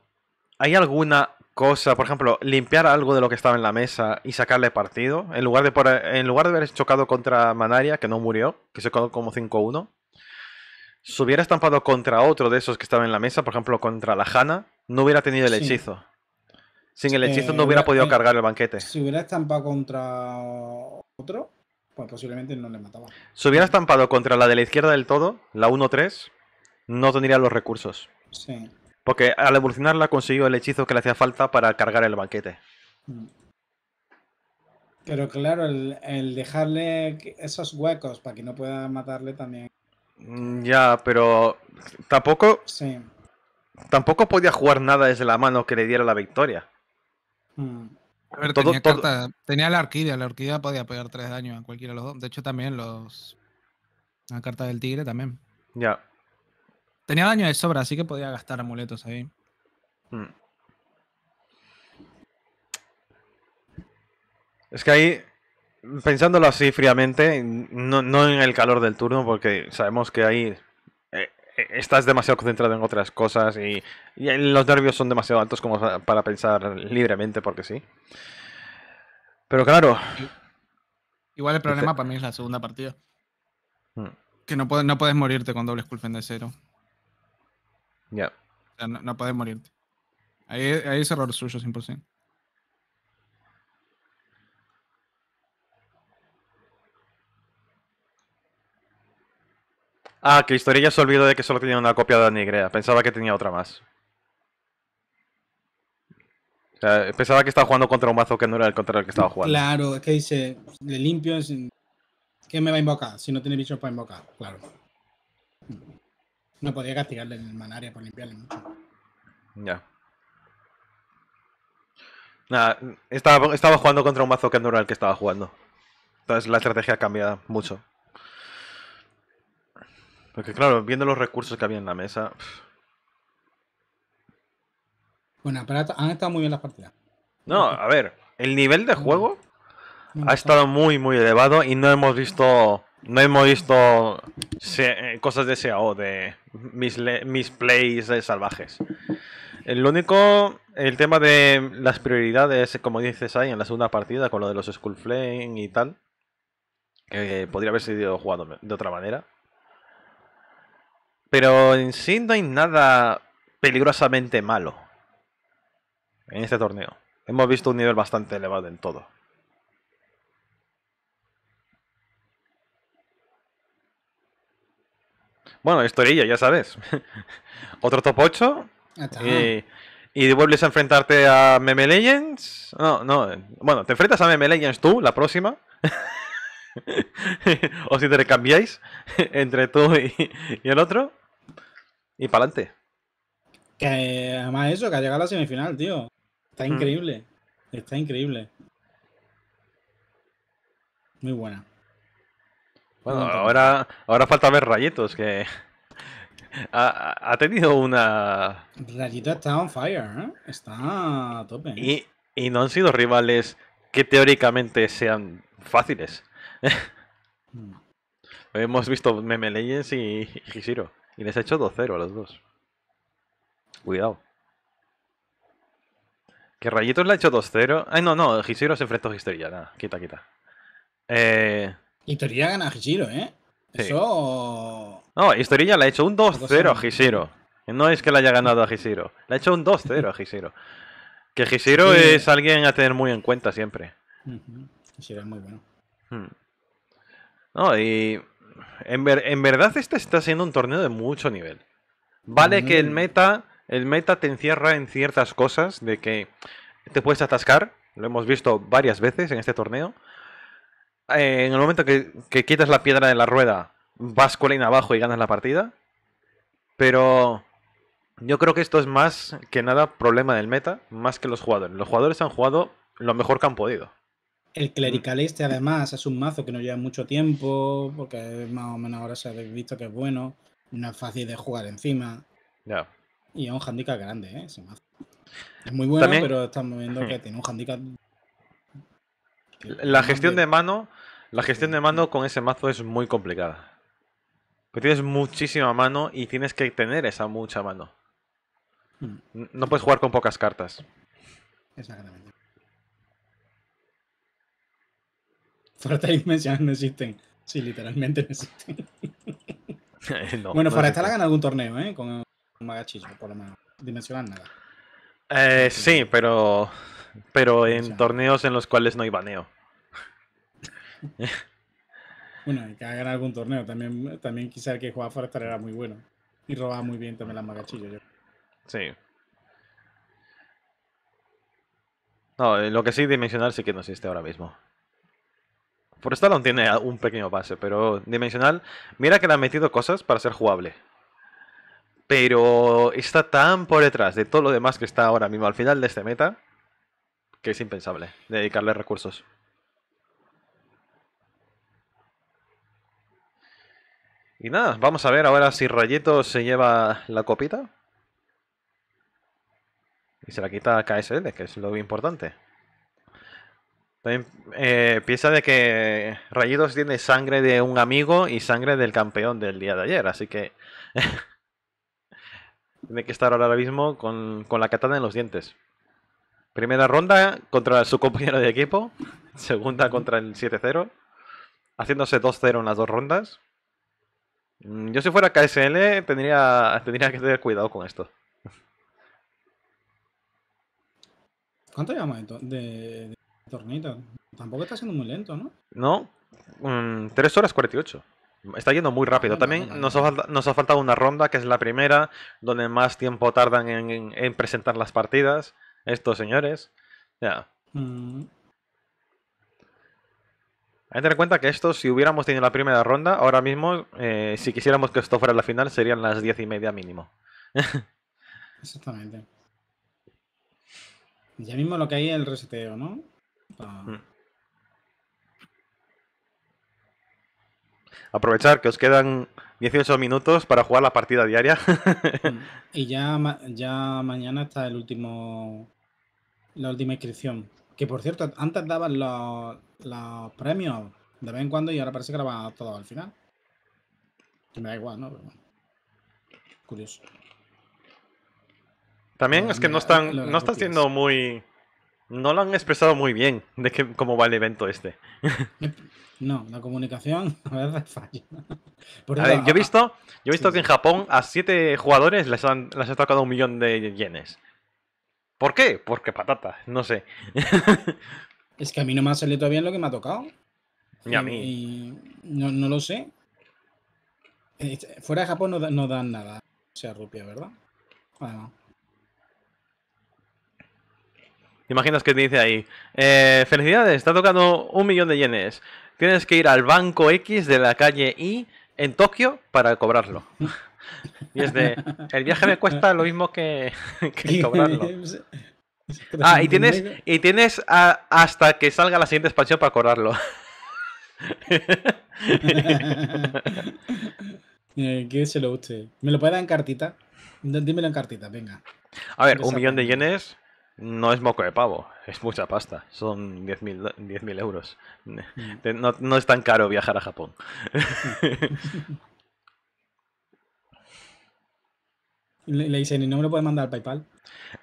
¿Hay alguna cosa, por ejemplo, limpiar algo de lo que estaba en la mesa y sacarle partido, en lugar de, en lugar de haber chocado contra Manaria, que no murió, que se quedó como 5-1, si hubiera estampado contra otro de esos que estaba en la mesa, por ejemplo, contra la Hanna, no hubiera tenido el hechizo. Sin el hechizo no eh, hubiera, eh, podido eh, cargar el banquete. Si hubiera estampado contra otro, pues posiblemente no le mataba. Si hubiera estampado contra la de la izquierda del todo, la 1-3, no tendría los recursos. Sí. Porque al evolucionarla consiguió el hechizo que le hacía falta para cargar el banquete. Pero claro, el, dejarle esos huecos para que no pueda matarle también. Mm, ya, pero tampoco. Sí. Tampoco podía jugar nada desde la mano que le diera la victoria. Mm. A ver, tenía, tenía, la orquídea, la orquídea podía pegar tres daños a cualquiera de los dos. De hecho, también los. La carta del tigre también. Ya. Tenía daño de sobra, así que podía gastar amuletos ahí. Hmm. Es que ahí, pensándolo así fríamente, no, en el calor del turno, porque sabemos que ahí eh, eh, estás demasiado concentrado en otras cosas y, los nervios son demasiado altos como para pensar libremente, porque sí. Pero claro. Igual el problema este para mí es la segunda partida. Hmm. Que no, puedes, no puedes morirte con doble esculpen de cero. Ya. no, puedes morirte. Ahí, es error suyo 100%. Ah, que Historia ya se olvidó de que solo tenía una copia de Anigrea. Pensaba que tenía otra más. pensaba que estaba jugando contra un mazo que no era el contra el que estaba jugando. Claro, es que dice, le limpio, ¿qué me va a invocar? Si no tiene bichos para invocar, claro. No podía castigarle en el manaria por limpiarle mucho. Ya. Nada, estaba, estaba jugando contra un mazo que no era el que estaba jugando. Entonces la estrategia ha cambiado mucho. Porque claro, viendo los recursos que había en la mesa. Bueno, pero han estado muy bien las partidas. No, a ver, el nivel de juego mm. ha estado muy, muy elevado y no hemos visto no hemos visto eh, cosas de SEO, de mis, mis plays salvajes. El único, el tema de las prioridades, como dices ahí en la segunda partida, con lo de los Skull Flame y tal, Que podría haber sido jugado de otra manera. Pero en sí no hay nada peligrosamente malo en este torneo. Hemos visto un nivel bastante elevado en todo. Bueno, historilla ya sabes. [LAUGHS] Otro top 8. Y, vuelves a enfrentarte a Meme Legends. No, no. Bueno, te enfrentas a Meme Legends tú, la próxima. [LAUGHS] o si te recambiáis [LAUGHS] entre tú y, el otro. Y para adelante. Que además eso, que ha llegado a la semifinal, tío. Está mm. increíble. Está increíble. Muy buena. Bueno, ahora, ahora falta ver Rayitos, que ha, ha tenido una... Rayito está on fire, ¿eh? Está a tope. ¿eh? Y, y no han sido rivales que teóricamente sean fáciles. Hmm. [LAUGHS] Hemos visto Meme y, Hishiro. Y les ha hecho 2-0 a los dos. Cuidado. Que Rayitos le ha hecho 2-0. Ay, no, no, Hishiro se enfrentó a Histeria. Nada, quita, quita. Eh, y gana a Hishiro, ¿eh? Eso. No, Historia le ha hecho un 2-0 a Hishiro. No es que le haya ganado a Hishiro. Le ha hecho un 2-0 a Hishiro. Que Hishiro es alguien a tener muy en cuenta siempre. es muy bueno. Hmm. No, y. En, verdad, este está siendo un torneo de mucho nivel. Vale que el mm. meta. El meta te encierra en ciertas cosas de que te puedes atascar. Lo hemos visto varias veces en este torneo. Eh, en el momento que, quitas la piedra de la rueda, vas colina abajo y ganas la partida. Pero yo creo que esto es más que nada problema del meta, más que los jugadores. Los jugadores han jugado lo mejor que han podido. El clerical este además es un mazo que no lleva mucho tiempo, porque más o menos ahora se ha visto que es bueno, no es fácil de jugar encima. Ya. Y es un handicap grande, ¿eh? ese mazo. Es muy bueno, pero estamos viendo hmm. que tiene un handicap la gestión de mano, la gestión de mano con ese mazo es muy complicada. Porque tienes muchísima mano y tienes que tener esa mucha mano. Mm. No puedes jugar con pocas cartas. Exactamente. Forestal y dimensiones no existen. Sí, literalmente no existen. [LAUGHS] bueno, no Forestal ha ganado algún torneo, ¿eh? Con un magachismo, por lo menos. Dimensional nada. Eh, sí, pero pero [LAUGHS] en torneos en los cuales no hay baneo. bueno, hay que ganar algún torneo. También, también quizá el que jugaba Forestar era muy bueno. Y robaba muy bien también la Magachilla Sí. No, eh, lo que sí, Dimensional sí que no existe ahora mismo. Por esto aún tiene un pequeño pase pero Dimensional, mira que le han metido cosas para ser jugable pero está tan por detrás de todo lo demás que está ahora mismo al final de este meta que es impensable, dedicarle recursos. Y nada, vamos a ver ahora si Rayito se lleva la copita. Y se la quita a KSL, que es lo importante. También eh, piensa de que Rayitos tiene sangre de un amigo y sangre del campeón del día de ayer, así que... [LAUGHS] tiene que estar ahora mismo con, con la catada en los dientes. Primera ronda contra su compañero de equipo. Segunda contra el 7-0. Haciéndose 2-0 en las dos rondas. Mm, yo si fuera KSL tendría, tendría que tener cuidado con esto. ¿Cuánto llevamos de, de, Tampoco está siendo muy lento, ¿no? No. 3 mm, horas 48. Está yendo muy rápido. También nos ha, nos faltado una ronda, que es la primera, donde más tiempo tardan en presentar las partidas estos señores. Ya. Mm. Hay que tener en cuenta que esto, si hubiéramos tenido la primera ronda, ahora mismo, eh, si quisiéramos que esto fuera la final, serían las diez y media mínimo. [LAUGHS] Exactamente. Ya mismo lo que hay es el reseteo, ¿no? Mm. Aprovechar que os quedan 18 minutos para jugar la partida diaria. [LAUGHS] Mm. y ya, ya mañana está el último la última inscripción. Que por cierto, antes daban los, premios de vez en cuando y ahora parece que lo van a dar al final. me da igual, ¿no? Curioso. También es que no están, no están siendo muy. No lo han expresado muy bien de que, cómo va el evento este. [LAUGHS] No, la comunicación [LAUGHS] a falla. ver, yo he ah, ah, visto, yo he visto que en Japón a siete jugadores les han, les ha tocado un millón de yenes. ¿Por qué? Porque patata, no sé. [LAUGHS] es que a mí no me ha salido todavía lo que me ha tocado. Y a mí. no, lo sé. Fuera de Japón no, dan nada. O sea, rupia, ¿verdad? Ah, imaginas que te dice ahí? Eh, felicidades, está tocando un millón de yenes. Tienes que ir al banco X de la calle Y en Tokio para cobrarlo. [LAUGHS] Y es de, el viaje me cuesta lo mismo que, [LAUGHS] cobrarlo. [LAUGHS] Ah, y tienes, y tienes hasta que salga la siguiente expansión para cobrarlo. [LAUGHS] Eh, que se lo guste. ¿Me lo puede dar en cartita? Dímelo en cartita, venga. A ver, un millón de yenes no es moco de pavo, es mucha pasta. Son 10.000 mil euros. Mm. No, no es tan caro viajar a Japón. Le, dicen, y no me lo pueden mandar al PayPal.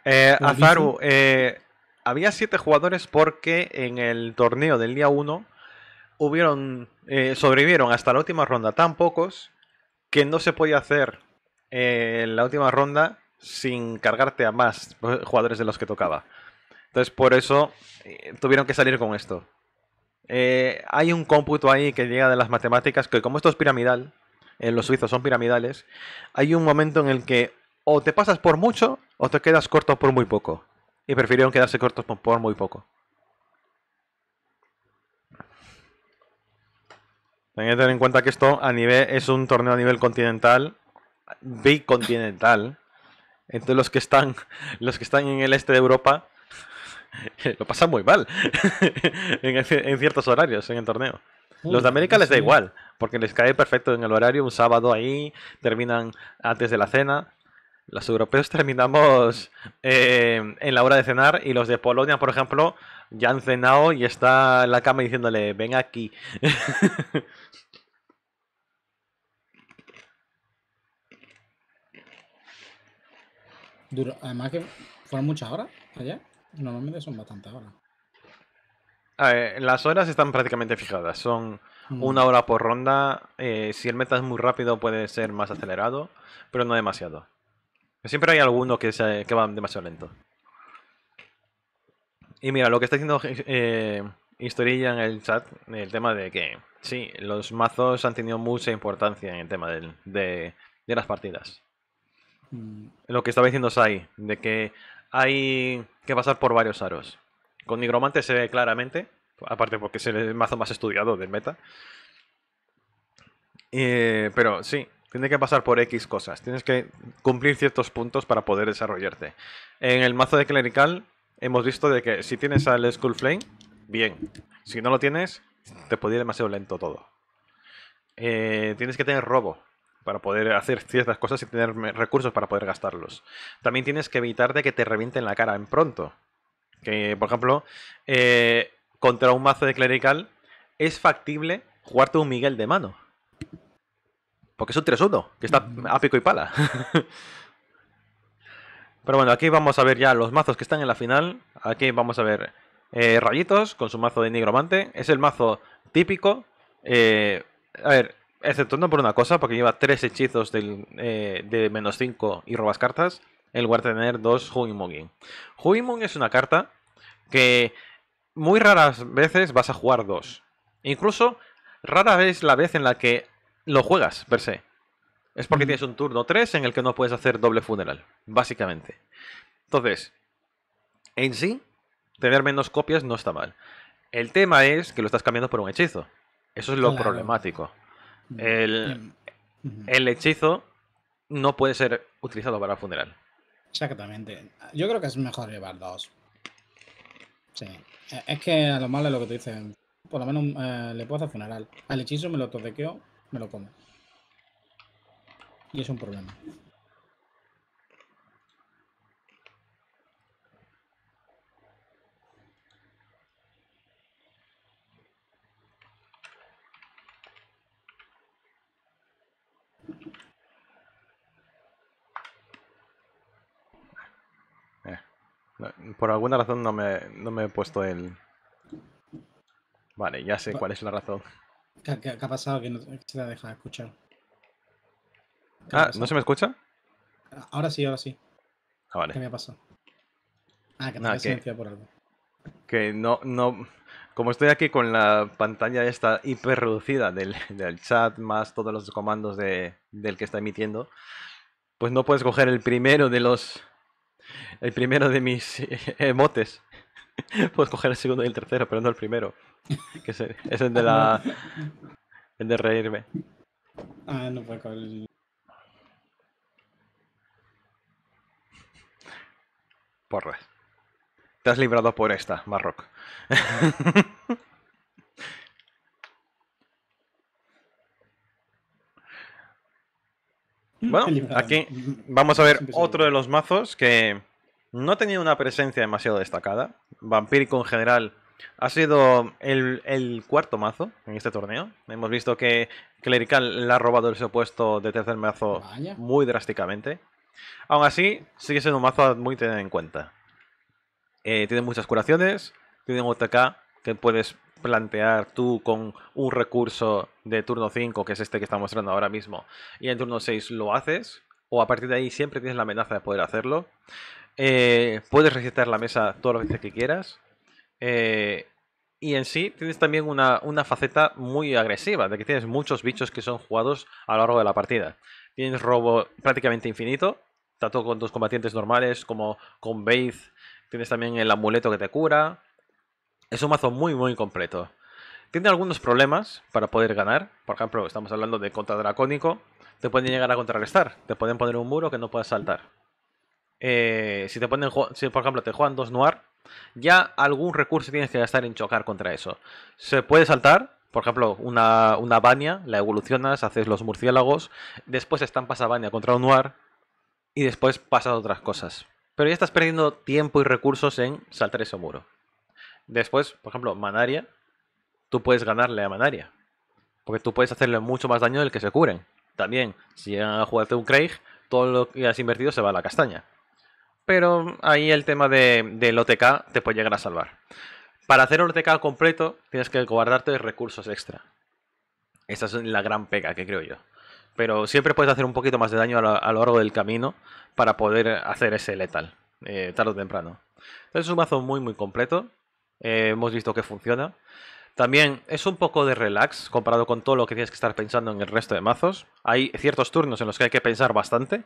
Eh, Azaru, eh, había siete jugadores porque en el torneo del día 1 hubieron eh, sobrevivieron hasta la última ronda tan pocos que no se podía hacer la última ronda sin cargarte a más jugadores de los que tocaba. Entonces por eso tuvieron que salir con esto. hay un cómputo ahí que llega de las matemáticas que como esto es piramidal, los suizos son piramidales, hay un momento en el que o te pasas por mucho o te quedas corto por muy poco. Y prefirieron quedarse cortos por muy poco. hay que tener en cuenta que esto a nivel es un torneo a nivel continental, bicontinental. Entonces los que están, los que están en el este de Europa [LAUGHS] lo pasan muy mal [LAUGHS] en, ciertos horarios en el torneo. los de América les da igual, porque les cae perfecto en el horario, un sábado ahí, terminan antes de la cena, los europeos terminamos eh, en la hora de cenar y los de Polonia, por ejemplo, ya han cenado y está en la cama diciéndole, ven aquí. [LAUGHS] Además que fueron muchas horas allá. Normalmente son bastantes horas. las horas están prácticamente fijadas. Son mm. una hora por ronda. Eh, si el meta es muy rápido puede ser más acelerado, pero no demasiado. Siempre hay alguno que, se, demasiado lento. Y mira, lo que está diciendo eh, Historilla en el chat, el tema de que, sí, los mazos han tenido mucha importancia en el tema de, las partidas. Mm. Lo que estaba diciendo Sai, de que hay que pasar por varios aros. Con Nigromante se ve claramente, aparte porque es el mazo más estudiado del meta. Eh, pero sí, tiene que pasar por X cosas. Tienes que cumplir ciertos puntos para poder desarrollarte. En el mazo de clerical hemos visto de que si tienes al Skull Flame, bien. Si no lo tienes, te puede ir demasiado lento todo. Eh, tienes que tener robo para poder hacer ciertas cosas y tener recursos para poder gastarlos. También tienes que evitar de que te revienten la cara en pronto. Que, por ejemplo, eh, contra un mazo de clerical es factible jugarte un Miguel de mano. Porque es un 3-1, que está a pico y pala. [LAUGHS] Pero bueno, aquí vamos a ver ya los mazos que están en la final. Aquí vamos a ver eh, Rayitos con su mazo de Nigromante. Es el mazo típico. Eh, a ver, exceptuando por una cosa, porque lleva tres hechizos eh, de menos 5 y robas cartas, en lugar de tener dos Huimungi moon es una carta que muy raras veces vas a jugar dos. Incluso rara vez la vez en la que lo juegas, per se. Es porque tienes un turno 3 en el que no puedes hacer doble funeral, básicamente. Entonces, en sí, tener menos copias no está mal. El tema es que lo estás cambiando por un hechizo. Eso es lo problemático. Mm. Mm. El, hechizo no puede ser utilizado para funeral. Exactamente. Yo creo que es mejor llevar dos. Sí. Es que a lo malo es lo que te dicen. Por lo menos eh, le puedo hacer funeral. Al hechizo me lo totequeo me lo como. Y es un problema. Eh, por alguna razón no me, no me he puesto el... Vale, ya sé cuál es la razón. ¿Qué, ha pasado? Que no se te deja escuchar. Ah, ¿no se me escucha? Ahora sí, ahora sí. Ah, ¿Qué me ha pasado? Ah, que te ah, que, por algo. Que no, no. Como estoy aquí con la pantalla esta hiper reducida del, chat, más todos los comandos de, del que está emitiendo, pues no puedes coger el primero de los. El primero de mis [LAUGHS] emotes. [LAUGHS] puedes coger el segundo y el tercero, pero no el primero. [LAUGHS] que es el, es de ah, la. el de reírme. Ah, no Porras. Te has librado por esta, Marroc. [LAUGHS] bueno, aquí vamos a ver otro de los mazos que no tenía una presencia demasiado destacada. Vampírico en general ha sido el, cuarto mazo en este torneo. Hemos visto que Clerical le ha robado El supuesto de tercer mazo muy drásticamente. Aún así, sigue siendo un mazo muy tener en cuenta. Eh, tiene muchas curaciones, tiene un OTK que puedes plantear tú con un recurso de turno 5, que es este que está mostrando ahora mismo, y en turno 6 lo haces, o a partir de ahí siempre tienes la amenaza de poder hacerlo. Eh, puedes resetear la mesa todas las veces que quieras. Eh, y en sí tienes también una, faceta muy agresiva, de que tienes muchos bichos que son jugados a lo largo de la partida. Tienes robo prácticamente infinito, tanto con tus combatientes normales como con Veith, Tienes también el amuleto que te cura. Es un mazo muy, muy completo. Tiene algunos problemas para poder ganar. Por ejemplo, estamos hablando de contra dracónico. Te pueden llegar a contrarrestar. Te pueden poner un muro que no puedas saltar. Eh, si te ponen, si por ejemplo te juegan dos noir, ya algún recurso tienes que gastar en chocar contra eso. Se puede saltar, por ejemplo, una, una bania, la evolucionas, haces los murciélagos, después estampas a bania contra un noir y después pasas otras cosas. Pero ya estás perdiendo tiempo y recursos en saltar ese muro. Después, por ejemplo, Manaria, tú puedes ganarle a Manaria. Porque tú puedes hacerle mucho más daño del que se curen. También, si llegan a jugarte un Craig, todo lo que has invertido se va a la castaña pero ahí el tema de, del OTK te puede llegar a salvar. Para hacer un OTK completo tienes que guardarte recursos extra. Esa es la gran pega que creo yo. Pero siempre puedes hacer un poquito más de daño a lo, largo del camino para poder hacer ese letal, eh, tarde o temprano. Entonces es un mazo muy muy completo. Eh, hemos visto que funciona. También es un poco de relax comparado con todo lo que tienes que estar pensando en el resto de mazos. Hay ciertos turnos en los que hay que pensar bastante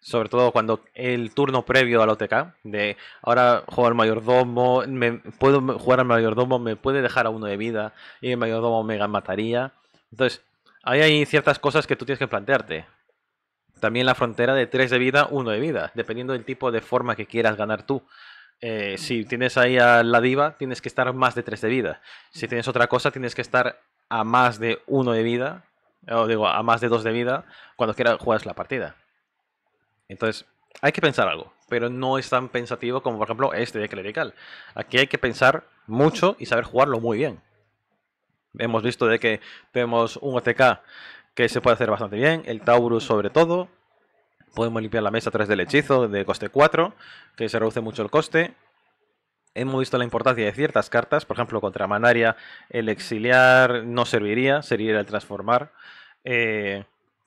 sobre todo cuando el turno previo al OTK, de ahora juego al mayordomo, me, puedo jugar al mayordomo, me puede dejar a uno de vida y el mayordomo me mataría. Entonces, ahí hay ciertas cosas que tú tienes que plantearte. También la frontera de tres de vida, uno de vida, dependiendo del tipo de forma que quieras ganar tú. Eh, si tienes ahí a la diva, tienes que estar más de tres de vida. Si tienes otra cosa, tienes que estar a más de uno de vida, o digo, a más de dos de vida, cuando quieras juegas la partida. Entonces, hay que pensar algo, pero no es tan pensativo como, por ejemplo, este de Clerical. Aquí hay que pensar mucho y saber jugarlo muy bien. Hemos visto de que tenemos un OTK que se puede hacer bastante bien, el Taurus sobre todo. Podemos limpiar la mesa a través del hechizo de coste 4, que se reduce mucho el coste. Hemos visto la importancia de ciertas cartas, por ejemplo, contra Manaria, el exiliar no serviría, sería el transformar. Eh,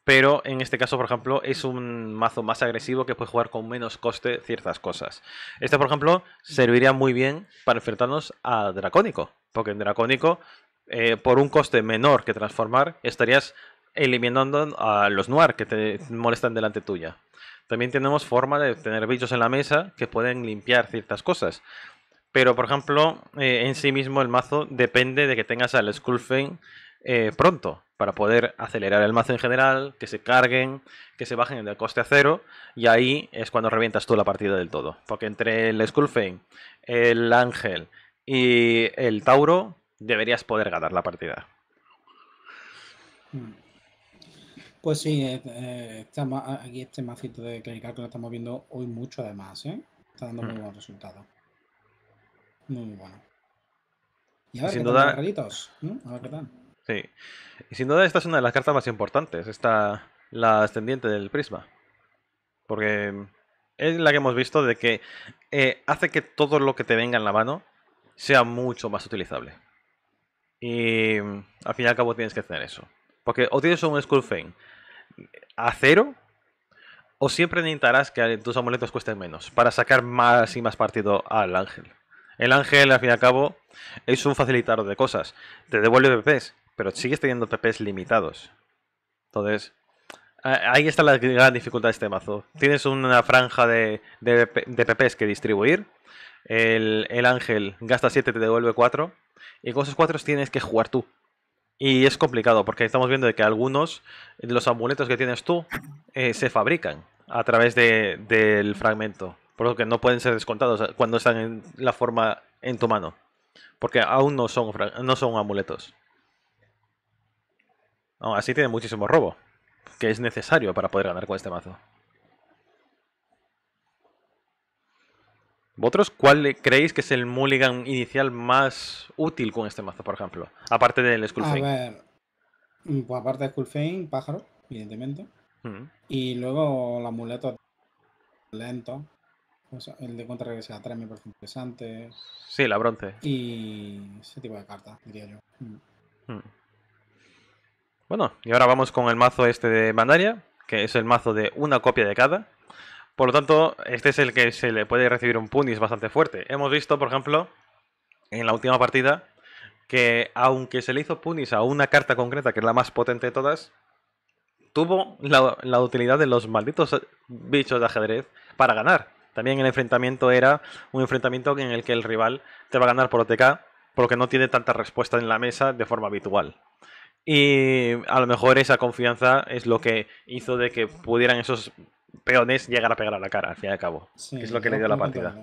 pero en este caso, por ejemplo, es un mazo más agresivo que puede jugar con menos coste ciertas cosas. Este, por ejemplo, serviría muy bien para enfrentarnos a Dracónico, porque en Dracónico, eh, por un coste menor que transformar, estarías eliminando a los Noir que te molestan delante tuya. También tenemos forma de tener bichos en la mesa que pueden limpiar ciertas cosas. Pero, por ejemplo, eh, en sí mismo el mazo depende de que tengas al Skullfane eh, pronto para poder acelerar el mazo en general, que se carguen, que se bajen del coste a cero, y ahí es cuando revientas tú la partida del todo. Porque entre el Skullfane, el Ángel y el Tauro, deberías poder ganar la partida. Pues sí, eh, eh, aquí este macito de Clinical que lo estamos viendo hoy mucho además, Está dando muy mm. buenos resultados. Muy, bueno. Y Sin duda... a ver qué tal. Sí. Y sin duda esta es una de las cartas más importantes, esta, la ascendiente del prisma. Porque es la que hemos visto de que eh, hace que todo lo que te venga en la mano sea mucho más utilizable. Y al fin y al cabo tienes que tener eso. Porque o tienes un Skullfane a cero, o siempre necesitarás que tus amuletos cuesten menos para sacar más y más partido al ángel. El ángel, al fin y al cabo, es un facilitador de cosas. Te devuelve PPs, pero sigues teniendo PPs limitados. Entonces, ahí está la gran dificultad de este mazo. Tienes una franja de, PPs que distribuir. El, ángel gasta 7, te devuelve 4. Y con esos 4 tienes que jugar tú. Y es complicado porque estamos viendo de que algunos, De los amuletos que tienes tú, eh, se fabrican a través del fragmento. Por lo que no pueden ser descontados cuando están en la forma en tu mano. Porque aún no son, no son amuletos así tiene muchísimo robo, que es necesario para poder ganar con este mazo. ¿Vosotros cuál creéis que es el mulligan inicial más útil con este mazo, por ejemplo? Aparte del Skullfane. A ver, mm, pues aparte de Skullfane, pájaro, evidentemente. Mm. Y luego la muleta lento. el de contra regresiva 3 me parece interesante. Sí, la bronce. Y ese tipo de carta diría yo. Mm. Bueno, y ahora vamos con el mazo este de Bandaria, que es el mazo de una copia de cada. Por lo tanto, este es el que se le puede recibir un punis bastante fuerte. Hemos visto, por ejemplo, en la última partida, que aunque se le hizo punis a una carta concreta, que es la más potente de todas, tuvo la, la utilidad de los malditos bichos de ajedrez para ganar. También el enfrentamiento era un enfrentamiento en el que el rival te va a ganar por OTK porque no tiene tanta respuesta en la mesa de forma habitual. Y a lo mejor esa confianza es lo que hizo de que pudieran esos peones llegar a pegar a la cara, al fin y al cabo. que es lo que le dio la partida.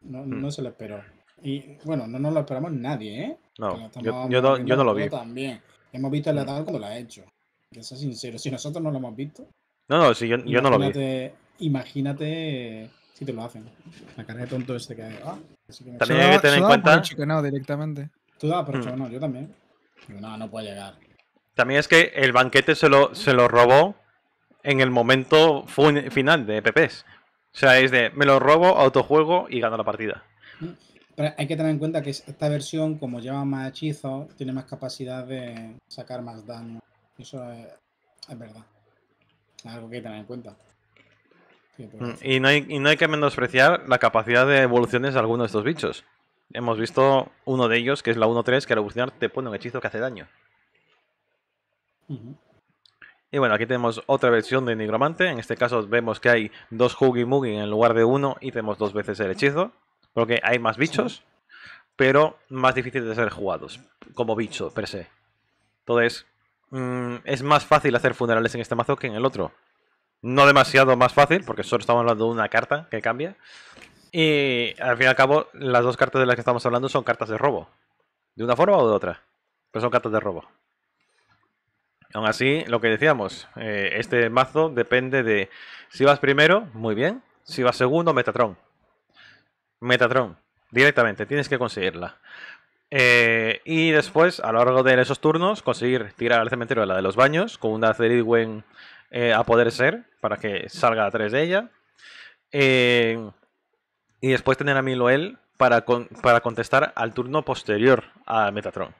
No, mm. no se lo esperó. Y bueno, no nos lo esperamos nadie, ¿eh? No, yo, yo, no lo vi. También. Hemos visto el mm. ataque cuando lo ha hecho. Que sea sincero, si nosotros no lo hemos visto. No, no, si yo, yo no lo vi. Imagínate si te lo hacen. La cara de tonto este que. Ah, También hay que tener en cuenta. directamente. Tú dabas ah, por mm. no, yo también. no, no puede llegar. También es que el banquete se lo, se lo robó en el momento final de EPPs O sea, es de me lo robo, autojuego y gano la partida. Pero hay que tener en cuenta que esta versión, como lleva más hechizos, tiene más capacidad de sacar más daño. Eso es, verdad. algo que hay que tener en cuenta. Pues, mm, y no, hay, y no hay que menospreciar la capacidad de evoluciones de algunos de estos bichos. Hemos visto uno de ellos, que es la 1-3, que al evolucionar te pone un hechizo que hace daño. Y bueno, aquí tenemos otra versión de Nigromante. En este caso vemos que hay dos Muggy en lugar de uno y tenemos dos veces el hechizo. Porque hay más bichos, pero más difíciles de ser jugados, como bicho per se. Entonces, mm, es más fácil hacer funerales en este mazo que en el otro. No demasiado más fácil, porque solo estamos hablando de una carta que cambia. Y al fin y al cabo, las dos cartas de las que estamos hablando son cartas de robo. De una forma o de otra. Pero son cartas de robo. Aún así, lo que decíamos, eh, este mazo depende de si vas primero, muy bien, si vas segundo, Metatron. Metatron, directamente, tienes que conseguirla. Eh, y después, a lo largo de esos turnos, conseguir tirar al cementerio la de los baños con una Ceridwen eh, a poder ser para que salga a tres de ella. y después tener a Miloel para contestar al turno posterior a Metatron.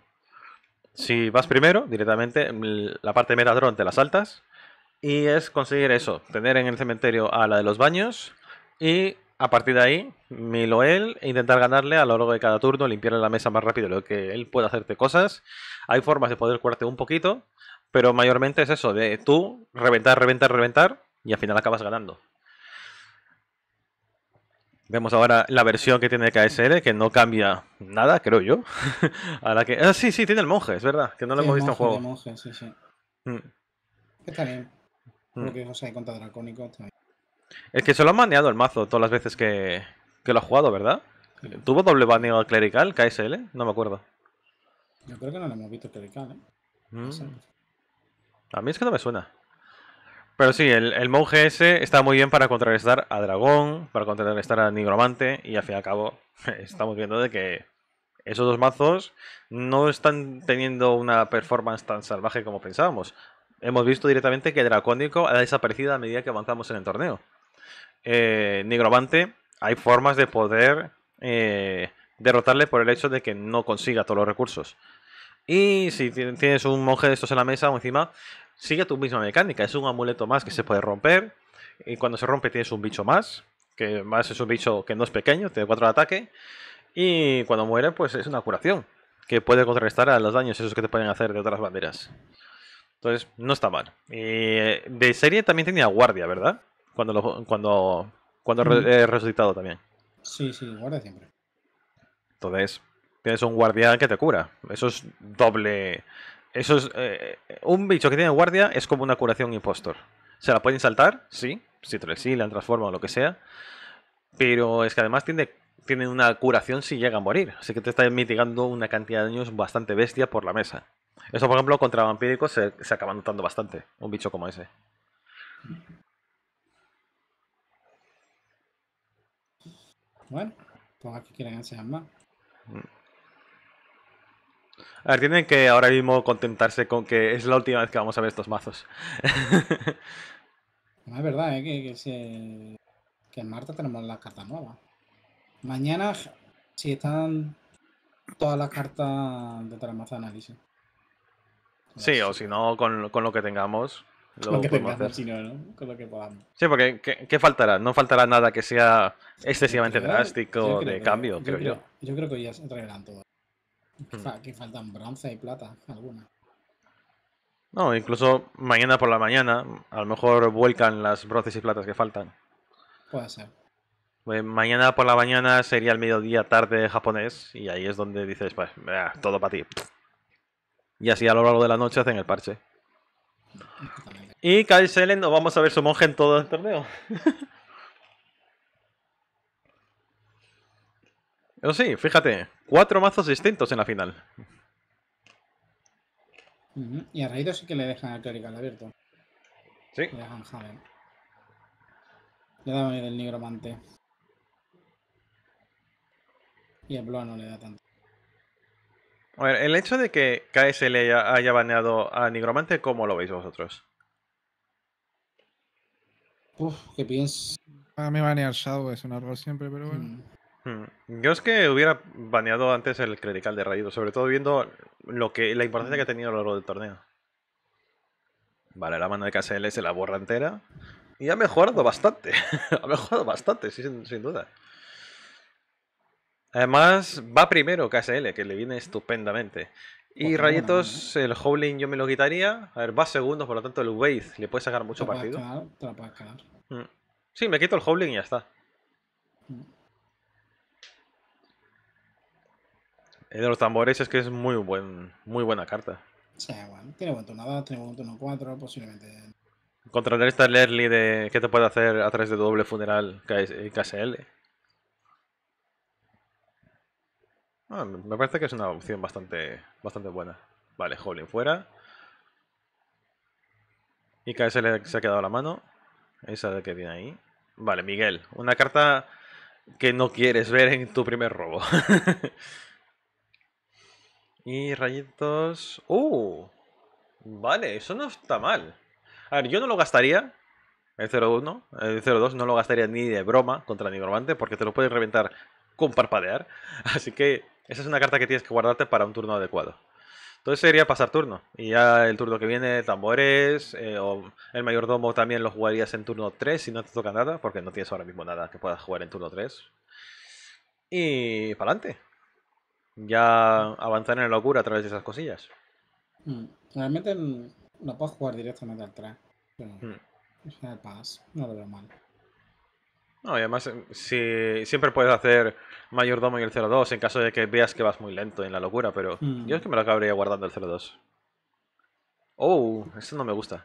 Si vas primero, directamente mm, la parte de Metatron te la saltas. Y es conseguir eso, tener en el cementerio a la de los baños y a partir de ahí, Miloel, intentar ganarle a lo largo de cada turno, limpiarle la mesa más rápido lo que él pueda hacerte cosas. Hay formas de poder curarte un poquito, pero mayormente es eso, de tú reventar, reventar, reventar y al final acabas ganando. Vemos ahora la versión que tiene KSL, que no cambia nada, creo yo. [LAUGHS] que... Ah, sí, sí, tiene el monje, es verdad, que no lo hemos visto en juego. Mm. Está bien. Mm. que contra está bien. Es que se lo ha maneado el mazo todas las veces que, lo ha jugado, ¿verdad? ¿Tuvo doble baneo clerical, KSL? No me acuerdo. Yo creo que no lo hemos visto clerical, ¿eh? Mm. A mí es que no me suena. Pero sí, el, el monje ese está muy bien para contrarrestar a Dragón, para contrarrestar a Nigromante, y al fin y al cabo [LAUGHS] estamos viendo de que esos dos mazos no están teniendo una performance tan salvaje como pensábamos. Hemos visto directamente que Dracónico ha desaparecido a medida que avanzamos en el torneo. Eh, Nigromante, hay formas de poder eh, derrotarle por el hecho de que no consiga todos los recursos. Y si tienes un monje de estos en la mesa o encima, sigue tu misma mecánica. Es un amuleto más que se puede romper. Y cuando se rompe tienes un bicho más. Que más es un bicho que no es pequeño, tiene cuatro de ataque. Y cuando muere, pues es una curación. Que puede contrarrestar a los daños esos que te pueden hacer de otras banderas. Entonces, no está mal. Y eh, de serie también tenía guardia, ¿verdad? Cuando lo, cuando, cuando mm. he resucitado también. Sí, sí, guardia siempre. Entonces, tienes un guardián que te cura. Eso es doble eso es. Eh, eh, un bicho que tiene guardia es como una curación impostor. Se la pueden saltar, sí. Si te la han transformado o lo que sea. Pero es que además tiene, tiene una curación si llegan a morir. Así que te está mitigando una cantidad de daños bastante bestia por la mesa. Eso, por ejemplo, contra vampíricos se, se acaba notando bastante. Un bicho como ese. Bueno, pues aquí quieren enseñar más. Mm. A ver, tienen que ahora mismo contentarse con que es la última vez que vamos a ver estos mazos. [LAUGHS] no, es verdad, ¿eh? que, en Marta tenemos la carta nueva Mañana, si están todas las cartas de de análisis. Sí, o si no, con, lo que tengamos. Lo Sí, porque ¿qué, faltará? No faltará nada que sea excesivamente drástico de cambio, creo, yo. Yo creo que ya se traerán que faltan bronce y plata, alguna. No, incluso mañana por la mañana, a lo mejor vuelcan las bronces y platas que faltan. Puede ser. Pues mañana por la mañana sería el mediodía tarde japonés y ahí es donde dices, pues, todo para ti. Y así a lo largo de la noche hacen el parche. Y Kaiselen, Selen, vamos a ver su monje en todo el torneo. [LAUGHS] Eso sí, fíjate, cuatro mazos distintos en la final. Y a Raido sí que le dejan al clerical abierto. Sí. Le dejan Javen. Le da miedo el nigromante. Y el Bloa no le da tanto. A ver, el hecho de que KSL haya, haya baneado a Nigromante, ¿cómo lo veis vosotros? Uf, que piensas. A mí banear Shadow es un error siempre, pero mm. bueno. Yo es que hubiera baneado antes el critical de rayito sobre todo viendo lo que, la importancia que ha tenido a lo largo del torneo. Vale, la mano de KSL se la borra entera. Y ha mejorado bastante. [LAUGHS] ha mejorado bastante, sin, duda. Además, va primero KSL, que le viene estupendamente. Y Rayitos, el Howling yo me lo quitaría. A ver, va segundo, por lo tanto el Wave le puede sacar mucho partido. Trapacar. Mm. Sí, me quito el Howling y ya está. Mm. de los tambores es que es muy buen, muy buena carta. Sí, bueno, tiene buen turno tiene 4, posiblemente. Contratar esta Lerly de que te puede hacer a través de doble funeral KSL. Eh, ah, me parece que es una opción bastante, bastante buena. Vale, Hoblin fuera. Y KSL se ha quedado la mano. Esa de que viene ahí. Vale, Miguel, una carta que no quieres ver en tu primer robo. [LAUGHS] Y rayitos... ¡Uh! Vale, eso no está mal. A ver, yo no lo gastaría. El 0-1, el 0-2 no lo gastaría ni de broma contra el nigromante porque te lo puedes reventar con parpadear. [LAUGHS] Así que esa es una carta que tienes que guardarte para un turno adecuado. Entonces sería pasar turno. Y ya el turno que viene, tambores, eh, o el mayordomo también lo jugarías en turno 3 si no te toca nada, porque no tienes ahora mismo nada que puedas jugar en turno 3. Y para adelante ya avanzar en la locura a través de esas cosillas. Hmm. Realmente no puedo jugar directamente al 3. Pero hmm. no lo veo mal. No, y además eh, si, siempre puedes hacer mayordomo y el 02 en caso de que veas que vas muy lento en la locura, pero hmm. yo es que me lo acabaría guardando el 0-2 Oh, esto no me gusta.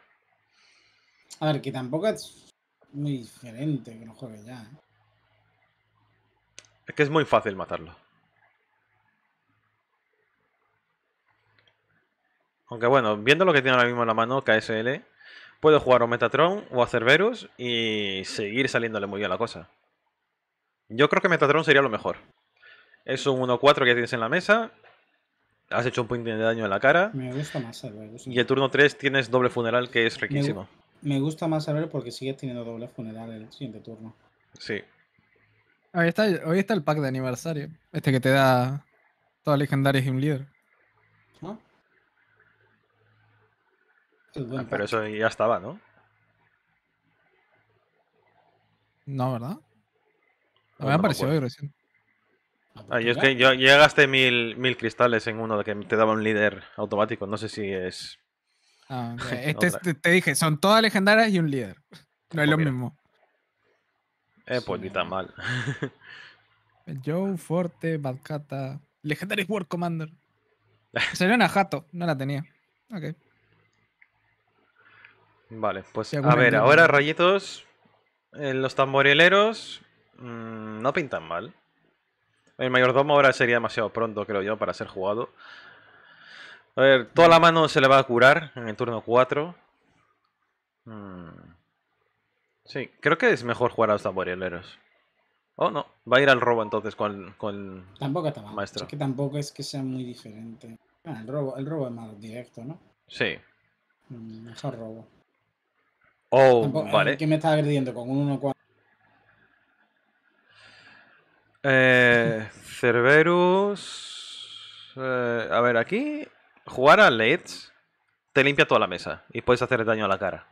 A ver, que tampoco es muy diferente que no juegue ya. ¿eh? Es que es muy fácil matarlo. Aunque bueno, viendo lo que tiene ahora mismo en la mano KSL, puedo jugar o Metatron o a Cerberus y seguir saliéndole muy bien la cosa. Yo creo que Metatron sería lo mejor. Es un 1-4 que tienes en la mesa. Has hecho un punto de daño en la cara. Me gusta más Cerberus. Y eh. el turno 3 tienes doble funeral, que es riquísimo. Me, gusta más Cerberus porque sigues teniendo doble funeral el siguiente turno. Sí. Hoy está, el pack de aniversario. Este que te da todas legendarias y un líder. ¿No? Ah, pero eso ya estaba, ¿no? No, ¿verdad? me parecido hoy recién. Ah, yo, es que yo, llegaste gasté mil, cristales en uno que te daba un líder automático. No sé si es. Ah, [LAUGHS] este te, dije, son todas legendarias y un líder. No es lo mismo. Eh, pues ni tan mal. [LAUGHS] Joe, Forte, Badkata. Legendary War Commander. [LAUGHS] Sería una jato, no la tenía. Ok. Vale, pues a ver, ahora rayitos. los tamborileros mm, no pintan mal. El mayordomo ahora sería demasiado pronto, creo yo, para ser jugado. A ver, toda la mano se le va a curar en el turno 4. Mm. Sí, creo que es mejor jugar a los tamborileros. Oh, no. Va a ir al robo entonces con, con tampoco está mal. maestro. Es que tampoco es que sea muy diferente. Ah, el robo, el robo es más directo, ¿no? Sí. Mm, mejor robo. Oh, eh, vale. me está agrediendo con un 1-4? Eh, Cerberus. Eh, a ver, aquí. Jugar a LEDs te limpia toda la mesa y puedes hacer daño a la cara.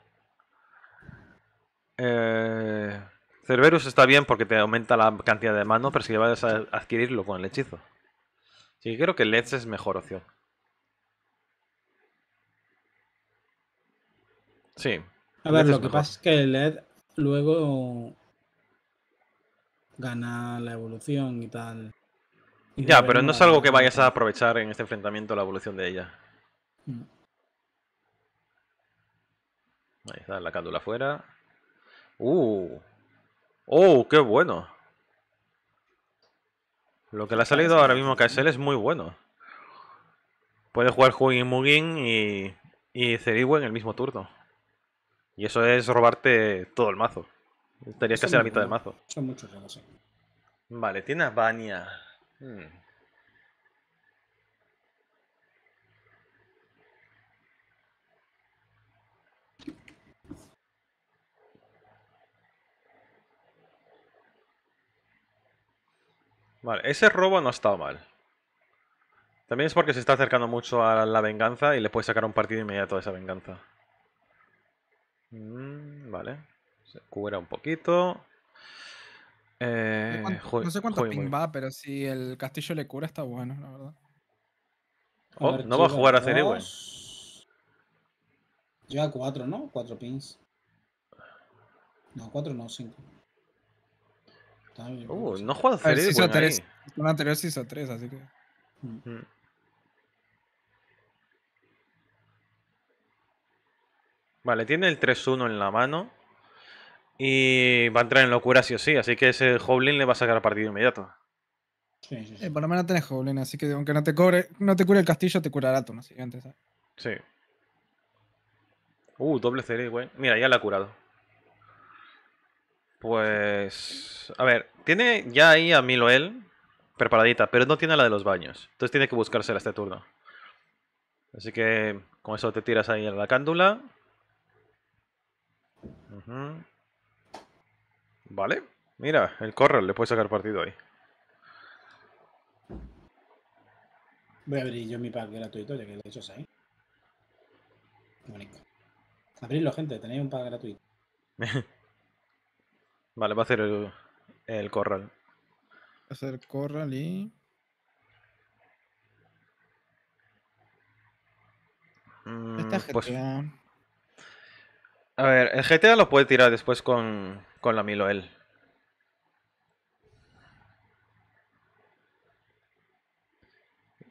Cerberus está bien porque te aumenta la cantidad de manos pero si vas a adquirirlo con el hechizo. sí creo que LEDs es mejor opción. Sí, a ver, lo que pasa es que el LED luego gana la evolución y tal. ya, pero no es algo que vayas a aprovechar en este enfrentamiento la evolución de ella. Mm. Ahí está, la cándula afuera. ¡Uh! ¡Oh, qué bueno! Lo que le ha salido ahora mismo a KSL es muy bueno. Puede jugar Huin y Mugin y, y en el mismo turno. Y eso es robarte todo el mazo. Tendrías que hacer la mitad del mazo. Son muchos Vale, tiene a Bania. Hmm. Vale, ese robo no ha estado mal. También es porque se está acercando mucho a la venganza y le puede sacar un partido inmediato a esa venganza. Mm, vale. Se cubre un poquito. no, sé eh, cuánto ping va, pero si el castillo le cura está bueno, la verdad. Oh, no va a jugar a igual Lleva cuatro, ¿no? Cuatro pins. No, cuatro no, cinco. Está bien, uh, pues. no juega a Cerewe. igual hizo Un anterior se hizo tres, así que. Mm. Mm. Vale, tiene el 3-1 en la mano. Y va a entrar en locura sí o sí, así que ese Hoblin le va a sacar partido inmediato. Sí, eh, por lo menos tenés Hoblin, así que aunque no te cobre, no te cure el castillo, te curará tú, ¿no? Siguiente, Sí. Uh, doble serie, güey. Mira, ya la ha curado. Pues. A ver, tiene ya ahí a Miloel preparadita, pero no tiene la de los baños. Entonces tiene que buscársela este turno. Así que con eso te tiras ahí a la cándula. Vale. Mira, el corral le puede sacar partido ahí. Voy a abrir yo mi pack gratuito, ya que lo he hecho ahí. Bonito. Abrirlo, gente, tenéis un pack gratuito. [LAUGHS] vale, va a hacer el, corral. Va a hacer corral y. Mm, Esta pues gente a ver, el GTA lo puede tirar después con, con la Miloel.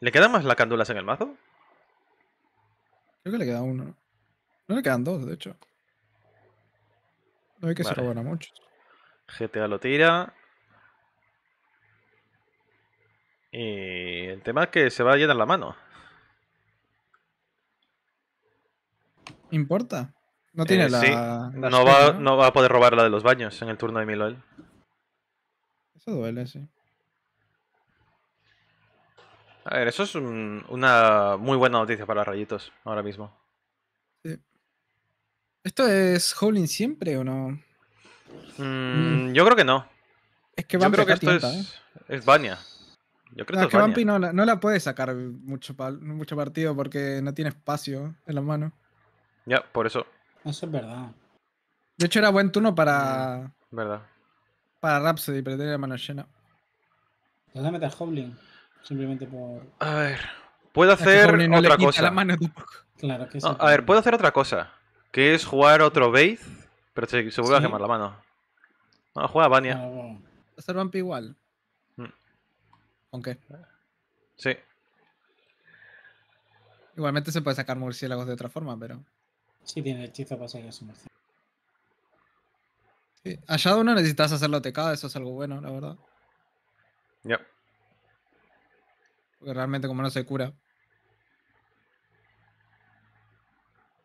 ¿Le quedan más lacándulas en el mazo? Creo que le queda uno. No le quedan dos, de hecho. No hay que ser se a muchos. GTA lo tira. Y el tema es que se va a llenar la mano. ¿Importa? No tiene eh, la, no, va, a poder robar la de los baños en el turno de Miloel. Eso duele, sí. A ver, eso es una muy buena noticia para Rayitos ahora mismo. ¿Esto es Howling siempre o no? Mm, mm. Yo creo que no. Es que esto es, ¿eh? es Bania. Yo creo no, que, es no la, puede sacar mucho, mucho partido porque no tiene espacio en las manos. Ya, por eso. Eso es verdad. De hecho, era buen turno para. Mm, verdad. Para Rhapsody, pero tenía la mano llena. ¿Puedes a meter Simplemente por. A ver. Puedo hacer otra cosa. claro, que a ver, puedo hacer otra cosa. Que es jugar otro Bait. Pero se, se vuelve a quemar la mano. No, juega ah, a Bania. Hacer vamp igual. aunque mm. ¿Con qué? Sí. Igualmente se puede sacar murciélagos de otra forma, pero. Sí, tiene hechizo para salir a su merced. Sí. no necesitas hacerlo TK, eso es algo bueno, la verdad. Ya. Porque realmente como no se cura.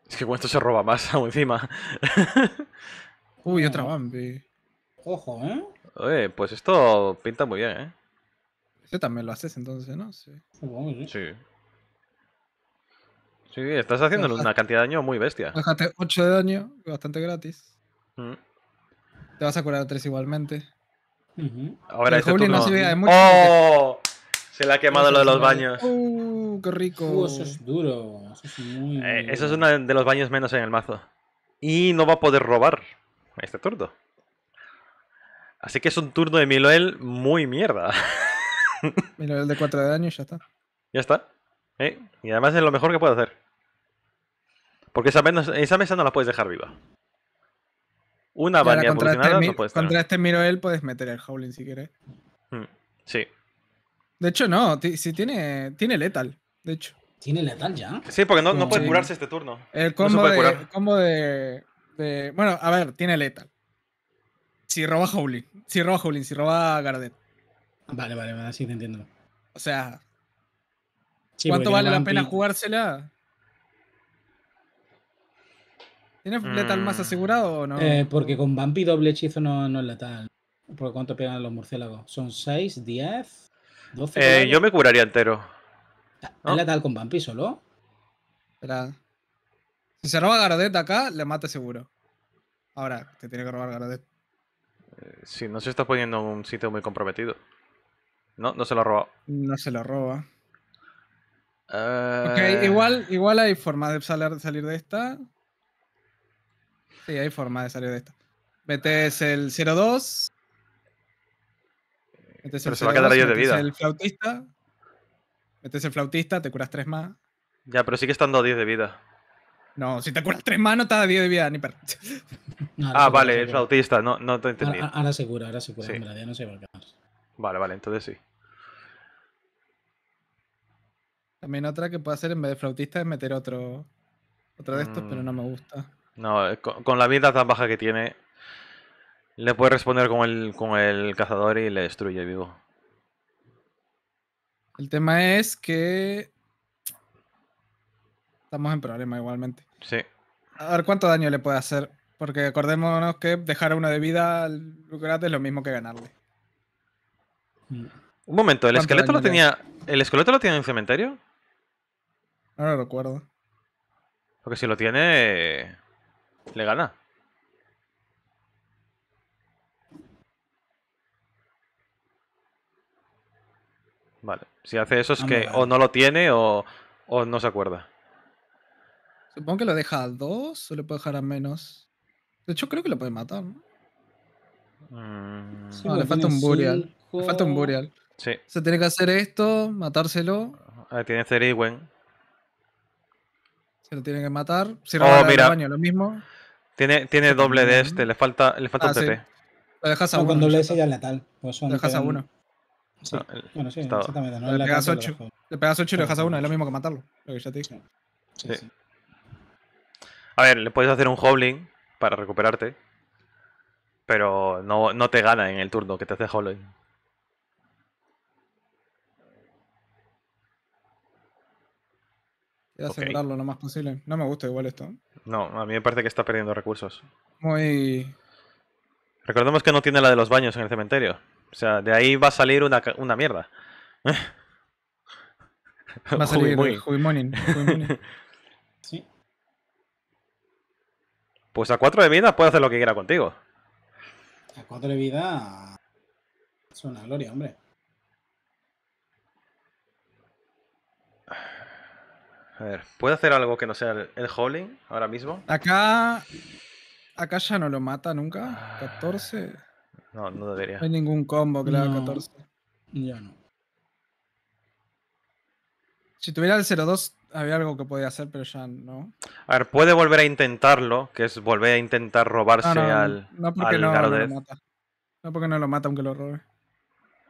Es que con se roba más [LAUGHS] aún encima. [LAUGHS] Uy, otra oh. Bambi. Ojo, ¿eh? Oye, pues esto pinta muy bien, ¿eh? Ese también lo haces entonces, ¿no? Sí. sí. Sí, estás haciendo una cantidad de daño muy bestia. bájate 8 de daño, bastante gratis. Mm. Te vas a curar 3 igualmente. Ahora este turno... ¡Oh! se le ha quemado lo de los baños. Uh, qué rico! Uh, eso es duro. Eso es, muy... Eh, es uno de los baños menos en el mazo. Y no va a poder robar este turno. Así que es un turno de Miloel muy mierda. [LAUGHS] Miloel de 4 de daño y ya está. Ya está. Eh, y además es lo mejor que puede hacer. Porque esa, esa mesa no la puedes dejar viva. Una variante evolucionada este, no puedes Contra este Miroel puedes meter el Howling si quieres. Hmm, sí. De hecho, no. Si tiene, tiene letal, de hecho. ¿Tiene letal ya? Sí, porque no, puede curarse este turno. El combo, de, Bueno, a ver, tiene letal. Si roba Howling. Si roba Howling, si roba Gardet. Vale, vale, vale, así te entiendo. O sea. ¿Cuánto vale la pena jugársela? ¿Tienes letal más mm. asegurado o no? Eh, porque con Bambi doble hechizo no, no es letal. ¿Por cuánto pegan los murciélagos? ¿Son 6, 10, 12? yo me curaría entero. Ah, ¿Es letal con Bambi solo? Espera... Si se roba Garodet acá, le mata seguro. Ahora, te tiene que robar Garodet. Eh, si no se está poniendo en un sitio muy comprometido. No, no se lo ha robado. No se lo roba. Eh. igual, igual hay forma de salir de esta. Sí, hay forma de salir de esto. Metes el 02. Metes Pero se va a quedar 10 de vida. el flautista. Metes el flautista, te curas 3 más. Ya, pero sigue estando a 10 de vida. No, si te curas 3 más no estás a 10 de vida, ni ah, vale, el flautista, no, te entendí. Ahora, ahora seguro, ahora seguro, sí. no se va a Vale, vale, entonces sí. También otra que puedo hacer en vez de flautista es meter otro, otro de estos, pero mm. no me gusta. No, eh, con, la vida tan baja que tiene, le puede responder con el, con el cazador y le destruye vivo. El tema es que estamos en problema igualmente. Sí. A ver cuánto daño le puede hacer. Porque acordémonos que dejar una uno de vida al lucrate es lo mismo que ganarle. Mm. Un momento, ¿el esqueleto lo tenía. ¿El esqueleto lo tiene en el cementerio? No lo recuerdo. Porque si lo tiene le gana. Vale, si hace eso es que o no lo tiene o, o, no se acuerda. Supongo que lo deja a dos o le puede dejar a menos. De hecho, creo que lo puede matar, ¿no? Mm. Ah, le falta un Burial. Le falta un Burial. Se tiene que hacer esto, matárselo. que tiene Ceriwen. Se lo tienen que matar. Si oh, mira. lo mismo. Tiene, tiene doble de este, le falta, le falta un ah, TP. Lo dejas a uno. Con doble S ya es letal. Pues lo dejas a uno. Ah, bueno, sí, exactamente. No le, pegas 8, le pegas 8 y le dejas a uno, es lo mismo que matarlo. Lo que ya te dije. A ver, le puedes hacer un hobbling para recuperarte. Pero no, no te gana en el turno que te hace Howling. y a lo más posible. No me gusta igual esto. No, a mí me parece que está perdiendo recursos. Muy. Recordemos que no tiene la de los baños en el cementerio. O sea, de ahí va a salir una, mierda. Va a [LAUGHS] salir [LAUGHS] sí. Pues a cuatro de vida puede hacer lo que quiera contigo. A cuatro de vida. Es una gloria, hombre. A ver, ¿puede hacer algo que no sea el, holding ahora mismo? Acá. Acá ya no lo mata nunca. 14. Ah. No, no debería. No hay ningún combo que 14. Ya no. Si tuviera el 0-2, había algo que podía hacer, pero ya no. A ver, puede volver a intentarlo, que es volver a intentar robarse al. No porque no, lo mata. No porque no lo mata, aunque lo robe.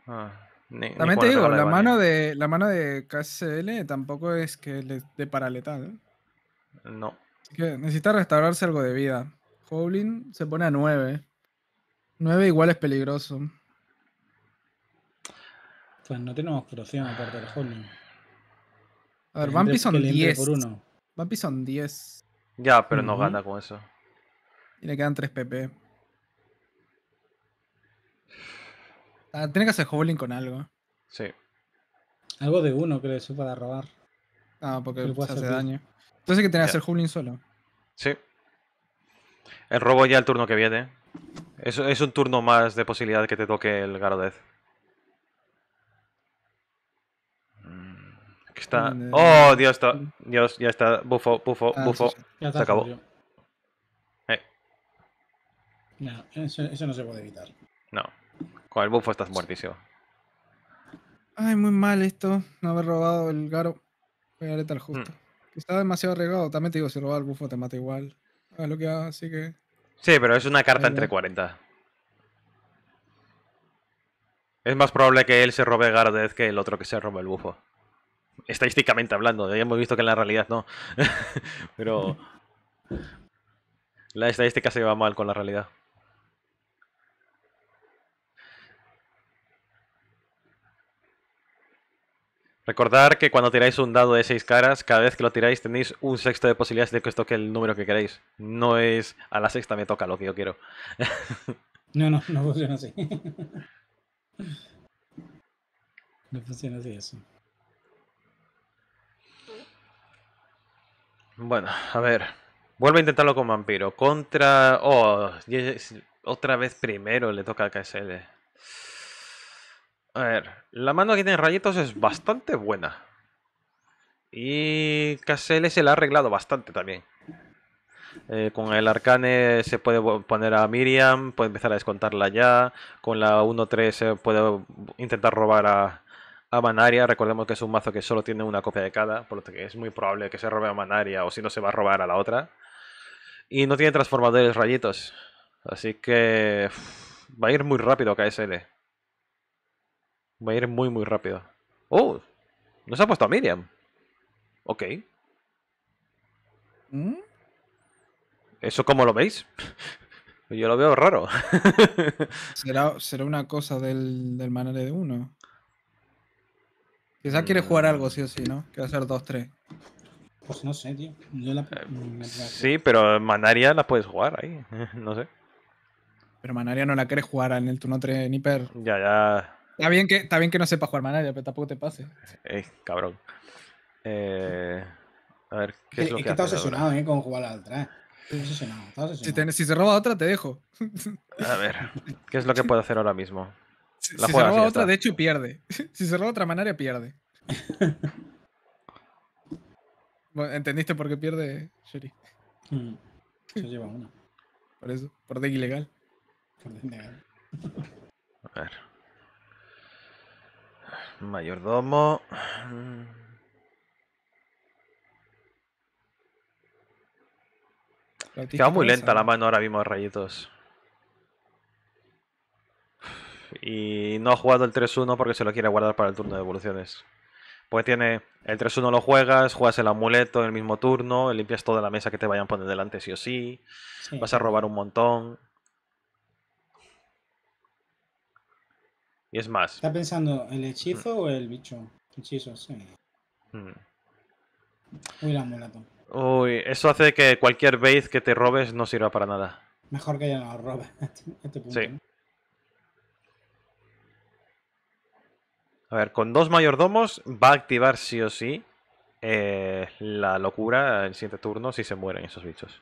Ah. También te digo, la, mano, de, KSL tampoco es que le paraletal. ¿eh? No. necesita restaurarse algo de vida. Howling se pone a 9. 9 igual es peligroso. Pues no tenemos curación aparte del Howling. A ver, Vampy son 10. Vampy son 10. Ya, pero no gana con eso. Y le quedan 3 PP. Ah, tiene que hacer hobbling con algo. Sí. Algo de uno, creo, eso para robar. Ah, porque le hace hacer daño. Entonces que tiene que hacer hobbling solo. Sí. El robo ya el turno que viene. Es, es un turno más de posibilidad que te toque el Garodez. Aquí mm, está. Mm, eh, oh, Dios, está. Mm. Dios, ya está. Bufo, bufo, ah, bufo. Se acabó. Eh. No, eso no se puede evitar. No. Con el bufo estás muertísimo. Ay, muy mal esto, no haber robado el Garo. tal justo. Mm. Está demasiado arriesgado. También te digo, si robas el bufo te mata igual. lo que haga, así que. Sí, pero es una carta entre 40. Es más probable que él se robe garo De Gardez que el otro que se robe el bufo. Estadísticamente hablando, ya hemos visto que en la realidad no. [LAUGHS] pero. [LAUGHS] La estadística se va mal con la realidad. Recordar que cuando tiráis un dado de 6 caras, cada vez que lo tiráis tenéis un sexto de posibilidades de que os toque el número que queréis. No es a la sexta me toca lo que yo quiero. [LAUGHS] No, no, no funciona así. No funciona así eso. Bueno, a ver. Vuelvo a intentarlo con Vampiro. Contra... Oh, otra vez primero le toca a KSL. A ver, la mano que tiene rayitos es bastante buena. Y KSL se la ha arreglado bastante también. Eh, con el arcane se puede poner a Miriam, puede empezar a descontarla ya. Con la 1-3 se puede intentar robar a, Manaria. Recordemos que es un mazo que solo tiene una copia de cada, por lo que es muy probable que se robe a Manaria o si no se va a robar a la otra. Y no tiene transformadores rayitos. Así que va a ir muy rápido KSL. Va a ir muy, muy rápido. ¡Oh! No se ha puesto a Miriam. Ok. ¿Mm? ¿Eso cómo lo veis? [LAUGHS] Yo lo veo raro. [LAUGHS] ¿Será, una cosa del, del de uno? Quizá quiere mm. jugar algo, sí o sí, ¿no? Que va a ser 2-3. Pues no sé, tío. Eh, sí, pero Manaria la puedes jugar ahí. [LAUGHS] no sé. Pero Manaria no la quiere jugar en el turno 3 ni Ya, ya. Está bien que, está bien que no sepa jugar Manaria, pero tampoco te pase. Eh, cabrón. Eh, a ver, ¿qué es, eh, lo que, que está obsesionado eh, con jugar a la otra. Eh. obsesionado, Si, se roba otra, te dejo. A ver, ¿qué es lo que puedo hacer ahora mismo? si se roba otra, de hecho, pierde. [LAUGHS] Si se roba otra manaria, pierde. [LAUGHS] ¿Entendiste por qué pierde, Sherry? Mm, se lleva una. Por eso, por deck ilegal. Por deck ilegal. A ver. Mayordomo. Queda muy lenta la mano ahora mismo, rayitos. Y no ha jugado el 3-1 porque se lo quiere guardar para el turno de evoluciones. Pues tiene el 3-1 lo juegas, juegas el amuleto en el mismo turno, limpias toda la mesa que te vayan a poner delante sí o sí, sí. vas a robar un montón. Y es más. ¿Está pensando el mm. hechizo o el bicho? Hechizo, sí. Mm. Uy, la mulata. Uy, eso hace que cualquier base que te robes no sirva para nada. Mejor que ya no lo robes a [LAUGHS] este, este A ver, con dos mayordomos va a activar sí o sí eh, la locura en siguiente turno si se mueren esos bichos.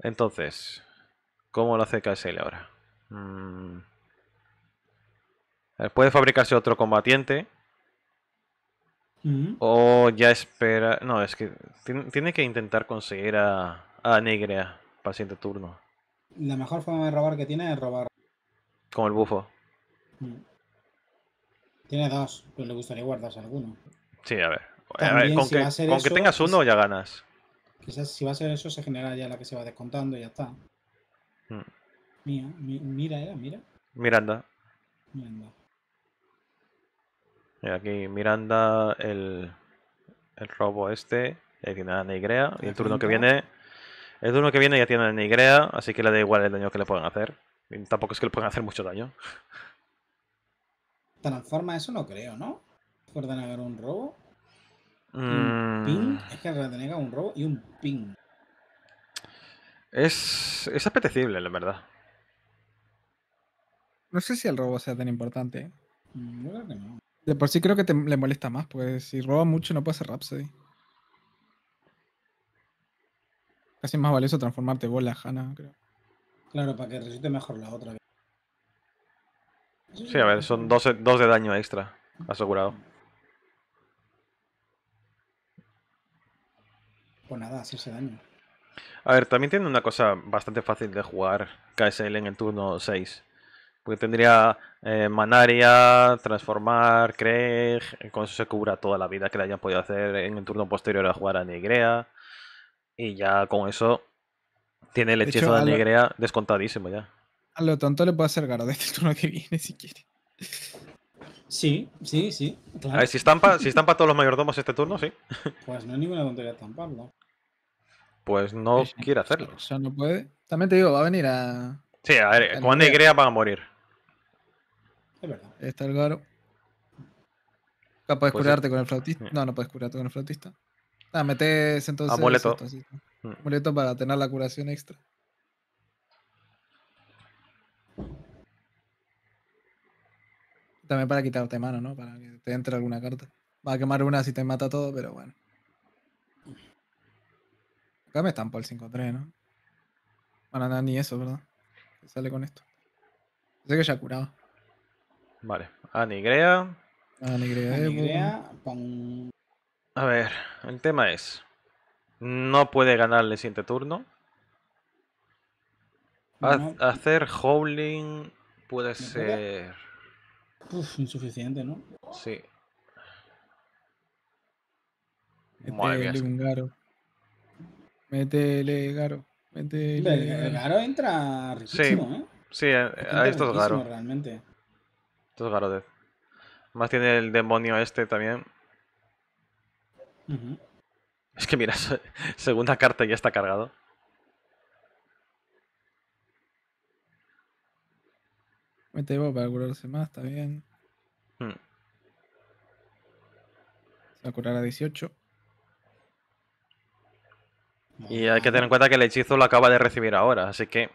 Entonces, ¿cómo lo hace KSL ahora? Mmm... Eh, puede fabricarse otro combatiente. O ya espera. No, es que tiene que intentar conseguir a, a Negrea para siguiente turno. La mejor forma de robar que tiene es robar. Con el bufo. Tiene dos, pero le gustaría guardarse alguno. Sí, a ver. con, que, tengas uno ya ganas. Quizás si va a ser eso se genera ya la que se va descontando y ya está. Mm. Mira, mira, eh, mira. Miranda. Miranda aquí Miranda, el, robo este, tiene a Negrea Y el turno que viene. El turno que viene ya tiene a Negrea así que le da igual el daño que le puedan hacer. tampoco es que le puedan hacer mucho daño. Transforma eso no creo, ¿no? Por haber un robo. Un ping. Mm. Es que denega un robo y un ping. Es, es apetecible, la verdad. No sé si el robo sea tan importante. ¿eh? Mm, yo creo que no. De por sí creo que le molesta más, porque si roba mucho no puede hacer Rhapsody. Casi más valioso transformarte bola, Hana, creo. Claro, para que resulte mejor la otra. Sí, a ver, son dos de daño extra, asegurado. Pues nada, así daño. A ver, también tiene una cosa bastante fácil de jugar KSL en el turno 6. Porque tendría eh, Manaria, Transformar, Craig. Con eso se cubra toda la vida que le hayan podido hacer en el turno posterior a jugar a Negrea. Y ya con eso tiene el hechizo de, Negrea descontadísimo ya. A lo tanto le puede hacer desde el turno que viene si quiere. Sí, sí, sí. A ver, si estampa, si todos los mayordomos este turno, sí. Pues no hay ninguna tontería estamparlo. Pues no quiere hacerlo. O sea, no puede. También te digo, va a venir a. Sí, a ver, con Negrea van a morir. Está el Garo. ¿Puedes curarte con el flautista? Mm. No, no puedes curarte con el flautista. Ah, metes entonces. Amuleto. Ah, Amuleto mm. para tener la curación extra. También para quitarte mano, ¿no? Para que te entre alguna carta. Va a quemar una si te mata todo, pero bueno. Acá me estampó el 5-3, ¿no? Bueno, nada, ni eso, ¿verdad? sale con esto. Sé que ya curaba. Vale. Anigrea. Anigrea. Eh, a ver, el tema es. No puede ganarle el siguiente turno. Hacer Howling puede ser. Uf, insuficiente, ¿no? Sí. Métele un garo. Métele garo. Métele. El garo entra riquísimo, sí. ¿eh? Sí, eh, a, estos garo. Realmente. Esto es Más tiene el demonio este también. Es que mira, [LAUGHS] segunda carta ya está cargado. Mete Evo para curarse más, está bien. Hmm. Se va a curar a 18. Y hay que tener en cuenta que el hechizo lo acaba de recibir ahora, así que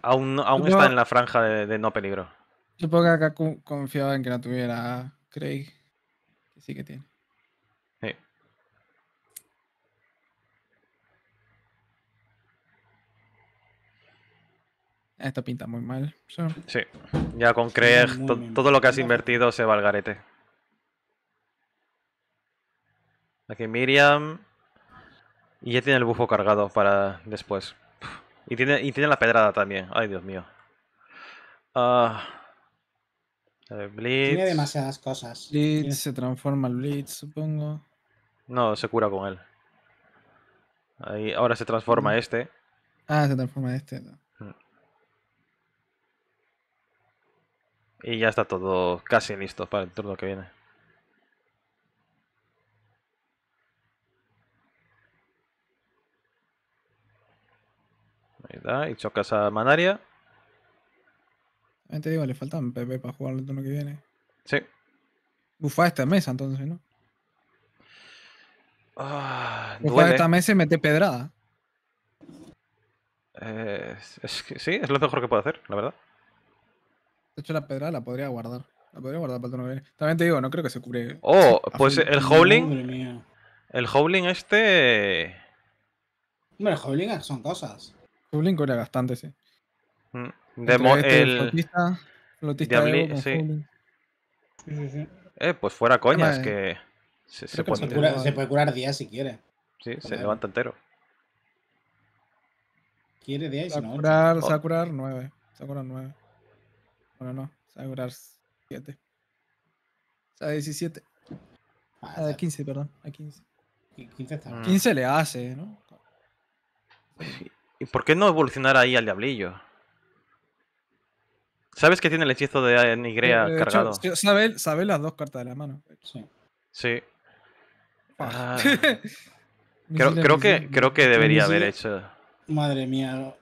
aún, aún está en la franja de no peligro. Supongo que acá confiaba en que la tuviera Craig, que sí que tiene. Sí. Esto pinta muy mal. Sí, ya con Craig todo lo que has invertido se va al garete. Aquí Miriam. Y ya tiene el bufo cargado para después. Y tiene, y tiene la pedrada también. Ay, Dios mío. Ah... Blitz. Tiene demasiadas cosas. se transforma el Blitz, supongo. No, se cura con él. Ahí, ahora se transforma mm. este. Ah, se transforma este. Mm. Y ya está todo casi listo para el turno que viene. Ahí está, y chocas a Manaria te digo, le faltan PP para jugar el turno que viene. Sí. Bufa esta mesa entonces, ¿no? Ah, Bufa esta mesa y mete pedrada. Eh, es que, sí, es lo mejor que puedo hacer, la verdad. De hecho, la pedrada la podría guardar. La podría guardar para el turno que viene. También te digo, no creo que se cubre. Oh, pues el Howling. El Howling este. Hombre, el Howling son cosas. Howling cura bastante, sí. Mm. Demo, el... Diablillo sí. Eh, pues fuera coña, es que... Se, puede se, puede curar 10 si quiere. Sí, se levanta entero. Quiere 10 y no. Se va a curar 9. Se va a curar 9. Bueno, no. Se va a curar 7. O sea, 17. Ah, a ah, 15, perdón. A 15. 15 le hace, ¿no? ¿Y por qué no evolucionar ahí al diablillo? ¿Sabes que tiene el hechizo de Nigrea eh, cargado? Sabes sabe, las dos cartas de la mano. Sí. Sí. Ah. Ah. [LAUGHS] [LAUGHS] creo, que, debería haber hecho. Madre mía.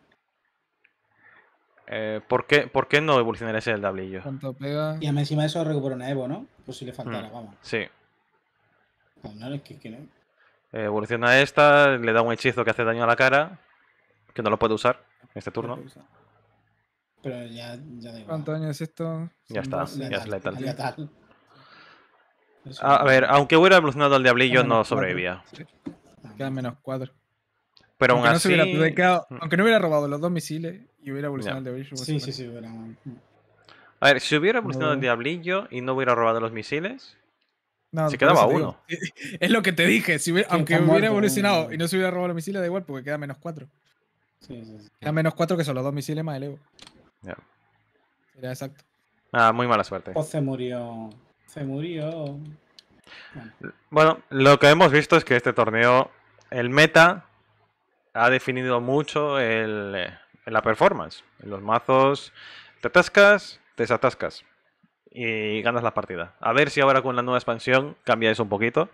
Eh, ¿por, qué, no evolucionar ese el tablillo? Y encima de eso recupera una Evo, ¿no? Pues si le faltara, mm, vamos. Sí. Pues eh, evoluciona esta, le da un hechizo que hace daño a la cara, que no lo puede usar en este turno. Pero ya, ya ¿Cuántos años esto? Ya está, ya es letal. A, ver, aunque hubiera evolucionado el diablillo, no sobrevivía. Quedan menos cuatro. Pero aunque aún así. hubiera, mm. aunque no hubiera robado los dos misiles y hubiera evolucionado el diablillo. Pues sí, sí, sí, A ver, si hubiera evolucionado el diablillo y no hubiera robado los misiles. No, se quedaba uno. [LAUGHS] Es lo que te dije. Si aunque hubiera evolucionado y no se hubiera robado los misiles, da igual, porque queda menos cuatro. Sí, Queda menos cuatro que son los dos misiles más el Evo exacto. Ah, muy mala suerte. se murió. Se murió. Bueno. lo que hemos visto es que este torneo, el meta, ha definido mucho el, eh, la performance. En los mazos te atascas, te desatascas y ganas la partida. A ver si ahora con la nueva expansión cambia eso un poquito.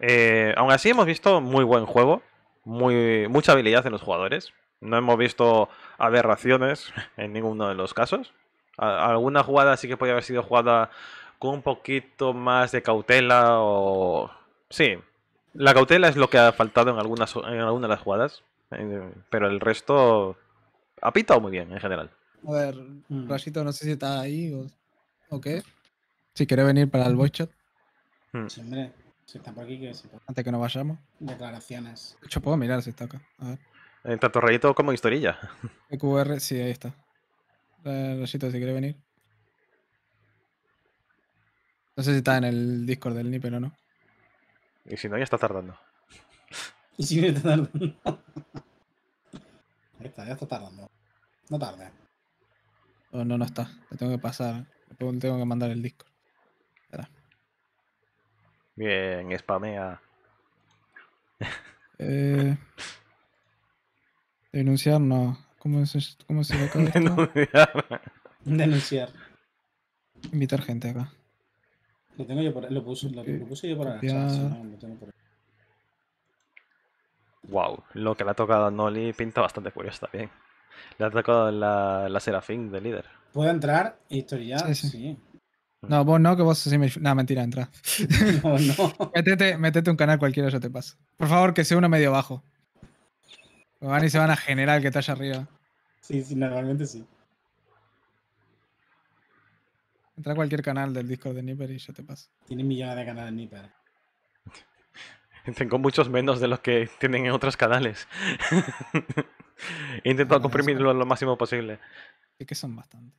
Eh, aún así hemos visto muy buen juego, muy, mucha habilidad en los jugadores. No hemos visto aberraciones en ninguno de los casos. Alguna jugada sí que podría haber sido jugada con un poquito más de cautela o... Sí, la cautela es lo que ha faltado en algunas, en algunas de las jugadas, eh, pero el resto ha pitado muy bien en general. A ver, mm. Rasito, no sé si está ahí o, qué. Si quiere venir para el voice chat. Mm. hombre, si está por aquí, que es importante que nos vayamos. Declaraciones. De hecho, puedo mirar si está acá. A ver. En tanto rayito como historilla. QR, sí, ahí está. Rayito, si quiere venir. No sé si está en el Discord del ni pero no. Y si no, ya está tardando. Y si no, ya está tardando. [LAUGHS] ahí está, ya está tardando. No tarde. No, no, no está. Le tengo que pasar. Le tengo que mandar el Discord. Bien, spamea. eh... [LAUGHS] Denunciar, no. ¿Cómo se, cómo se esto? [LAUGHS] Denunciar. Denunciar. Invitar gente acá. Lo tengo yo por, lo, lo, puse yo por la Wow, lo que le ha tocado a Noli pinta bastante curioso también. Le ha tocado la, la Serafín de líder. ¿Puedo entrar? Historia, sí. No, vos no, que vos sí me... No, mentira, entra. [LAUGHS] no, no. [LAUGHS] métete, métete, un canal cualquiera, yo te paso. Por favor, que sea uno medio bajo. Van y se van a generar que está allá arriba. Sí, sí, normalmente sí. Entra a cualquier canal del disco de Nipper y ya te pasa. Tiene millones de canales Nipper. [LAUGHS] Tengo muchos menos de los que tienen en otros canales. [LAUGHS] Intento comprimirlo lo máximo posible. Es que son bastantes.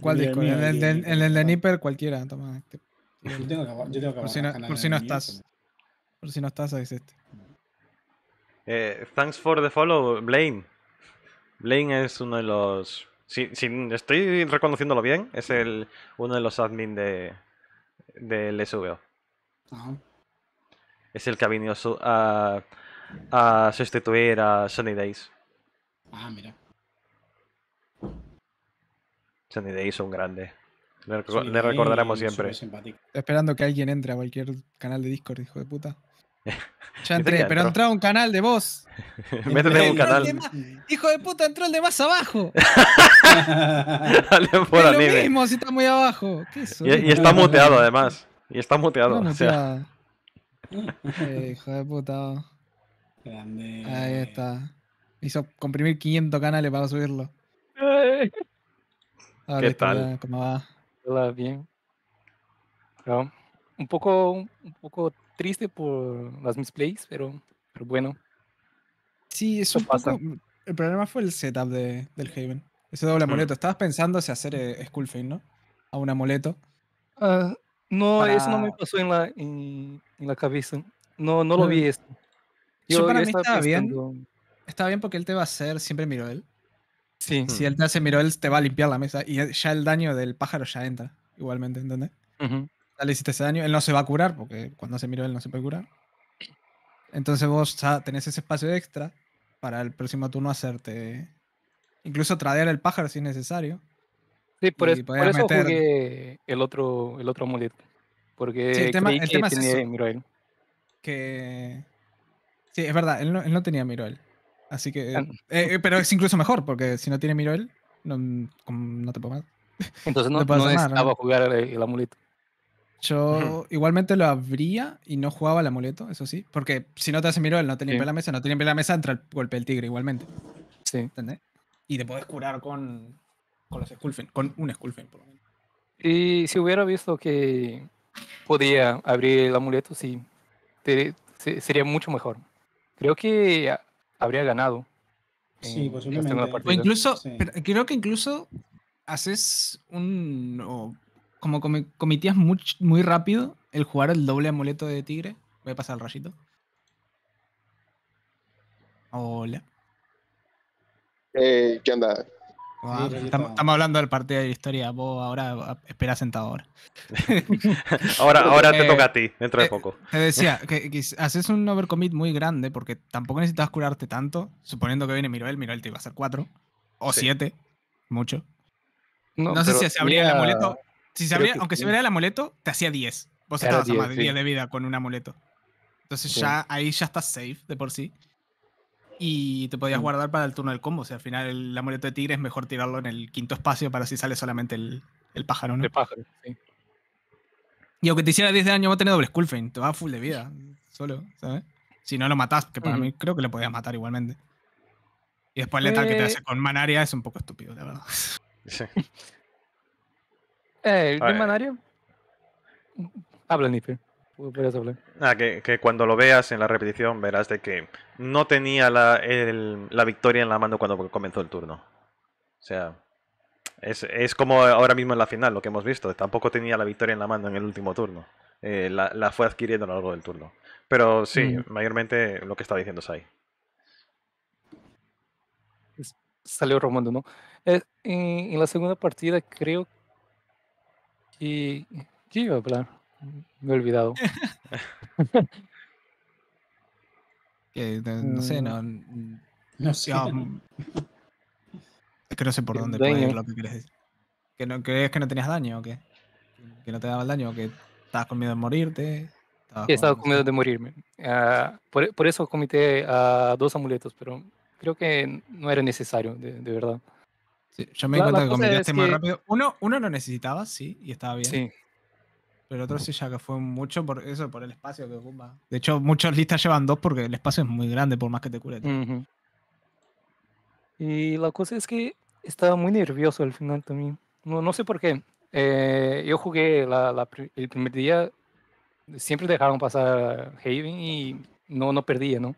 cuál Discord? En el de Nipper, cualquiera. Yo tengo que, yo por si no, estás. Por si no estás, es este. Eh, thanks for the follow, Blaine. Blaine es uno de los. Si, estoy reconociéndolo bien, es el uno de los admin de del SVO. Es el que ha venido a, sustituir a Sunny Days. Ah, mira. Sunny Days un grande. Le, recordaremos siempre. Esperando que alguien entre a cualquier canal de Discord, hijo de puta. [LAUGHS] Ya entré, pero entró un canal de voz. Métete en un canal. hijo de puta, entró el de más abajo. [LAUGHS] [LAUGHS] es lo mismo si está muy abajo. y, está muteado además. Y está muteado. Eh, hijo de puta. Ahí está. Hizo comprimir 500 canales para subirlo. ¿Qué tal? ¿Cómo va? Hola, bien. un poco, un poco triste por las misplays, pero, pero bueno. Sí, eso, pasa. el problema fue el setup de, del Haven. Ese doble mm. amuleto. Estabas pensando en hacer eh, ¿no? A un amuleto. Ah, no, eso no me pasó en la, en, la cabeza. No, no lo vi esto. Yo, para mí estaba, bien. Estaba bien porque él te va a hacer siempre miro él. Sí. Si él te hace miro él, te va a limpiar la mesa y ya el daño del pájaro ya entra, igualmente, ¿entendés? Ajá ya le hiciste ese daño, él no se va a curar, porque cuando se miró él no se puede curar. Entonces vos ya tenés ese espacio extra para el próximo turno hacerte. Incluso tradear el pájaro si es necesario. Sí, por, eso por eso meter... jugué el otro, el otro amuleto. Porque el tema, el que tema tenía es Miroel. Que. Sí, es verdad, él no, él no tenía Miroel. Así que. Ah, eh, eh, pero es incluso mejor, porque si no tiene Miroel, no, no te puedo más. Entonces [LAUGHS] no, no, estaba a jugar el, el amuleto. Yo igualmente lo abría y no jugaba el amuleto, eso sí. Porque si no te hace miró, no tenía limpia la mesa, no tenía en la mesa, entra el golpe del tigre igualmente. Sí. ¿Entendés? Y te podés curar con, los con un Skullfin. por lo menos. Y si hubiera visto que podía abrir el amuleto, sí. sería mucho mejor. Creo que habría ganado. Sí, posiblemente. O incluso, creo que incluso haces un como cometías comitías muy, rápido el jugar el doble amuleto de tigre, voy a pasar el rayito. Hola. Eh, ¿Qué onda? estamos, hablando del partido de la historia. Vos ahora ah, espera sentado [LAUGHS] ahora. ahora, te eh, toca a ti, dentro de eh, poco. Te decía que, haces un overcommit muy grande porque tampoco necesitas curarte tanto. Suponiendo que viene Miroel, Miroel te iba a hacer 4 o 7, mucho. No, sé si se abría el amuleto aunque si se el amuleto, te hacía 10. Vos estabas a más de 10 de vida con un amuleto. Entonces ya ahí ya estás safe de por sí. Y te podías mm. guardar para el turno del combo. O sea, al final el amuleto de tigre es mejor tirarlo en el quinto espacio para si sale solamente el, pájaro, El pájaro, sí. Y aunque te hiciera 10 de daño, a tener doble Skullfane. Te a full de vida. Solo, ¿sabes? Si no lo matás, que para mí creo que lo podías matar igualmente. Y después el letal que te eh. hace con manaria es un poco estúpido, la verdad. Sí. [LAUGHS] Eh, el semanario. Habla, Nifer hablar. Ah, que, cuando lo veas en la repetición verás de que no tenía la, victoria en la mano cuando comenzó el turno. O sea, es, como ahora mismo en la final, lo que hemos visto. Tampoco tenía la victoria en la mano en el último turno. Eh, la, fue adquiriendo a lo largo del turno. Pero sí, mm. mayormente lo que está diciendo Sai. ahí. salió Romando, ¿no? en eh, la segunda partida creo que ¿Y qué iba a hablar? Me he olvidado. [LAUGHS] que, no, sé, mm. no. Mm, no sé. Um, es que no sé por dónde puede ir lo que quieres decir. ¿Que no crees que no tenías daño o qué? ¿Que no te daba el daño? ¿O que estabas con miedo de morirte? He estado con miedo de morirme. Ah, por, por, eso comité a ah, dos amuletos, pero creo que no era necesario, de verdad yo me di cuenta que convirtiaste más rápido. Uno, uno lo necesitaba, sí, y estaba bien. Pero otro sí ya que fue mucho por eso, por el espacio que ocupa. De hecho, muchas listas llevan dos porque el espacio es muy grande, por más que te cure. Y la cosa es que estaba muy nervioso al final también. No, no sé por qué. Eh, yo jugué la, el primer día, siempre dejaron pasar Haven y no, no perdía, ¿no?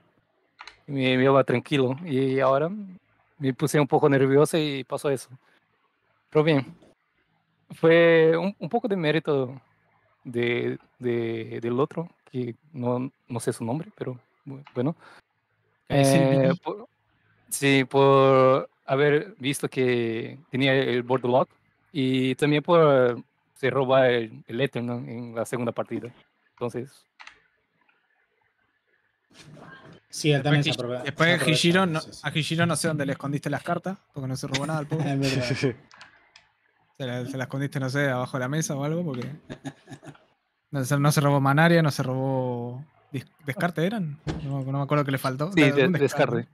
me iba tranquilo. Y ahora me puse un poco nerviosa y pasó eso. Pero bien, fue un, poco de mérito de, del otro, que no, no, sé su nombre, pero bueno. Ah, eh, sí, por haber visto que tenía el lock y también por se roba el, el en la segunda partida. Entonces. Sí, él también se probó. Después a Hishiro no sé dónde le escondiste las cartas, porque no se robó nada al pobre. [LAUGHS] se, las la escondiste, no sé, abajo de la mesa o algo, porque. No, se robó Manaria, no se robó. ¿Descarte eran? No, me acuerdo qué le faltó. Sí, descarte.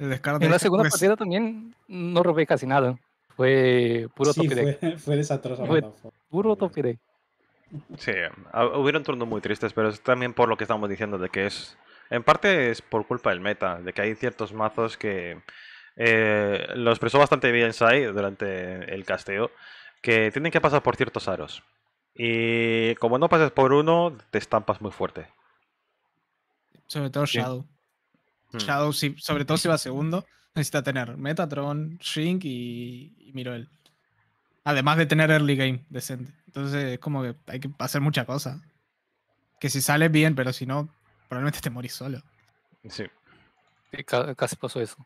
El descarte. En la segunda pues partida también no robé casi nada. Fue puro sí, fue, desastroso. Fue puro topire. Sí, Sí, hubieron turnos muy tristes, pero es también por lo que estamos diciendo de que es en parte es por culpa del meta, de que hay ciertos mazos que eh, lo expresó bastante bien Sai durante el casteo, que tienen que pasar por ciertos aros. Y como no pasas por uno, te estampas muy fuerte. Sobre todo Shadow. Hmm. Shadow, sobre todo si va segundo, necesita tener Metatron, Shrink y, y Miroel. Además de tener early game decente. Entonces es como que hay que hacer mucha cosa. Que si sale bien, pero si no, probablemente te morís solo. Sí. casi pasó eso.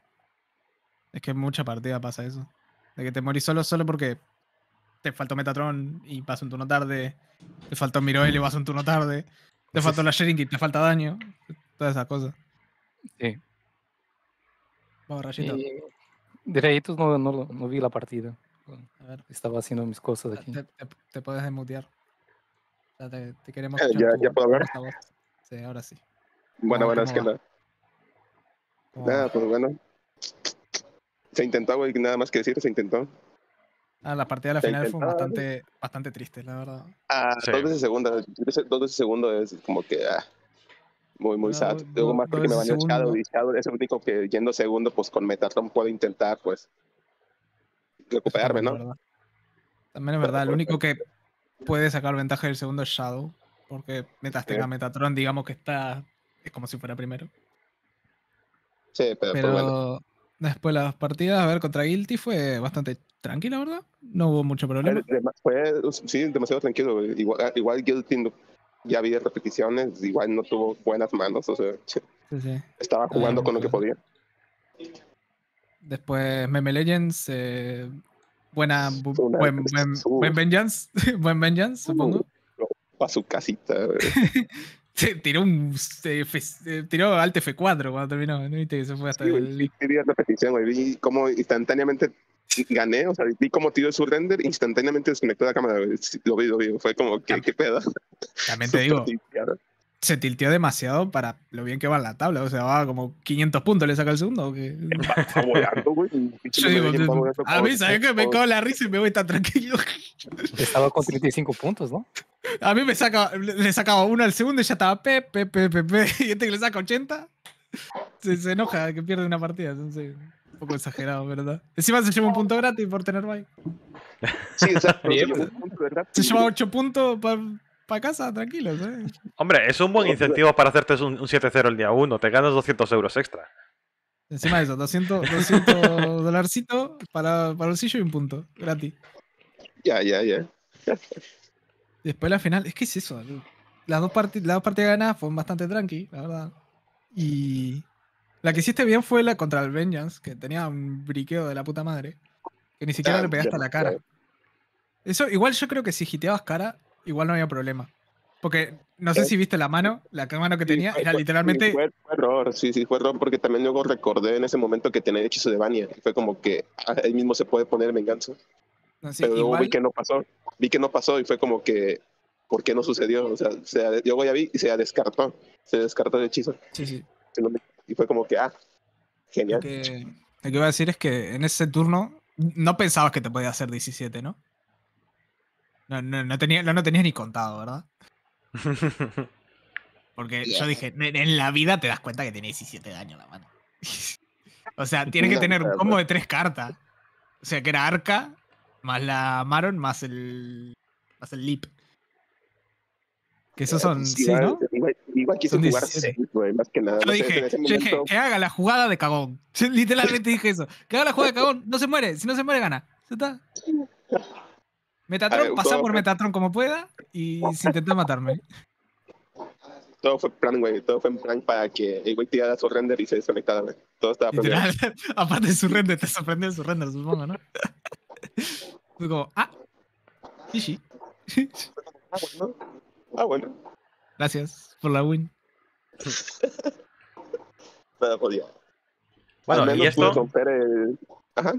Es que en mucha partida pasa eso. De que te morís solo solo porque te faltó Metatron y pasó un turno tarde. Te faltó Miroel y vas un turno tarde. Te faltó la Shering y te falta daño. Todas esas cosas. Sí. Vamos, Rayito. Y, eh, de no, vi la partida. Estaba haciendo mis cosas ah, aquí. Te, puedes desmutear. te, queremos. Eh, ya, ya puedo ver. Sí, ahora sí. Bueno, bueno, es que Nada, pues bueno. Se intentó, nada más que decir, se intentó. Ah, la partida de la final fue bastante, bastante triste, la verdad. Ah, dos veces segundo, Dos veces segundo es como que. Ah, muy, muy ah, sad. Luego más que me Shadow es el único que yendo segundo, pues con Metatron puedo intentar, pues. recuperarme, ¿no? También es verdad, el único pues, que puede sacar ventaja del segundo es Shadow. Porque mientras eh. Metatron, digamos que está. Es como si fuera primero. Sí, pero, pero bueno. después las partidas, a ver, contra Guilty fue bastante tranquila, ¿verdad? No hubo mucho problema. sí, demasiado tranquilo. Igual, ah, Guilty ya había repeticiones, igual no tuvo buenas manos, o sea, estaba jugando con lo que podía. Después Meme Legends, eh, buena, buen, buen, Vengeance, [LAUGHS] buen Vengeance, supongo. Uh. [LAUGHS] a su casita. se [LAUGHS] tiró un se, eh, eh, tiró alt F4 cuando terminó, ¿no viste? Se fue hasta el... Vi la Vi cómo instantáneamente gané, o sea, vi cómo tiró su render, instantáneamente desconectó la cámara, Lo vi, lo vi, fue como, ¿qué, pedo? También te digo, [LAUGHS] se tilteó demasiado para lo bien que va en la tabla. O sea, va como 500 puntos le saca el segundo. volando, güey. [LAUGHS] a mí, ¿sabes qué? Me cago la risa y me voy tan tranquilo. [LAUGHS] Estaba con 35 puntos, ¿no? A mí me saca, le sacaba uno al segundo y ya estaba pe, pe, pe, pe, pe. [LAUGHS] Y este que le saca 80, se, enoja enoja que pierde una partida. un poco exagerado, ¿verdad? Encima se lleva un punto gratis por tener bye. Sí, exacto. Se, lleva un pues. punto, se lleva 8 puntos para para casa tranquilos. ¿eh? Hombre, es un buen incentivo para hacerte un, 7-0 el día 1. Te ganas 200 euros extra. Encima de eso, 200, 200 para, para bolsillo y un punto. Gratis. Ya, ya, ya. Después la final, es que es eso. Las dos, partidas las dos partidas ganadas fueron bastante tranqui, la verdad. Y la que hiciste bien fue la contra el Vengeance, que tenía un briqueo de la puta madre. Que ni siquiera ah, le pegaste a la cara. Eso, igual yo creo que si giteabas cara, igual no había problema. Porque no sé eh, si viste la mano, la mano que tenía, era literalmente. Fue, error, sí, sí, fue error, porque también luego recordé en ese momento que tenía el hechizo de Vania. Fue como que él ah, mismo se puede poner venganza. Así, pero luego vi que no pasó, vi que no pasó y fue como que, ¿por qué no sucedió? O sea, yo voy a vi y se descartó, se descartó el hechizo. Sí, sí. Y fue como que, ah, genial. Lo que, lo que iba a decir es que en ese turno no pensabas que te podía hacer 17, ¿no? No, no, no, tenía, no, no tenías ni contado, ¿verdad? Porque yo dije, en la vida te das cuenta que tiene 17 daños la mano. [LAUGHS] o sea, [LAUGHS] tiene que tener un combo de tres cartas. O sea, que era Arca, más la Maron, más el. más el Leap. Que esos son. Pues sí, ¿no? Igual, quiso más que nada. Yo, dije, que haga la jugada de cagón. [LAUGHS] Literalmente dije eso. Que haga la jugada de cagón, no se muere. Si no se muere, gana. ¿Se está? Metatron, pasa por Metatron como pueda y se intentó matarme. Todo fue plan, güey. Todo fue en plan para que el güey tirara su render y se desconectara, güey. Todo estaba [LAUGHS] Aparte de su render, te sorprendió su render, supongo, ¿no? [LAUGHS] Fue como, ah, sí, sí. Ah, bueno. Ah, bueno. Gracias por la win. [LAUGHS] Pero podía. Pues, bueno, y esto. romper el... Ajá.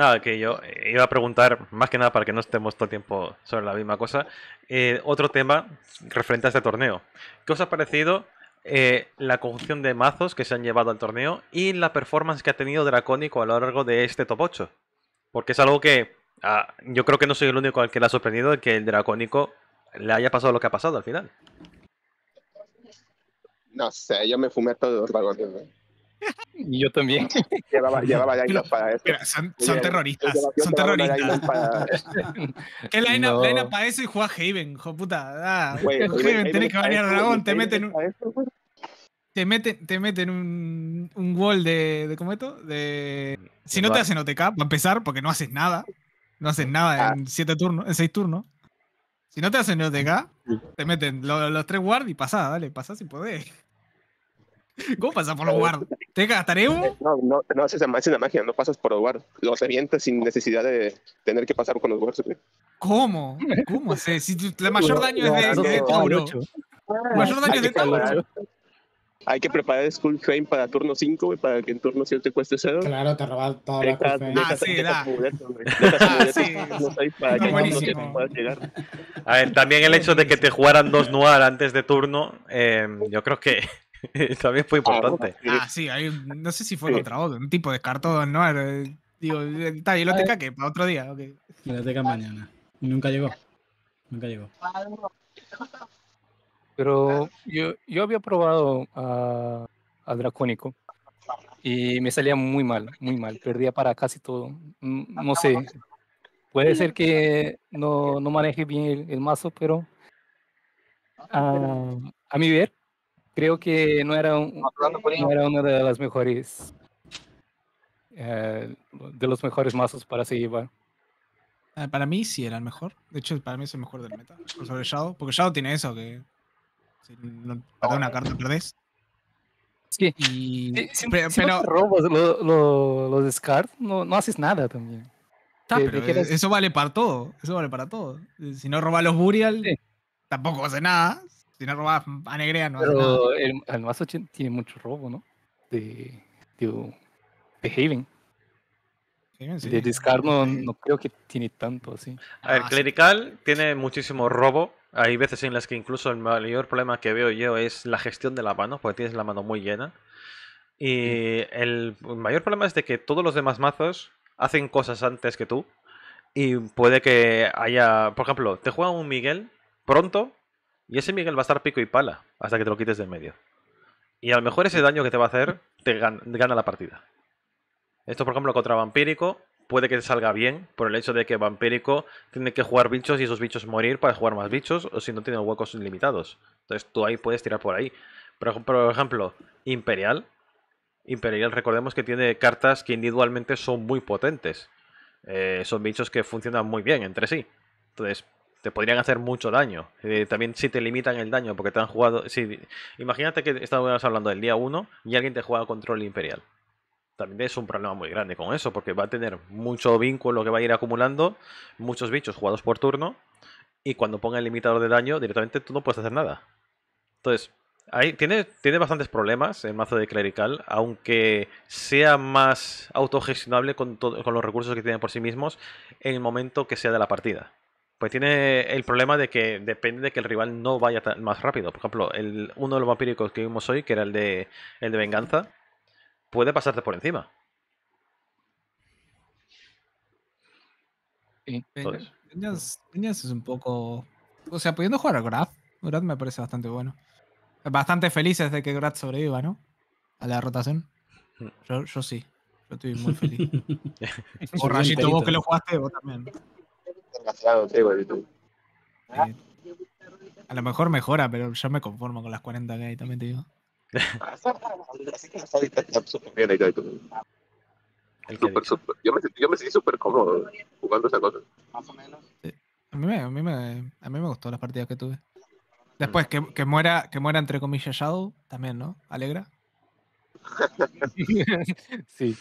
Nada, que yo eh, iba a preguntar, más que nada para que no estemos todo el tiempo sobre la misma cosa, eh, otro tema referente a este torneo. ¿Qué os ha parecido eh, la conjunción de mazos que se han llevado al torneo y la performance que ha tenido Dracónico a lo largo de este top 8? Porque es algo que ah, yo creo que no soy el único al que le ha sorprendido que el Dracónico le haya pasado lo que ha pasado al final. No sé, yo me fumé todo el Dracónico. Y yo también. [LAUGHS] Llevaba, para eso. son, terroristas. son terroristas. Para... la [LAUGHS] ena para eso y juega Haven, hijo puta? Ah, Haven, tenés que variar dragón, te meten un. te meten, te meten un, un wall de, de. ¿Cómo esto? De. Si no te hacen OTK, a empezar, porque no haces nada. No haces ah. nada en siete turnos, en seis turnos. Si no te hacen OTK, te meten los, 3 tres guard y pasá, dale, pasá si podés. [LAUGHS] ¿Cómo pasas por los guards ¿Te gastaremos? Eh, no, no, no haces, la magia, no pasas por lo Lo revientas sin necesidad de tener que pasar con los Hogwarts. ¿Cómo? ¿Cómo? Si, si el mayor daño es de, Tauro. mayor daño es de Tauro. Hay que preparar Skull frame para turno 5, Y para que en turno 7 te cueste 0. Claro, te robas toda la Ah, sí, da. A ver, también el hecho de que te jugaran dos Noir antes de turno, eh, yo creo que [LAUGHS] También fue ah, importante. Ah, sí. no sé si fue sí. contra otro, un tipo cartón no Noir. tal eh, digo, está biblioteca ah, eh. que para otro día. Okay. Biblioteca mañana. Nunca llegó. Nunca llegó. Pero yo, yo había probado a, a Dracónico y me salía muy mal, muy mal. Perdía para casi todo. Mm, no sé. Puede ser que no, no maneje bien el, el mazo, pero a, ah, a mi ver, creo que no era, uno era una de las mejores eh, de los mejores mazos para seguir eh, para mí sí era el mejor. De hecho, para mí es el mejor del meta. sobre Shadow. Porque Shadow tiene eso que. Si no, para una carta perdés. Sí. si, pero, los lo, no, no, haces nada también. Eso vale para todo. Eso vale para todo. Si no robas los Burial, tampoco hace nada. Tiene roba no Pero El, mazo tiene mucho robo, ¿no? De, de, de De Discard no, no, creo que tiene tanto así. A ver, ah, Clerical tiene muchísimo robo. Hay veces en las que incluso el mayor problema que veo yo es la gestión de la mano, porque tienes la mano muy llena. Y el mayor problema es de que todos los demás mazos hacen cosas antes que tú. Y puede que haya, por ejemplo, te juega un Miguel pronto y ese Miguel va a estar pico y pala hasta que te lo quites de medio. Y a lo mejor ese daño que te va a hacer te gana la partida. Esto, por ejemplo, contra Vampírico puede que te salga bien por el hecho de que Vampírico tiene que jugar bichos y esos bichos morir para jugar más bichos o si no tiene huecos limitados. Entonces tú ahí puedes tirar por ahí. por ejemplo, Imperial. Imperial, recordemos que tiene cartas que individualmente son muy potentes. Eh, son bichos que funcionan muy bien entre sí. Entonces, te podrían hacer mucho daño. Eh, también si te limitan el daño porque te han jugado... Si, imagínate que estamos hablando del día 1 y alguien te juega control imperial. También es un problema muy grande con eso porque va a tener mucho vínculo que va a ir acumulando, muchos bichos jugados por turno y cuando ponga el limitador de daño directamente tú no puedes hacer nada. Entonces, Ahí tiene, tiene, bastantes problemas el mazo de clerical, aunque sea más autogestionable con, con, los recursos que tiene por sí mismos en el momento que sea de la partida pues tiene el problema de que depende de que el rival no vaya más rápido. Por ejemplo, el, uno de los vampíricos que vimos hoy, que era el de, el de venganza, puede pasarte por encima. Sí. es un poco... O sea, pudiendo jugar a Grad, Grad me parece bastante bueno. Bastante felices de que Grad sobreviva, ¿no? A la rotación. Mm. Yo, sí, yo estoy muy feliz. [LAUGHS] o Rayito, vos que lo jugaste, vos también. YouTube. A lo mejor mejora, pero yo me conformo con las 40 que hay, también te digo. Super, Yo, me, yo, me, sentí súper cómodo jugando esa cosa. Más o menos. A, mí me, a, mí a mí me gustó las partidas que tuve. Después, que, que, muera, que muera entre comillas Shadow, también, ¿no? ¿Alegra? [LAUGHS] [LAUGHS] sí.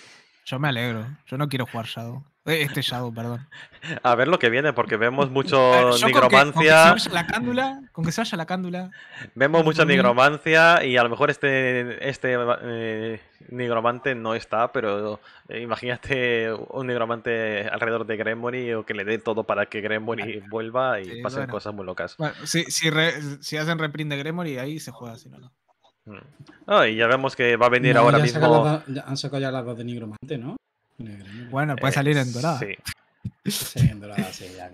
Yo me alegro. Yo no quiero jugar Shadow. Eh, este Shadow, perdón. A ver lo que viene, porque vemos [LAUGHS] mucho nigromancia. Con que, se vaya la cándula, con que se vaya la cándula. Vemos mucha mm. nigromancia y a lo mejor este, este eh, nigromante no está, pero eh, imagínate un nigromante alrededor de Gremory o que le dé todo para que Gremory vuelva y pasen cosas muy locas. si, hacen reprint de Gremory, ahí se juega, si no, no. Mm. Ah, y ya vemos que va a venir ahora mismo. han sacado ya las dos de Nigromante, ¿no? Bueno, eh, puede salir en dorada. Sí. en dorada, sí, ya,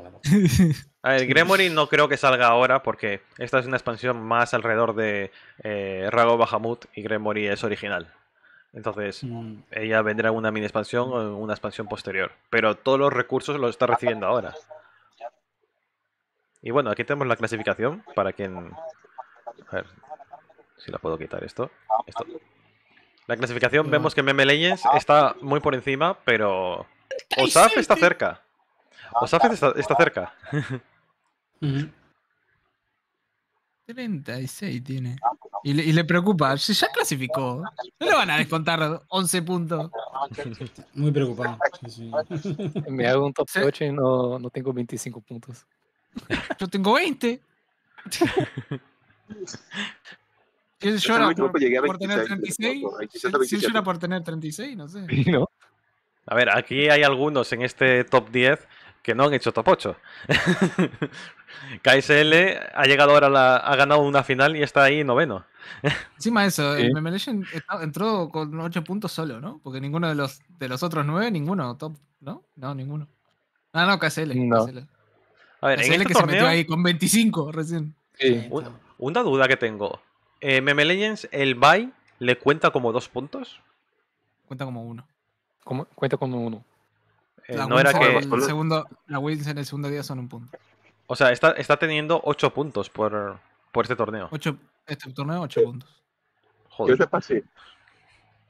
[LAUGHS] A ver, Gremory no creo que salga ahora porque esta es una expansión más alrededor de eh, Rago Bahamut y Gremory es original. Entonces, mm. ella vendrá una mini expansión o una expansión posterior. Pero todos los recursos los está recibiendo ahora. Y bueno, aquí tenemos la clasificación para quien... A ver si la puedo quitar esto. Esto. La clasificación vemos que Meme Legends ah. está muy por encima, pero Osaf ah. está cerca. Osaf está, cerca. 36 tiene. Ah, y le, preocupa, si ya clasificó, no le van a descontar 11 puntos. Muy preocupado. [LAUGHS] Me hago un top 8 y no, no tengo 25 puntos. Yo tengo 20. [LAUGHS] Si él llora por, tener 36? No sé. A ver, aquí hay algunos en este top 10 que no han hecho top 8. [LAUGHS] KSL ha llegado ahora, la, ha ganado una final y está ahí noveno. [LAUGHS] Encima eso, ¿Sí? entró con 8 puntos solo, ¿no? Porque ninguno de los, de los otros 9, ninguno top, ¿no? No, ninguno. Ah, no, KSL. A ver, este que se metió ahí con 25 recién. una duda que tengo. Eh, Legends, el buy le cuenta como dos puntos. Cuenta como uno. cuenta como uno. Eh, no era que. segundo, la wins en el segundo día son un punto. O sea, está, teniendo 8 puntos por, este torneo. este torneo, 8 puntos. Joder. Yo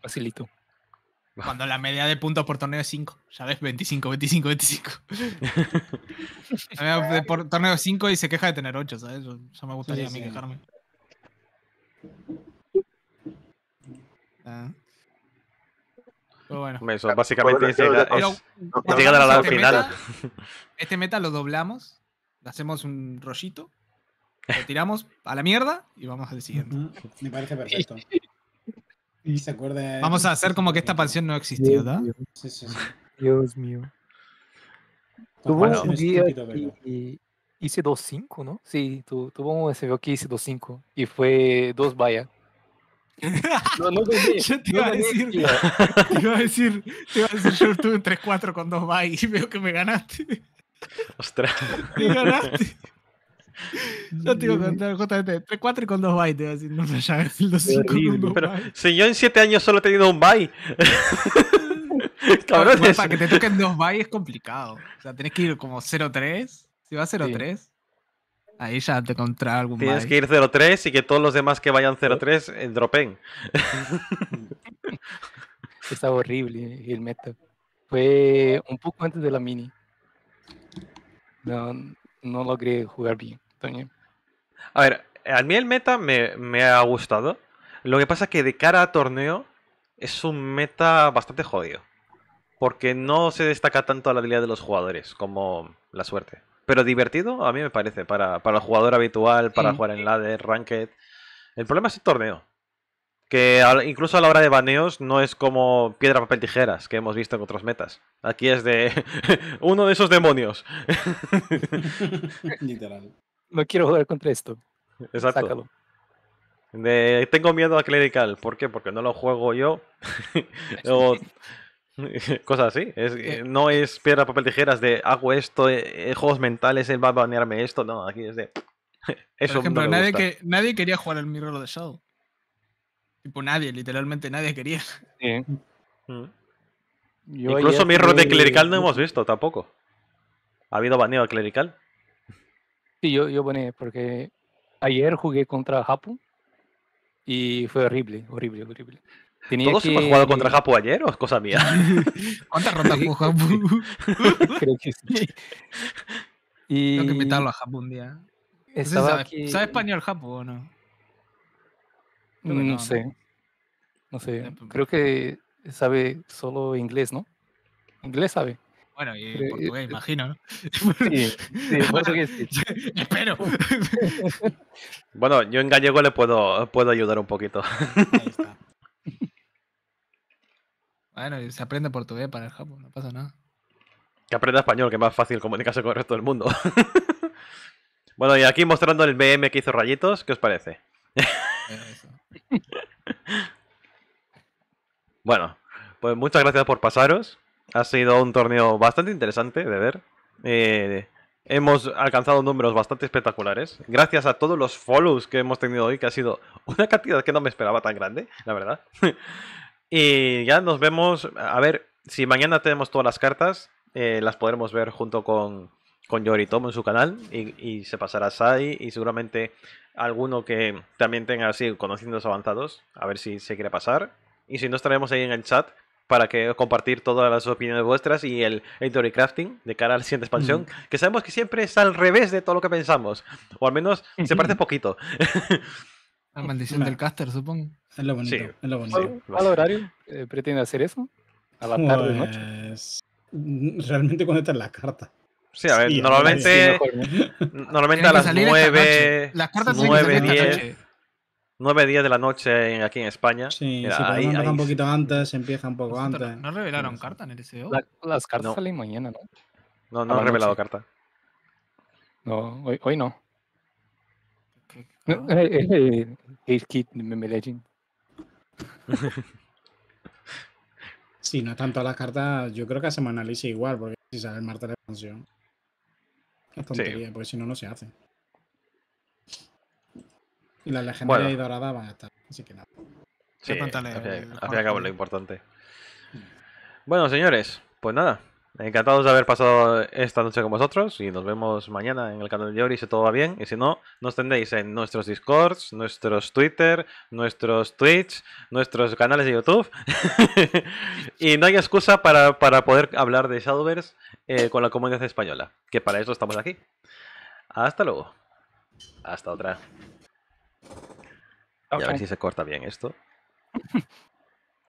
Facilito. Cuando la media de puntos por torneo es 5, ¿sabes? 25, 25, 25. la por torneo es 5 y se queja de tener 8, ¿sabes? me gustaría a mí quejarme. Ah. Pero bueno. Eso básicamente dice, bueno, llega, a la este final. Meta, este meta lo doblamos, le hacemos un rollito, lo tiramos a la mierda y vamos al siguiente. Me parece perfecto. [LAUGHS] y se acuerda. Vamos a hacer como que esta pasión no existió, ¿verdad? Sí, sí, Dios mío. Tuvo bueno, un día y, Hice 2 5, ¿no? Sí, tu, tuvo un SBO que 2 5 y fue 2 vaya. [LAUGHS] No, no Yo te, iba a decir, [LAUGHS] te iba a decir, te iba a decir, yo estuve en 3-4 con 2 bye y veo que me ganaste. [LAUGHS] Ostras. Me ganaste. Yo te iba a contar justamente 3-4 y con 2 bye, te iba a decir, no ya llames el 2-5 con Pero, bye. si yo en 7 años solo he tenido un bye. Cabrón, para que te toquen 2 bye es complicado. O sea, tenés que ir como 0-3 si va 0-3, ahí ya te contra algún Tienes que ir 0-3 y que todos los demás que vayan 0-3 eh, dropen. [LAUGHS] Está horrible el meta. Fue un poco antes de la mini. No, no logré jugar bien A ver, a mí el meta me, me ha gustado. Lo que pasa es que de cara a torneo es un meta bastante jodido. Porque no se destaca tanto la habilidad de los jugadores como la suerte pero divertido a mí me parece, para, el jugador habitual, para jugar en ladder, ranked. El problema es el torneo. Que incluso a la hora de baneos no es como piedra, papel, tijeras que hemos visto en otras metas. Aquí es de [LAUGHS] uno de esos demonios. [LAUGHS] Literal. No quiero jugar contra esto. Exacto. tengo miedo a Clerical. ¿Por qué? Porque no lo juego yo. [LAUGHS] Luego... [LAUGHS] Cosas así. Eh. Eh, no es piedra, papel, tijeras de hago esto, eh, juegos mentales, él va a banearme esto. No, aquí es de. [LAUGHS] Eso nadie, Que, nadie quería jugar el Mirror de Shadow. Tipo, nadie, literalmente nadie quería. Mm. Incluso Mirror rol de Clerical no hemos visto tampoco. ¿Ha habido baneo de Clerical? Sí, yo, yo porque ayer jugué contra Hapu y fue horrible, horrible, horrible. Tenía ¿Todos que... jugado contra Japo ayer o es cosa mía? [LAUGHS] ¿Cuántas rondas jugó Japo? [LAUGHS] Creo que sí. Y... Tengo que invitarlo a Japón un día. ¿Sabe, español Japo o mm, no? no? sé. No sé. Eh, pues, Creo que sabe solo inglés, ¿no? Inglés sabe. Bueno, y portugués, eh, imagino, ¿no? Sí, sí, por eso que sí. [LAUGHS] Espero. bueno, yo en gallego le puedo, puedo ayudar un poquito. Ahí está. Bueno, se aprende portugués para el Japón, no pasa nada. Que aprenda español, que es más fácil comunicarse con el resto del mundo. [LAUGHS] bueno, y aquí mostrando el BM que hizo Rayitos, ¿qué os parece? [LAUGHS] bueno, pues muchas gracias por pasaros. Ha sido un torneo bastante interesante de ver. Eh, hemos alcanzado números bastante espectaculares. Gracias a todos los follows que hemos tenido hoy, que ha sido una cantidad que no me esperaba tan grande, la verdad. [LAUGHS] Y ya nos vemos. A ver, si mañana tenemos todas las cartas, eh, las podremos ver junto con, con Tom en su canal. Y, se pasará Sai y seguramente alguno que también tenga así conocimientos avanzados. A ver si se quiere pasar. Y si no, estaremos ahí en el chat para que compartir todas las opiniones vuestras y el, editor y crafting de cara al la siguiente expansión, que sabemos que siempre es al revés de todo lo que pensamos, o al menos se parece [LAUGHS] poquito. la maldición del caster, supongo. Es lo bonito. Sí. Es lo bonito. ¿Al, horario eh, pretende hacer eso? ¿A la tarde, pues, noche? Mm, realmente cuando están las cartas. Sí, a ver, normalmente, [LAUGHS] normalmente a las 9, las cartas 9, 10, 9, de la noche aquí en España. Sí, ahí, un poquito antes, empieza un poco pues antes. ¿No revelaron carta en el SEO? las cartas salen mañana, ¿no? No, no han revelado carta. No, hoy, hoy no. El kit de si [LAUGHS] no tanto a las cartas, yo creo que hacemos análisis igual, porque si sale el martes la expansión. Es tontería, porque si no, no se hace. Y la legendaria y dorada van a estar, así que nada. Sí, al fin y al cabo lo importante. Mm. Bueno, señores, pues nada, Encantados de haber pasado esta noche con vosotros y nos vemos mañana en el canal de Yori si todo va bien. Y si no, nos tendréis en nuestros Discords, nuestros Twitter, nuestros Twitch, nuestros canales de YouTube. [LAUGHS] y no hay excusa para, poder hablar de Shadowverse eh, con la comunidad española, que para eso estamos aquí. Hasta luego. Hasta otra. a ver si se corta bien esto. [LAUGHS]